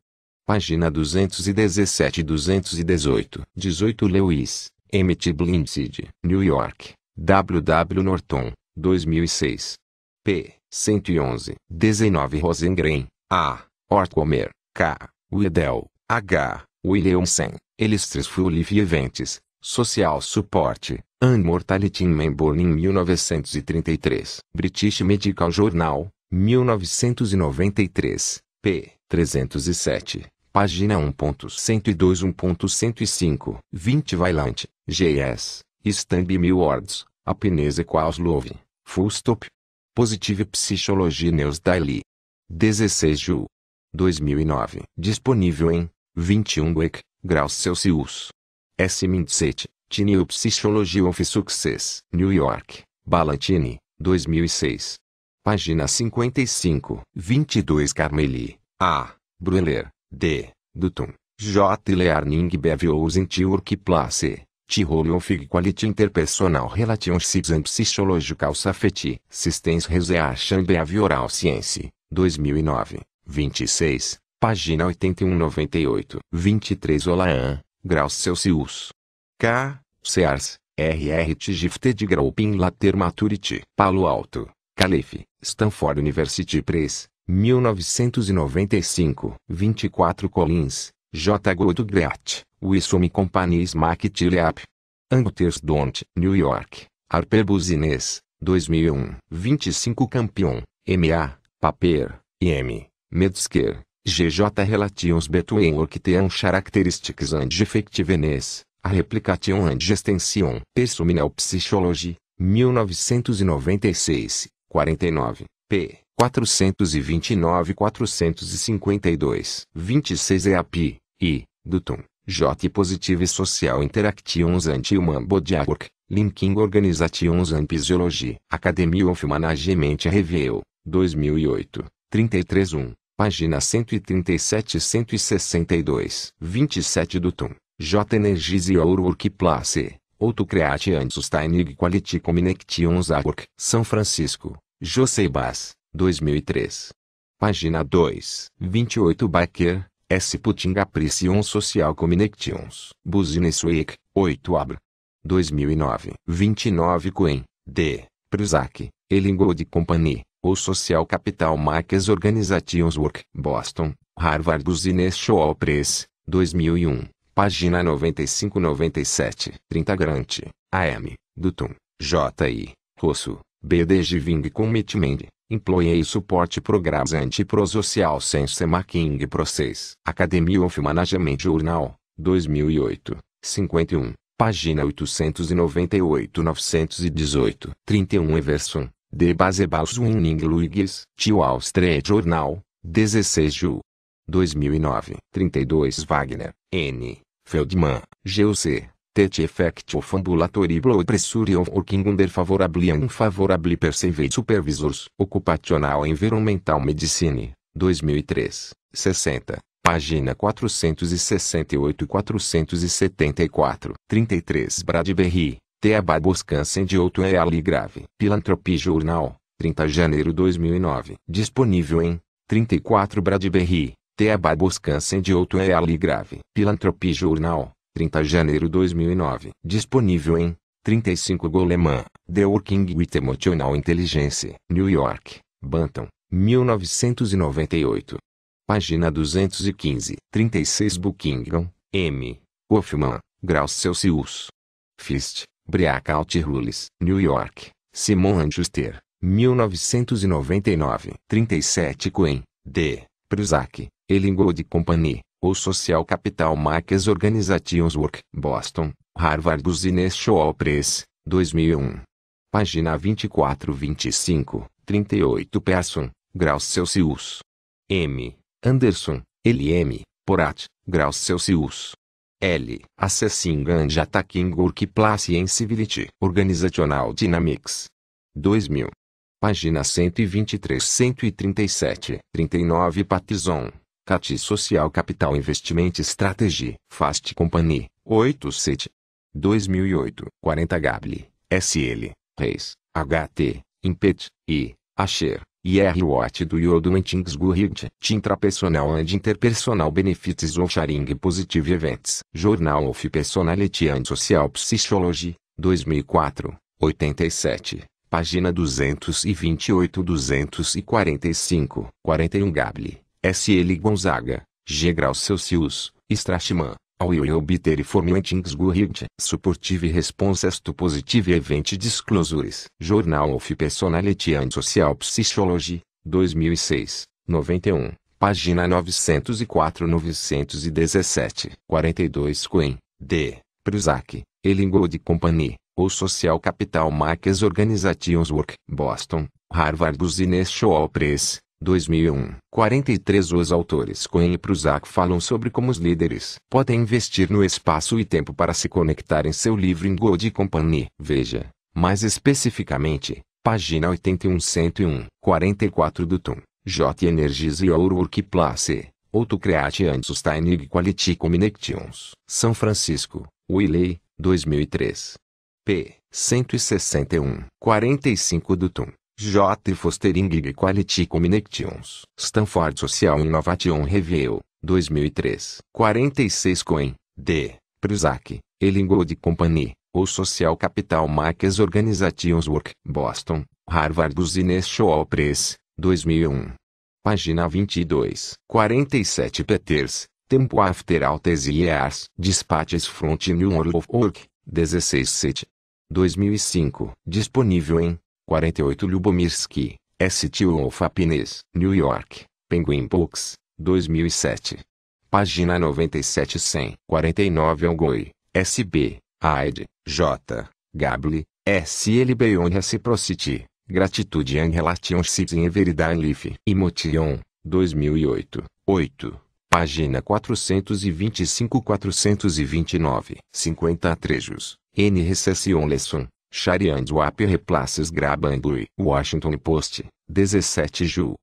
[SPEAKER 1] Página 217 218. 18 Lewis, M T Blindside, New York. W. W. Norton, 2006. p. 111. 19 Rosengren, A. Ortcomer, K. Wedel, H. Williamson, Elistris Fulif Eventes, Social Suporte, An Mortality in Melbourne em 1933. British Medical Journal, 1993, p. 307. Página 1.102 1.105. 20 Vailante, G.S. Stand by words, happiness equals love, full stop. Positive Psychology News Daily. 16 Ju. 2009. Disponível em 21 Week, graus Celsius. S. Mindset, Tiny Psychology of Success, New York, Balantine, 2006. Página 55. 22 Carmeli, A. Brueller, D. Dutton, J. Learning Bevious in Turk Place, role of quality interpersonal relationships and psychological safety. Systems Research Behavioral Science, 2009, 26, página 81-98. 23 Olaan graus Celsius. K. Sears, RRT Gifted Group in Later Maturity. Palo Alto, Calife, Stanford University Press, 1995. 24 Collins, J. Godograt. Wissome Company Smack Tiliap. Don't, New York, Harper Business, 2001. 25 Campion, M.A., Paper, I.M., Medscare, GJ Relations Between Worktean Characteristics and Effectiveness, A Replication and Extension, Terminal Psychology, 1996, 49, p. 429-452, 26 EAP, I, Dutum. J. Positive Social Interactions Anti-Human Body Work, Linking Organizations and Physiology, Academy of Management Review, 2008, 33.1, página 137 162. 27 do Tom, J. Energize Your Workplace, Autocreate and Sustaining Quality Connections at Work, São Francisco, Bas, 2003. Página 2, 28 Baker, S. Putinga Priscion Social Communications. Businessweek, 8 Abra. 2009. 29 Coen, D. Prusak, Elingold Company, ou Social Capital Marques Organizations Work, Boston, Harvard Business School Press, 2001. Página 95-97. 30 Grant, AM, Dutton, J.I., Rosso, G. Ving Commitment, Employee support programs anti prosocial sense marking process. Academy of Management Journal, 2008, 51, página 898-918. 31 Everson, De Basebaus Winning Luigs, Tio Austria Journal, 16 Ju. 2009. 32 Wagner, N. Feldman, GOC tete effect of ambulatory blood pressure of working under favorably and unfavorably perceived supervisors. Ocupacional Environmental Medicine, 2003, 60. Página 468 e 474. 33 Bradbury, T. Babos Câncer de outro é ali grave. Pilantropia Journal, 30 de janeiro 2009. Disponível em 34 Bradbury, T. Babos Câncer de outro é ali grave. Pilantropia Journal. 30 de janeiro 2009. Disponível em 35 Golemã, The Working with Emotional Intelligence, New York, Bantam, 1998. Página 215. 36 Buckingham, M. Hoffman, Graus Celsius. Fist, Breakout Rules, New York, Simon Schuster, 1999. 37 Cohen, D. Prusak, Elingold Company, ou Social Capital Markets Organizations Work, Boston, Harvard Business School Press, 2001. Página 24-25, 38 Pearson, graus Celsius. M. Anderson, L. M. Porat, graus Celsius. L. Assessing and Attacking Workplace and Civility Organizational Dynamics. 2000. Página 123-137, 39 Patizon. Cati Social Capital Investimento Strategy, Fast Company, 87. 2008, 40 Gabli, SL, Reis, HT, Impet, I, Asher, IR Watt do Yoduentings Tintra Personal and Interpersonal Benefits of Sharing Positive Events, Journal of Personality and Social Psychology, 2004, 87, página 228-245, 41 Gabli. S. L. Gonzaga, G. Grau Celsius, Strachman, Auiui obter e formuentings gurrigt, supportive responses to positive event disclosures. Journal of Personality and Social Psychology, 2006, 91, página 904-917. 42 Quen, D. Prusak, Elingold Company, ou Social Capital Marques Organizations Work, Boston, Harvard Business School Press, 2001. 43 Os autores Cohen e Prusak falam sobre como os líderes podem investir no espaço e tempo para se conectar em seu livro em Gold Company. Veja, mais especificamente, página 81-101, 44 do TUM. J. Energies e Our Workplace, Create and Sustaining Quality Connections. São Francisco, Wiley, 2003. p. 161, 45 do TUM. J. Fostering Quality Connections. Stanford Social Innovation Review, 2003. 46 Cohen, D. Prusak, Ellingold Company, ou Social Capital Marques Organizations Work, Boston, Harvard Business School Press, 2001. Página 22. 47 Peters, Tempo After Altes Years, Dispatches Front New World of Work, 16 7. 2005. Disponível em 48 Lubomirsky, S.T.U. Wolf Happiness, New York, Penguin Books, 2007. Página 97 149 Algoi, S.B., Aide, J., Gable, L. Beyond Reciprocity, Gratitude and Relationships in Everyday Life. Emotion, 2008, 8. Página 425-429. 50 Trechos. N. Recession Lesson. Sharian Zwap Replaces Grabandui. Washington Post, 17 Ju.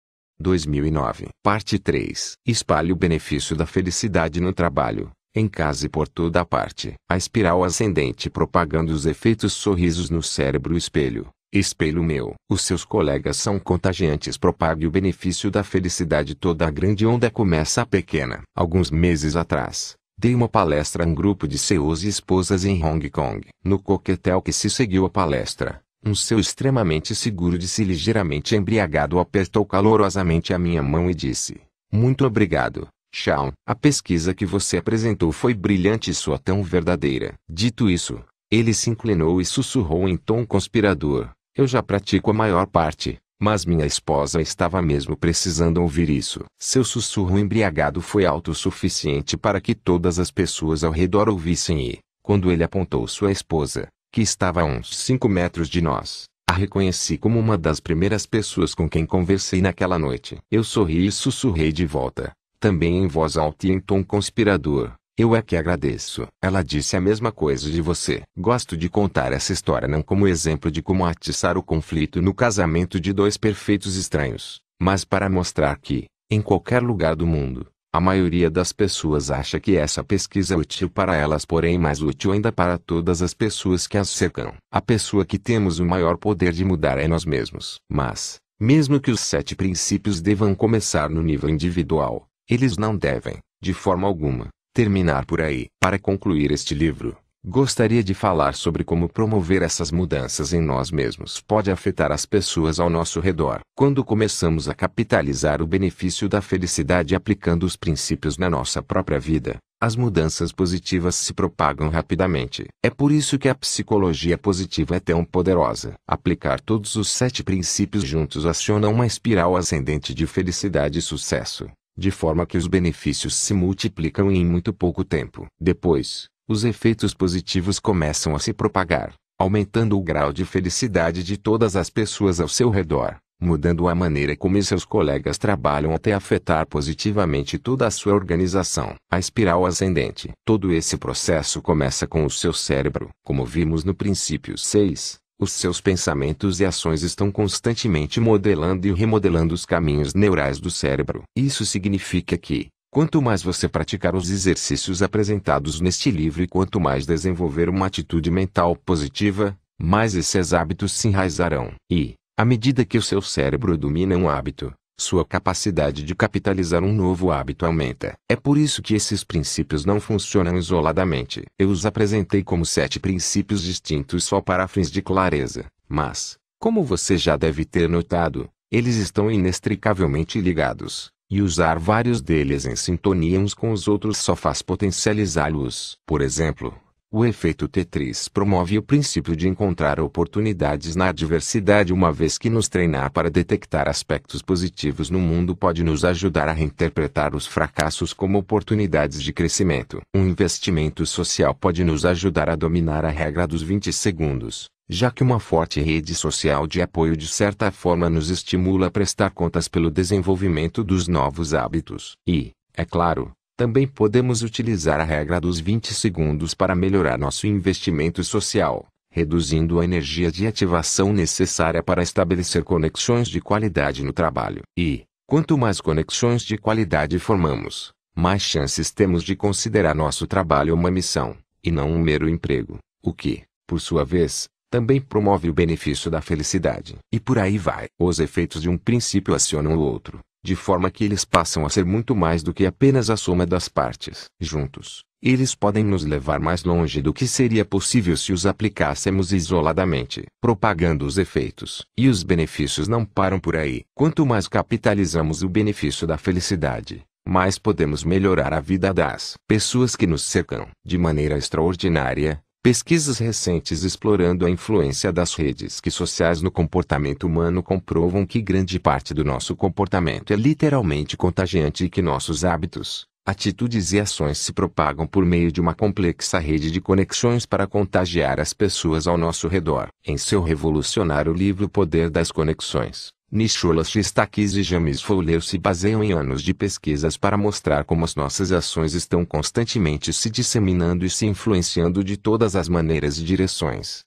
[SPEAKER 1] 2009. Parte 3. Espalhe o benefício da felicidade no trabalho, em casa e por toda a parte. A espiral ascendente propagando os efeitos sorrisos no cérebro espelho. Espelho meu. Os seus colegas são contagiantes. Propague o benefício da felicidade. Toda a grande onda começa a pequena. Alguns meses atrás, Dei uma palestra a um grupo de CEOs e esposas em Hong Kong. No coquetel que se seguiu à palestra, um seu extremamente seguro de si ligeiramente embriagado apertou calorosamente a minha mão e disse: Muito obrigado, Shawn. A pesquisa que você apresentou foi brilhante e sua tão verdadeira. Dito isso, ele se inclinou e sussurrou em tom conspirador: Eu já pratico a maior parte, mas minha esposa estava mesmo precisando ouvir isso. Seu sussurro embriagado foi alto o suficiente para que todas as pessoas ao redor ouvissem e, quando ele apontou sua esposa, que estava a uns cinco metros de nós, a reconheci como uma das primeiras pessoas com quem conversei naquela noite. Eu sorri e sussurrei de volta, também em voz alta e em tom conspirador. Eu é que agradeço. Ela disse a mesma coisa de você. Gosto de contar essa história não como exemplo de como atiçar o conflito no casamento de dois perfeitos estranhos, mas para mostrar que, em qualquer lugar do mundo, a maioria das pessoas acha que essa pesquisa é útil para elas, porém mais útil ainda para todas as pessoas que as cercam. A pessoa que temos o maior poder de mudar é nós mesmos. Mas, mesmo que os sete princípios devam começar no nível individual, eles não devem, de forma alguma, terminar por aí. Para concluir este livro, gostaria de falar sobre como promover essas mudanças em nós mesmos pode afetar as pessoas ao nosso redor. Quando começamos a capitalizar o benefício da felicidade aplicando os princípios na nossa própria vida, as mudanças positivas se propagam rapidamente. É por isso que a psicologia positiva é tão poderosa. Aplicar todos os sete princípios juntos aciona uma espiral ascendente de felicidade e sucesso de forma que os benefícios se multiplicam em muito pouco tempo. Depois, os efeitos positivos começam a se propagar, aumentando o grau de felicidade de todas as pessoas ao seu redor, mudando a maneira como seus colegas trabalham até afetar positivamente toda a sua organização. A espiral ascendente. Todo esse processo começa com o seu cérebro. Como vimos no princípio 6, os seus pensamentos e ações estão constantemente modelando e remodelando os caminhos neurais do cérebro. Isso significa que, quanto mais você praticar os exercícios apresentados neste livro e quanto mais desenvolver uma atitude mental positiva, mais esses hábitos se enraizarão. E, à medida que o seu cérebro domina um hábito, sua capacidade de capitalizar um novo hábito aumenta. É por isso que esses princípios não funcionam isoladamente. Eu os apresentei como sete princípios distintos só para fins de clareza, mas, como você já deve ter notado, eles estão inextricavelmente ligados, e usar vários deles em sintonia uns com os outros só faz potencializá-los. Por exemplo, o efeito Tetris promove o princípio de encontrar oportunidades na adversidade, uma vez que nos treinar para detectar aspectos positivos no mundo pode nos ajudar a reinterpretar os fracassos como oportunidades de crescimento. Um investimento social pode nos ajudar a dominar a regra dos 20 segundos, já que uma forte rede social de apoio de certa forma nos estimula a prestar contas pelo desenvolvimento dos novos hábitos. E, é claro, também podemos utilizar a regra dos 20 segundos para melhorar nosso investimento social, reduzindo a energia de ativação necessária para estabelecer conexões de qualidade no trabalho. E, quanto mais conexões de qualidade formamos, mais chances temos de considerar nosso trabalho uma missão, e não um mero emprego, o que, por sua vez, também promove o benefício da felicidade. E por aí vai. Os efeitos de um princípio acionam o outro de forma que eles passam a ser muito mais do que apenas a soma das partes. Juntos, eles podem nos levar mais longe do que seria possível se os aplicássemos isoladamente, propagando os efeitos. E os benefícios não param por aí. Quanto mais capitalizamos o benefício da felicidade, mais podemos melhorar a vida das pessoas que nos cercam. De maneira extraordinária, Pesquisas recentes explorando a influência das redes sociais no comportamento humano comprovam que grande parte do nosso comportamento é literalmente contagiante e que nossos hábitos, atitudes e ações se propagam por meio de uma complexa rede de conexões para contagiar as pessoas ao nosso redor. Em seu revolucionário livro O Poder das Conexões, Nicholas Stackis e James Fowler se baseiam em anos de pesquisas para mostrar como as nossas ações estão constantemente se disseminando e se influenciando de todas as maneiras e direções.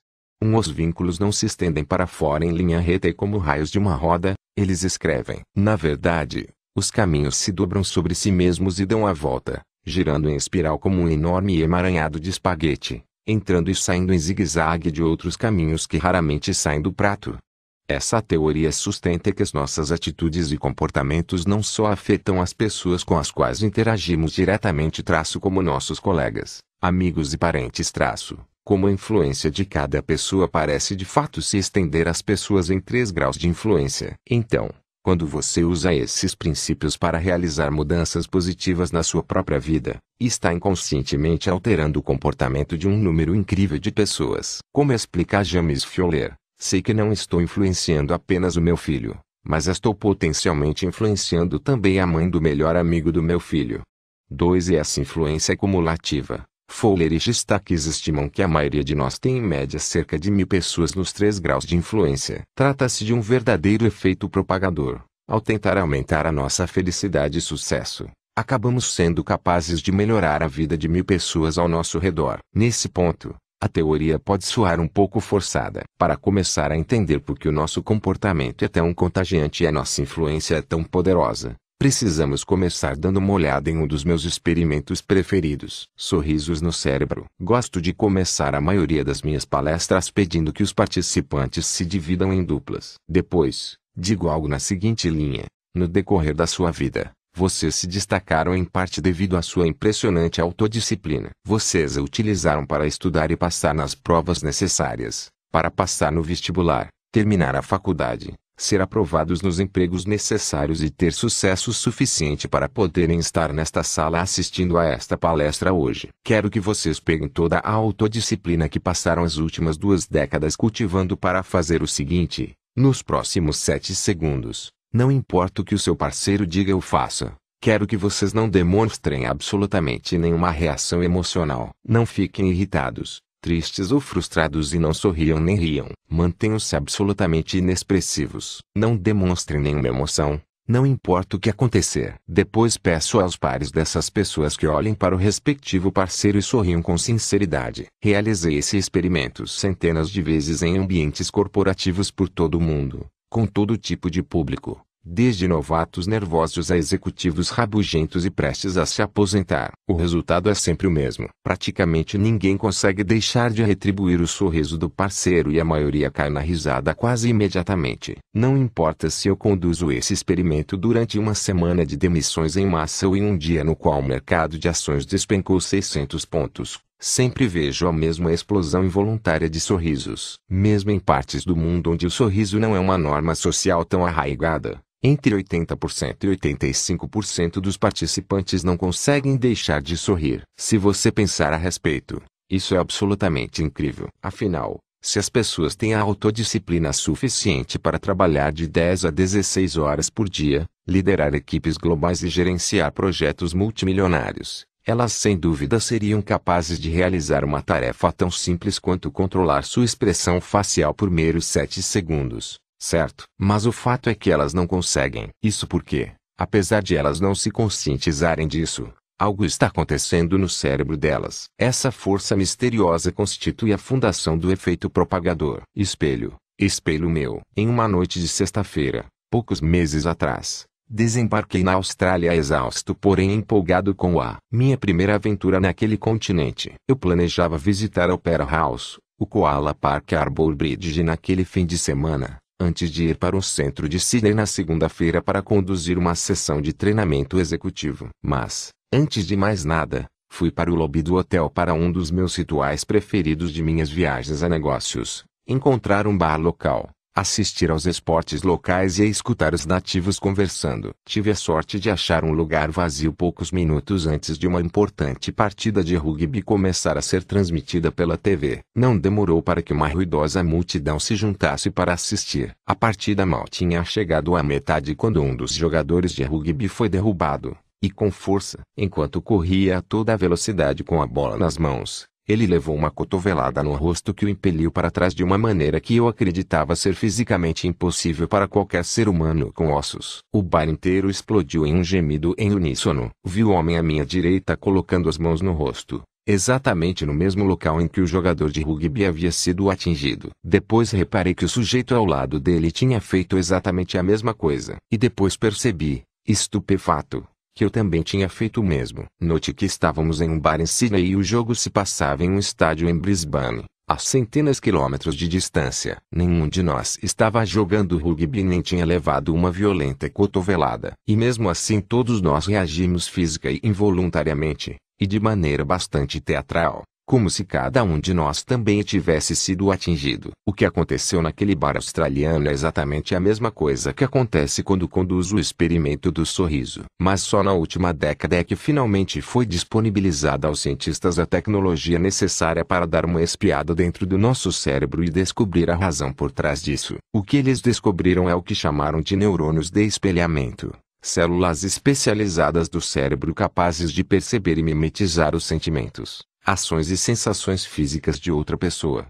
[SPEAKER 1] Um, os vínculos não se estendem para fora em linha reta e como raios de uma roda, eles escrevem. Na verdade, os caminhos se dobram sobre si mesmos e dão a volta, girando em espiral como um enorme emaranhado de espaguete, entrando e saindo em zigue-zague de outros caminhos que raramente saem do prato essa teoria sustenta que as nossas atitudes e comportamentos não só afetam as pessoas com as quais interagimos diretamente traço como nossos colegas, amigos e parentes traço, como a influência de cada pessoa parece de fato se estender às pessoas em três graus de influência. Então, quando você usa esses princípios para realizar mudanças positivas na sua própria vida, está inconscientemente alterando o comportamento de um número incrível de pessoas. Como explica James Fioler, Sei que não estou influenciando apenas o meu filho, mas estou potencialmente influenciando também a mãe do melhor amigo do meu filho. 2. E essa influência é cumulativa. Fowler e Gistaques estimam que a maioria de nós tem em média cerca de mil pessoas nos três graus de influência. Trata-se de um verdadeiro efeito propagador. Ao tentar aumentar a nossa felicidade e sucesso, acabamos sendo capazes de melhorar a vida de mil pessoas ao nosso redor. Nesse ponto, a teoria pode soar um pouco forçada para começar a entender por que o nosso comportamento é tão contagiante e a nossa influência é tão poderosa. Precisamos começar dando uma olhada em um dos meus experimentos preferidos: sorrisos no cérebro. Gosto de começar a maioria das minhas palestras pedindo que os participantes se dividam em duplas. Depois, digo algo na seguinte linha: no decorrer da sua vida, vocês se destacaram em parte devido à sua impressionante autodisciplina. Vocês a utilizaram para estudar e passar nas provas necessárias, para passar no vestibular, terminar a faculdade, ser aprovados nos empregos necessários e ter sucesso suficiente para poderem estar nesta sala assistindo a esta palestra hoje. Quero que vocês peguem toda a autodisciplina que passaram as últimas duas décadas cultivando para fazer o seguinte: nos próximos 7 segundos, não importa o que o seu parceiro diga ou faça, quero que vocês não demonstrem absolutamente nenhuma reação emocional. Não fiquem irritados, tristes ou frustrados e não sorriam nem riam. Mantenham-se absolutamente inexpressivos. Não demonstrem nenhuma emoção, não importa o que acontecer. Depois peço aos pares dessas pessoas que olhem para o respectivo parceiro e sorriam com sinceridade. Realizei esse experimento centenas de vezes em ambientes corporativos por todo o mundo, com todo tipo de público desde novatos nervosos a executivos rabugentos e prestes a se aposentar. O resultado é sempre o mesmo. Praticamente ninguém consegue deixar de retribuir o sorriso do parceiro e a maioria cai na risada quase imediatamente. Não importa se eu conduzo esse experimento durante uma semana de demissões em massa ou em um dia no qual o mercado de ações despencou 600 pontos. Sempre vejo a mesma explosão involuntária de sorrisos. Mesmo em partes do mundo onde o sorriso não é uma norma social tão arraigada, entre 80% e 85% dos participantes não conseguem deixar de sorrir. Se você pensar a respeito, isso é absolutamente incrível. Afinal, se as pessoas têm a autodisciplina suficiente para trabalhar de 10 a 16 horas por dia, liderar equipes globais e gerenciar projetos multimilionários, elas sem dúvida seriam capazes de realizar uma tarefa tão simples quanto controlar sua expressão facial por meros 7 segundos certo? Mas o fato é que elas não conseguem. Isso porque, apesar de elas não se conscientizarem disso, algo está acontecendo no cérebro delas. Essa força misteriosa constitui a fundação do efeito propagador. Espelho, espelho meu. Em uma noite de sexta-feira, poucos meses atrás, Desembarquei na Austrália exausto, porém empolgado com a minha primeira aventura naquele continente. Eu planejava visitar a Opera House, o Koala Park Arbor Bridge naquele fim de semana, antes de ir para o centro de Sydney na segunda-feira para conduzir uma sessão de treinamento executivo. Mas, antes de mais nada, fui para o lobby do hotel para um dos meus rituais preferidos de minhas viagens a negócios, encontrar um bar local, assistir aos esportes locais e a escutar os nativos conversando. Tive a sorte de achar um lugar vazio poucos minutos antes de uma importante partida de rugby começar a ser transmitida pela TV. Não demorou para que uma ruidosa multidão se juntasse para assistir. A partida mal tinha chegado à metade quando um dos jogadores de rugby foi derrubado. E com força, enquanto corria a toda velocidade com a bola nas mãos, ele levou uma cotovelada no rosto que o impeliu para trás de uma maneira que eu acreditava ser fisicamente impossível para qualquer ser humano com ossos. O bar inteiro explodiu em um gemido em uníssono. Vi o homem à minha direita colocando as mãos no rosto, exatamente no mesmo local em que o jogador de rugby havia sido atingido. Depois reparei que o sujeito ao lado dele tinha feito exatamente a mesma coisa. E depois percebi, estupefato, que eu também tinha feito o mesmo. Note que estávamos em um bar em Sydney e o jogo se passava em um estádio em Brisbane, a centenas de quilômetros de distância. Nenhum de nós estava jogando rugby nem tinha levado uma violenta cotovelada. E mesmo assim todos nós reagimos física e involuntariamente, e de maneira bastante teatral como se cada um de nós também tivesse sido atingido. O que aconteceu naquele bar australiano é exatamente a mesma coisa que acontece quando conduz o experimento do sorriso. Mas só na última década é que finalmente foi disponibilizada aos cientistas a tecnologia necessária para dar uma espiada dentro do nosso cérebro e descobrir a razão por trás disso. O que eles descobriram é o que chamaram de neurônios de espelhamento células especializadas do cérebro capazes de perceber e mimetizar os sentimentos ações e sensações físicas de outra pessoa.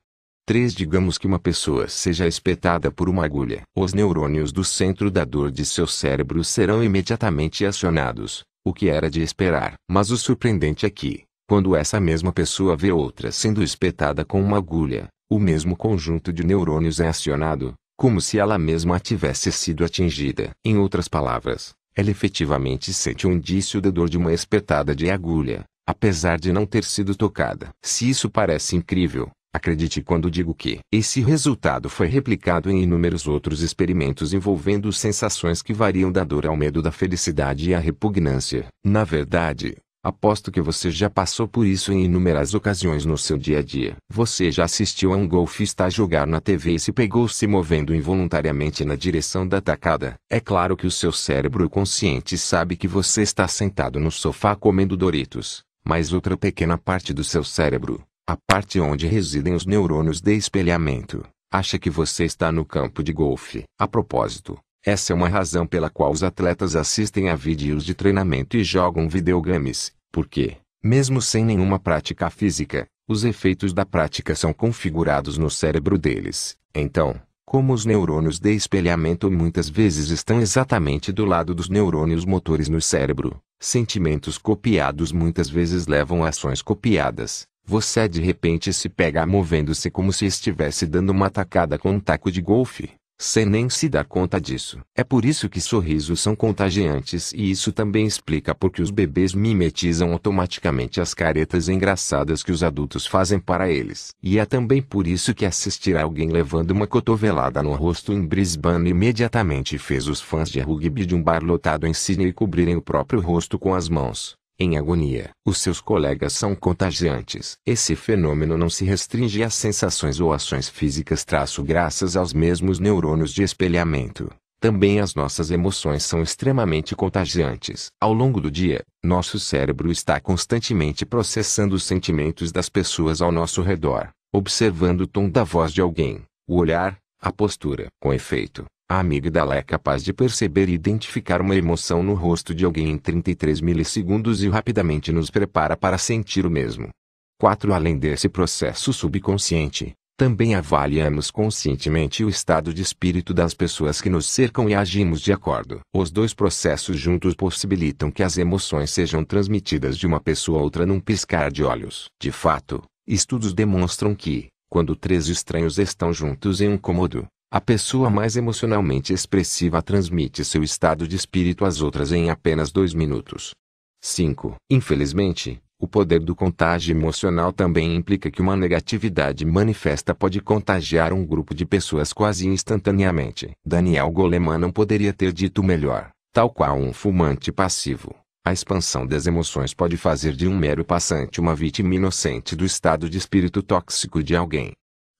[SPEAKER 1] 3. Digamos que uma pessoa seja espetada por uma agulha. Os neurônios do centro da dor de seu cérebro serão imediatamente acionados, o que era de esperar. Mas o surpreendente é que, quando essa mesma pessoa vê outra sendo espetada com uma agulha, o mesmo conjunto de neurônios é acionado, como se ela mesma tivesse sido atingida. Em outras palavras, ela efetivamente sente um indício da dor de uma espetada de agulha, apesar de não ter sido tocada. Se isso parece incrível, acredite quando digo que esse resultado foi replicado em inúmeros outros experimentos envolvendo sensações que variam da dor ao medo, da felicidade e à repugnância. Na verdade, Aposto que você já passou por isso em inúmeras ocasiões no seu dia a dia. Você já assistiu a um golfista jogar na TV e se pegou se movendo involuntariamente na direção da tacada. É claro que o seu cérebro consciente sabe que você está sentado no sofá comendo Doritos, mas outra pequena parte do seu cérebro, a parte onde residem os neurônios de espelhamento, acha que você está no campo de golfe. A propósito, essa é uma razão pela qual os atletas assistem a vídeos de treinamento e jogam videogames, porque, mesmo sem nenhuma prática física, os efeitos da prática são configurados no cérebro deles. Então, como os neurônios de espelhamento muitas vezes estão exatamente do lado dos neurônios motores no cérebro, sentimentos copiados muitas vezes levam a ações copiadas. Você de repente se pega movendo-se como se estivesse dando uma tacada com um taco de golfe sem nem se dar conta disso. É por isso que sorrisos são contagiantes e isso também explica porque os bebês mimetizam automaticamente as caretas engraçadas que os adultos fazem para eles. E é também por isso que assistir a alguém levando uma cotovelada no rosto em Brisbane imediatamente fez os fãs de rugby de um bar lotado em Sydney cobrirem o próprio rosto com as mãos. Em agonia, os seus colegas são contagiantes. Esse fenômeno não se restringe a sensações ou ações físicas, traço graças aos mesmos neurônios de espelhamento. Também as nossas emoções são extremamente contagiantes. Ao longo do dia, nosso cérebro está constantemente processando os sentimentos das pessoas ao nosso redor, observando o tom da voz de alguém, o olhar, a postura. Com efeito, a amígdala é capaz de perceber e identificar uma emoção no rosto de alguém em 33 milissegundos e rapidamente nos prepara para sentir o mesmo. 4. Além desse processo subconsciente, também avaliamos conscientemente o estado de espírito das pessoas que nos cercam e agimos de acordo. Os dois processos juntos possibilitam que as emoções sejam transmitidas de uma pessoa a outra num piscar de olhos. De fato, estudos demonstram que, quando três estranhos estão juntos em um cômodo, a pessoa mais emocionalmente expressiva transmite seu estado de espírito às outras em apenas dois minutos. 5. Infelizmente, o poder do contágio emocional também implica que uma negatividade manifesta pode contagiar um grupo de pessoas quase instantaneamente. Daniel Goleman não poderia ter dito melhor, tal qual um fumante passivo. A expansão das emoções pode fazer de um mero passante uma vítima inocente do estado de espírito tóxico de alguém.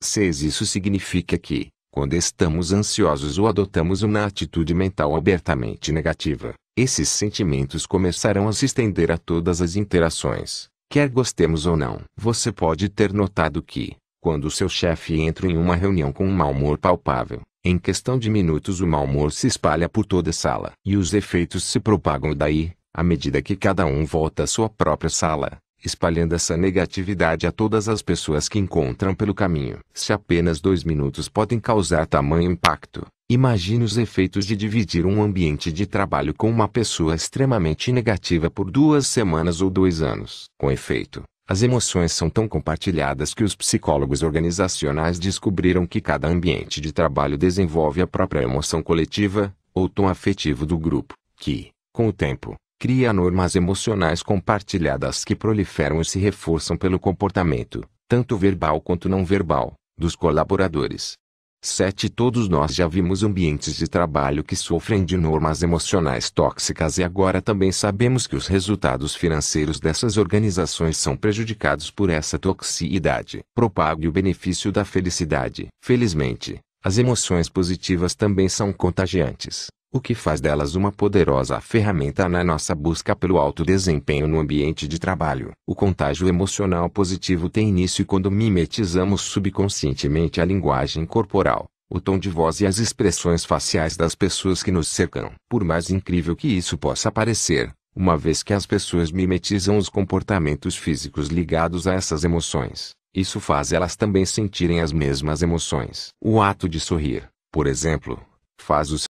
[SPEAKER 1] 6. Isso significa que, quando estamos ansiosos ou adotamos uma atitude mental abertamente negativa, esses sentimentos começarão a se estender a todas as interações, quer gostemos ou não. Você pode ter notado que, quando seu chefe entra em uma reunião com um mau humor palpável, em questão de minutos o mau humor se espalha por toda a sala e os efeitos se propagam daí, à medida que cada um volta à sua própria sala, espalhando essa negatividade a todas as pessoas que encontram pelo caminho. Se apenas dois minutos podem causar tamanho impacto, imagine os efeitos de dividir um ambiente de trabalho com uma pessoa extremamente negativa por duas semanas ou dois anos. Com efeito, as emoções são tão compartilhadas que os psicólogos organizacionais descobriram que cada ambiente de trabalho desenvolve a própria emoção coletiva, ou tom afetivo do grupo, que, com o tempo, cria normas emocionais compartilhadas que proliferam e se reforçam pelo comportamento, tanto verbal quanto não verbal, dos colaboradores. 7. Todos nós já vimos ambientes de trabalho que sofrem de normas emocionais tóxicas e agora também sabemos que os resultados financeiros dessas organizações são prejudicados por essa toxicidade. Propague o benefício da felicidade. Felizmente, as emoções positivas também são contagiantes o que faz delas uma poderosa ferramenta na nossa busca pelo alto desempenho no ambiente de trabalho. O contágio emocional positivo tem início quando mimetizamos subconscientemente a linguagem corporal, o tom de voz e as expressões faciais das pessoas que nos cercam. Por mais incrível que isso possa parecer, uma vez que as pessoas mimetizam os comportamentos físicos ligados a essas emoções, isso faz elas também sentirem as mesmas emoções. O ato de sorrir, por exemplo,
[SPEAKER 2] faz os